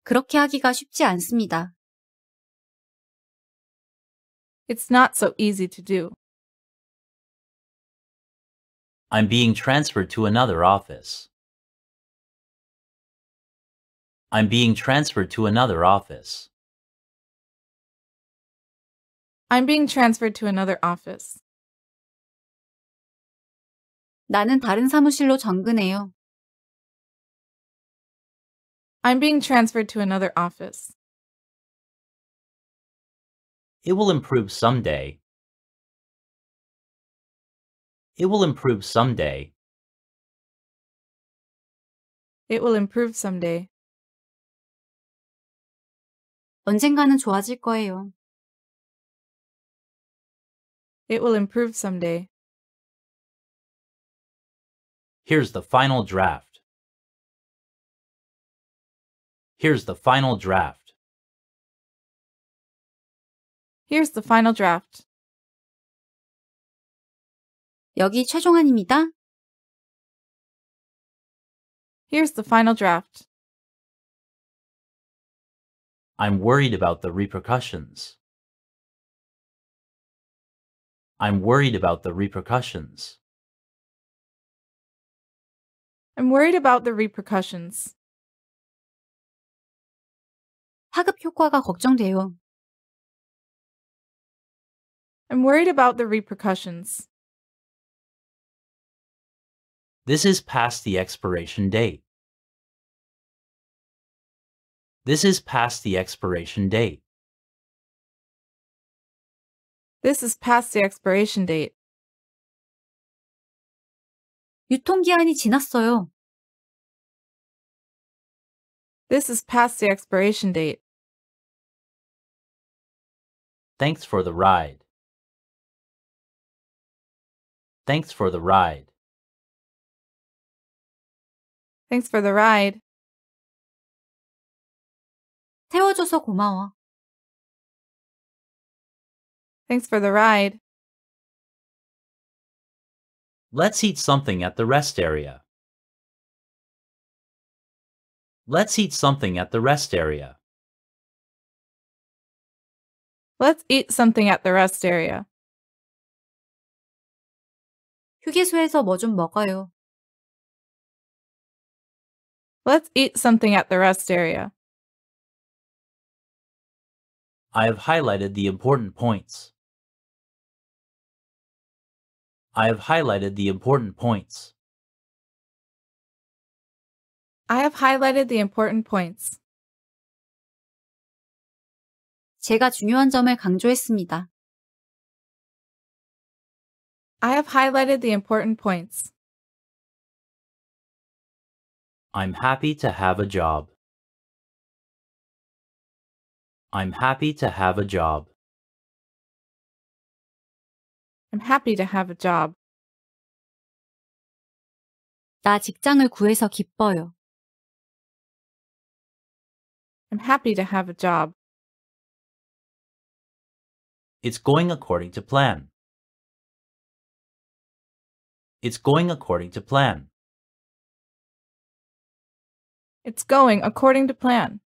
그렇게 하기가 쉽지 않습니다. It's not so easy to do. I'm being transferred to another office. I'm being transferred to another office. I'm being transferred to another office. 나는 다른 사무실로 전근해요. I'm being transferred to another office. It will improve someday. It will improve someday. It will improve someday. 언젠가는 좋아질 거예요. It will improve someday. Here's the final draft. Here's the final draft. Here's the final draft. 여기 최종안입니다. Here's the final draft. I'm worried about the repercussions. I'm worried about the repercussions. I'm worried about the repercussions. 파급 효과가 걱정돼요. I'm worried about the repercussions. This is past the expiration date. This is past the expiration date. This is past the expiration date. 유통기한이 지났어요. This is past the expiration date. Thanks for the ride. Thanks for the ride. Thanks for the ride. 태워줘서 고마워. Thanks for the ride. Let's eat something at the rest area. Let's eat something at the rest area. Let's eat something at the rest area. 휴게소에서 뭐 좀 먹어요. Let's eat something at the rest area. I have highlighted the important points. I have highlighted the important points. I have highlighted the important points. 제가 중요한 점을 강조했습니다. I have highlighted the important points. I'm happy to have a job. I'm happy to have a job. I'm happy to have a job. 나 직장을 구해서 기뻐요. I'm happy to have a job. It's going according to plan. It's going according to plan. It's going according to plan.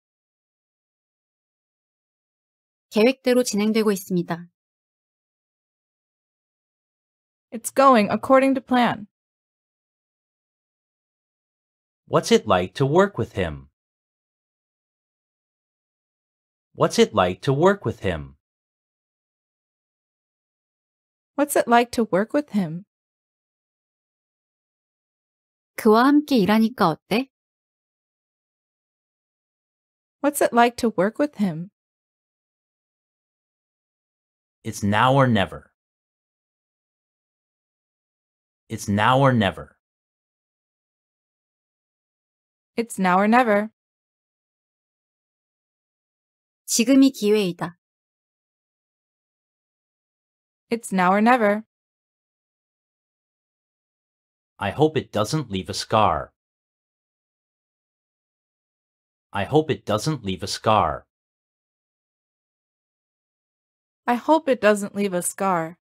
계획대로 진행되고 있습니다. It's going according to plan. What's it like to work with him? What's it like to work with him? What's it like to work with him? 그와 함께 일하니까 어때? What's it like to work with him? It's now or never. It's now or never. It's now or never. 지금이 기회이다. It's now or never. I hope it doesn't leave a scar. I hope it doesn't leave a scar. I hope it doesn't leave a scar.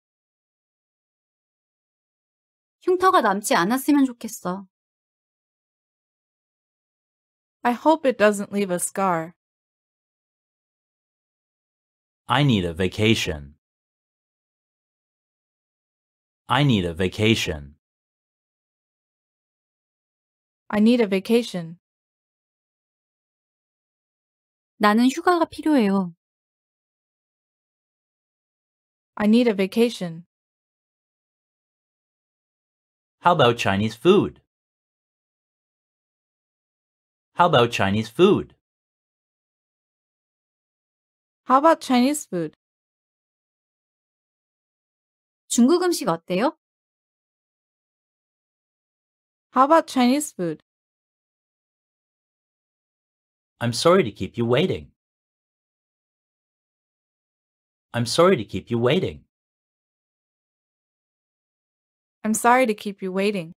흉터가 남지 않았으면 좋겠어. I hope it doesn't leave a scar. I need a vacation. I need a vacation. I need a vacation. 나는 휴가가 필요해요. I need a vacation. How about Chinese food? How about Chinese food? How about Chinese food? 중국 음식 어때요? How about Chinese food? I'm sorry to keep you waiting. I'm sorry to keep you waiting. I'm sorry to keep you waiting.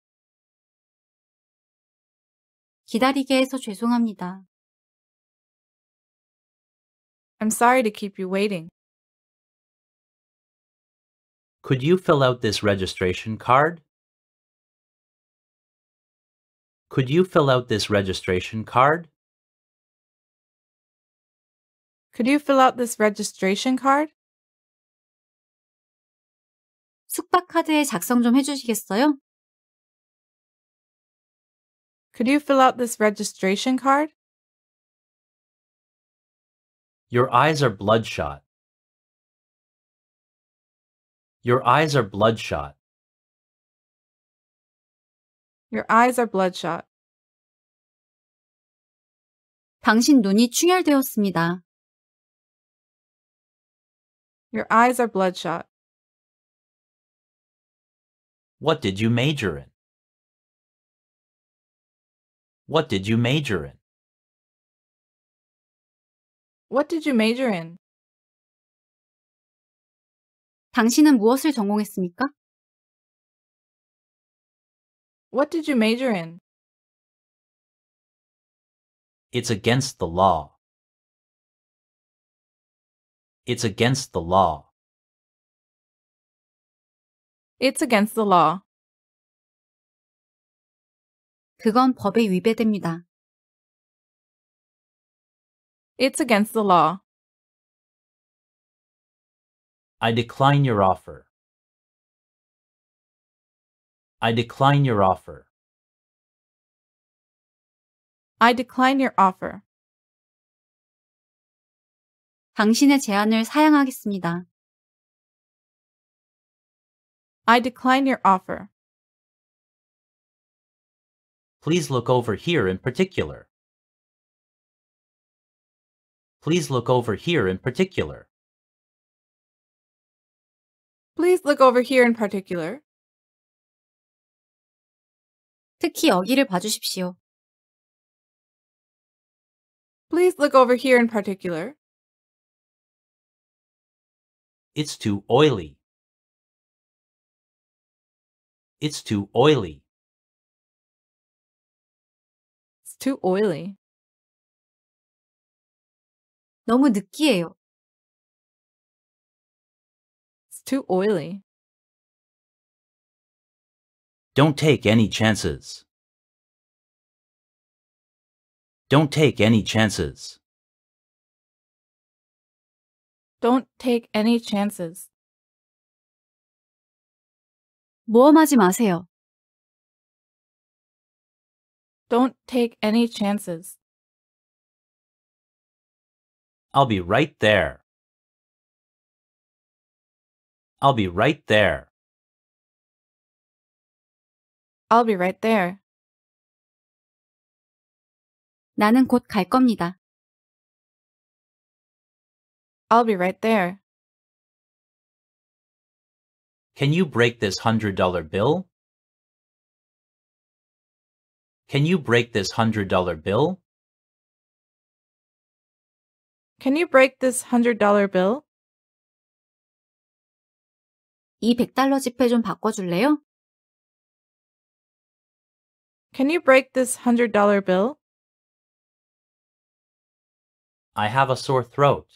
기다리게 해서 죄송합니다. I'm sorry to keep you waiting. Could you fill out this registration card? Could you fill out this registration card? Could you fill out this registration card? 작성 좀 해주시겠어요? Could you fill out this registration card? Your eyes are bloodshot. Your eyes are bloodshot. Your eyes are bloodshot. 당신 눈이 충혈되었습니다. Your eyes are bloodshot. What did you major in? What did you major in? What did you major in? 당신은 무엇을 전공했습니까? What did you major in? It's against the law. It's against the law. It's against the law. 그건 법에 위배됩니다. It's against the law. I decline your offer. I decline your offer. I decline your offer. 당신의 제안을 사양하겠습니다. I decline your offer. Please look over here in particular. Please look over here in particular. Please look over here in particular. 특히 여기를 봐주십시오. Please look over here in particular. It's too oily. It's too oily. It's too oily. 너무 느끼해요. It's too oily. Don't take any chances. Don't take any chances. Don't take any chances. 모험하지 마세요. Don't take any chances. I'll be right there. I'll be right there. I'll be right there. 나는 곧 갈 겁니다. I'll be right there. Can you break this hundred dollar bill? Can you break this hundred dollar bill? Can you break this hundred dollar bill? 이 100달러 지폐 좀 줄래요? Can you break this hundred dollar bill? I have a sore throat.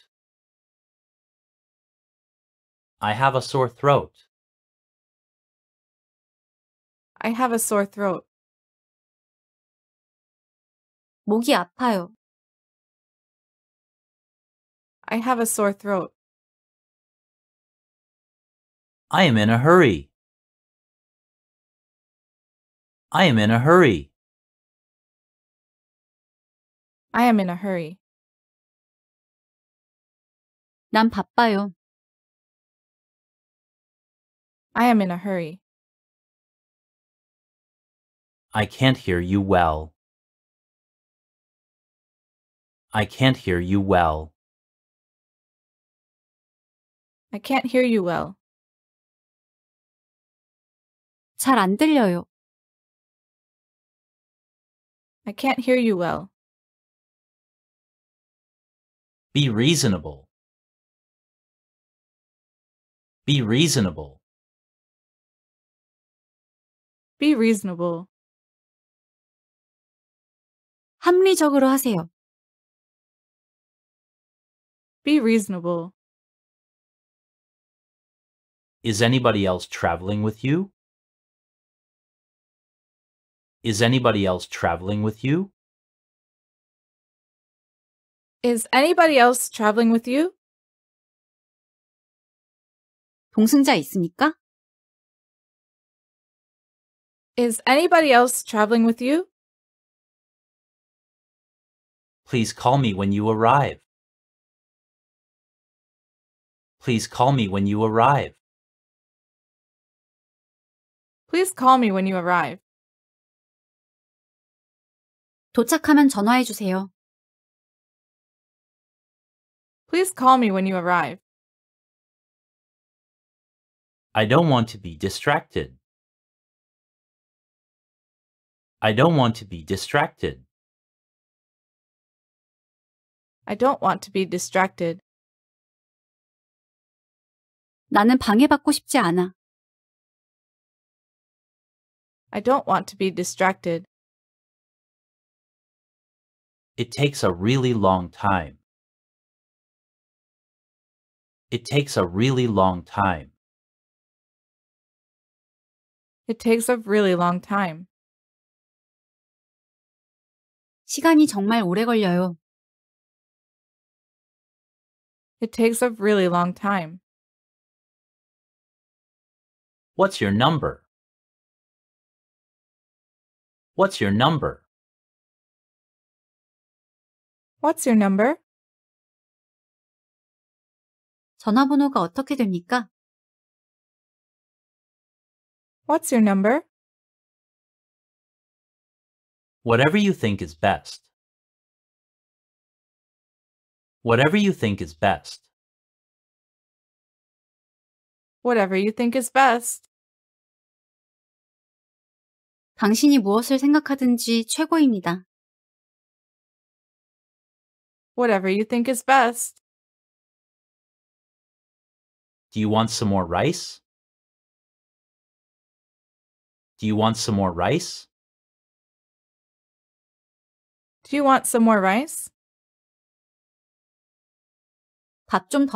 I have a sore throat. I have a sore throat. 목이 아파요. I have a sore throat. I am in a hurry. I am in a hurry. I am in a hurry. 난 바빠요. I am in a hurry. I can't hear you well. I can't hear you well. I can't hear you well. 잘 안 들려요. I can't hear you well. Be reasonable. Be reasonable. Be reasonable. 합리적으로 하세요. Be reasonable. Is anybody else traveling with you? Is anybody else traveling with you? Is anybody else traveling with you? 동승자 있습니까? Is anybody else traveling with you? Please call me when you arrive. Please call me when you arrive. Please call me when you arrive. 도착하면 전화해 주세요. Please call me when you arrive. I don't want to be distracted. I don't want to be distracted. I don't want to be distracted. 나는 방해받고 싶지 않아. I don't want to be distracted. It takes a really long time. It takes a really long time. It takes a really long time. 시간이 정말 오래 걸려요. It takes a really long time. What's your number? What's your number? What's your number? 전화번호가 어떻게 됩니까? What's your number? Whatever you think is best. Whatever you think is best. Whatever you think is best. 당신이 무엇을 생각하든지 최고입니다. Whatever you think is best. Do you want some more rice? Do you want some more rice? Do you want some more rice?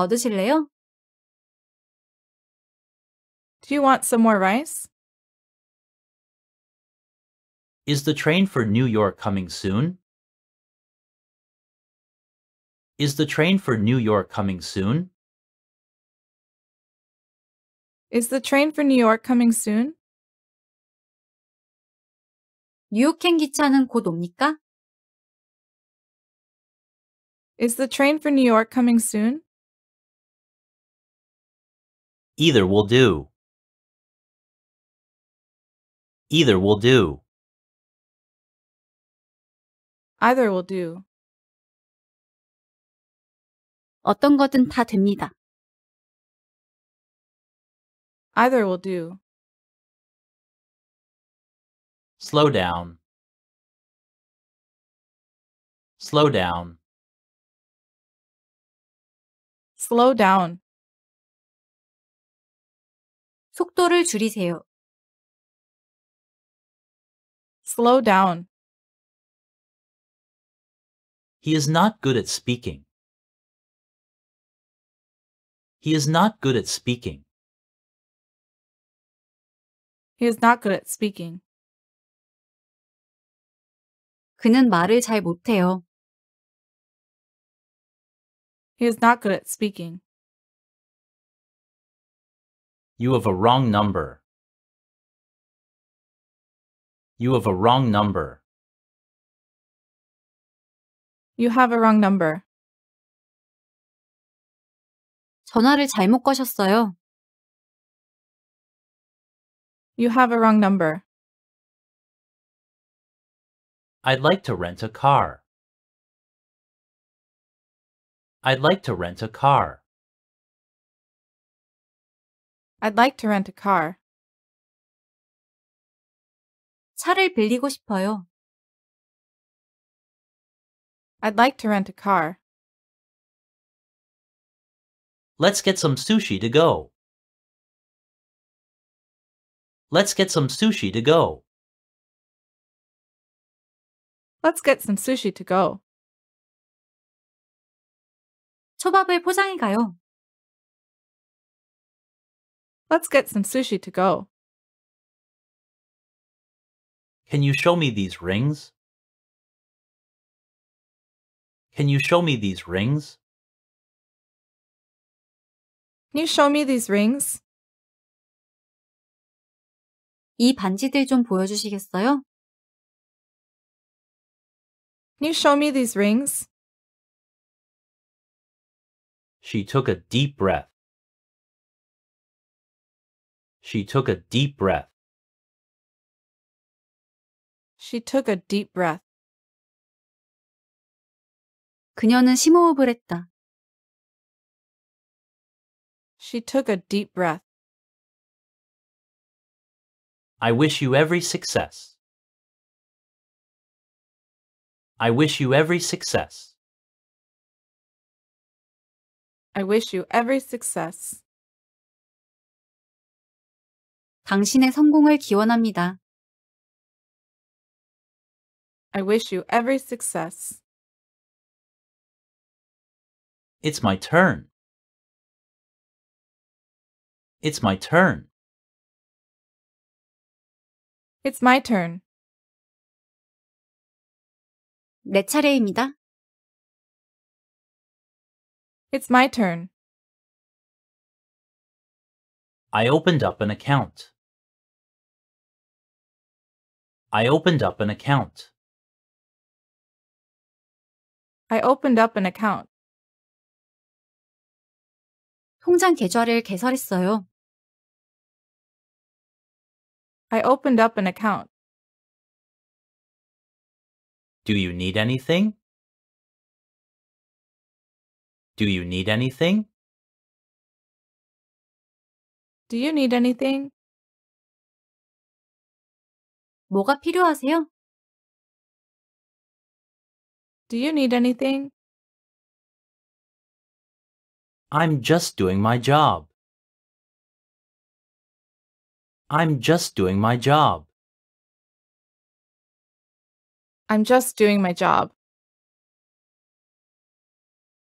드실래요? Do you want some more rice? Is the train for New York coming soon? Is the train for New York coming soon? Is the train for New York coming soon? 뉴욕행 기차는 곧 옵니까? Is the train for New York coming soon? Either will do. Either will do. Either will do. 어떤 거든 다 됩니다. Either will do. Slow down. Slow down. Slow down. 속도를 줄이세요. Slow down. He is not good at speaking. He is not good at speaking. He is not good at speaking. 그는 말을 잘 못해요. He is not good at speaking. You have a wrong number. You have a wrong number. You have a wrong number. 전화를 잘못 거셨어요. You have a wrong number. I'd like to rent a car. I'd like to rent a car. I'd like to rent a car. 차를 빌리고 싶어요. I'd like to rent a car. Let's get some sushi to go. Let's get some sushi to go. Let's get some sushi to go. 초밥을 포장해 가요. Let's get some sushi to go. Can you show me these rings? Can you show me these rings? Can you show me these rings? 이 반지들 좀 보여주시겠어요? Can you show me these rings? She took a deep breath. She took a deep breath. She took a deep breath. 그녀는 심호흡을 했다. She took a deep breath. I wish you every success. I wish you every success. I wish you every success. 당신의 성공을 기원합니다. I wish you every success. It's my turn. It's my turn. It's my turn. 내 차례입니다. It's my turn. I opened up an account. I opened up an account. I opened up an account. 통장 계좌를 개설했어요. I opened up an account. Do you need anything? Do you need anything? Do you need anything? 뭐가 필요하세요? Do you need anything? I'm just doing my job. I'm just doing my job. I'm just doing my job.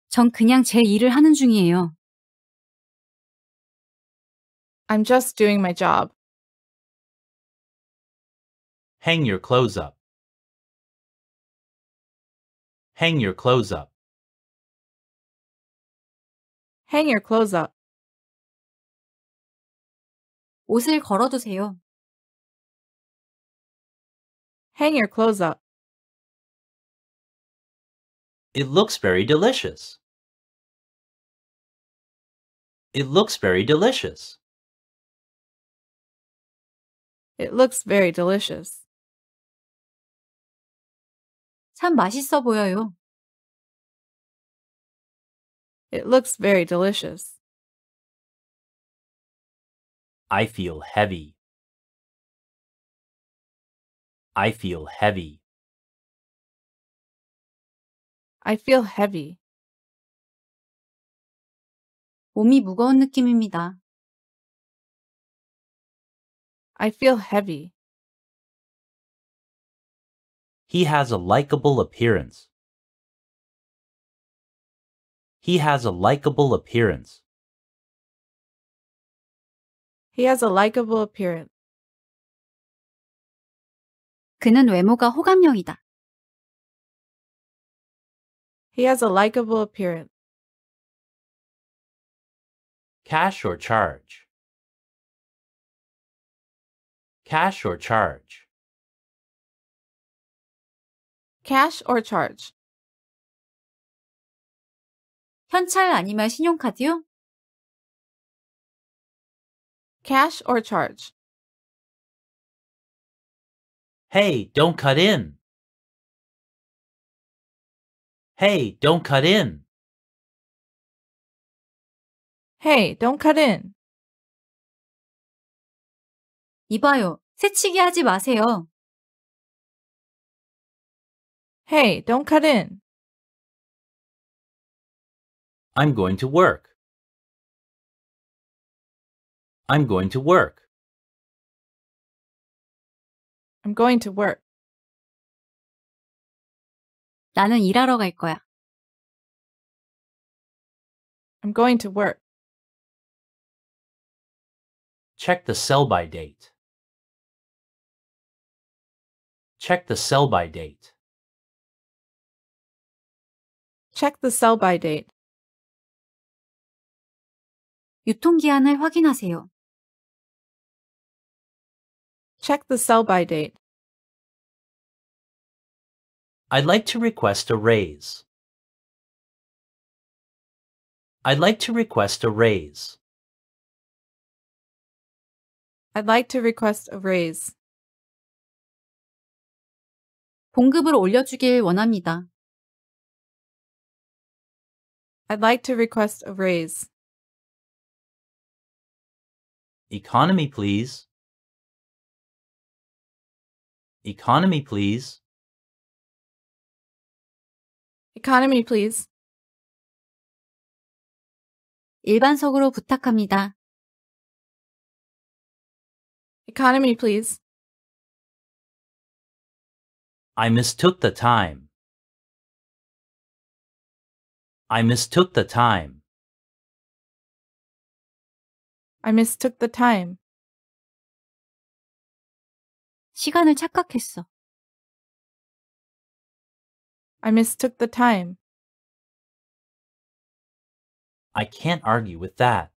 전 그냥 제 일을 하는 중이에요. I'm just doing my job. Hang your clothes up. Hang your clothes up. Hang your clothes up. 옷을 걸어두세요. Hang your clothes up. It looks very delicious. It looks very delicious. It looks very delicious. 참 맛있어 보여요. It looks very delicious. I feel heavy. I feel heavy. I feel heavy. 몸이 무거운 느낌입니다. I feel heavy. He has a likable appearance. He has a likable appearance. He has a likable appearance. 그는 외모가 호감형이다. He has a likable appearance. Cash or charge? Cash or charge? cash or charge? 현찰 아니면 신용카드요? cash or charge? Hey, don't cut in. Hey, don't cut in. Hey, don't cut in. 이봐요. 새치기 하지 마세요. Hey, don't cut in. I'm going to work. I'm going to work. I'm going to work. 나는 일하러 갈 거야. I'm going to work. Check the sell by date. Check the sell by date. Check the sell by date. 유통기한을 확인하세요. Check the sell by date. I'd like to request a raise. I'd like to request a raise. I'd like to request a raise. 봉급을 올려주길 원합니다. I'd like to request a raise. Economy, please. Economy, please. Economy, please. 일반석으로 부탁합니다. Economy, please. I mistook the time. I mistook the time. I mistook the time. 시간을 착각했어. I mistook the time. I can't argue with that.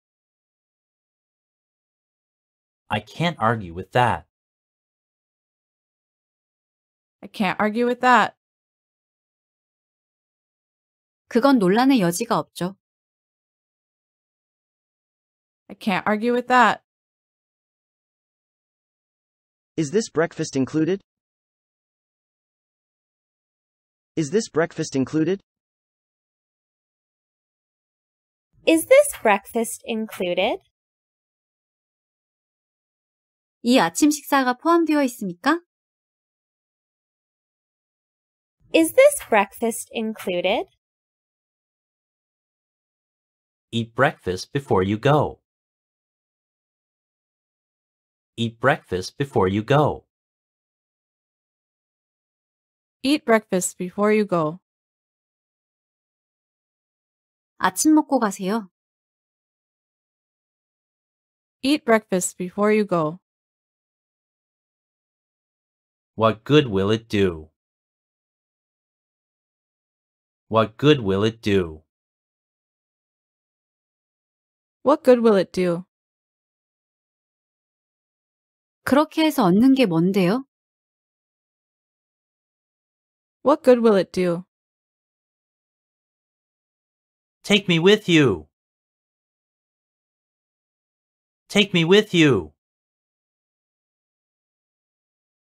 I can't argue with that. I can't argue with that. 그건 논란의 여지가 없죠. I can't argue with that. Is this breakfast included? Is this breakfast included? Is this breakfast included? 이 아침 식사가 포함되어 있습니까? Is this breakfast included? Eat breakfast before you go. Eat breakfast before you go. Eat breakfast before you go. 아침 먹고 가세요. Eat breakfast before you go. What good will it do? What good will it do? What good will it do? 그렇게 해서 얻는 게 뭔데요? What good will it do? Take me with you. Take me with you.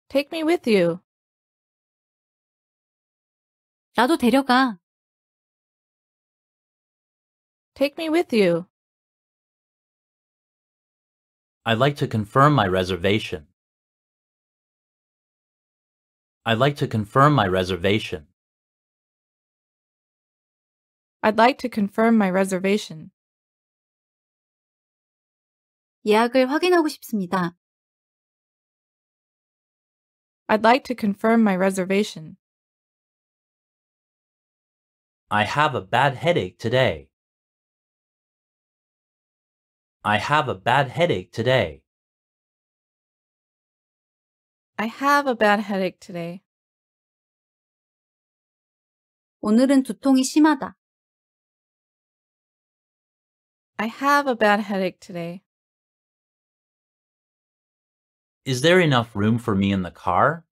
Take me with you. 나도 데려가. Take me with you. I'd like to confirm my reservation. I'd like to confirm my reservation. I'd like to confirm my reservation. 예약을 확인하고 싶습니다. I'd like to confirm my reservation. I have a bad headache today. I have a bad headache today. I have a bad headache today. 오늘은 두통이 심하다. I have a bad headache today. Is there enough room for me in the car?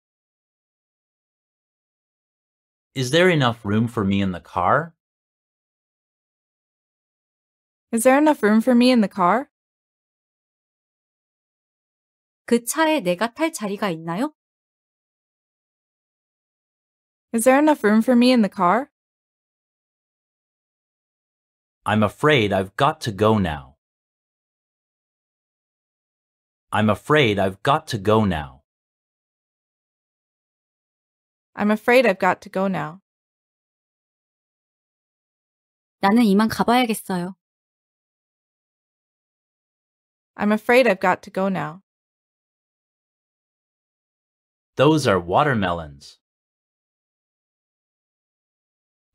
Is there enough room for me in the car? Is there enough room for me in the car? 그 차에 내가 탈 자리가 있나요? Is there enough room for me in the car? I'm afraid I've got to go now. I'm afraid I've got to go now. I'm afraid I've got to go now. 나는 이만 가봐야겠어요. I'm afraid I've got to go now. Those are watermelons.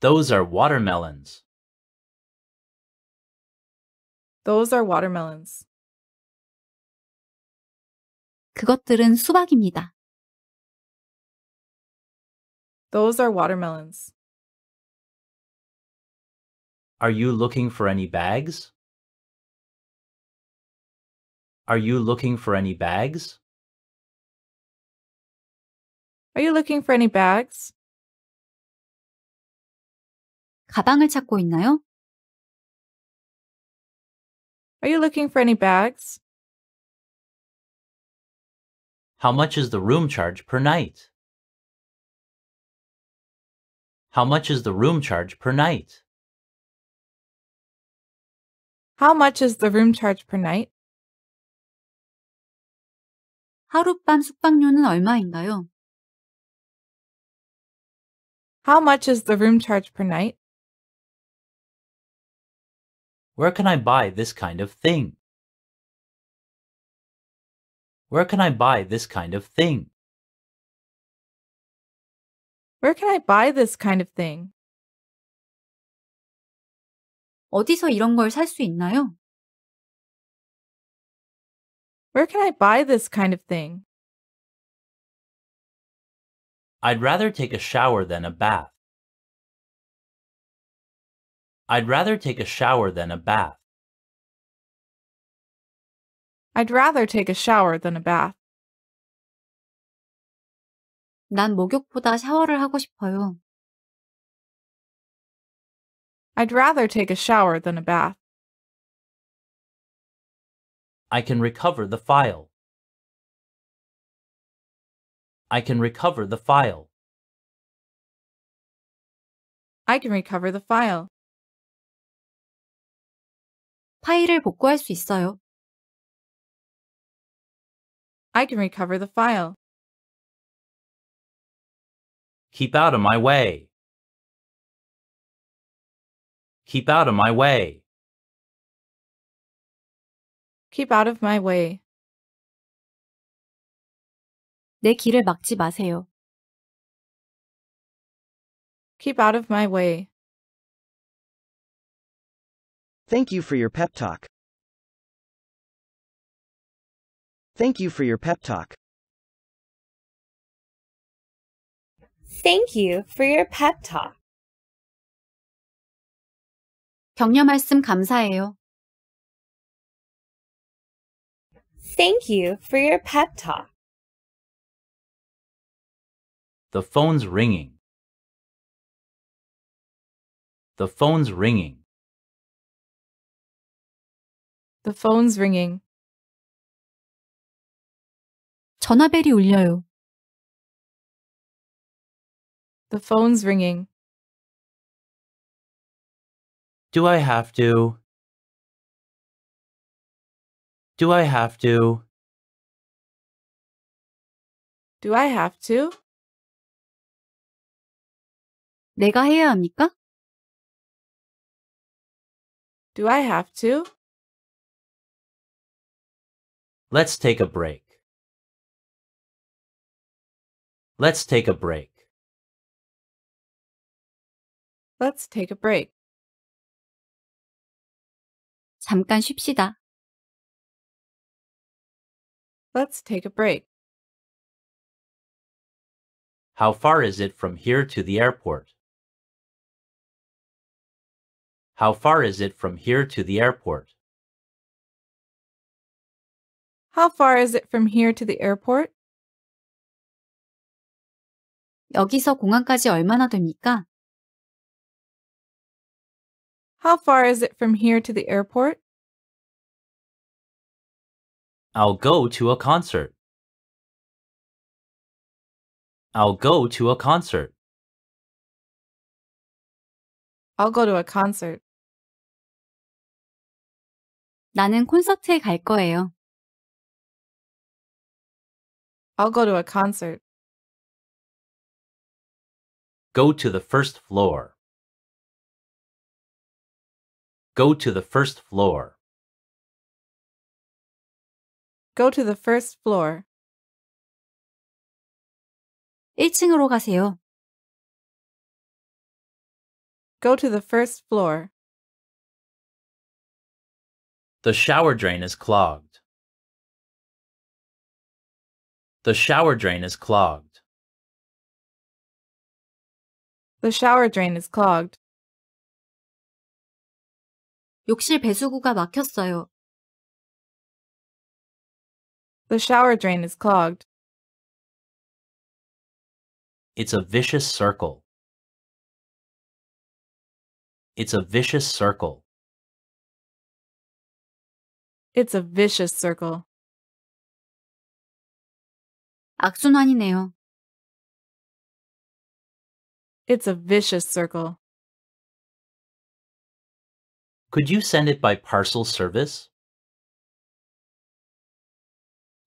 Those are watermelons. Those are watermelons. 그것들은 수박입니다. Those are watermelons. Are you looking for any bags? Are you looking for any bags? Are you looking for any bags? 가방을 찾고 있나요? Are you looking for any bags? How much is the room charge per night? How much is the room charge per night? How much is the room charge per night? 하룻밤 숙박료는 얼마인가요? How much is the room charge per night? Where can I buy this kind of thing? Where can I buy this kind of thing? Where can I buy this kind of thing? 어디서 이런 걸 살 수 있나요? Where can I buy this kind of thing? I'd rather take a shower than a bath. I'd rather take a shower than a bath. I'd rather take a shower than a bath. 난 목욕보다 샤워를 하고 싶어요. I'd rather take a shower than a bath. I can recover the file. I can recover the file. I can recover the file. 파일을 복구할 수 있어요. I can recover the file. Keep out of my way. Keep out of my way. Keep out of my way. 내 길을 막지 마세요. Keep out of my way. Thank you for your pep talk. Thank you for your pep talk. Thank you for your pep talk. 격려 말씀 감사해요. Thank you for your pep talk. The phone's ringing. The phone's ringing. The phone's ringing. 전화벨이 울려요. The phone's ringing. Do I have to? Do I have to? Do I have to? 내가 해야 합니까? Do I have to? Let's take a break. Let's take a break. Let's take a break. 잠깐 쉽시다. Let's take a break. How far is it from here to the airport? How far is it from here to the airport? How far is it from here to the airport? 여기서 공항까지 얼마나 됩니까? How far is it from here to the airport? I'll go to a concert. I'll go to a concert. I'll go to a concert. 나는 콘서트에 갈 거예요. I'll go to a concert. Go to the first floor. Go to the first floor. Go to the first floor. 1층으로 가세요. Go to the first floor. The shower drain is clogged. The shower drain is clogged. The shower drain is clogged. 욕실 배수구가 막혔어요. The shower drain is clogged. It's a vicious circle. It's a vicious circle. It's a vicious circle. 악순환이네요. It's a vicious circle. Could you send it by parcel service?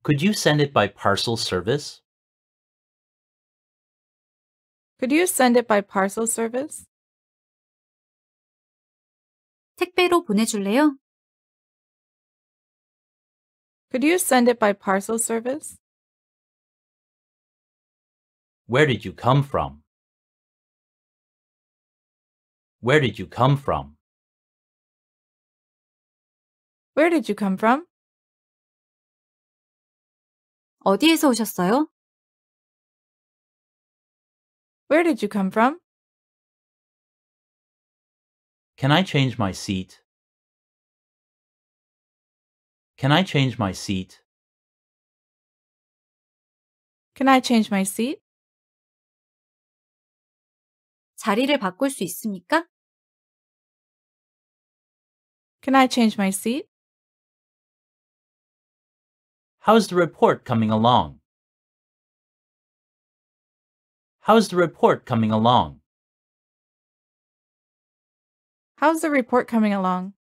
Could you send it by parcel service? Could you send it by parcel service? 택배로 보내줄래요? Could you send it by parcel service? Where did you come from? Where did you come from? Where did you come from? 어디에서 오셨어요? Where did you come from? Can I change my seat? Can I change my seat? Can I change my seat? 자리를 바꿀 수 있습니까? Can I change my seat? How's the report coming along? How's the report coming along? How's the report coming along?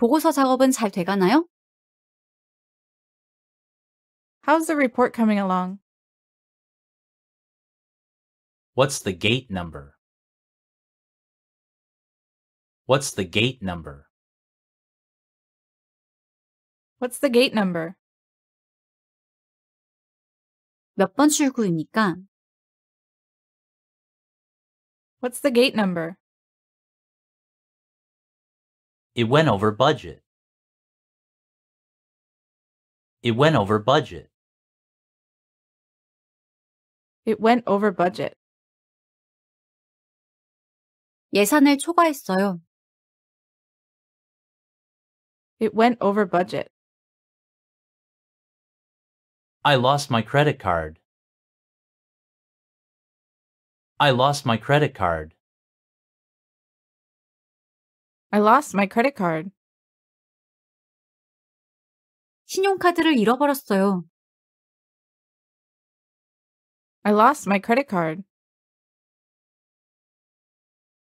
보고서 작업은 잘 되가나요? How's the report coming along? What's the gate number? What's the gate number? What's the gate number? 몇 번 출구입니까? What's the gate number? It went over budget. It went over budget. It went over budget. 예산을 초과했어요. It went over budget. I lost my credit card. I lost my credit card. I lost my credit card. 신용카드를 잃어버렸어요. I lost my credit card.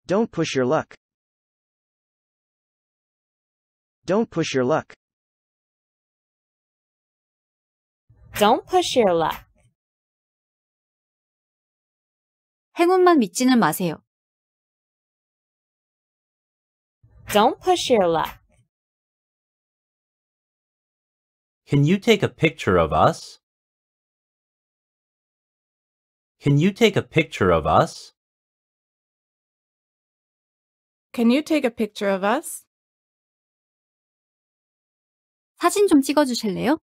Don't push your luck. Don't push your luck. Don't push your luck. 행운만 믿지는 마세요. Don't push your luck. Can you take a picture of us? Can you take a picture of us? Can you take a picture of us? 사진 좀 찍어 주실래요?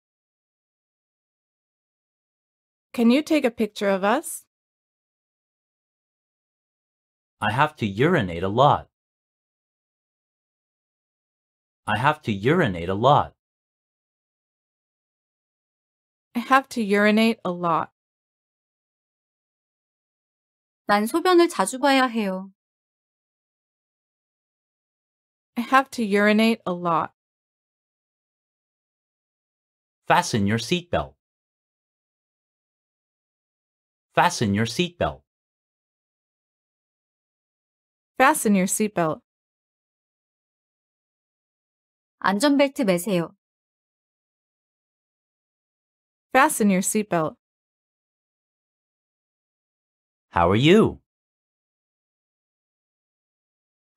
Can you take a picture of us? I have to urinate a lot. I have to urinate a lot. I have to urinate a lot. 난 소변을 자주 봐야 해요. I have to urinate a lot. Fasten your seatbelt. Fasten your seatbelt. Fasten your seatbelt. 안전벨트 매세요. Fasten your seatbelt. How are you?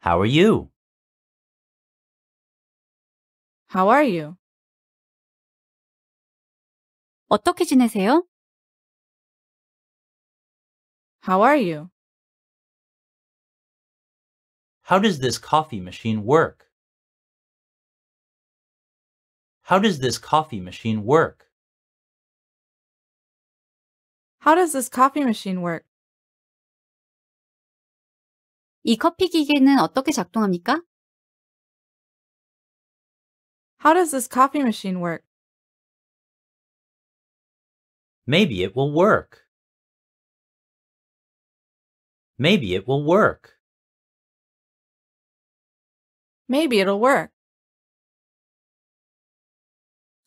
How are you? How are you? 어떻게 지내세요? How are you? How does this coffee machine work? How does this coffee machine work? How does this coffee machine work? 이 커피 기계는 어떻게 작동합니까? How does this coffee machine work? Maybe it will work. Maybe it will work. Maybe it'll work.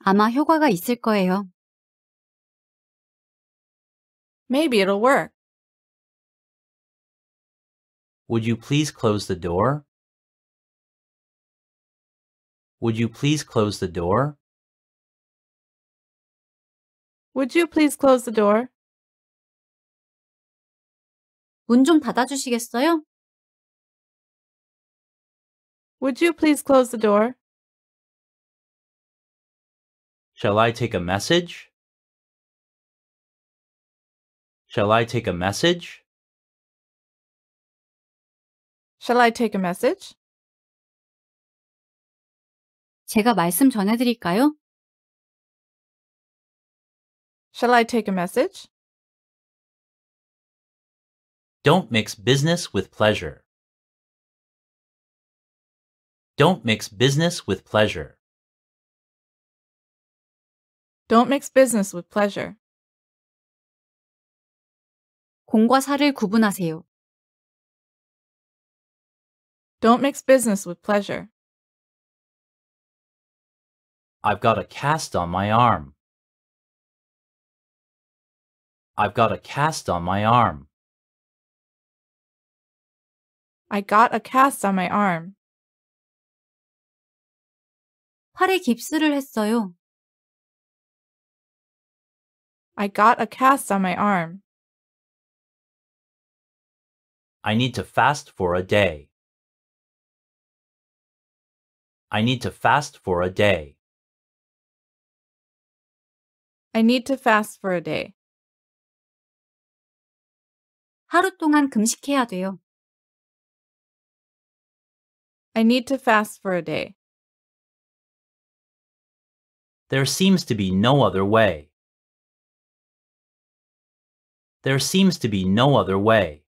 아마 효과가 있을 거예요. Maybe it'll work. Would you please close the door? Would you please close the door? Would you please close the door? 닫아주시겠어요? Would you please close the door? Shall I take a message? Shall I take a message? Shall I take a message? 제가 말씀 전해드릴까요? Shall I take a message? Don't mix business with pleasure. Don't mix business with pleasure. Don't mix business with pleasure. 공과 사를 구분하세요. Don't mix business with pleasure. I've got a cast on my arm. I've got a cast on my arm. I got a cast on my arm. 팔에 깁스를 했어요. I got a cast on my arm. I need to fast for a day. I need to fast for a day. I need to fast for a day. 하루 동안 금식해야 돼요. I need to fast for a day. There seems to be no other way. There seems to be no other way.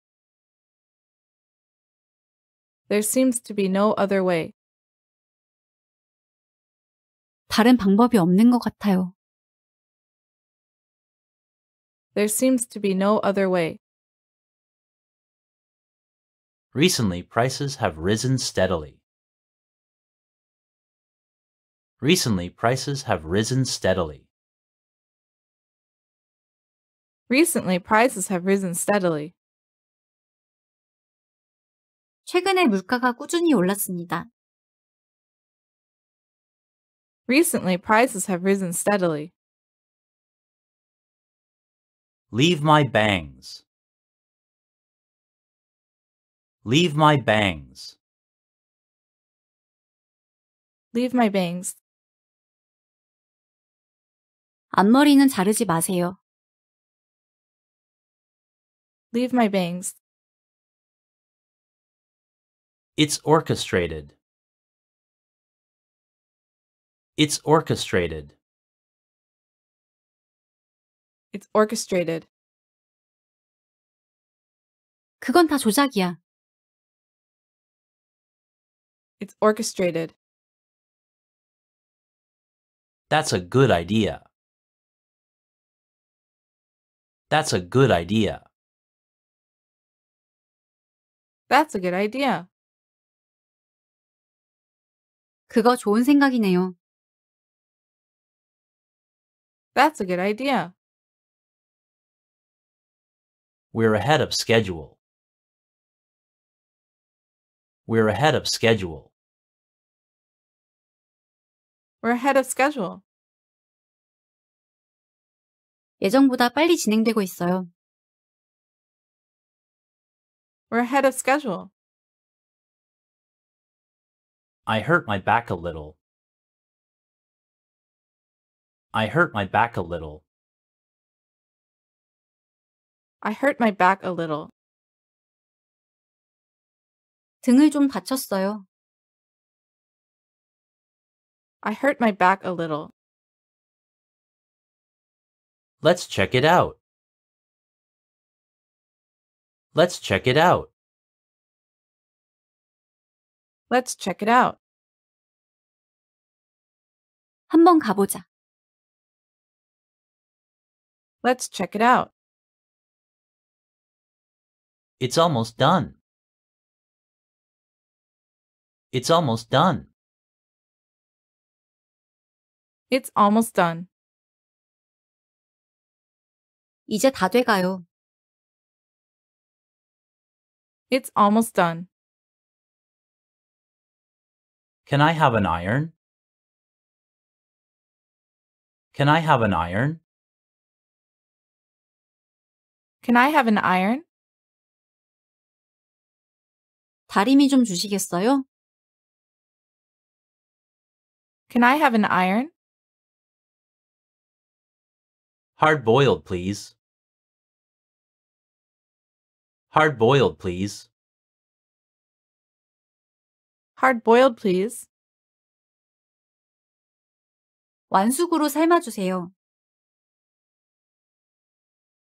There seems to be no other way. 다른 방법이 없는 것 같아요. There seems to be no other way. Recently, prices have risen steadily. Recently, prices have risen steadily. Recently, prices have risen steadily. 최근에 물가가 꾸준히 올랐습니다. Recently, prices have risen steadily. Leave my bangs. Leave my bangs. Leave my bangs. 앞머리는 자르지 마세요. Leave my bangs. It's orchestrated. It's orchestrated. It's orchestrated. 그건 다 조작이야. It's orchestrated. That's a good idea. That's a good idea. That's a good idea. 그거 좋은 생각이네요. That's a good idea. We're ahead of schedule. We're ahead of schedule. We're ahead of schedule. 예정보다 빨리 진행되고 있어요. We're ahead of schedule. I hurt my back a little. I hurt my back a little. I hurt my back a little. 등을 좀 다쳤어요. I hurt my back a little. Let's check it out. Let's check it out. Let's check it out. 한번 가보자. Let's check it out. It's almost done. It's almost done. It's almost done. 이제 다 돼가요. It's almost done. Can I have an iron? Can I have an iron? Can I have an iron? 다리미 좀 주시겠어요? Can I have an iron? Hard boiled, please. Hard boiled, please. Hard boiled, please. 완숙으로 주세요.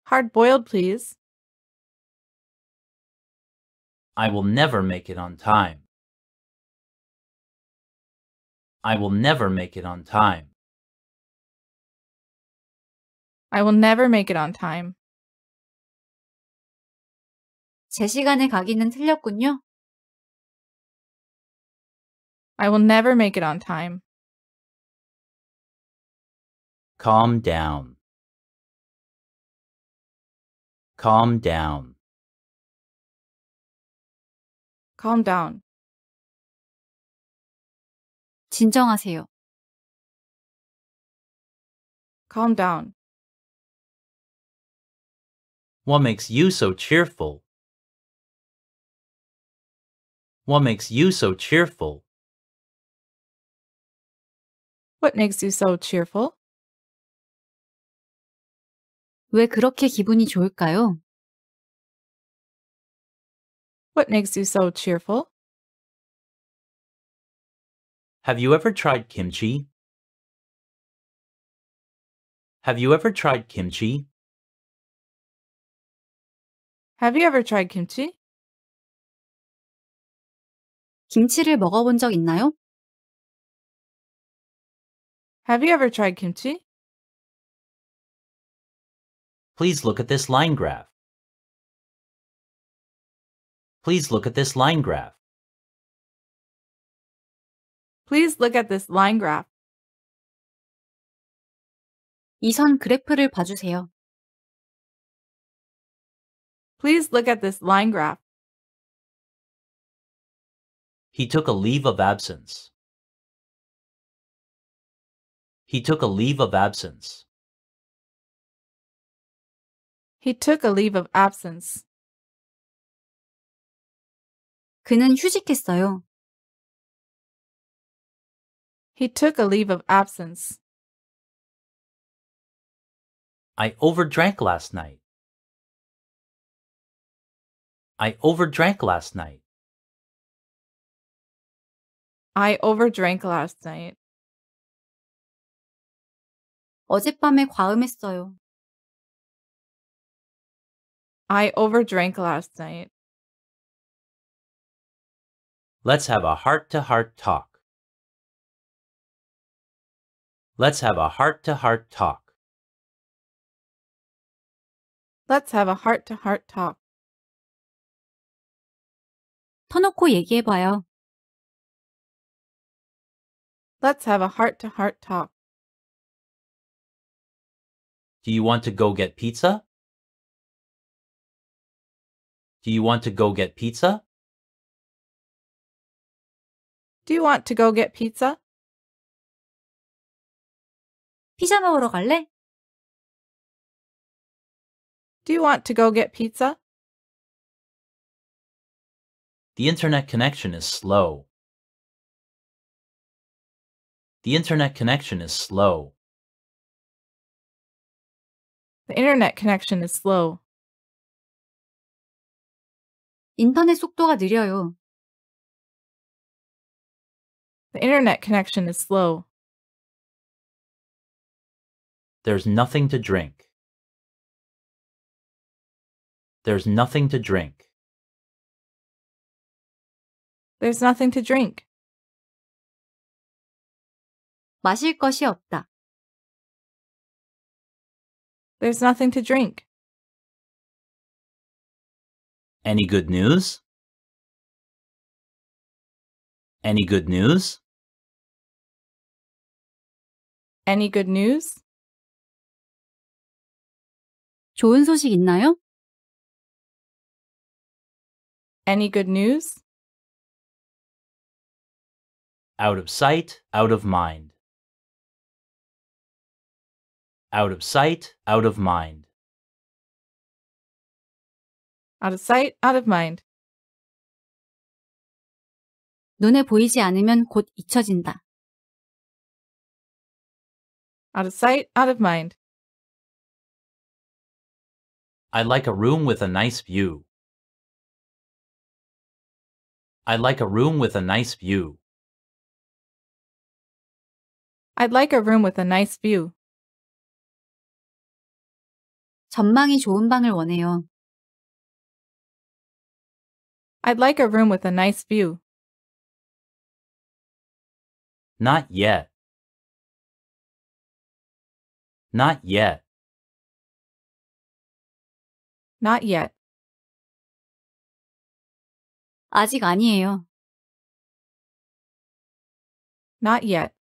Hard boiled, please. I will never make it on time. I will never make it on time. I will never make it on time. 제 시간에 가기는 틀렸군요. I will never make it on time. Calm down. Calm down. Calm down. 진정하세요. Calm down. What makes you so cheerful? What makes you so cheerful? What makes you so cheerful? 왜 그렇게 기분이 좋을까요? What makes you so cheerful? Have you ever tried kimchi? Have you ever tried kimchi? Have you ever tried kimchi? 김치를 먹어본 적 있나요? Have you ever tried kimchi? Please look at this line graph. Please look at this line graph. Please look at this line graph. 그래프를 봐주세요. Please look at this line graph. He took a leave of absence. He took a leave of absence. He took a leave of absence. 그는 휴직했어요. He took a leave of absence. I overdrank last night. I overdrank last night. I overdrank last night. 어젯밤에 과음했어요. I overdrank last night. Let's have a heart to heart talk. Let's have a heart to heart talk. Let's have a heart to heart talk. 터놓고 얘기해봐요. Let's have a heart to heart talk. Do you want to go get pizza? Do you want to go get pizza? Do you want to go get pizza? 피자 먹으러 갈래? Do you want to go get pizza? The internet connection is slow. The internet connection is slow. The internet connection is slow. 인터넷 속도가 느려요. The internet connection is slow. There's nothing to drink. There's nothing to drink. There's nothing to drink. 마실 것이 없다. There's nothing to drink. Any good news? Any good news? Any good news? 좋은 소식 있나요? Any good news? Out of sight, out of mind. Out of sight, out of mind. Out of sight, out of mind. 눈에 보이지 않으면 곧 잊혀진다. Out of sight, out of mind. I like a room with a nice view. i like a room with a nice view. I'd like a room with a nice view. 전망이 좋은 방을 원해요. I'd like a room with a nice view. Not yet. Not yet. Not yet. 아직 아니에요. Not yet.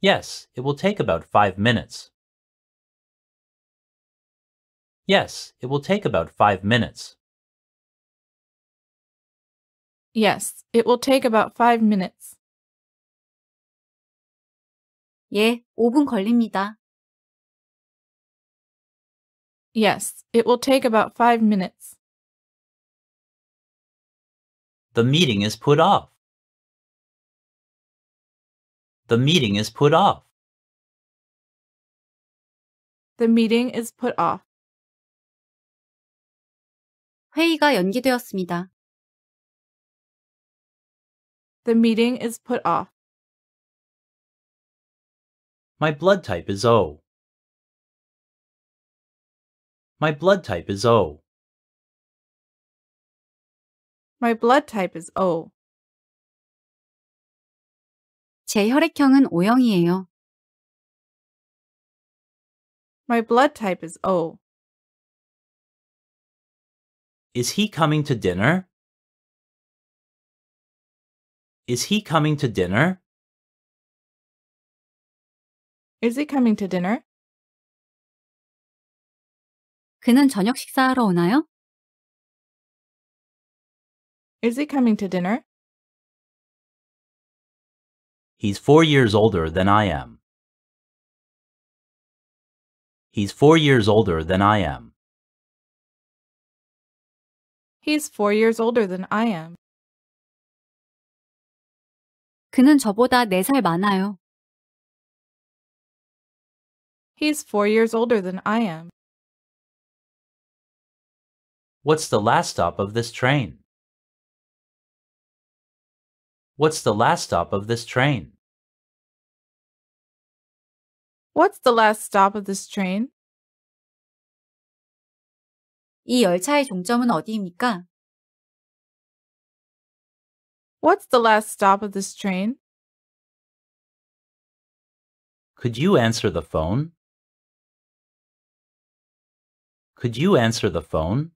Yes, it will take about five minutes. Yes, it will take about five minutes. Yes, it will take about five minutes. 예, 5분 걸립니다. Yes, it will take about five minutes. The meeting is put off. The meeting is put off. The meeting is put off. 회의가 연기되었습니다. The meeting is put off. My blood type is O. My blood type is O. My blood type is O. 제 혈액형은 O형이에요. My blood type is O. Is he coming to dinner? Is he coming to dinner? Is he coming to dinner? 그는 저녁 식사하러 오나요? Is he coming to dinner? He's four years older than I am. He's four years older than I am. He's four years older than I am. 그는 저보다 많아요. He's four years older than I am. What's the last stop of this train? What's the last stop of this train? What's the last stop of this train? 이 열차의 종점은 어디입니까? What's the last stop of this train? Could you answer the phone? Could you answer the phone?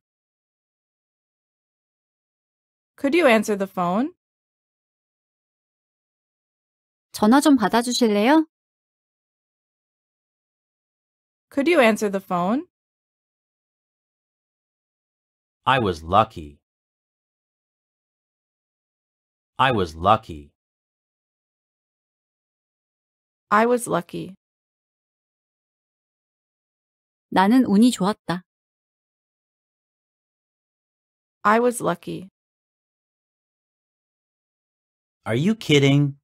Could you answer the phone? 전화 좀 주실래요? Could you answer the phone? I was lucky. I was lucky. I was lucky. 나는 운이 좋았다. I was lucky. Are you kidding?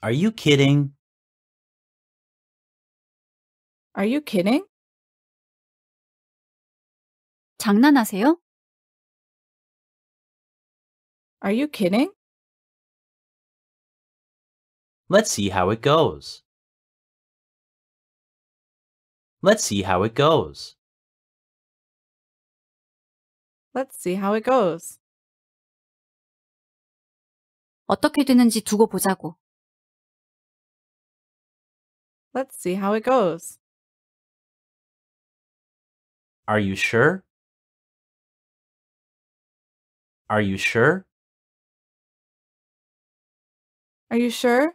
Are you kidding? Are you kidding? 장난하세요? Are you kidding? Let's see how it goes. Let's see how it goes. Let's see how it goes. 어떻게 되는지 두고 보자고. Let's see how it goes. Are you sure? Are you sure? Are you sure?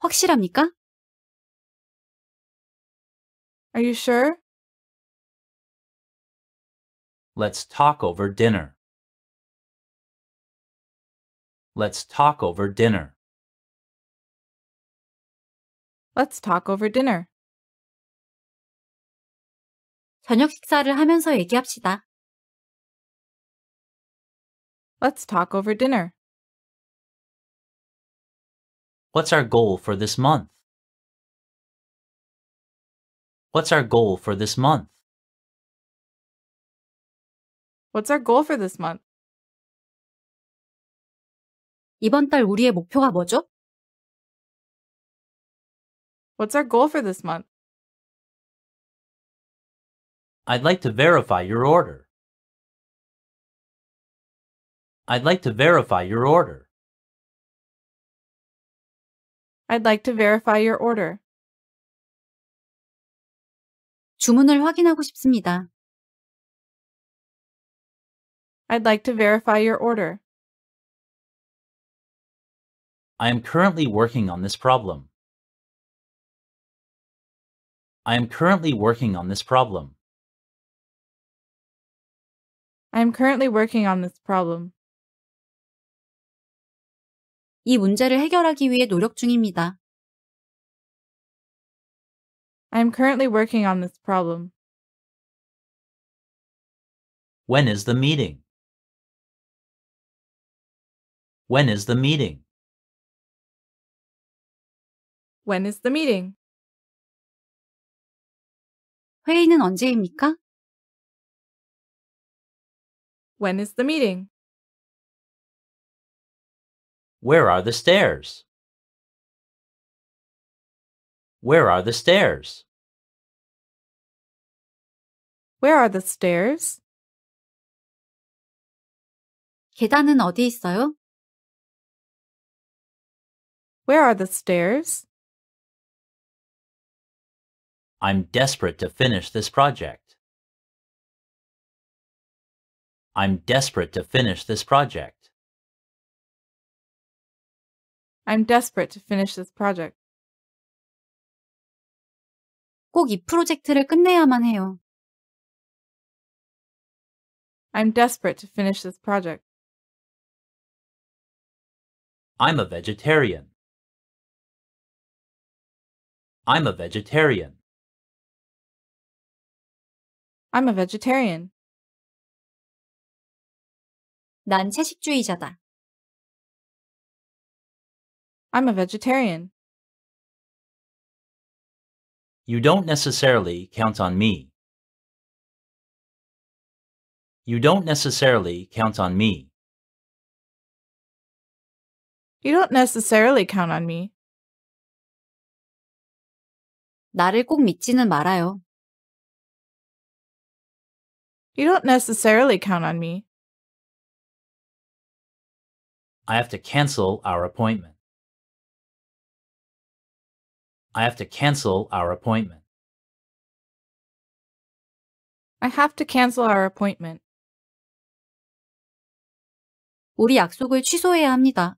확실합니까? Are you sure? Let's talk over dinner. Let's talk over dinner. Let's talk over dinner. 저녁 식사를 하면서 얘기합시다. Let's talk over dinner. What's our goal for this month? What's our goal for this month? What's our goal for this month? 이번 달 우리의 목표가 뭐죠? What's our goal for this month? I'd like to verify your order. I'd like to verify your order. I'd like to verify your order. 주문을 확인하고 싶습니다. I'd like to verify your order. I am currently working on this problem. I am currently working on this problem. I am currently working on this problem. 이 문제를 해결하기 위해 노력 중입니다. I am currently working on this problem. When is the meeting? When is the meeting? When is the meeting? 회의는 언제입니까? When is the meeting? Where are the stairs? Where are the stairs? Where are the stairs? 계단은 어디 있어요? Where are the stairs? I'm desperate to finish this project. I'm desperate to finish this project. I'm desperate to finish this project. 꼭 이 프로젝트를 끝내야만 해요. I'm desperate to finish this project. I'm a vegetarian. I'm a vegetarian. I'm a vegetarian. 난 채식주의자다. I'm a vegetarian. You don't necessarily count on me. You don't necessarily count on me. You don't necessarily count on me. 나를 꼭 믿지는 말아요. You don't necessarily count on me. I have to cancel our appointment. I have to cancel our appointment. I have to cancel our appointment. 우리 약속을 취소해야 합니다.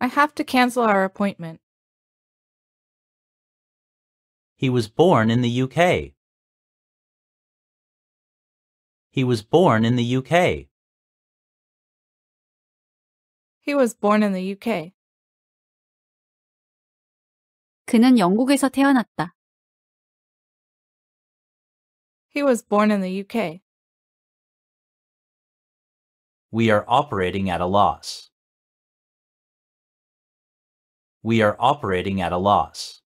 I have to cancel our appointment. He was born in the UK. He was born in the UK. He was born in the UK. 그는 영국에서 태어났다. He was born in the UK. We are operating at a loss. We are operating at a loss.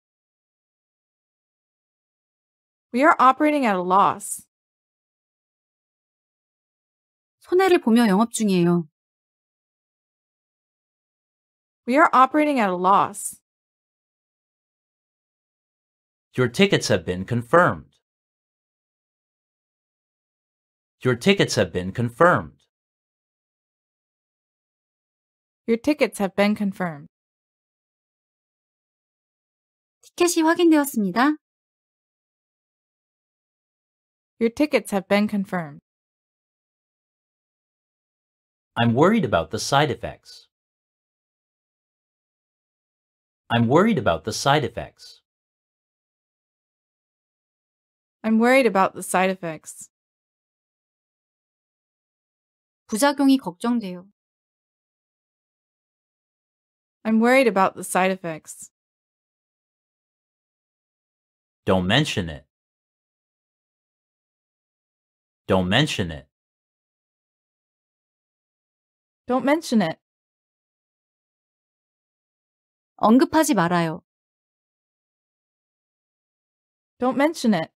We are operating at a loss. 손해를 보며 영업 중이에요. We are operating at a loss. Your tickets have been confirmed. Your tickets have been confirmed. Your tickets have been confirmed. 티켓이 확인되었습니다. Your tickets have been confirmed. I'm worried about the side effects. I'm worried about the side effects. I'm worried about the side effects. 부작용이 걱정돼요. I'm worried about the side effects. Don't mention it. Don't mention it. Don't mention it. 언급하지 말아요. Don't mention it.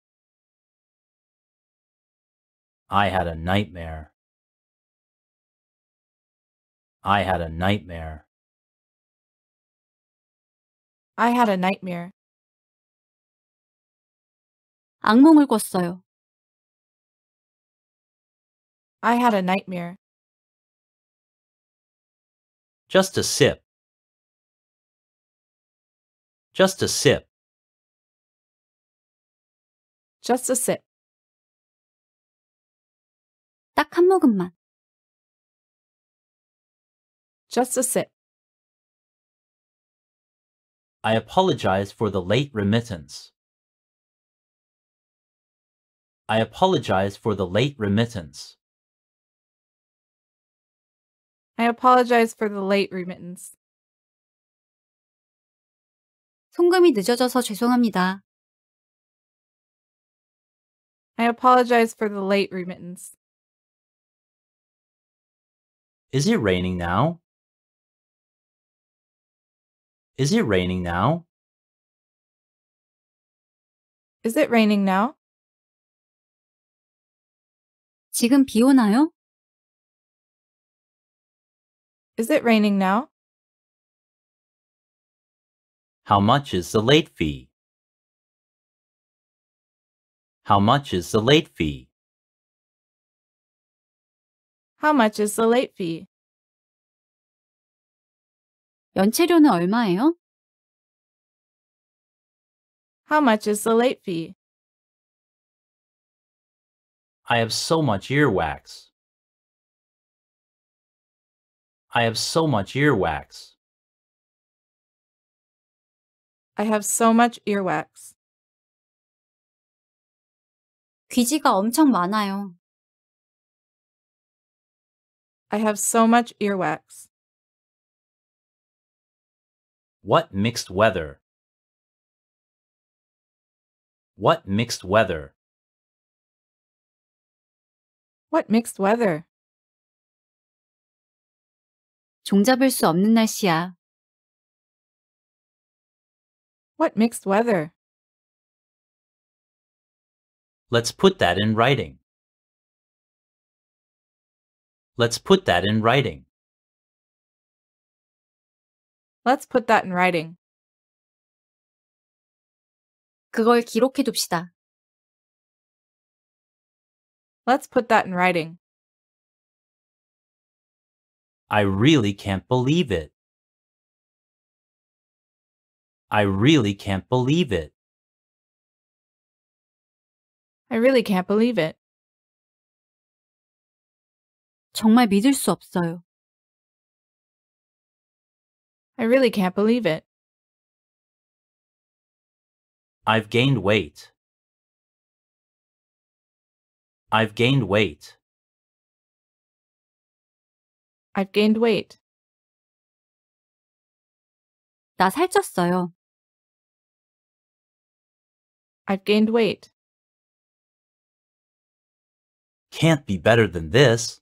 I had a nightmare. I had a nightmare. I had a nightmare. 악몽을 꿨어요. I had a nightmare. Just a sip. Just a sip. Just a sip. 딱 한 모금만. Just a sip. I apologize for the late remittance. I apologize for the late remittance. I apologize for the late remittance. 송금이 늦어져서 죄송합니다. I apologize for the late remittance. Is it raining now? Is it raining now? Is it raining now? 지금 비 오나요? Is it raining now? How much is the late fee? How much is the late fee? How much is the late fee? 연체료는 얼마예요? How much is the late fee? I have so much earwax. I have so much earwax. I have so much earwax. 귀지가 엄청 많아요. I have so much earwax. What mixed weather? What mixed weather? What mixed weather? 종잡을 수 없는 날씨야. What mixed weather? Let's put that in writing. Let's put that in writing. Let's put that in writing. 그걸 기록해 둡시다. Let's put that in writing. I really can't believe it. I really can't believe it. I really can't believe it. 정말 믿을 수 없어요. I really can't believe it. I've gained weight. I've gained weight. I've gained weight. 나 살쪘어요. I've gained weight. Can't be better than this.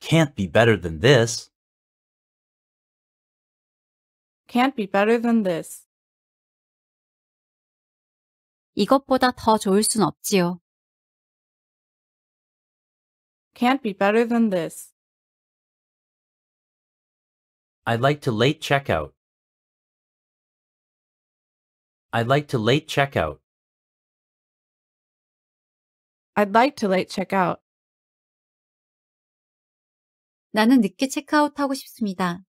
Can't be better than this. Can't be better than this. 이것보다 더 좋을 순 없지요. Can't be better than this. I'd like to late check out. I'd like to late check out. I'd like to late check out. 나는 늦게 체크아웃 체크아웃하고 싶습니다.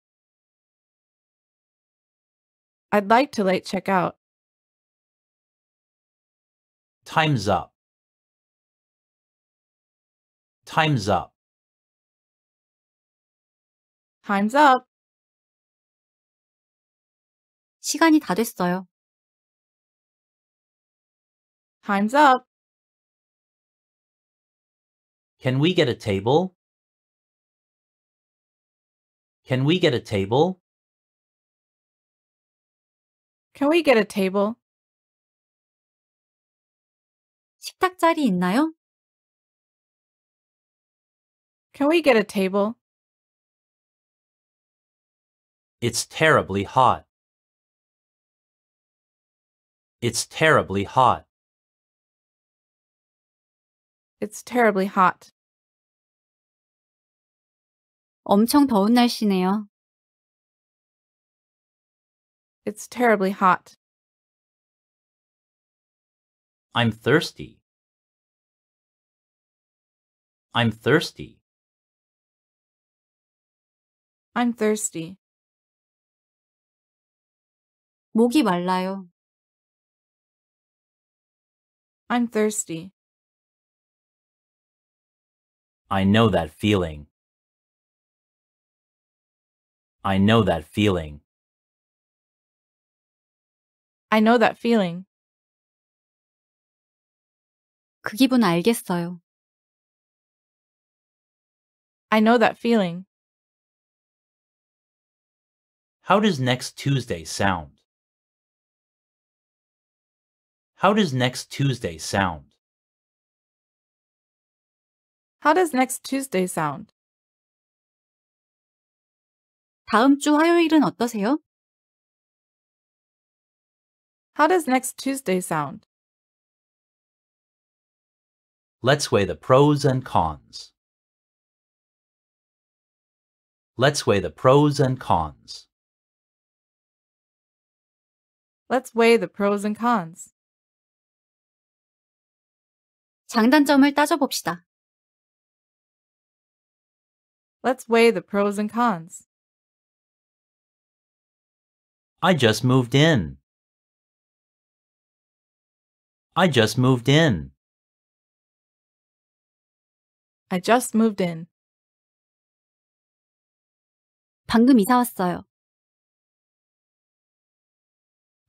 I'd like to late check out. Time's up. Time's up. Time's up. 시간이 다 됐어요. Time's up. Can we get a table? Can we get a table? Can we get a table? 식탁 자리 있나요? Can we get a table? It's terribly hot. It's terribly hot. It's terribly hot. 엄청 더운 날씨네요. It's terribly hot. I'm thirsty. I'm thirsty. I'm thirsty. 목이 말라요. I'm thirsty. I know that feeling. I know that feeling. I know that feeling. 그 기분 알겠어요. I know that feeling. How does next Tuesday sound? How does next Tuesday sound? How does next Tuesday sound? 다음 주 화요일은 어떠세요? How does next Tuesday sound? Let's weigh the pros and cons. Let's weigh the pros and cons. Let's weigh the pros and cons. 장단점을 따져봅시다. Let's weigh the pros and cons. I just moved in. I just moved in. I just moved in. 방금 이사 왔어요.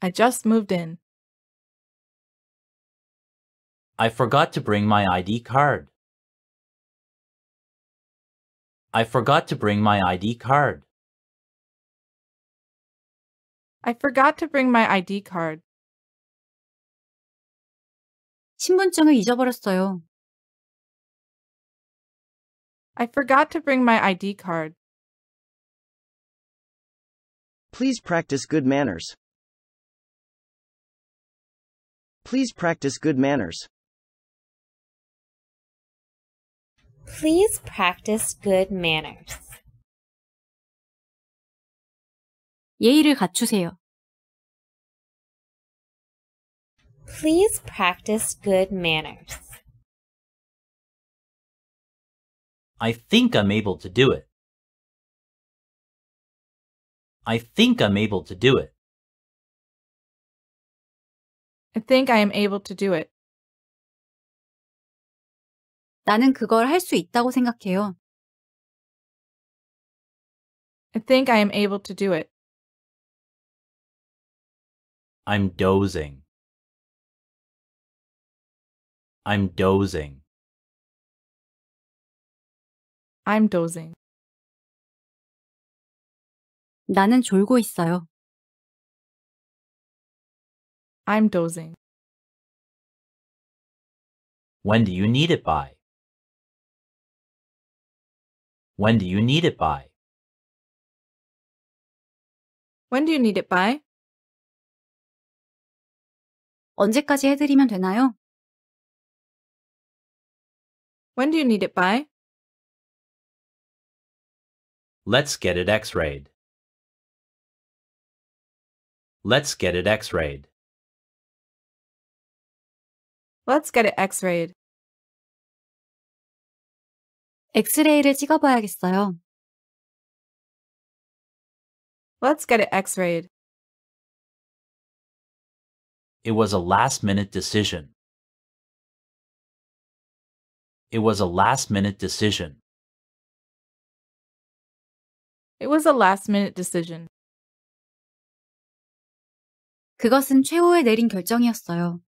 I just moved in. I forgot to bring my ID card. I forgot to bring my ID card. I forgot to bring my ID card. 신분증을 잊어버렸어요. I forgot to bring my ID card. Please practice good manners. Please practice good manners. Please practice good manners. 예의를 갖추세요. Please practice good manners. I think I'm able to do it. I think I'm able to do it. I think I am able to do it. 나는 그걸 있다고 생각해요. I think I am able to do it. I'm dozing. I'm dozing. I'm dozing. 나는 졸고 있어요. I'm dozing. When do you need it by? When do you need it by? When do you need it by? 언제까지 해드리면 되나요? When do you need it by? Let's get it x-rayed. Let's get it x-rayed. Let's get it x-rayed. 엑스레이를 찍어봐야겠어요. Let's get it x-rayed. It was a last-minute decision. It was a last-minute decision. It was a last-minute decision. 그것은 최후의 내린 결정이었어요.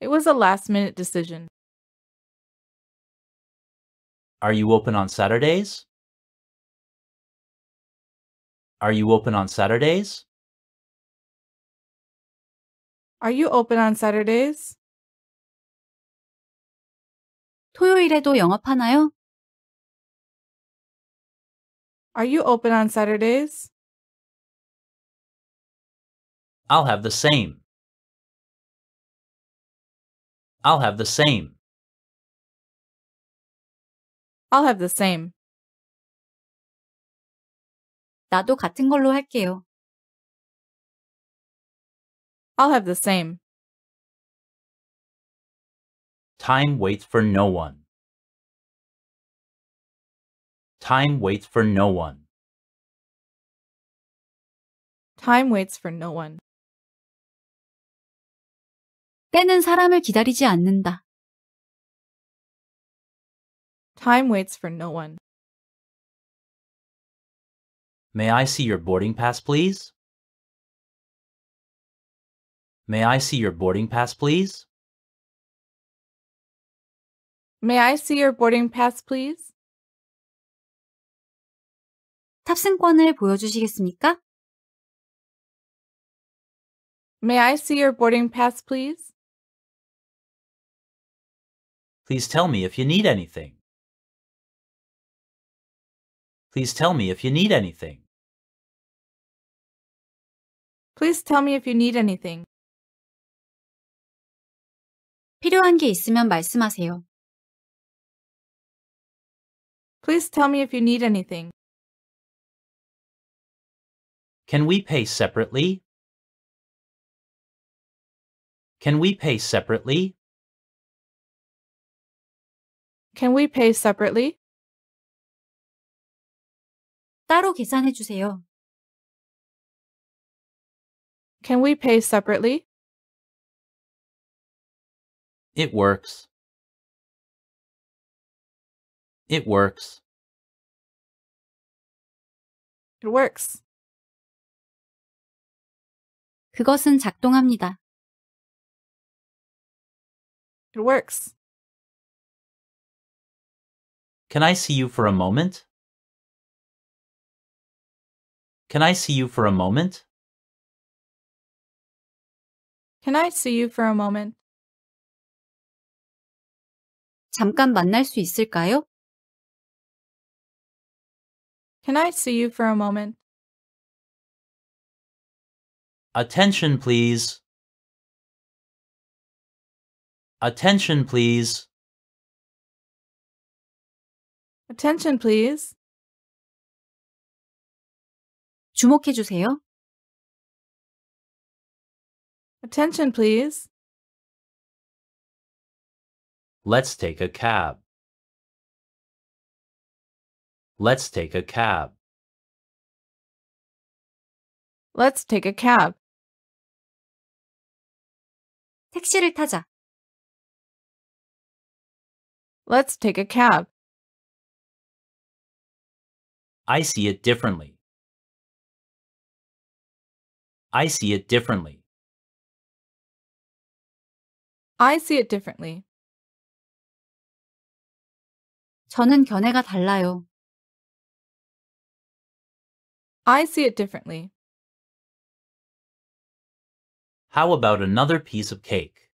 It was a last minute decision. Are you open on Saturdays? Are you open on Saturdays? Are you open on Saturdays? 토요일에도 영업하나요? Are you open on Saturdays? I'll have the same. I'll have the same. I'll have the same. 나도 같은 걸로 할게요. I'll have the same. Time waits for no one. Time waits for no one. Time waits for no one. 때는 사람을 기다리지 않는다. Time waits for no one. May I see your boarding pass, please? May I see your boarding pass, please? May I see your boarding pass, please? 탑승권을 보여주시겠습니까? May I see your boarding pass, please? Please tell me if you need anything. Please tell me if you need anything. Please tell me if you need anything. 필요한 게 있으면 말씀하세요. Please tell me if you need anything. Can we pay separately? Can we pay separately? Can we pay separately? 따로 계산해 주세요. Can we pay separately? It works. It works. It works. 그것은 작동합니다. It works. Can I see you for a moment? Can I see you for a moment? Can I see you for a moment? 잠깐 만날 수 있을까요? Can I see you for a moment? Attention, please. Attention, please. Attention, please. 주목해 주세요. Attention, please. Let's take a cab. Let's take a cab. Let's take a cab. 택시를 타자. Let's take a cab. I see it differently. I see it differently. I see it differently. 저는 견해가 달라요. I see it differently. How about another piece of cake?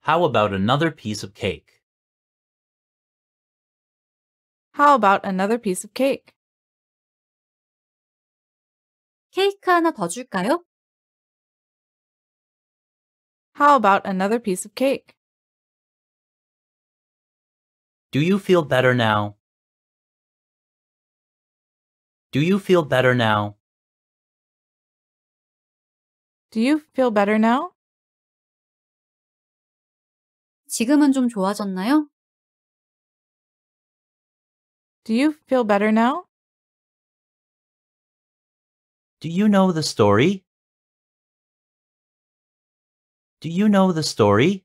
How about another piece of cake? How about another piece of cake? 케이크 하나 더 줄까요? How about another piece of cake? Do you feel better now? Do you feel better now? Do you feel better now? 지금은 좀 좋아졌나요? Do you feel better now? Do you know the story? Do you know the story?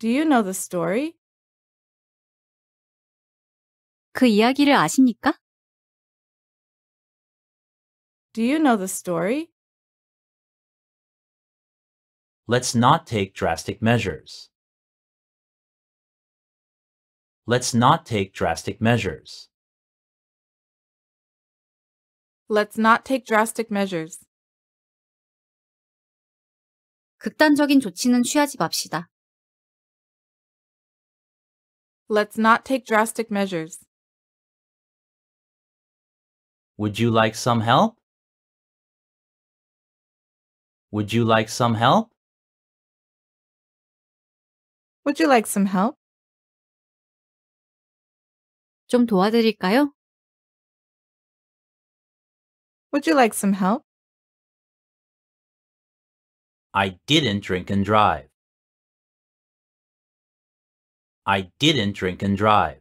Do you know the story? 그 이야기를 아십니까? Do you know the story? Let's not take drastic measures. Let's not take drastic measures. Let's not take drastic measures. 극단적인 조치는 취하지 맙시다. Let's not take drastic measures. Would you like some help? Would you like some help? Would you like some help? 좀 도와드릴까요? Would you like some help? I didn't drink and drive. I didn't drink and drive.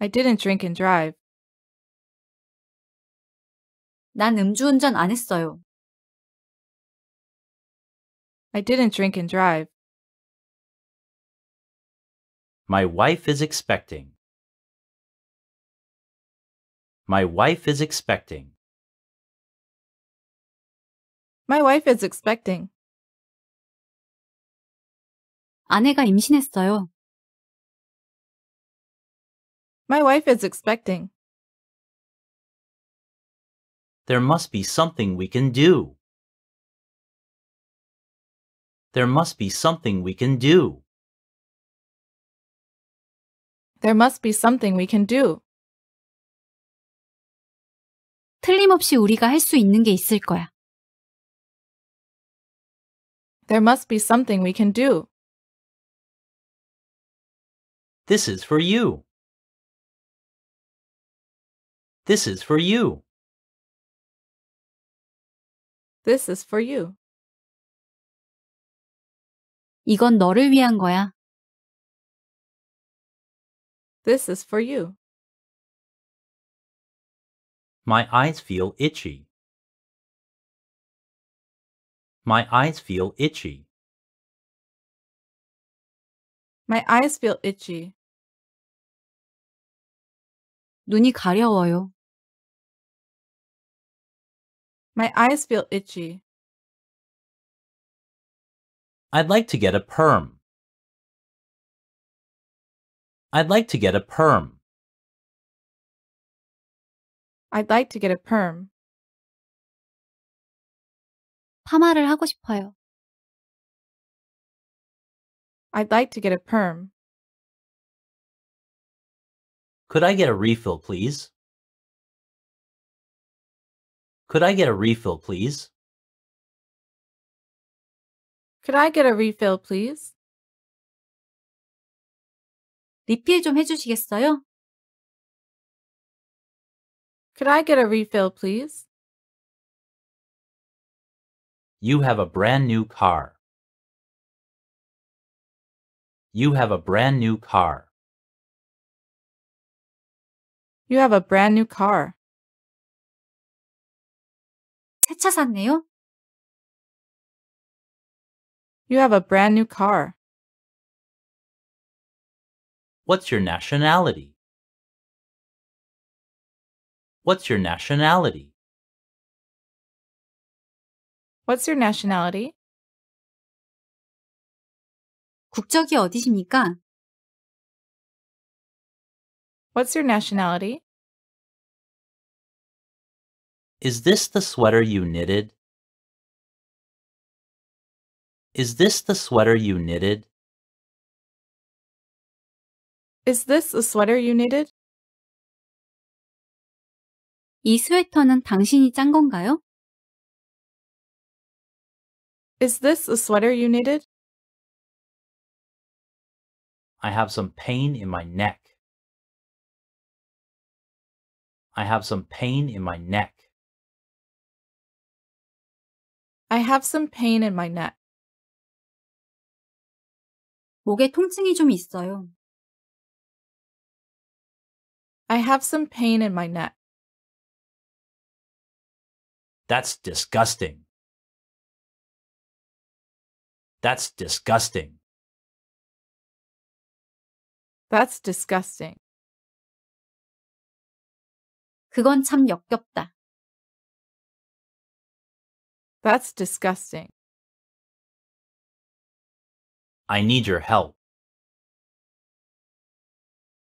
I didn't drink and drive. 난 음주운전 안 했어요. I didn't drink and drive. My wife is expecting. My wife is expecting. My wife is expecting. 아내가 임신했어요. My wife is expecting. There must be something we can do. There must be something we can do. There must be something we can do. 틀림없이 우리가 있는 게 있을 거야. There must be something we can do. This is for you. This is for you. This is for you. 이건 너를 위한 거야. This is for you. My eyes feel itchy. My eyes feel itchy. My eyes feel itchy. 눈이 가려워요. My eyes feel itchy. I'd like to get a perm. I'd like to get a perm. I'd like to get a perm. 파마를 하고 싶어요. I'd like to get a perm. Could I get a refill, please? Could I get a refill, please? Could I get a refill, please? 리필 좀 해주시겠어요? Could I get a refill, please? You have a brand new car. You have a brand new car. You have a brand new car. 새 차 샀네요. You have a brand new car. What's your nationality? What's your nationality? What's your nationality? 국적이 어디십니까? What's your nationality? Is this the sweater you knitted? Is this the sweater you knitted? Is this a sweater you knitted? 이 스웨터는 당신이 짠 건가요? Is this a sweater you knitted? I have some pain in my neck. I have some pain in my neck. I have some pain in my neck. 목에 통증이 좀 있어요. I have some pain in my neck. That's disgusting. That's disgusting. That's disgusting. 그건 참 역겹다. That's disgusting. I need your help.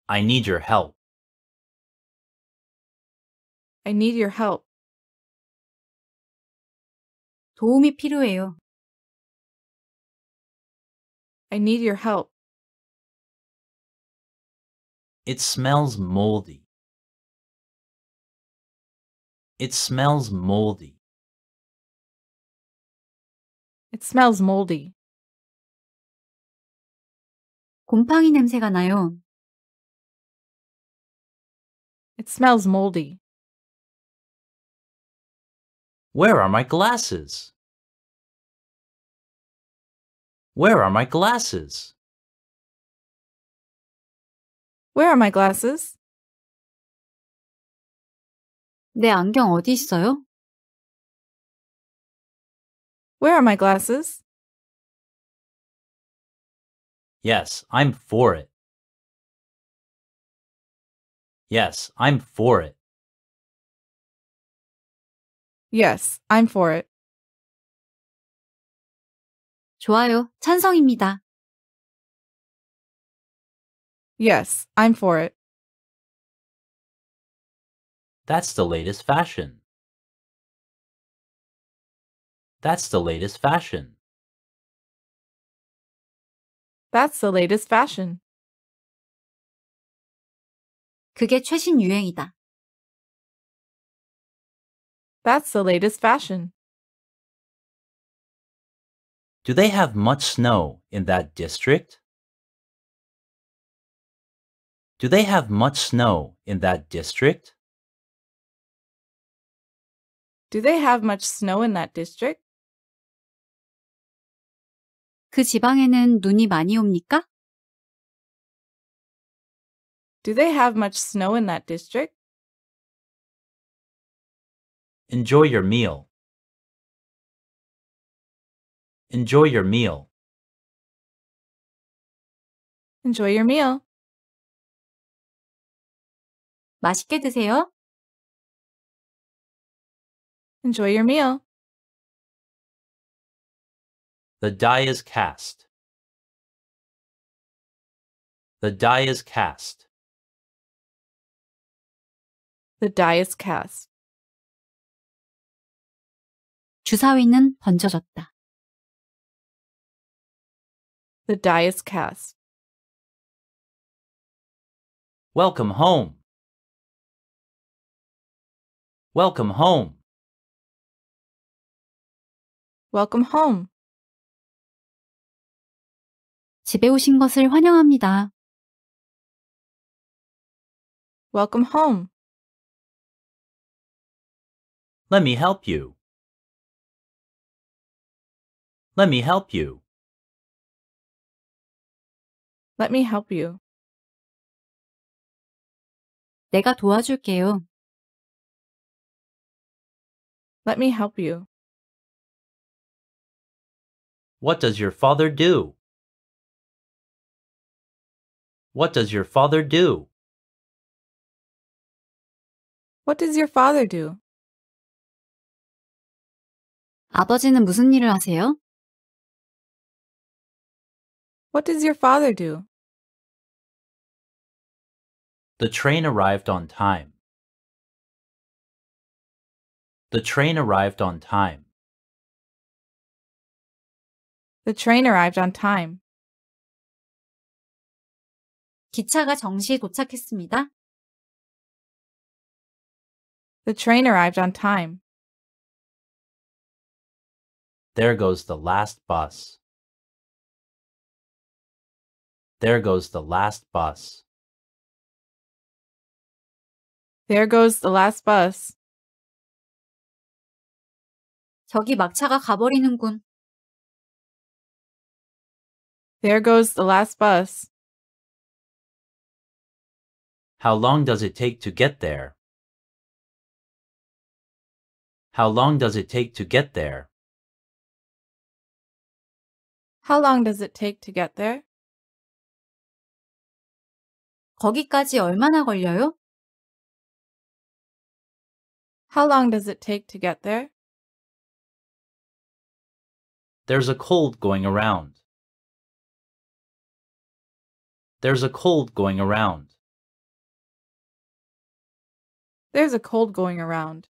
I need your help. I need your help. 도움이 필요해요. I need your help. It smells moldy. It smells moldy. It smells moldy. 곰팡이 냄새가 나요. It smells moldy. Where are my glasses? Where are my glasses? Where are my glasses? 내 안경 어디 있어요? Where are my glasses? Yes, I'm for it. Yes, I'm for it. Yes, I'm for it. 좋아요. 찬성입니다. Yes, I'm for it. That's the latest fashion. That's the latest fashion. That's the latest fashion. 그게 최신 유행이다. That's the latest fashion. Do they have much snow in that district? Do they have much snow in that district? Do they have much snow in that district? 그 지방에는 눈이 많이 옵니까? Do they have much snow in that district? Enjoy your meal. Enjoy your meal. Enjoy your meal. 맛있게 드세요. Enjoy your meal. The die is cast. The die is cast. The die is cast. 주사위는 던져졌다. The die is cast. Welcome home. Welcome home. Welcome home. 집에 오신 것을 환영합니다. Welcome home. Let me help you. Let me help you. Let me help you. 내가 도와줄게요. Let me help you. What does your father do? What does your father do? What does your father do? 아버지는 무슨 일을 하세요? What does your father do? The train arrived on time. The train arrived on time. The train arrived on time. 기차가 정시에 도착했습니다. The train arrived on time. There goes the last bus. There goes the last bus. There goes the last bus. 저기 막차가 가버리는군. There goes the last bus. How long does it take to get there? How long does it take to get there? How long does it take to get there? 거기까지 얼마나 걸려요? How long does it take to get there? There's a cold going around. There's a cold going around. There's a cold going around.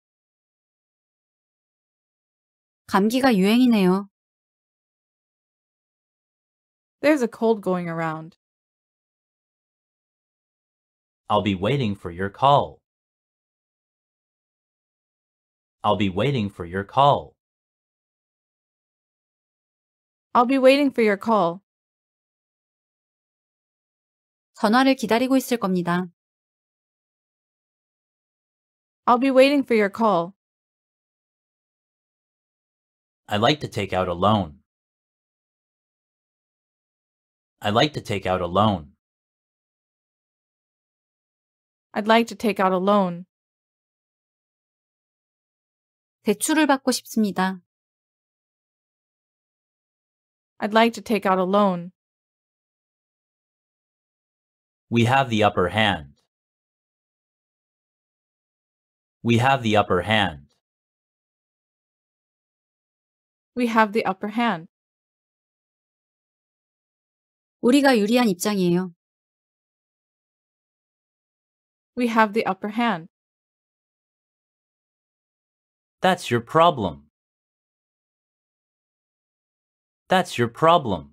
감기가 유행이네요. There's a cold going around. I'll be waiting for your call. I'll be waiting for your call. I'll be waiting for your call. 전화를 기다리고 있을 겁니다. I'll be waiting for your call. I like to take out a loan. I like to take out a loan. I'd like to take out a loan. 대출을 받고 싶습니다. I'd like to take out a loan. We have the upper hand. We have the upper hand. We have the upper hand. 우리가 유리한 입장이에요 we have the upper hand. That's your problem. That's your problem.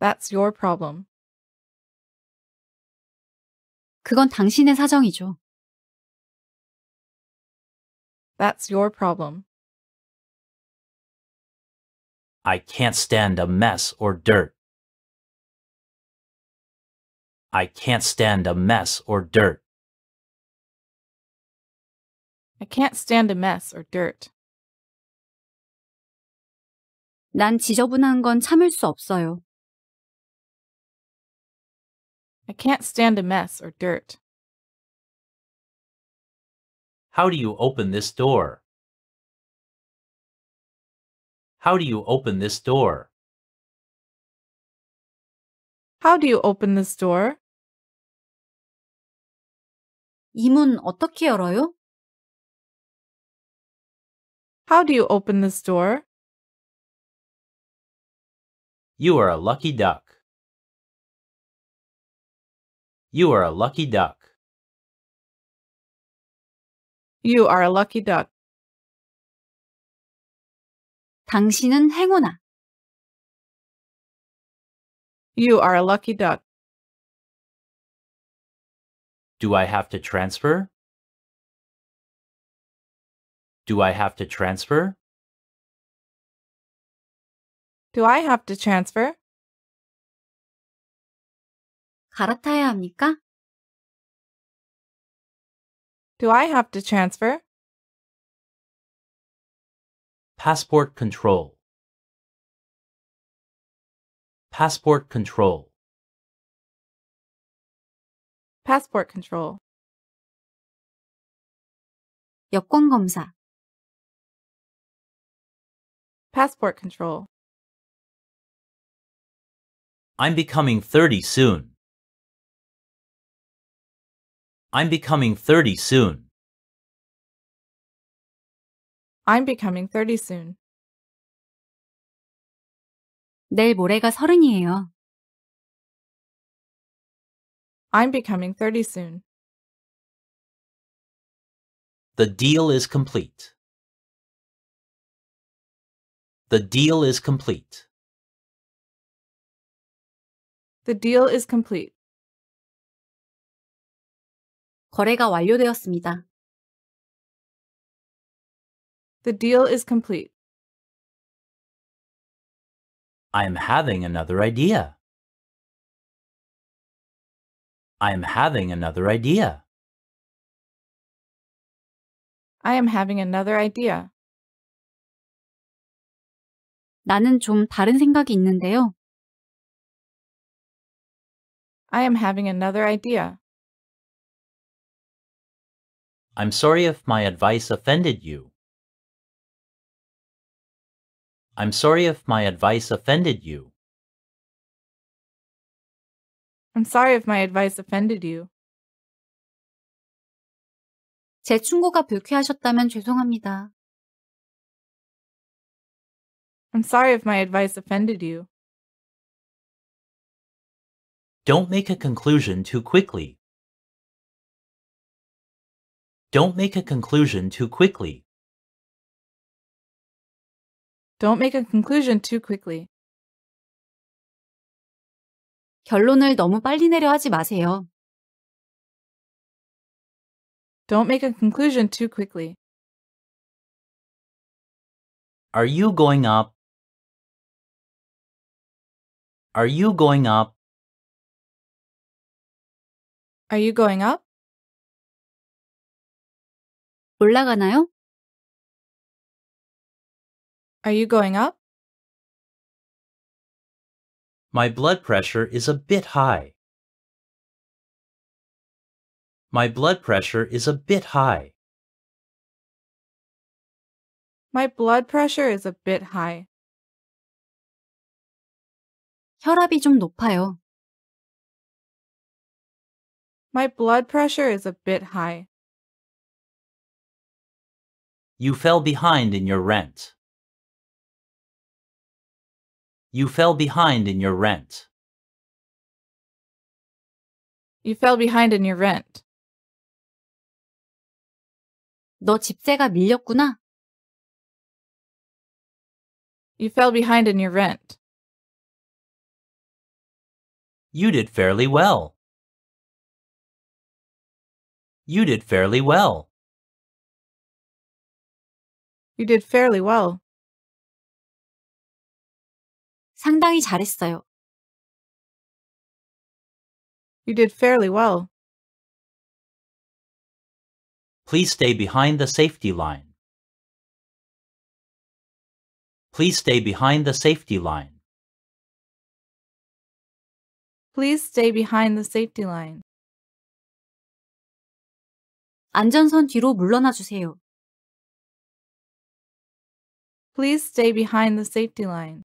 That's your problem. 그건 당신의 사정이죠. That's your problem. I can't stand a mess or dirt. I can't stand a mess or dirt. I can't stand a mess or dirt. 난 지저분한 건 참을 수 없어요. I can't stand a mess or dirt. How do you open this door? How do you open this door? How do you open this door? 어떻게 열어요? How do you open this door? You are a lucky duck. You are a lucky duck. You are a lucky duck. 당신은 행운아. You are a lucky duck. Do I have to transfer? Do I have to transfer? Do I have to transfer? 갈아타야 합니까? Do I have to transfer? Passport control. Passport control. Passport control. 여권 검사. Passport control. I'm becoming 30 soon. I'm becoming 30 soon. I'm becoming 30 soon. 내일 모레가 서른이에요. I'm becoming 30 soon. The deal is complete. The deal is complete. The deal is complete. 거래가 완료되었습니다. The deal is complete. I'm having another idea. I'm having another idea. I am having another idea. 나는 좀 다른 생각이 있는데요. I am having another idea. I'm sorry if my advice offended you. I'm sorry if my advice offended you. I'm sorry if my advice offended you. 제 충고가 불쾌하셨다면 죄송합니다. I'm sorry if my advice offended you. Don't make a conclusion too quickly. Don't make a conclusion too quickly. Don't make a conclusion too quickly. 결론을 너무 빨리 내려 하지 마세요. Don't make a conclusion too quickly. Are you going up? Are you going up? Are you going up? 올라가나요? Are you going up? My blood pressure is a bit high. My blood pressure is a bit high. My blood pressure is a bit high. 혈압이 좀 높아요. My blood pressure is a bit high. You fell behind in your rent. You fell behind in your rent. You fell behind in your rent. 너 집세가 밀렸구나. You fell behind in your rent. You did fairly well. You did fairly well. You did fairly well. 상당히 잘했어요. You did fairly well. Please stay behind the safety line. Please stay behind the safety line. Please stay behind the safety line. 안전선 뒤로 물러나 주세요. Please stay behind the safety line.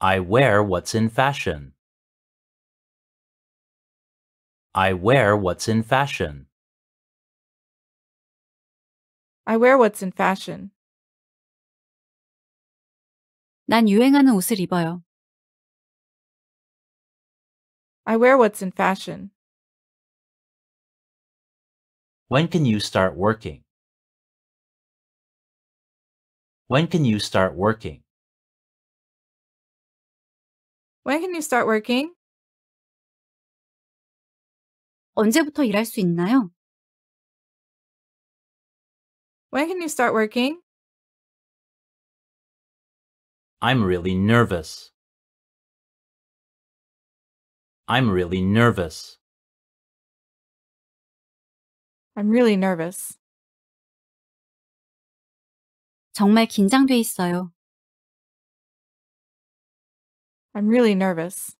I wear what's in fashion. I wear what's in fashion. I wear what's in fashion. 난 유행하는 옷을 입어요. I wear what's in fashion. When can you start working? When can you start working? When can you start working? 언제부터 일할 수 있나요? When can you start working? I'm really nervous. I'm really nervous. I'm really nervous. 정말 긴장돼 있어요. I'm really nervous.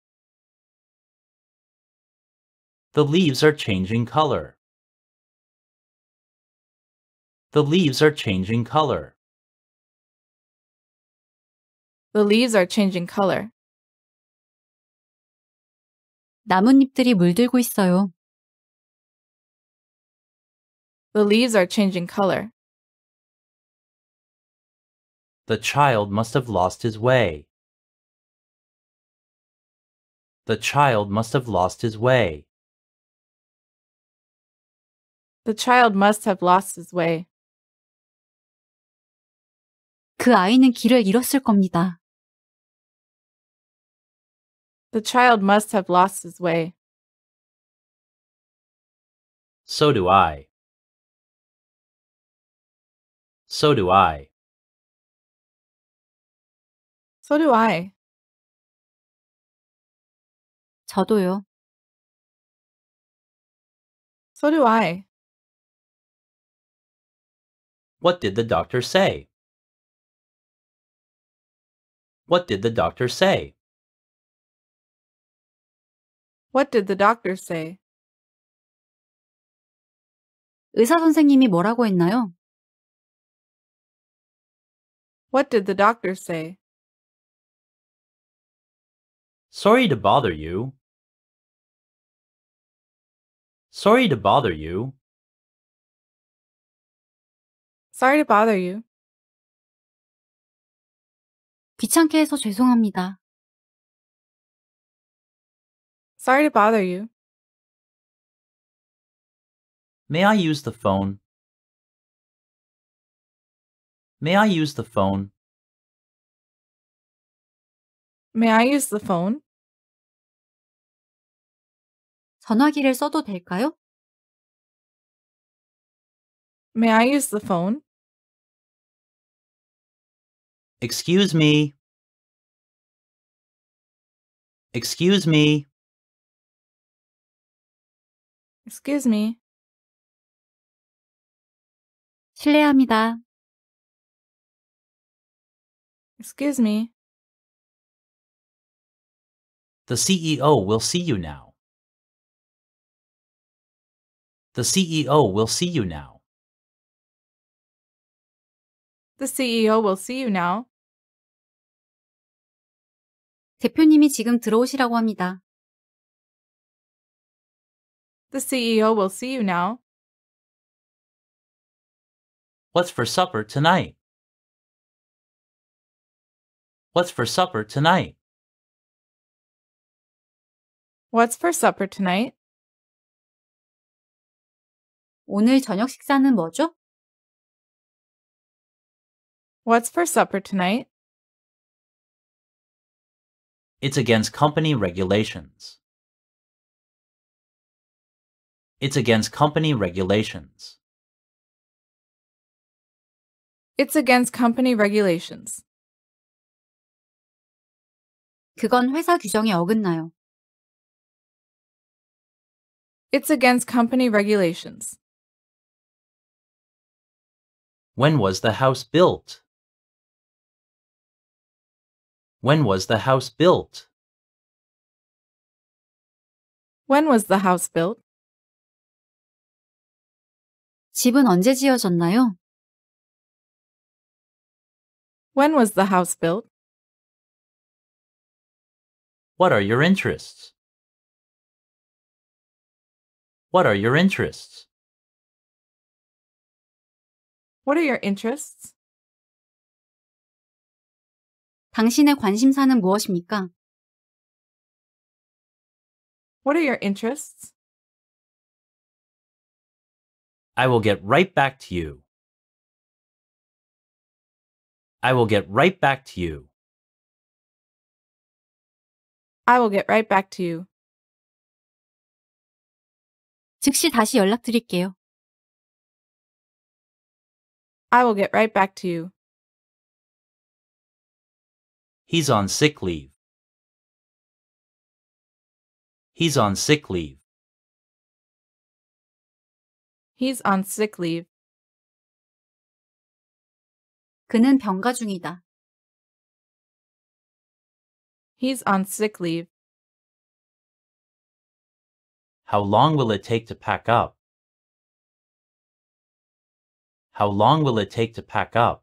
The leaves are changing color. The leaves are changing color. The leaves are changing color. 나뭇잎들이 물들고 있어요. The leaves are changing color. The child must have lost his way. The child must have lost his way. The child must have lost his way. 그 아이는 길을 잃었을 겁니다. The child must have lost his way. So do I. So do I. So do I. 저도요. So do I. What did the doctor say? What did the doctor say? What did the doctor say? 의사 선생님이 뭐라고 했나요? What did the doctor say? Sorry to bother you, Sorry to bother you. Sorry to bother you. 귀찮게 해서 죄송합니다. Sorry to bother you. May I use the phone? May I use the phone? May I use the phone? 전화기를 써도 될까요? May I use the phone? Excuse me. Excuse me. Excuse me. 실례합니다. Excuse me. The CEO will see you now. The CEO will see you now. The CEO will see you now. 대표님이 지금 들어오시라고 합니다. The CEO will see you now. What's for supper tonight? What's for supper tonight? What's for supper tonight? 오늘 저녁 식사는 뭐죠? What's for supper tonight? It's against company regulations. It's against company regulations. It's against company regulations. 그건 회사 규정에 어긋나요. It's against company regulations. When was the house built? When was the house built? When was the house built? 집은 언제 지어졌나요? When was the house built? What are your interests? What are your interests? What are your interests? 당신의 관심사는 무엇입니까? What are your interests? I will get right back to you. I will get right back to you. I will get right back to you. 즉시 다시 연락드릴게요. I will get right back to you. He's on sick leave. He's on sick leave. He's on sick leave. 그는 병가 중이다. He's on sick leave. How long will it take to pack up? How long will it take to pack up?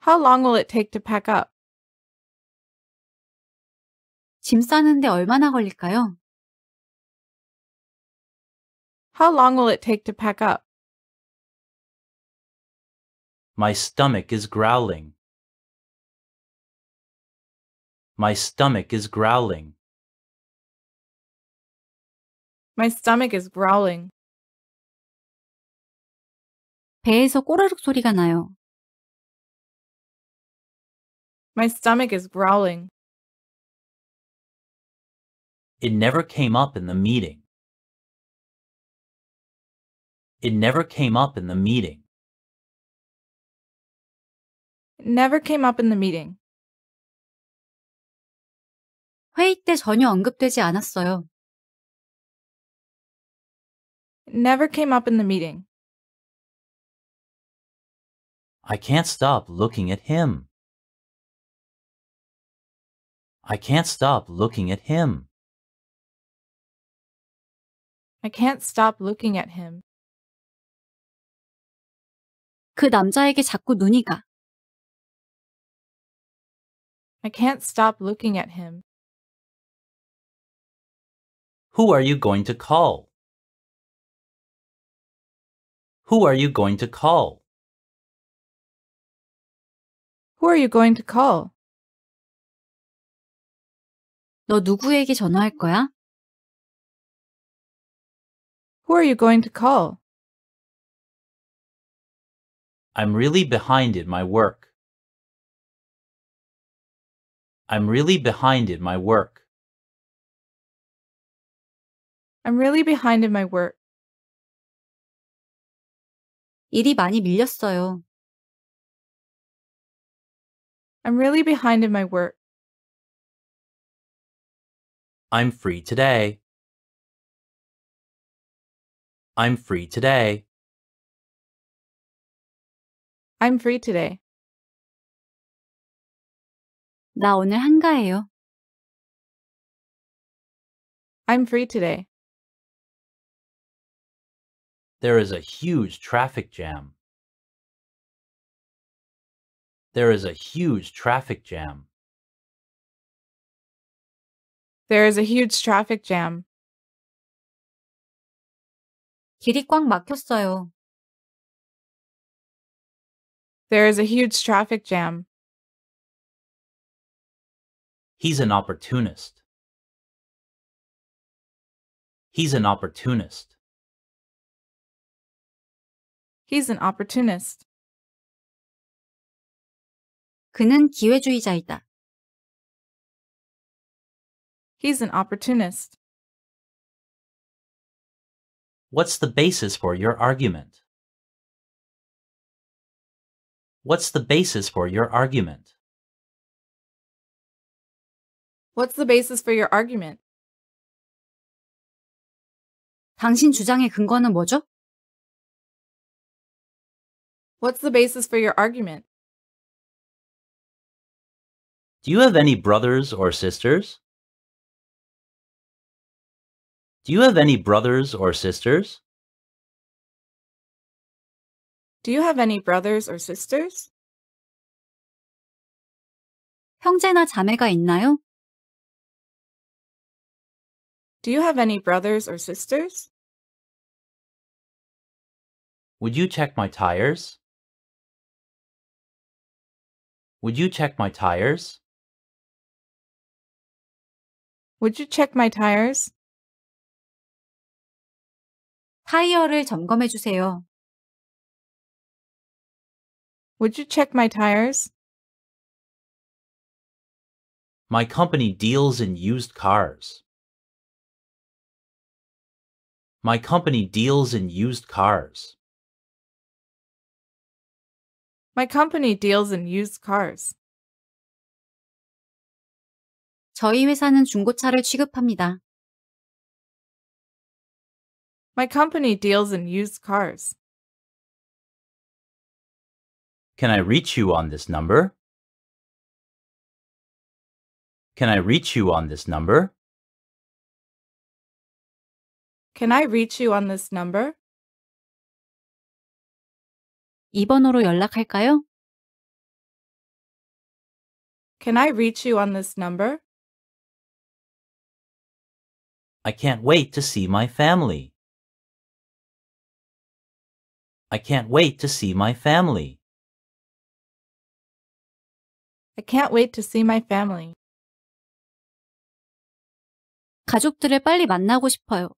How long will it take to pack up? 짐 싸는데 얼마나 걸릴까요? How long will it take to pack up? My stomach is growling. My stomach is growling. My stomach is growling. 배에서 꼬르륵 소리가 나요. My stomach is growling. It never came up in the meeting. It never came up in the meeting. It never came up in the meeting. 회의 때 전혀 언급되지 않았어요. It never came up in the meeting. I can't stop looking at him. I can't stop looking at him. I can't stop looking at him. 그 남자에게 자꾸 눈이 가. I can't stop looking at him. Who are you going to call? Who are you going to call? Who are you going to call? 너 누구에게 전화할 거야? Who are you going to call? I'm really behind in my work. I'm really behind in my work. I'm really behind in my work. 일이 많이 밀렸어요. I'm really behind in my work. I'm free today. I'm free today. I'm free today. 나 오늘 한가해요. I'm free today. There is a huge traffic jam. There is a huge traffic jam. There is a huge traffic jam. 길이 꽉 막혔어요. There is a huge traffic jam. He's an opportunist. He's an opportunist. He's an opportunist. 그는 기회주의자이다. He's an opportunist. What's the basis for your argument? What's the basis for your argument? What's the basis for your argument? 당신 주장의 근거는 뭐죠? What's the basis for your argument? Do you have any brothers or sisters? Do you have any brothers or sisters? Do you have any brothers or sisters? 형제나 자매가 있나요? Do you have any brothers or sisters? Would you check my tires? Would you check my tires? Would you check my tires? 타이어를 점검해 주세요. Would you check my tires? My company deals in used cars. My company deals in used cars. My company deals in used cars. 저희 회사는 중고차를 취급합니다. My company deals in used cars. Can I reach you on this number? Can I reach you on this number? Can I reach you on this number? 이 번호로 연락할까요? Can I reach you on this number? I can't wait to see my family. I can't wait to see my family. I can't wait to see my family. 가족들을 빨리 만나고 싶어요.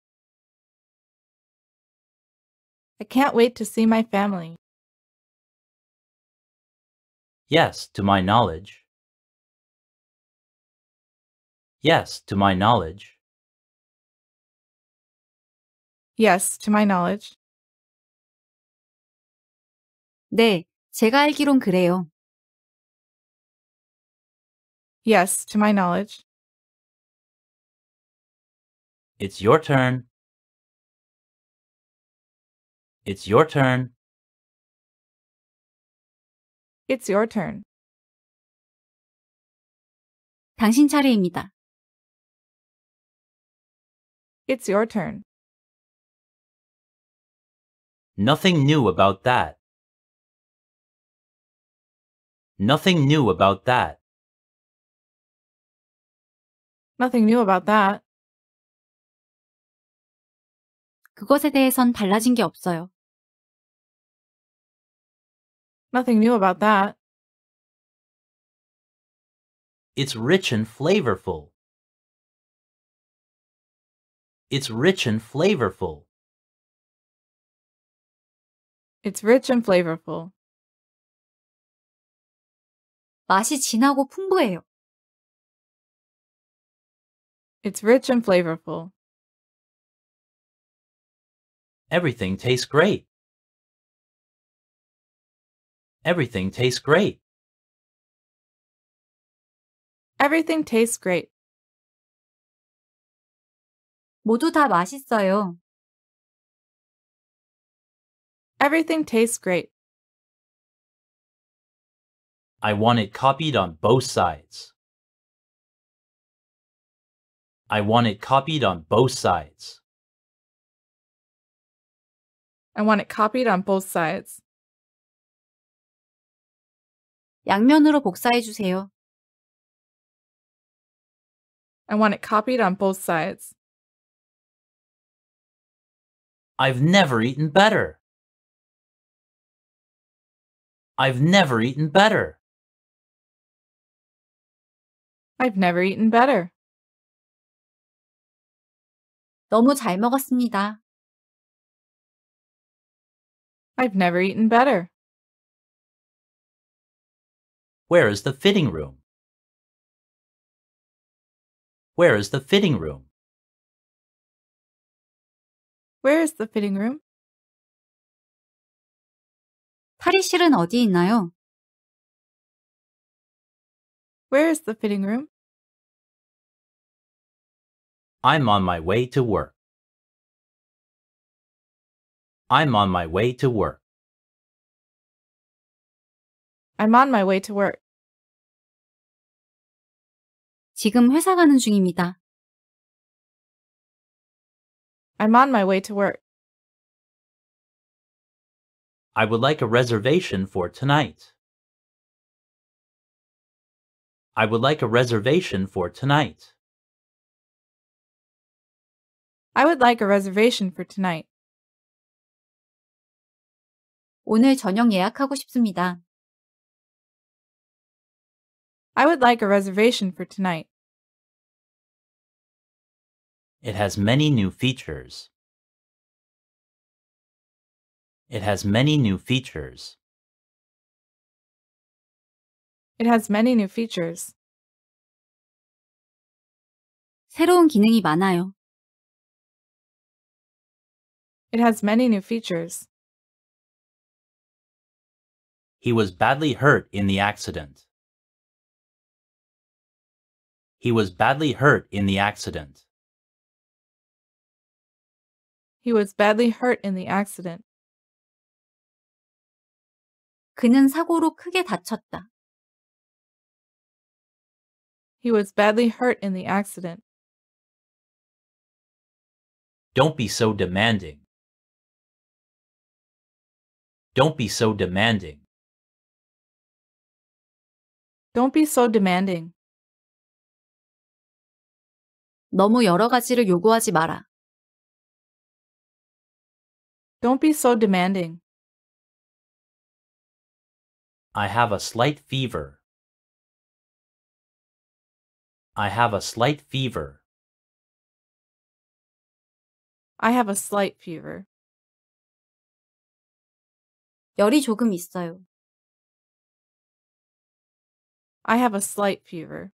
I can't wait to see my family. Yes, to my knowledge. Yes, to my knowledge. Yes, to my knowledge. 네, 제가 알기론 그래요. Yes, to my knowledge. It's your turn. It's your turn. It's your turn. 당신 차례입니다. It's your turn. Nothing new about that. Nothing new about that. Nothing new about that. 그것에 대해선 달라진 게 없어요. Nothing new about that. It's rich and flavorful. It's rich and flavorful. It's rich and flavorful. 맛이 진하고 풍부해요. It's rich and flavorful. Everything tastes great. Everything tastes great. Everything tastes great. 모두 다 맛있어요. Everything tastes great. I want it copied on both sides. I want it copied on both sides. I want it copied on both sides. 양면으로 복사해 주세요. I want it copied on both sides. I've never eaten better. I've never eaten better. I've never eaten better. 너무 잘 먹었습니다. I've never eaten better. Where is the fitting room? Where is the fitting room? Where is the fitting room? 탈의실은 어디 있나요? Where is the fitting room? I'm on my way to work. I'm on my way to work. I'm on my way to work. 지금 회사 가는 중입니다. I'm on my way to work. I would like a reservation for tonight. I would like a reservation for tonight. I would like a reservation for tonight. 오늘 저녁 예약하고 싶습니다. I would like a reservation for tonight. It has many new features. It has many new features. It has many new features. 새로운 기능이 많아요. It has many new features. He was badly hurt in the accident. He was badly hurt in the accident. He was badly hurt in the accident. 그는 사고로 크게 다쳤다. He was badly hurt in the accident. Don't be so demanding. Don't be so demanding. Don't be so demanding. 너무 여러 가지를 요구하지 마라. Don't be so demanding. I have a slight fever. I have a slight fever. I have a slight fever. 열이 조금 있어요. I have a slight fever.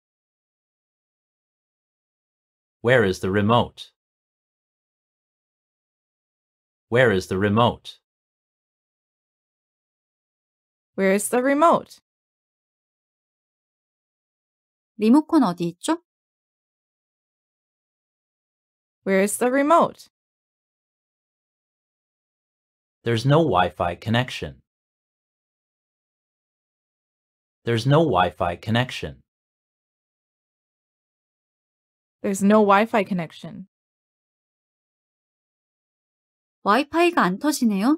Where is the remote? Where is the remote? Where is the remote? 리모컨 어디 있죠? Where is the remote? There's no Wi-Fi connection. There's no Wi-Fi connection. There's no Wi-Fi connection. Wi-Fi가 안 터지네요.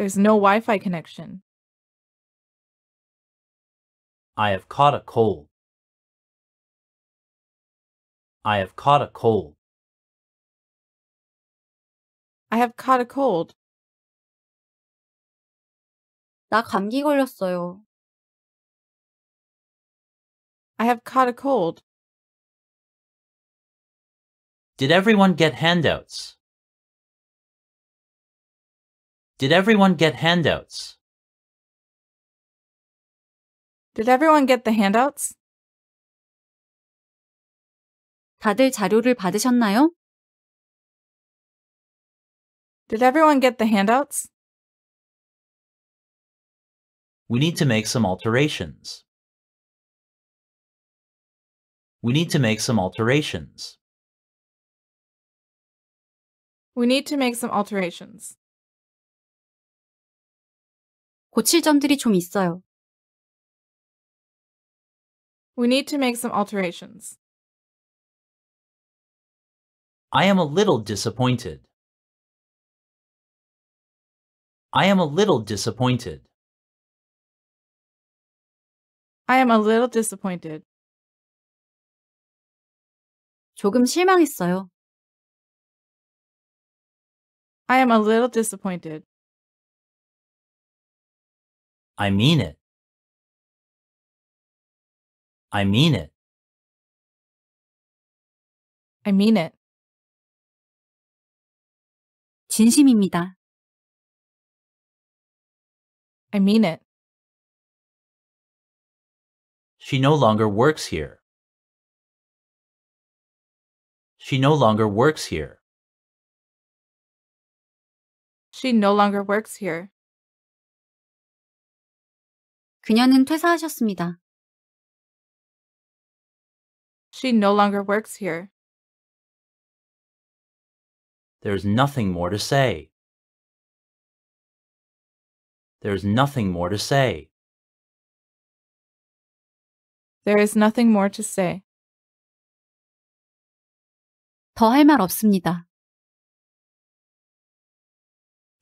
There's no Wi Fi connection. I have caught a cold. I have caught a cold. I have caught a cold. 나 감기 걸렸어요. I have caught a cold. Did everyone get handouts? Did everyone get handouts? Did everyone get the handouts? 다들 자료를 받으셨나요? Did everyone get the handouts? We need to make some alterations. We need to make some alterations. We need to make some alterations. 고칠 점들이 좀 있어요. We need to make some alterations. I am a little disappointed. I am a little disappointed. I am a little disappointed. 조금 실망했어요. I am a little disappointed. I mean it. I mean it. I mean it. 진심입니다. I mean it. She no longer works here. She no longer works here. She no longer works here. 그녀는 퇴사하셨습니다. She no longer works here. There's nothing more to say. There's nothing more to say. There is nothing more to say. 더 할 말 없습니다.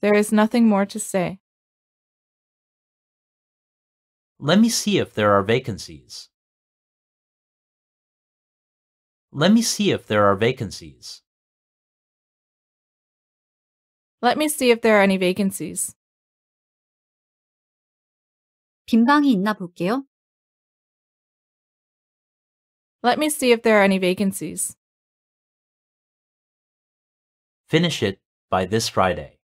There is nothing more to say. Let me see if there are vacancies. Let me see if there are vacancies. Let me see if there are any vacancies. 빈 방이 있나 볼게요. Let me see if there are any vacancies. Finish it by this Friday.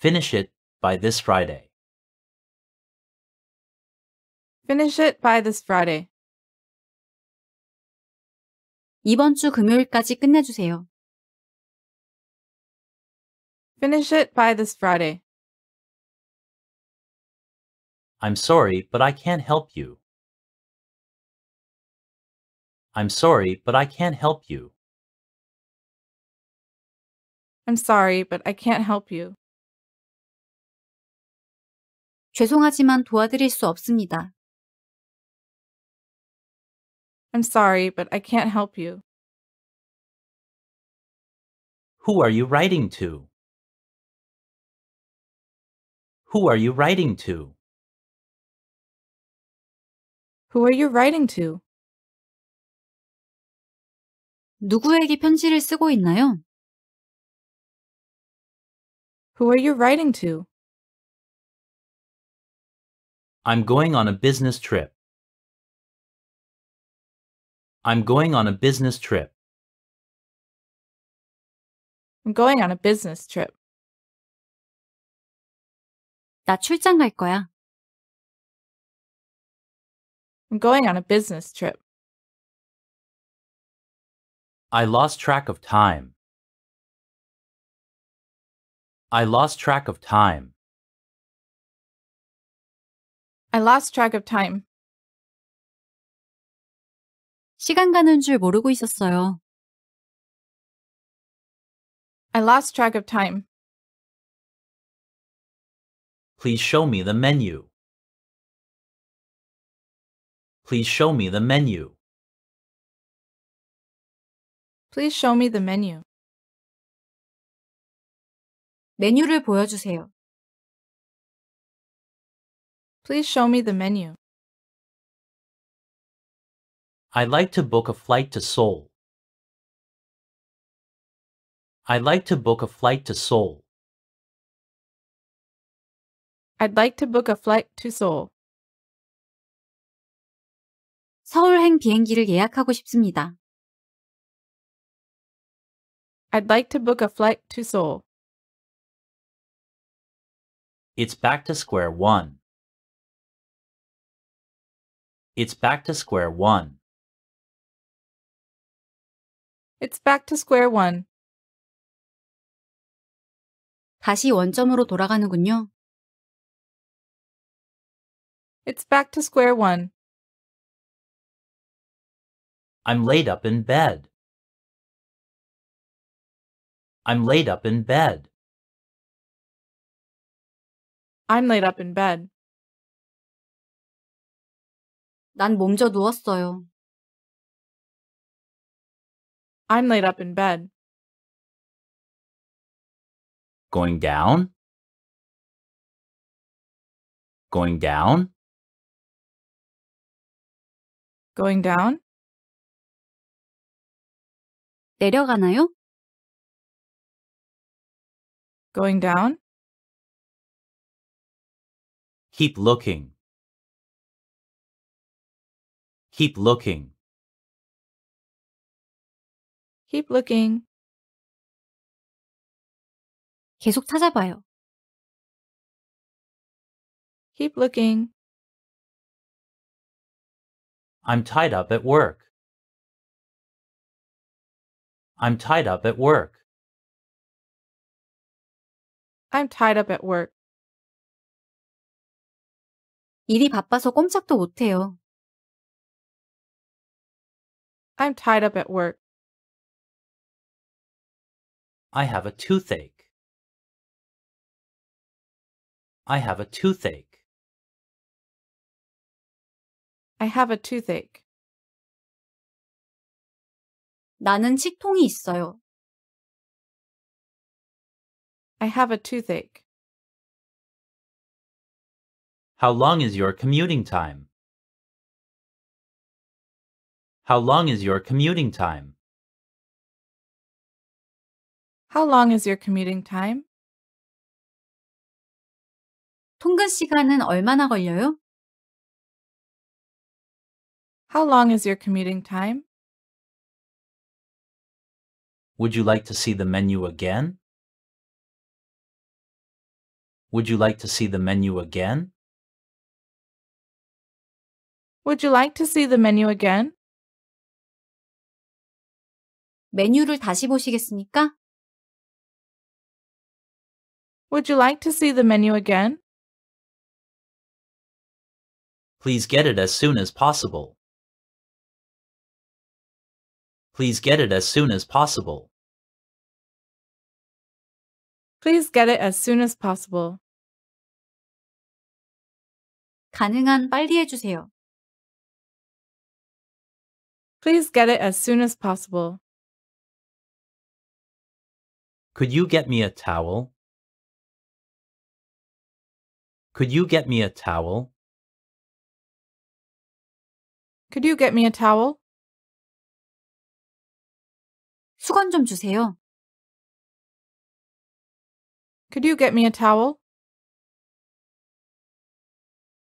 Finish it by this Friday. Finish it by this Friday. 이번 주 금요일까지 끝내주세요. Finish it by this Friday. I'm sorry, but I can't help you. I'm sorry, but I can't help you. I'm sorry, but I can't help you. 죄송하지만 도와드릴 수 없습니다. I'm sorry, but I can't help you. Who are you writing to? Who are you writing to? Who are you writing to? 누구에게 편지를 쓰고 있나요? Who are you writing to? I'm going on a business trip. I'm going on a business trip. I'm going on a business trip. 나 출장 갈 거야. I'm going on a business trip. I lost track of time. I lost track of time. I lost track of time. 시간 가는 줄 모르고 있었어요. I lost track of time. Please show me the menu. Please show me the menu. Please show me the menu. 메뉴를 보여주세요. Please show me the menu. I'd like to book a flight to Seoul. I'd like to book a flight to Seoul. I'd like to book a flight to Seoul. 서울행 비행기를 예약하고 싶습니다. I'd like to book a flight to Seoul. It's back to square one. It's back to square one. It's back to square one. 다시 원점으로 돌아가는군요. It's back to square one. I'm laid up in bed. I'm laid up in bed. I'm laid up in bed. 난 몸져 누웠어요. I'm laid up in bed. Going down? Going down? Going down? 내려가나요? Going down? Keep looking. Keep looking. Keep looking. 계속 찾아봐요. Keep looking. I'm tied up at work. I'm tied up at work. I'm tied up at work. 일이 바빠서 꼼짝도 못해요. I'm tied up at work. I have a toothache. I have a toothache. I have a toothache. 나는 치통이 있어요. I have a toothache. How long is your commuting time? How long is your commuting time? How long is your commuting time? 통근 시간은 얼마나 걸려요? How long is your commuting time? Would you like to see the menu again? Would you like to see the menu again? Would you like to see the menu again? 메뉴를 다시 보시겠습니까? Would you like to see the menu again? Please get it as soon as possible. Please get it as soon as possible. Please get it as soon as possible. 가능한 빨리 해주세요. Please get it as soon as possible. Could you get me a towel? Could you get me a towel? Could you get me a towel? 수건 좀 주세요. Could you get me a towel?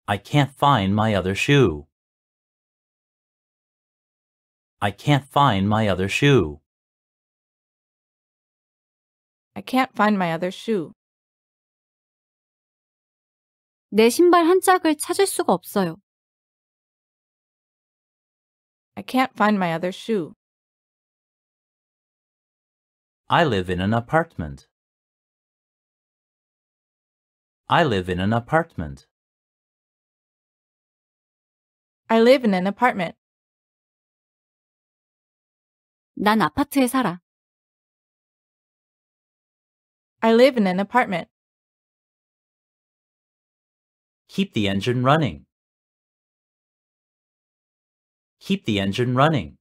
I can't find my other shoe. I can't find my other shoe. I can't find my other shoe. 내 신발 한 짝을 찾을 수가 없어요. I can't find my other shoe. I live in an apartment. I live in an apartment. I live in an apartment. 난 아파트에 살아. I live in an apartment. Keep the engine running. Keep the engine running.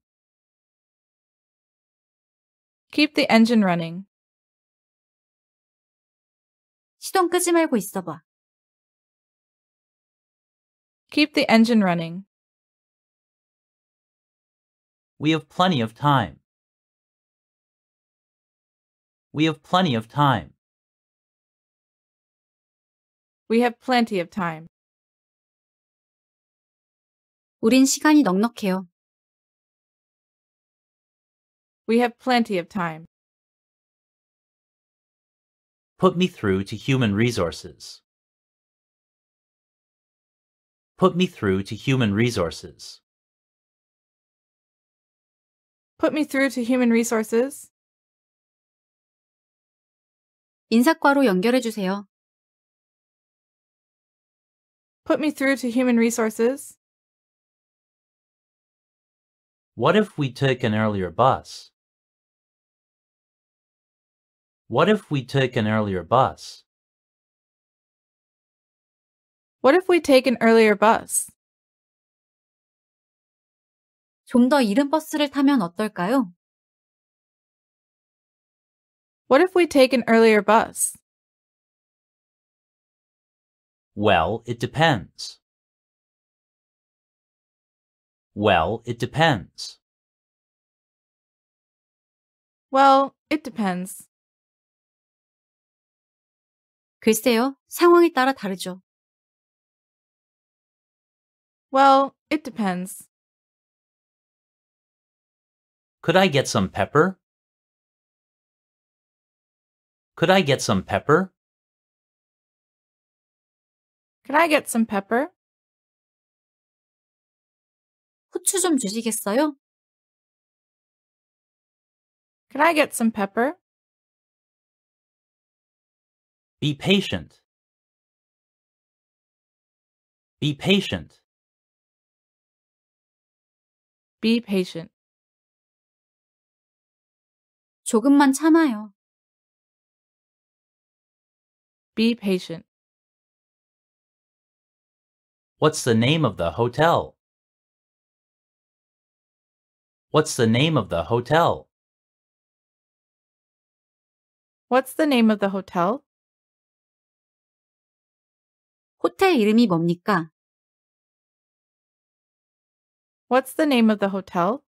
Keep the engine running. 시동 끄지 말고 있어봐. Keep the engine running. We have plenty of time. We have plenty of time. We have plenty of time. 우린 시간이 넉넉해요. We have plenty of time. Put me through to human resources. Put me through to human resources. Put me through to human resources. 인사과로 연결해 주세요. Put me through to human resources. What if we took an earlier bus? What if we took an earlier bus? What if we take an earlier bus? 좀 더 이른 버스를 타면 어떨까요? What if we take an earlier bus? Well, it depends. Well, it depends. Well, it depends. 글쎄요, 상황에 따라 다르죠. Well, it depends. Could I get some pepper? Could I get some pepper? Can I get some pepper? 후추 좀 주시겠어요? Could I get some pepper? Be patient. Be patient. Be patient. 조금만 참아요. Be patient. What's the name of the hotel? What's the name of the hotel? What's the name of the hotel? 호텔 이름이 뭡니까? What's the name of the hotel?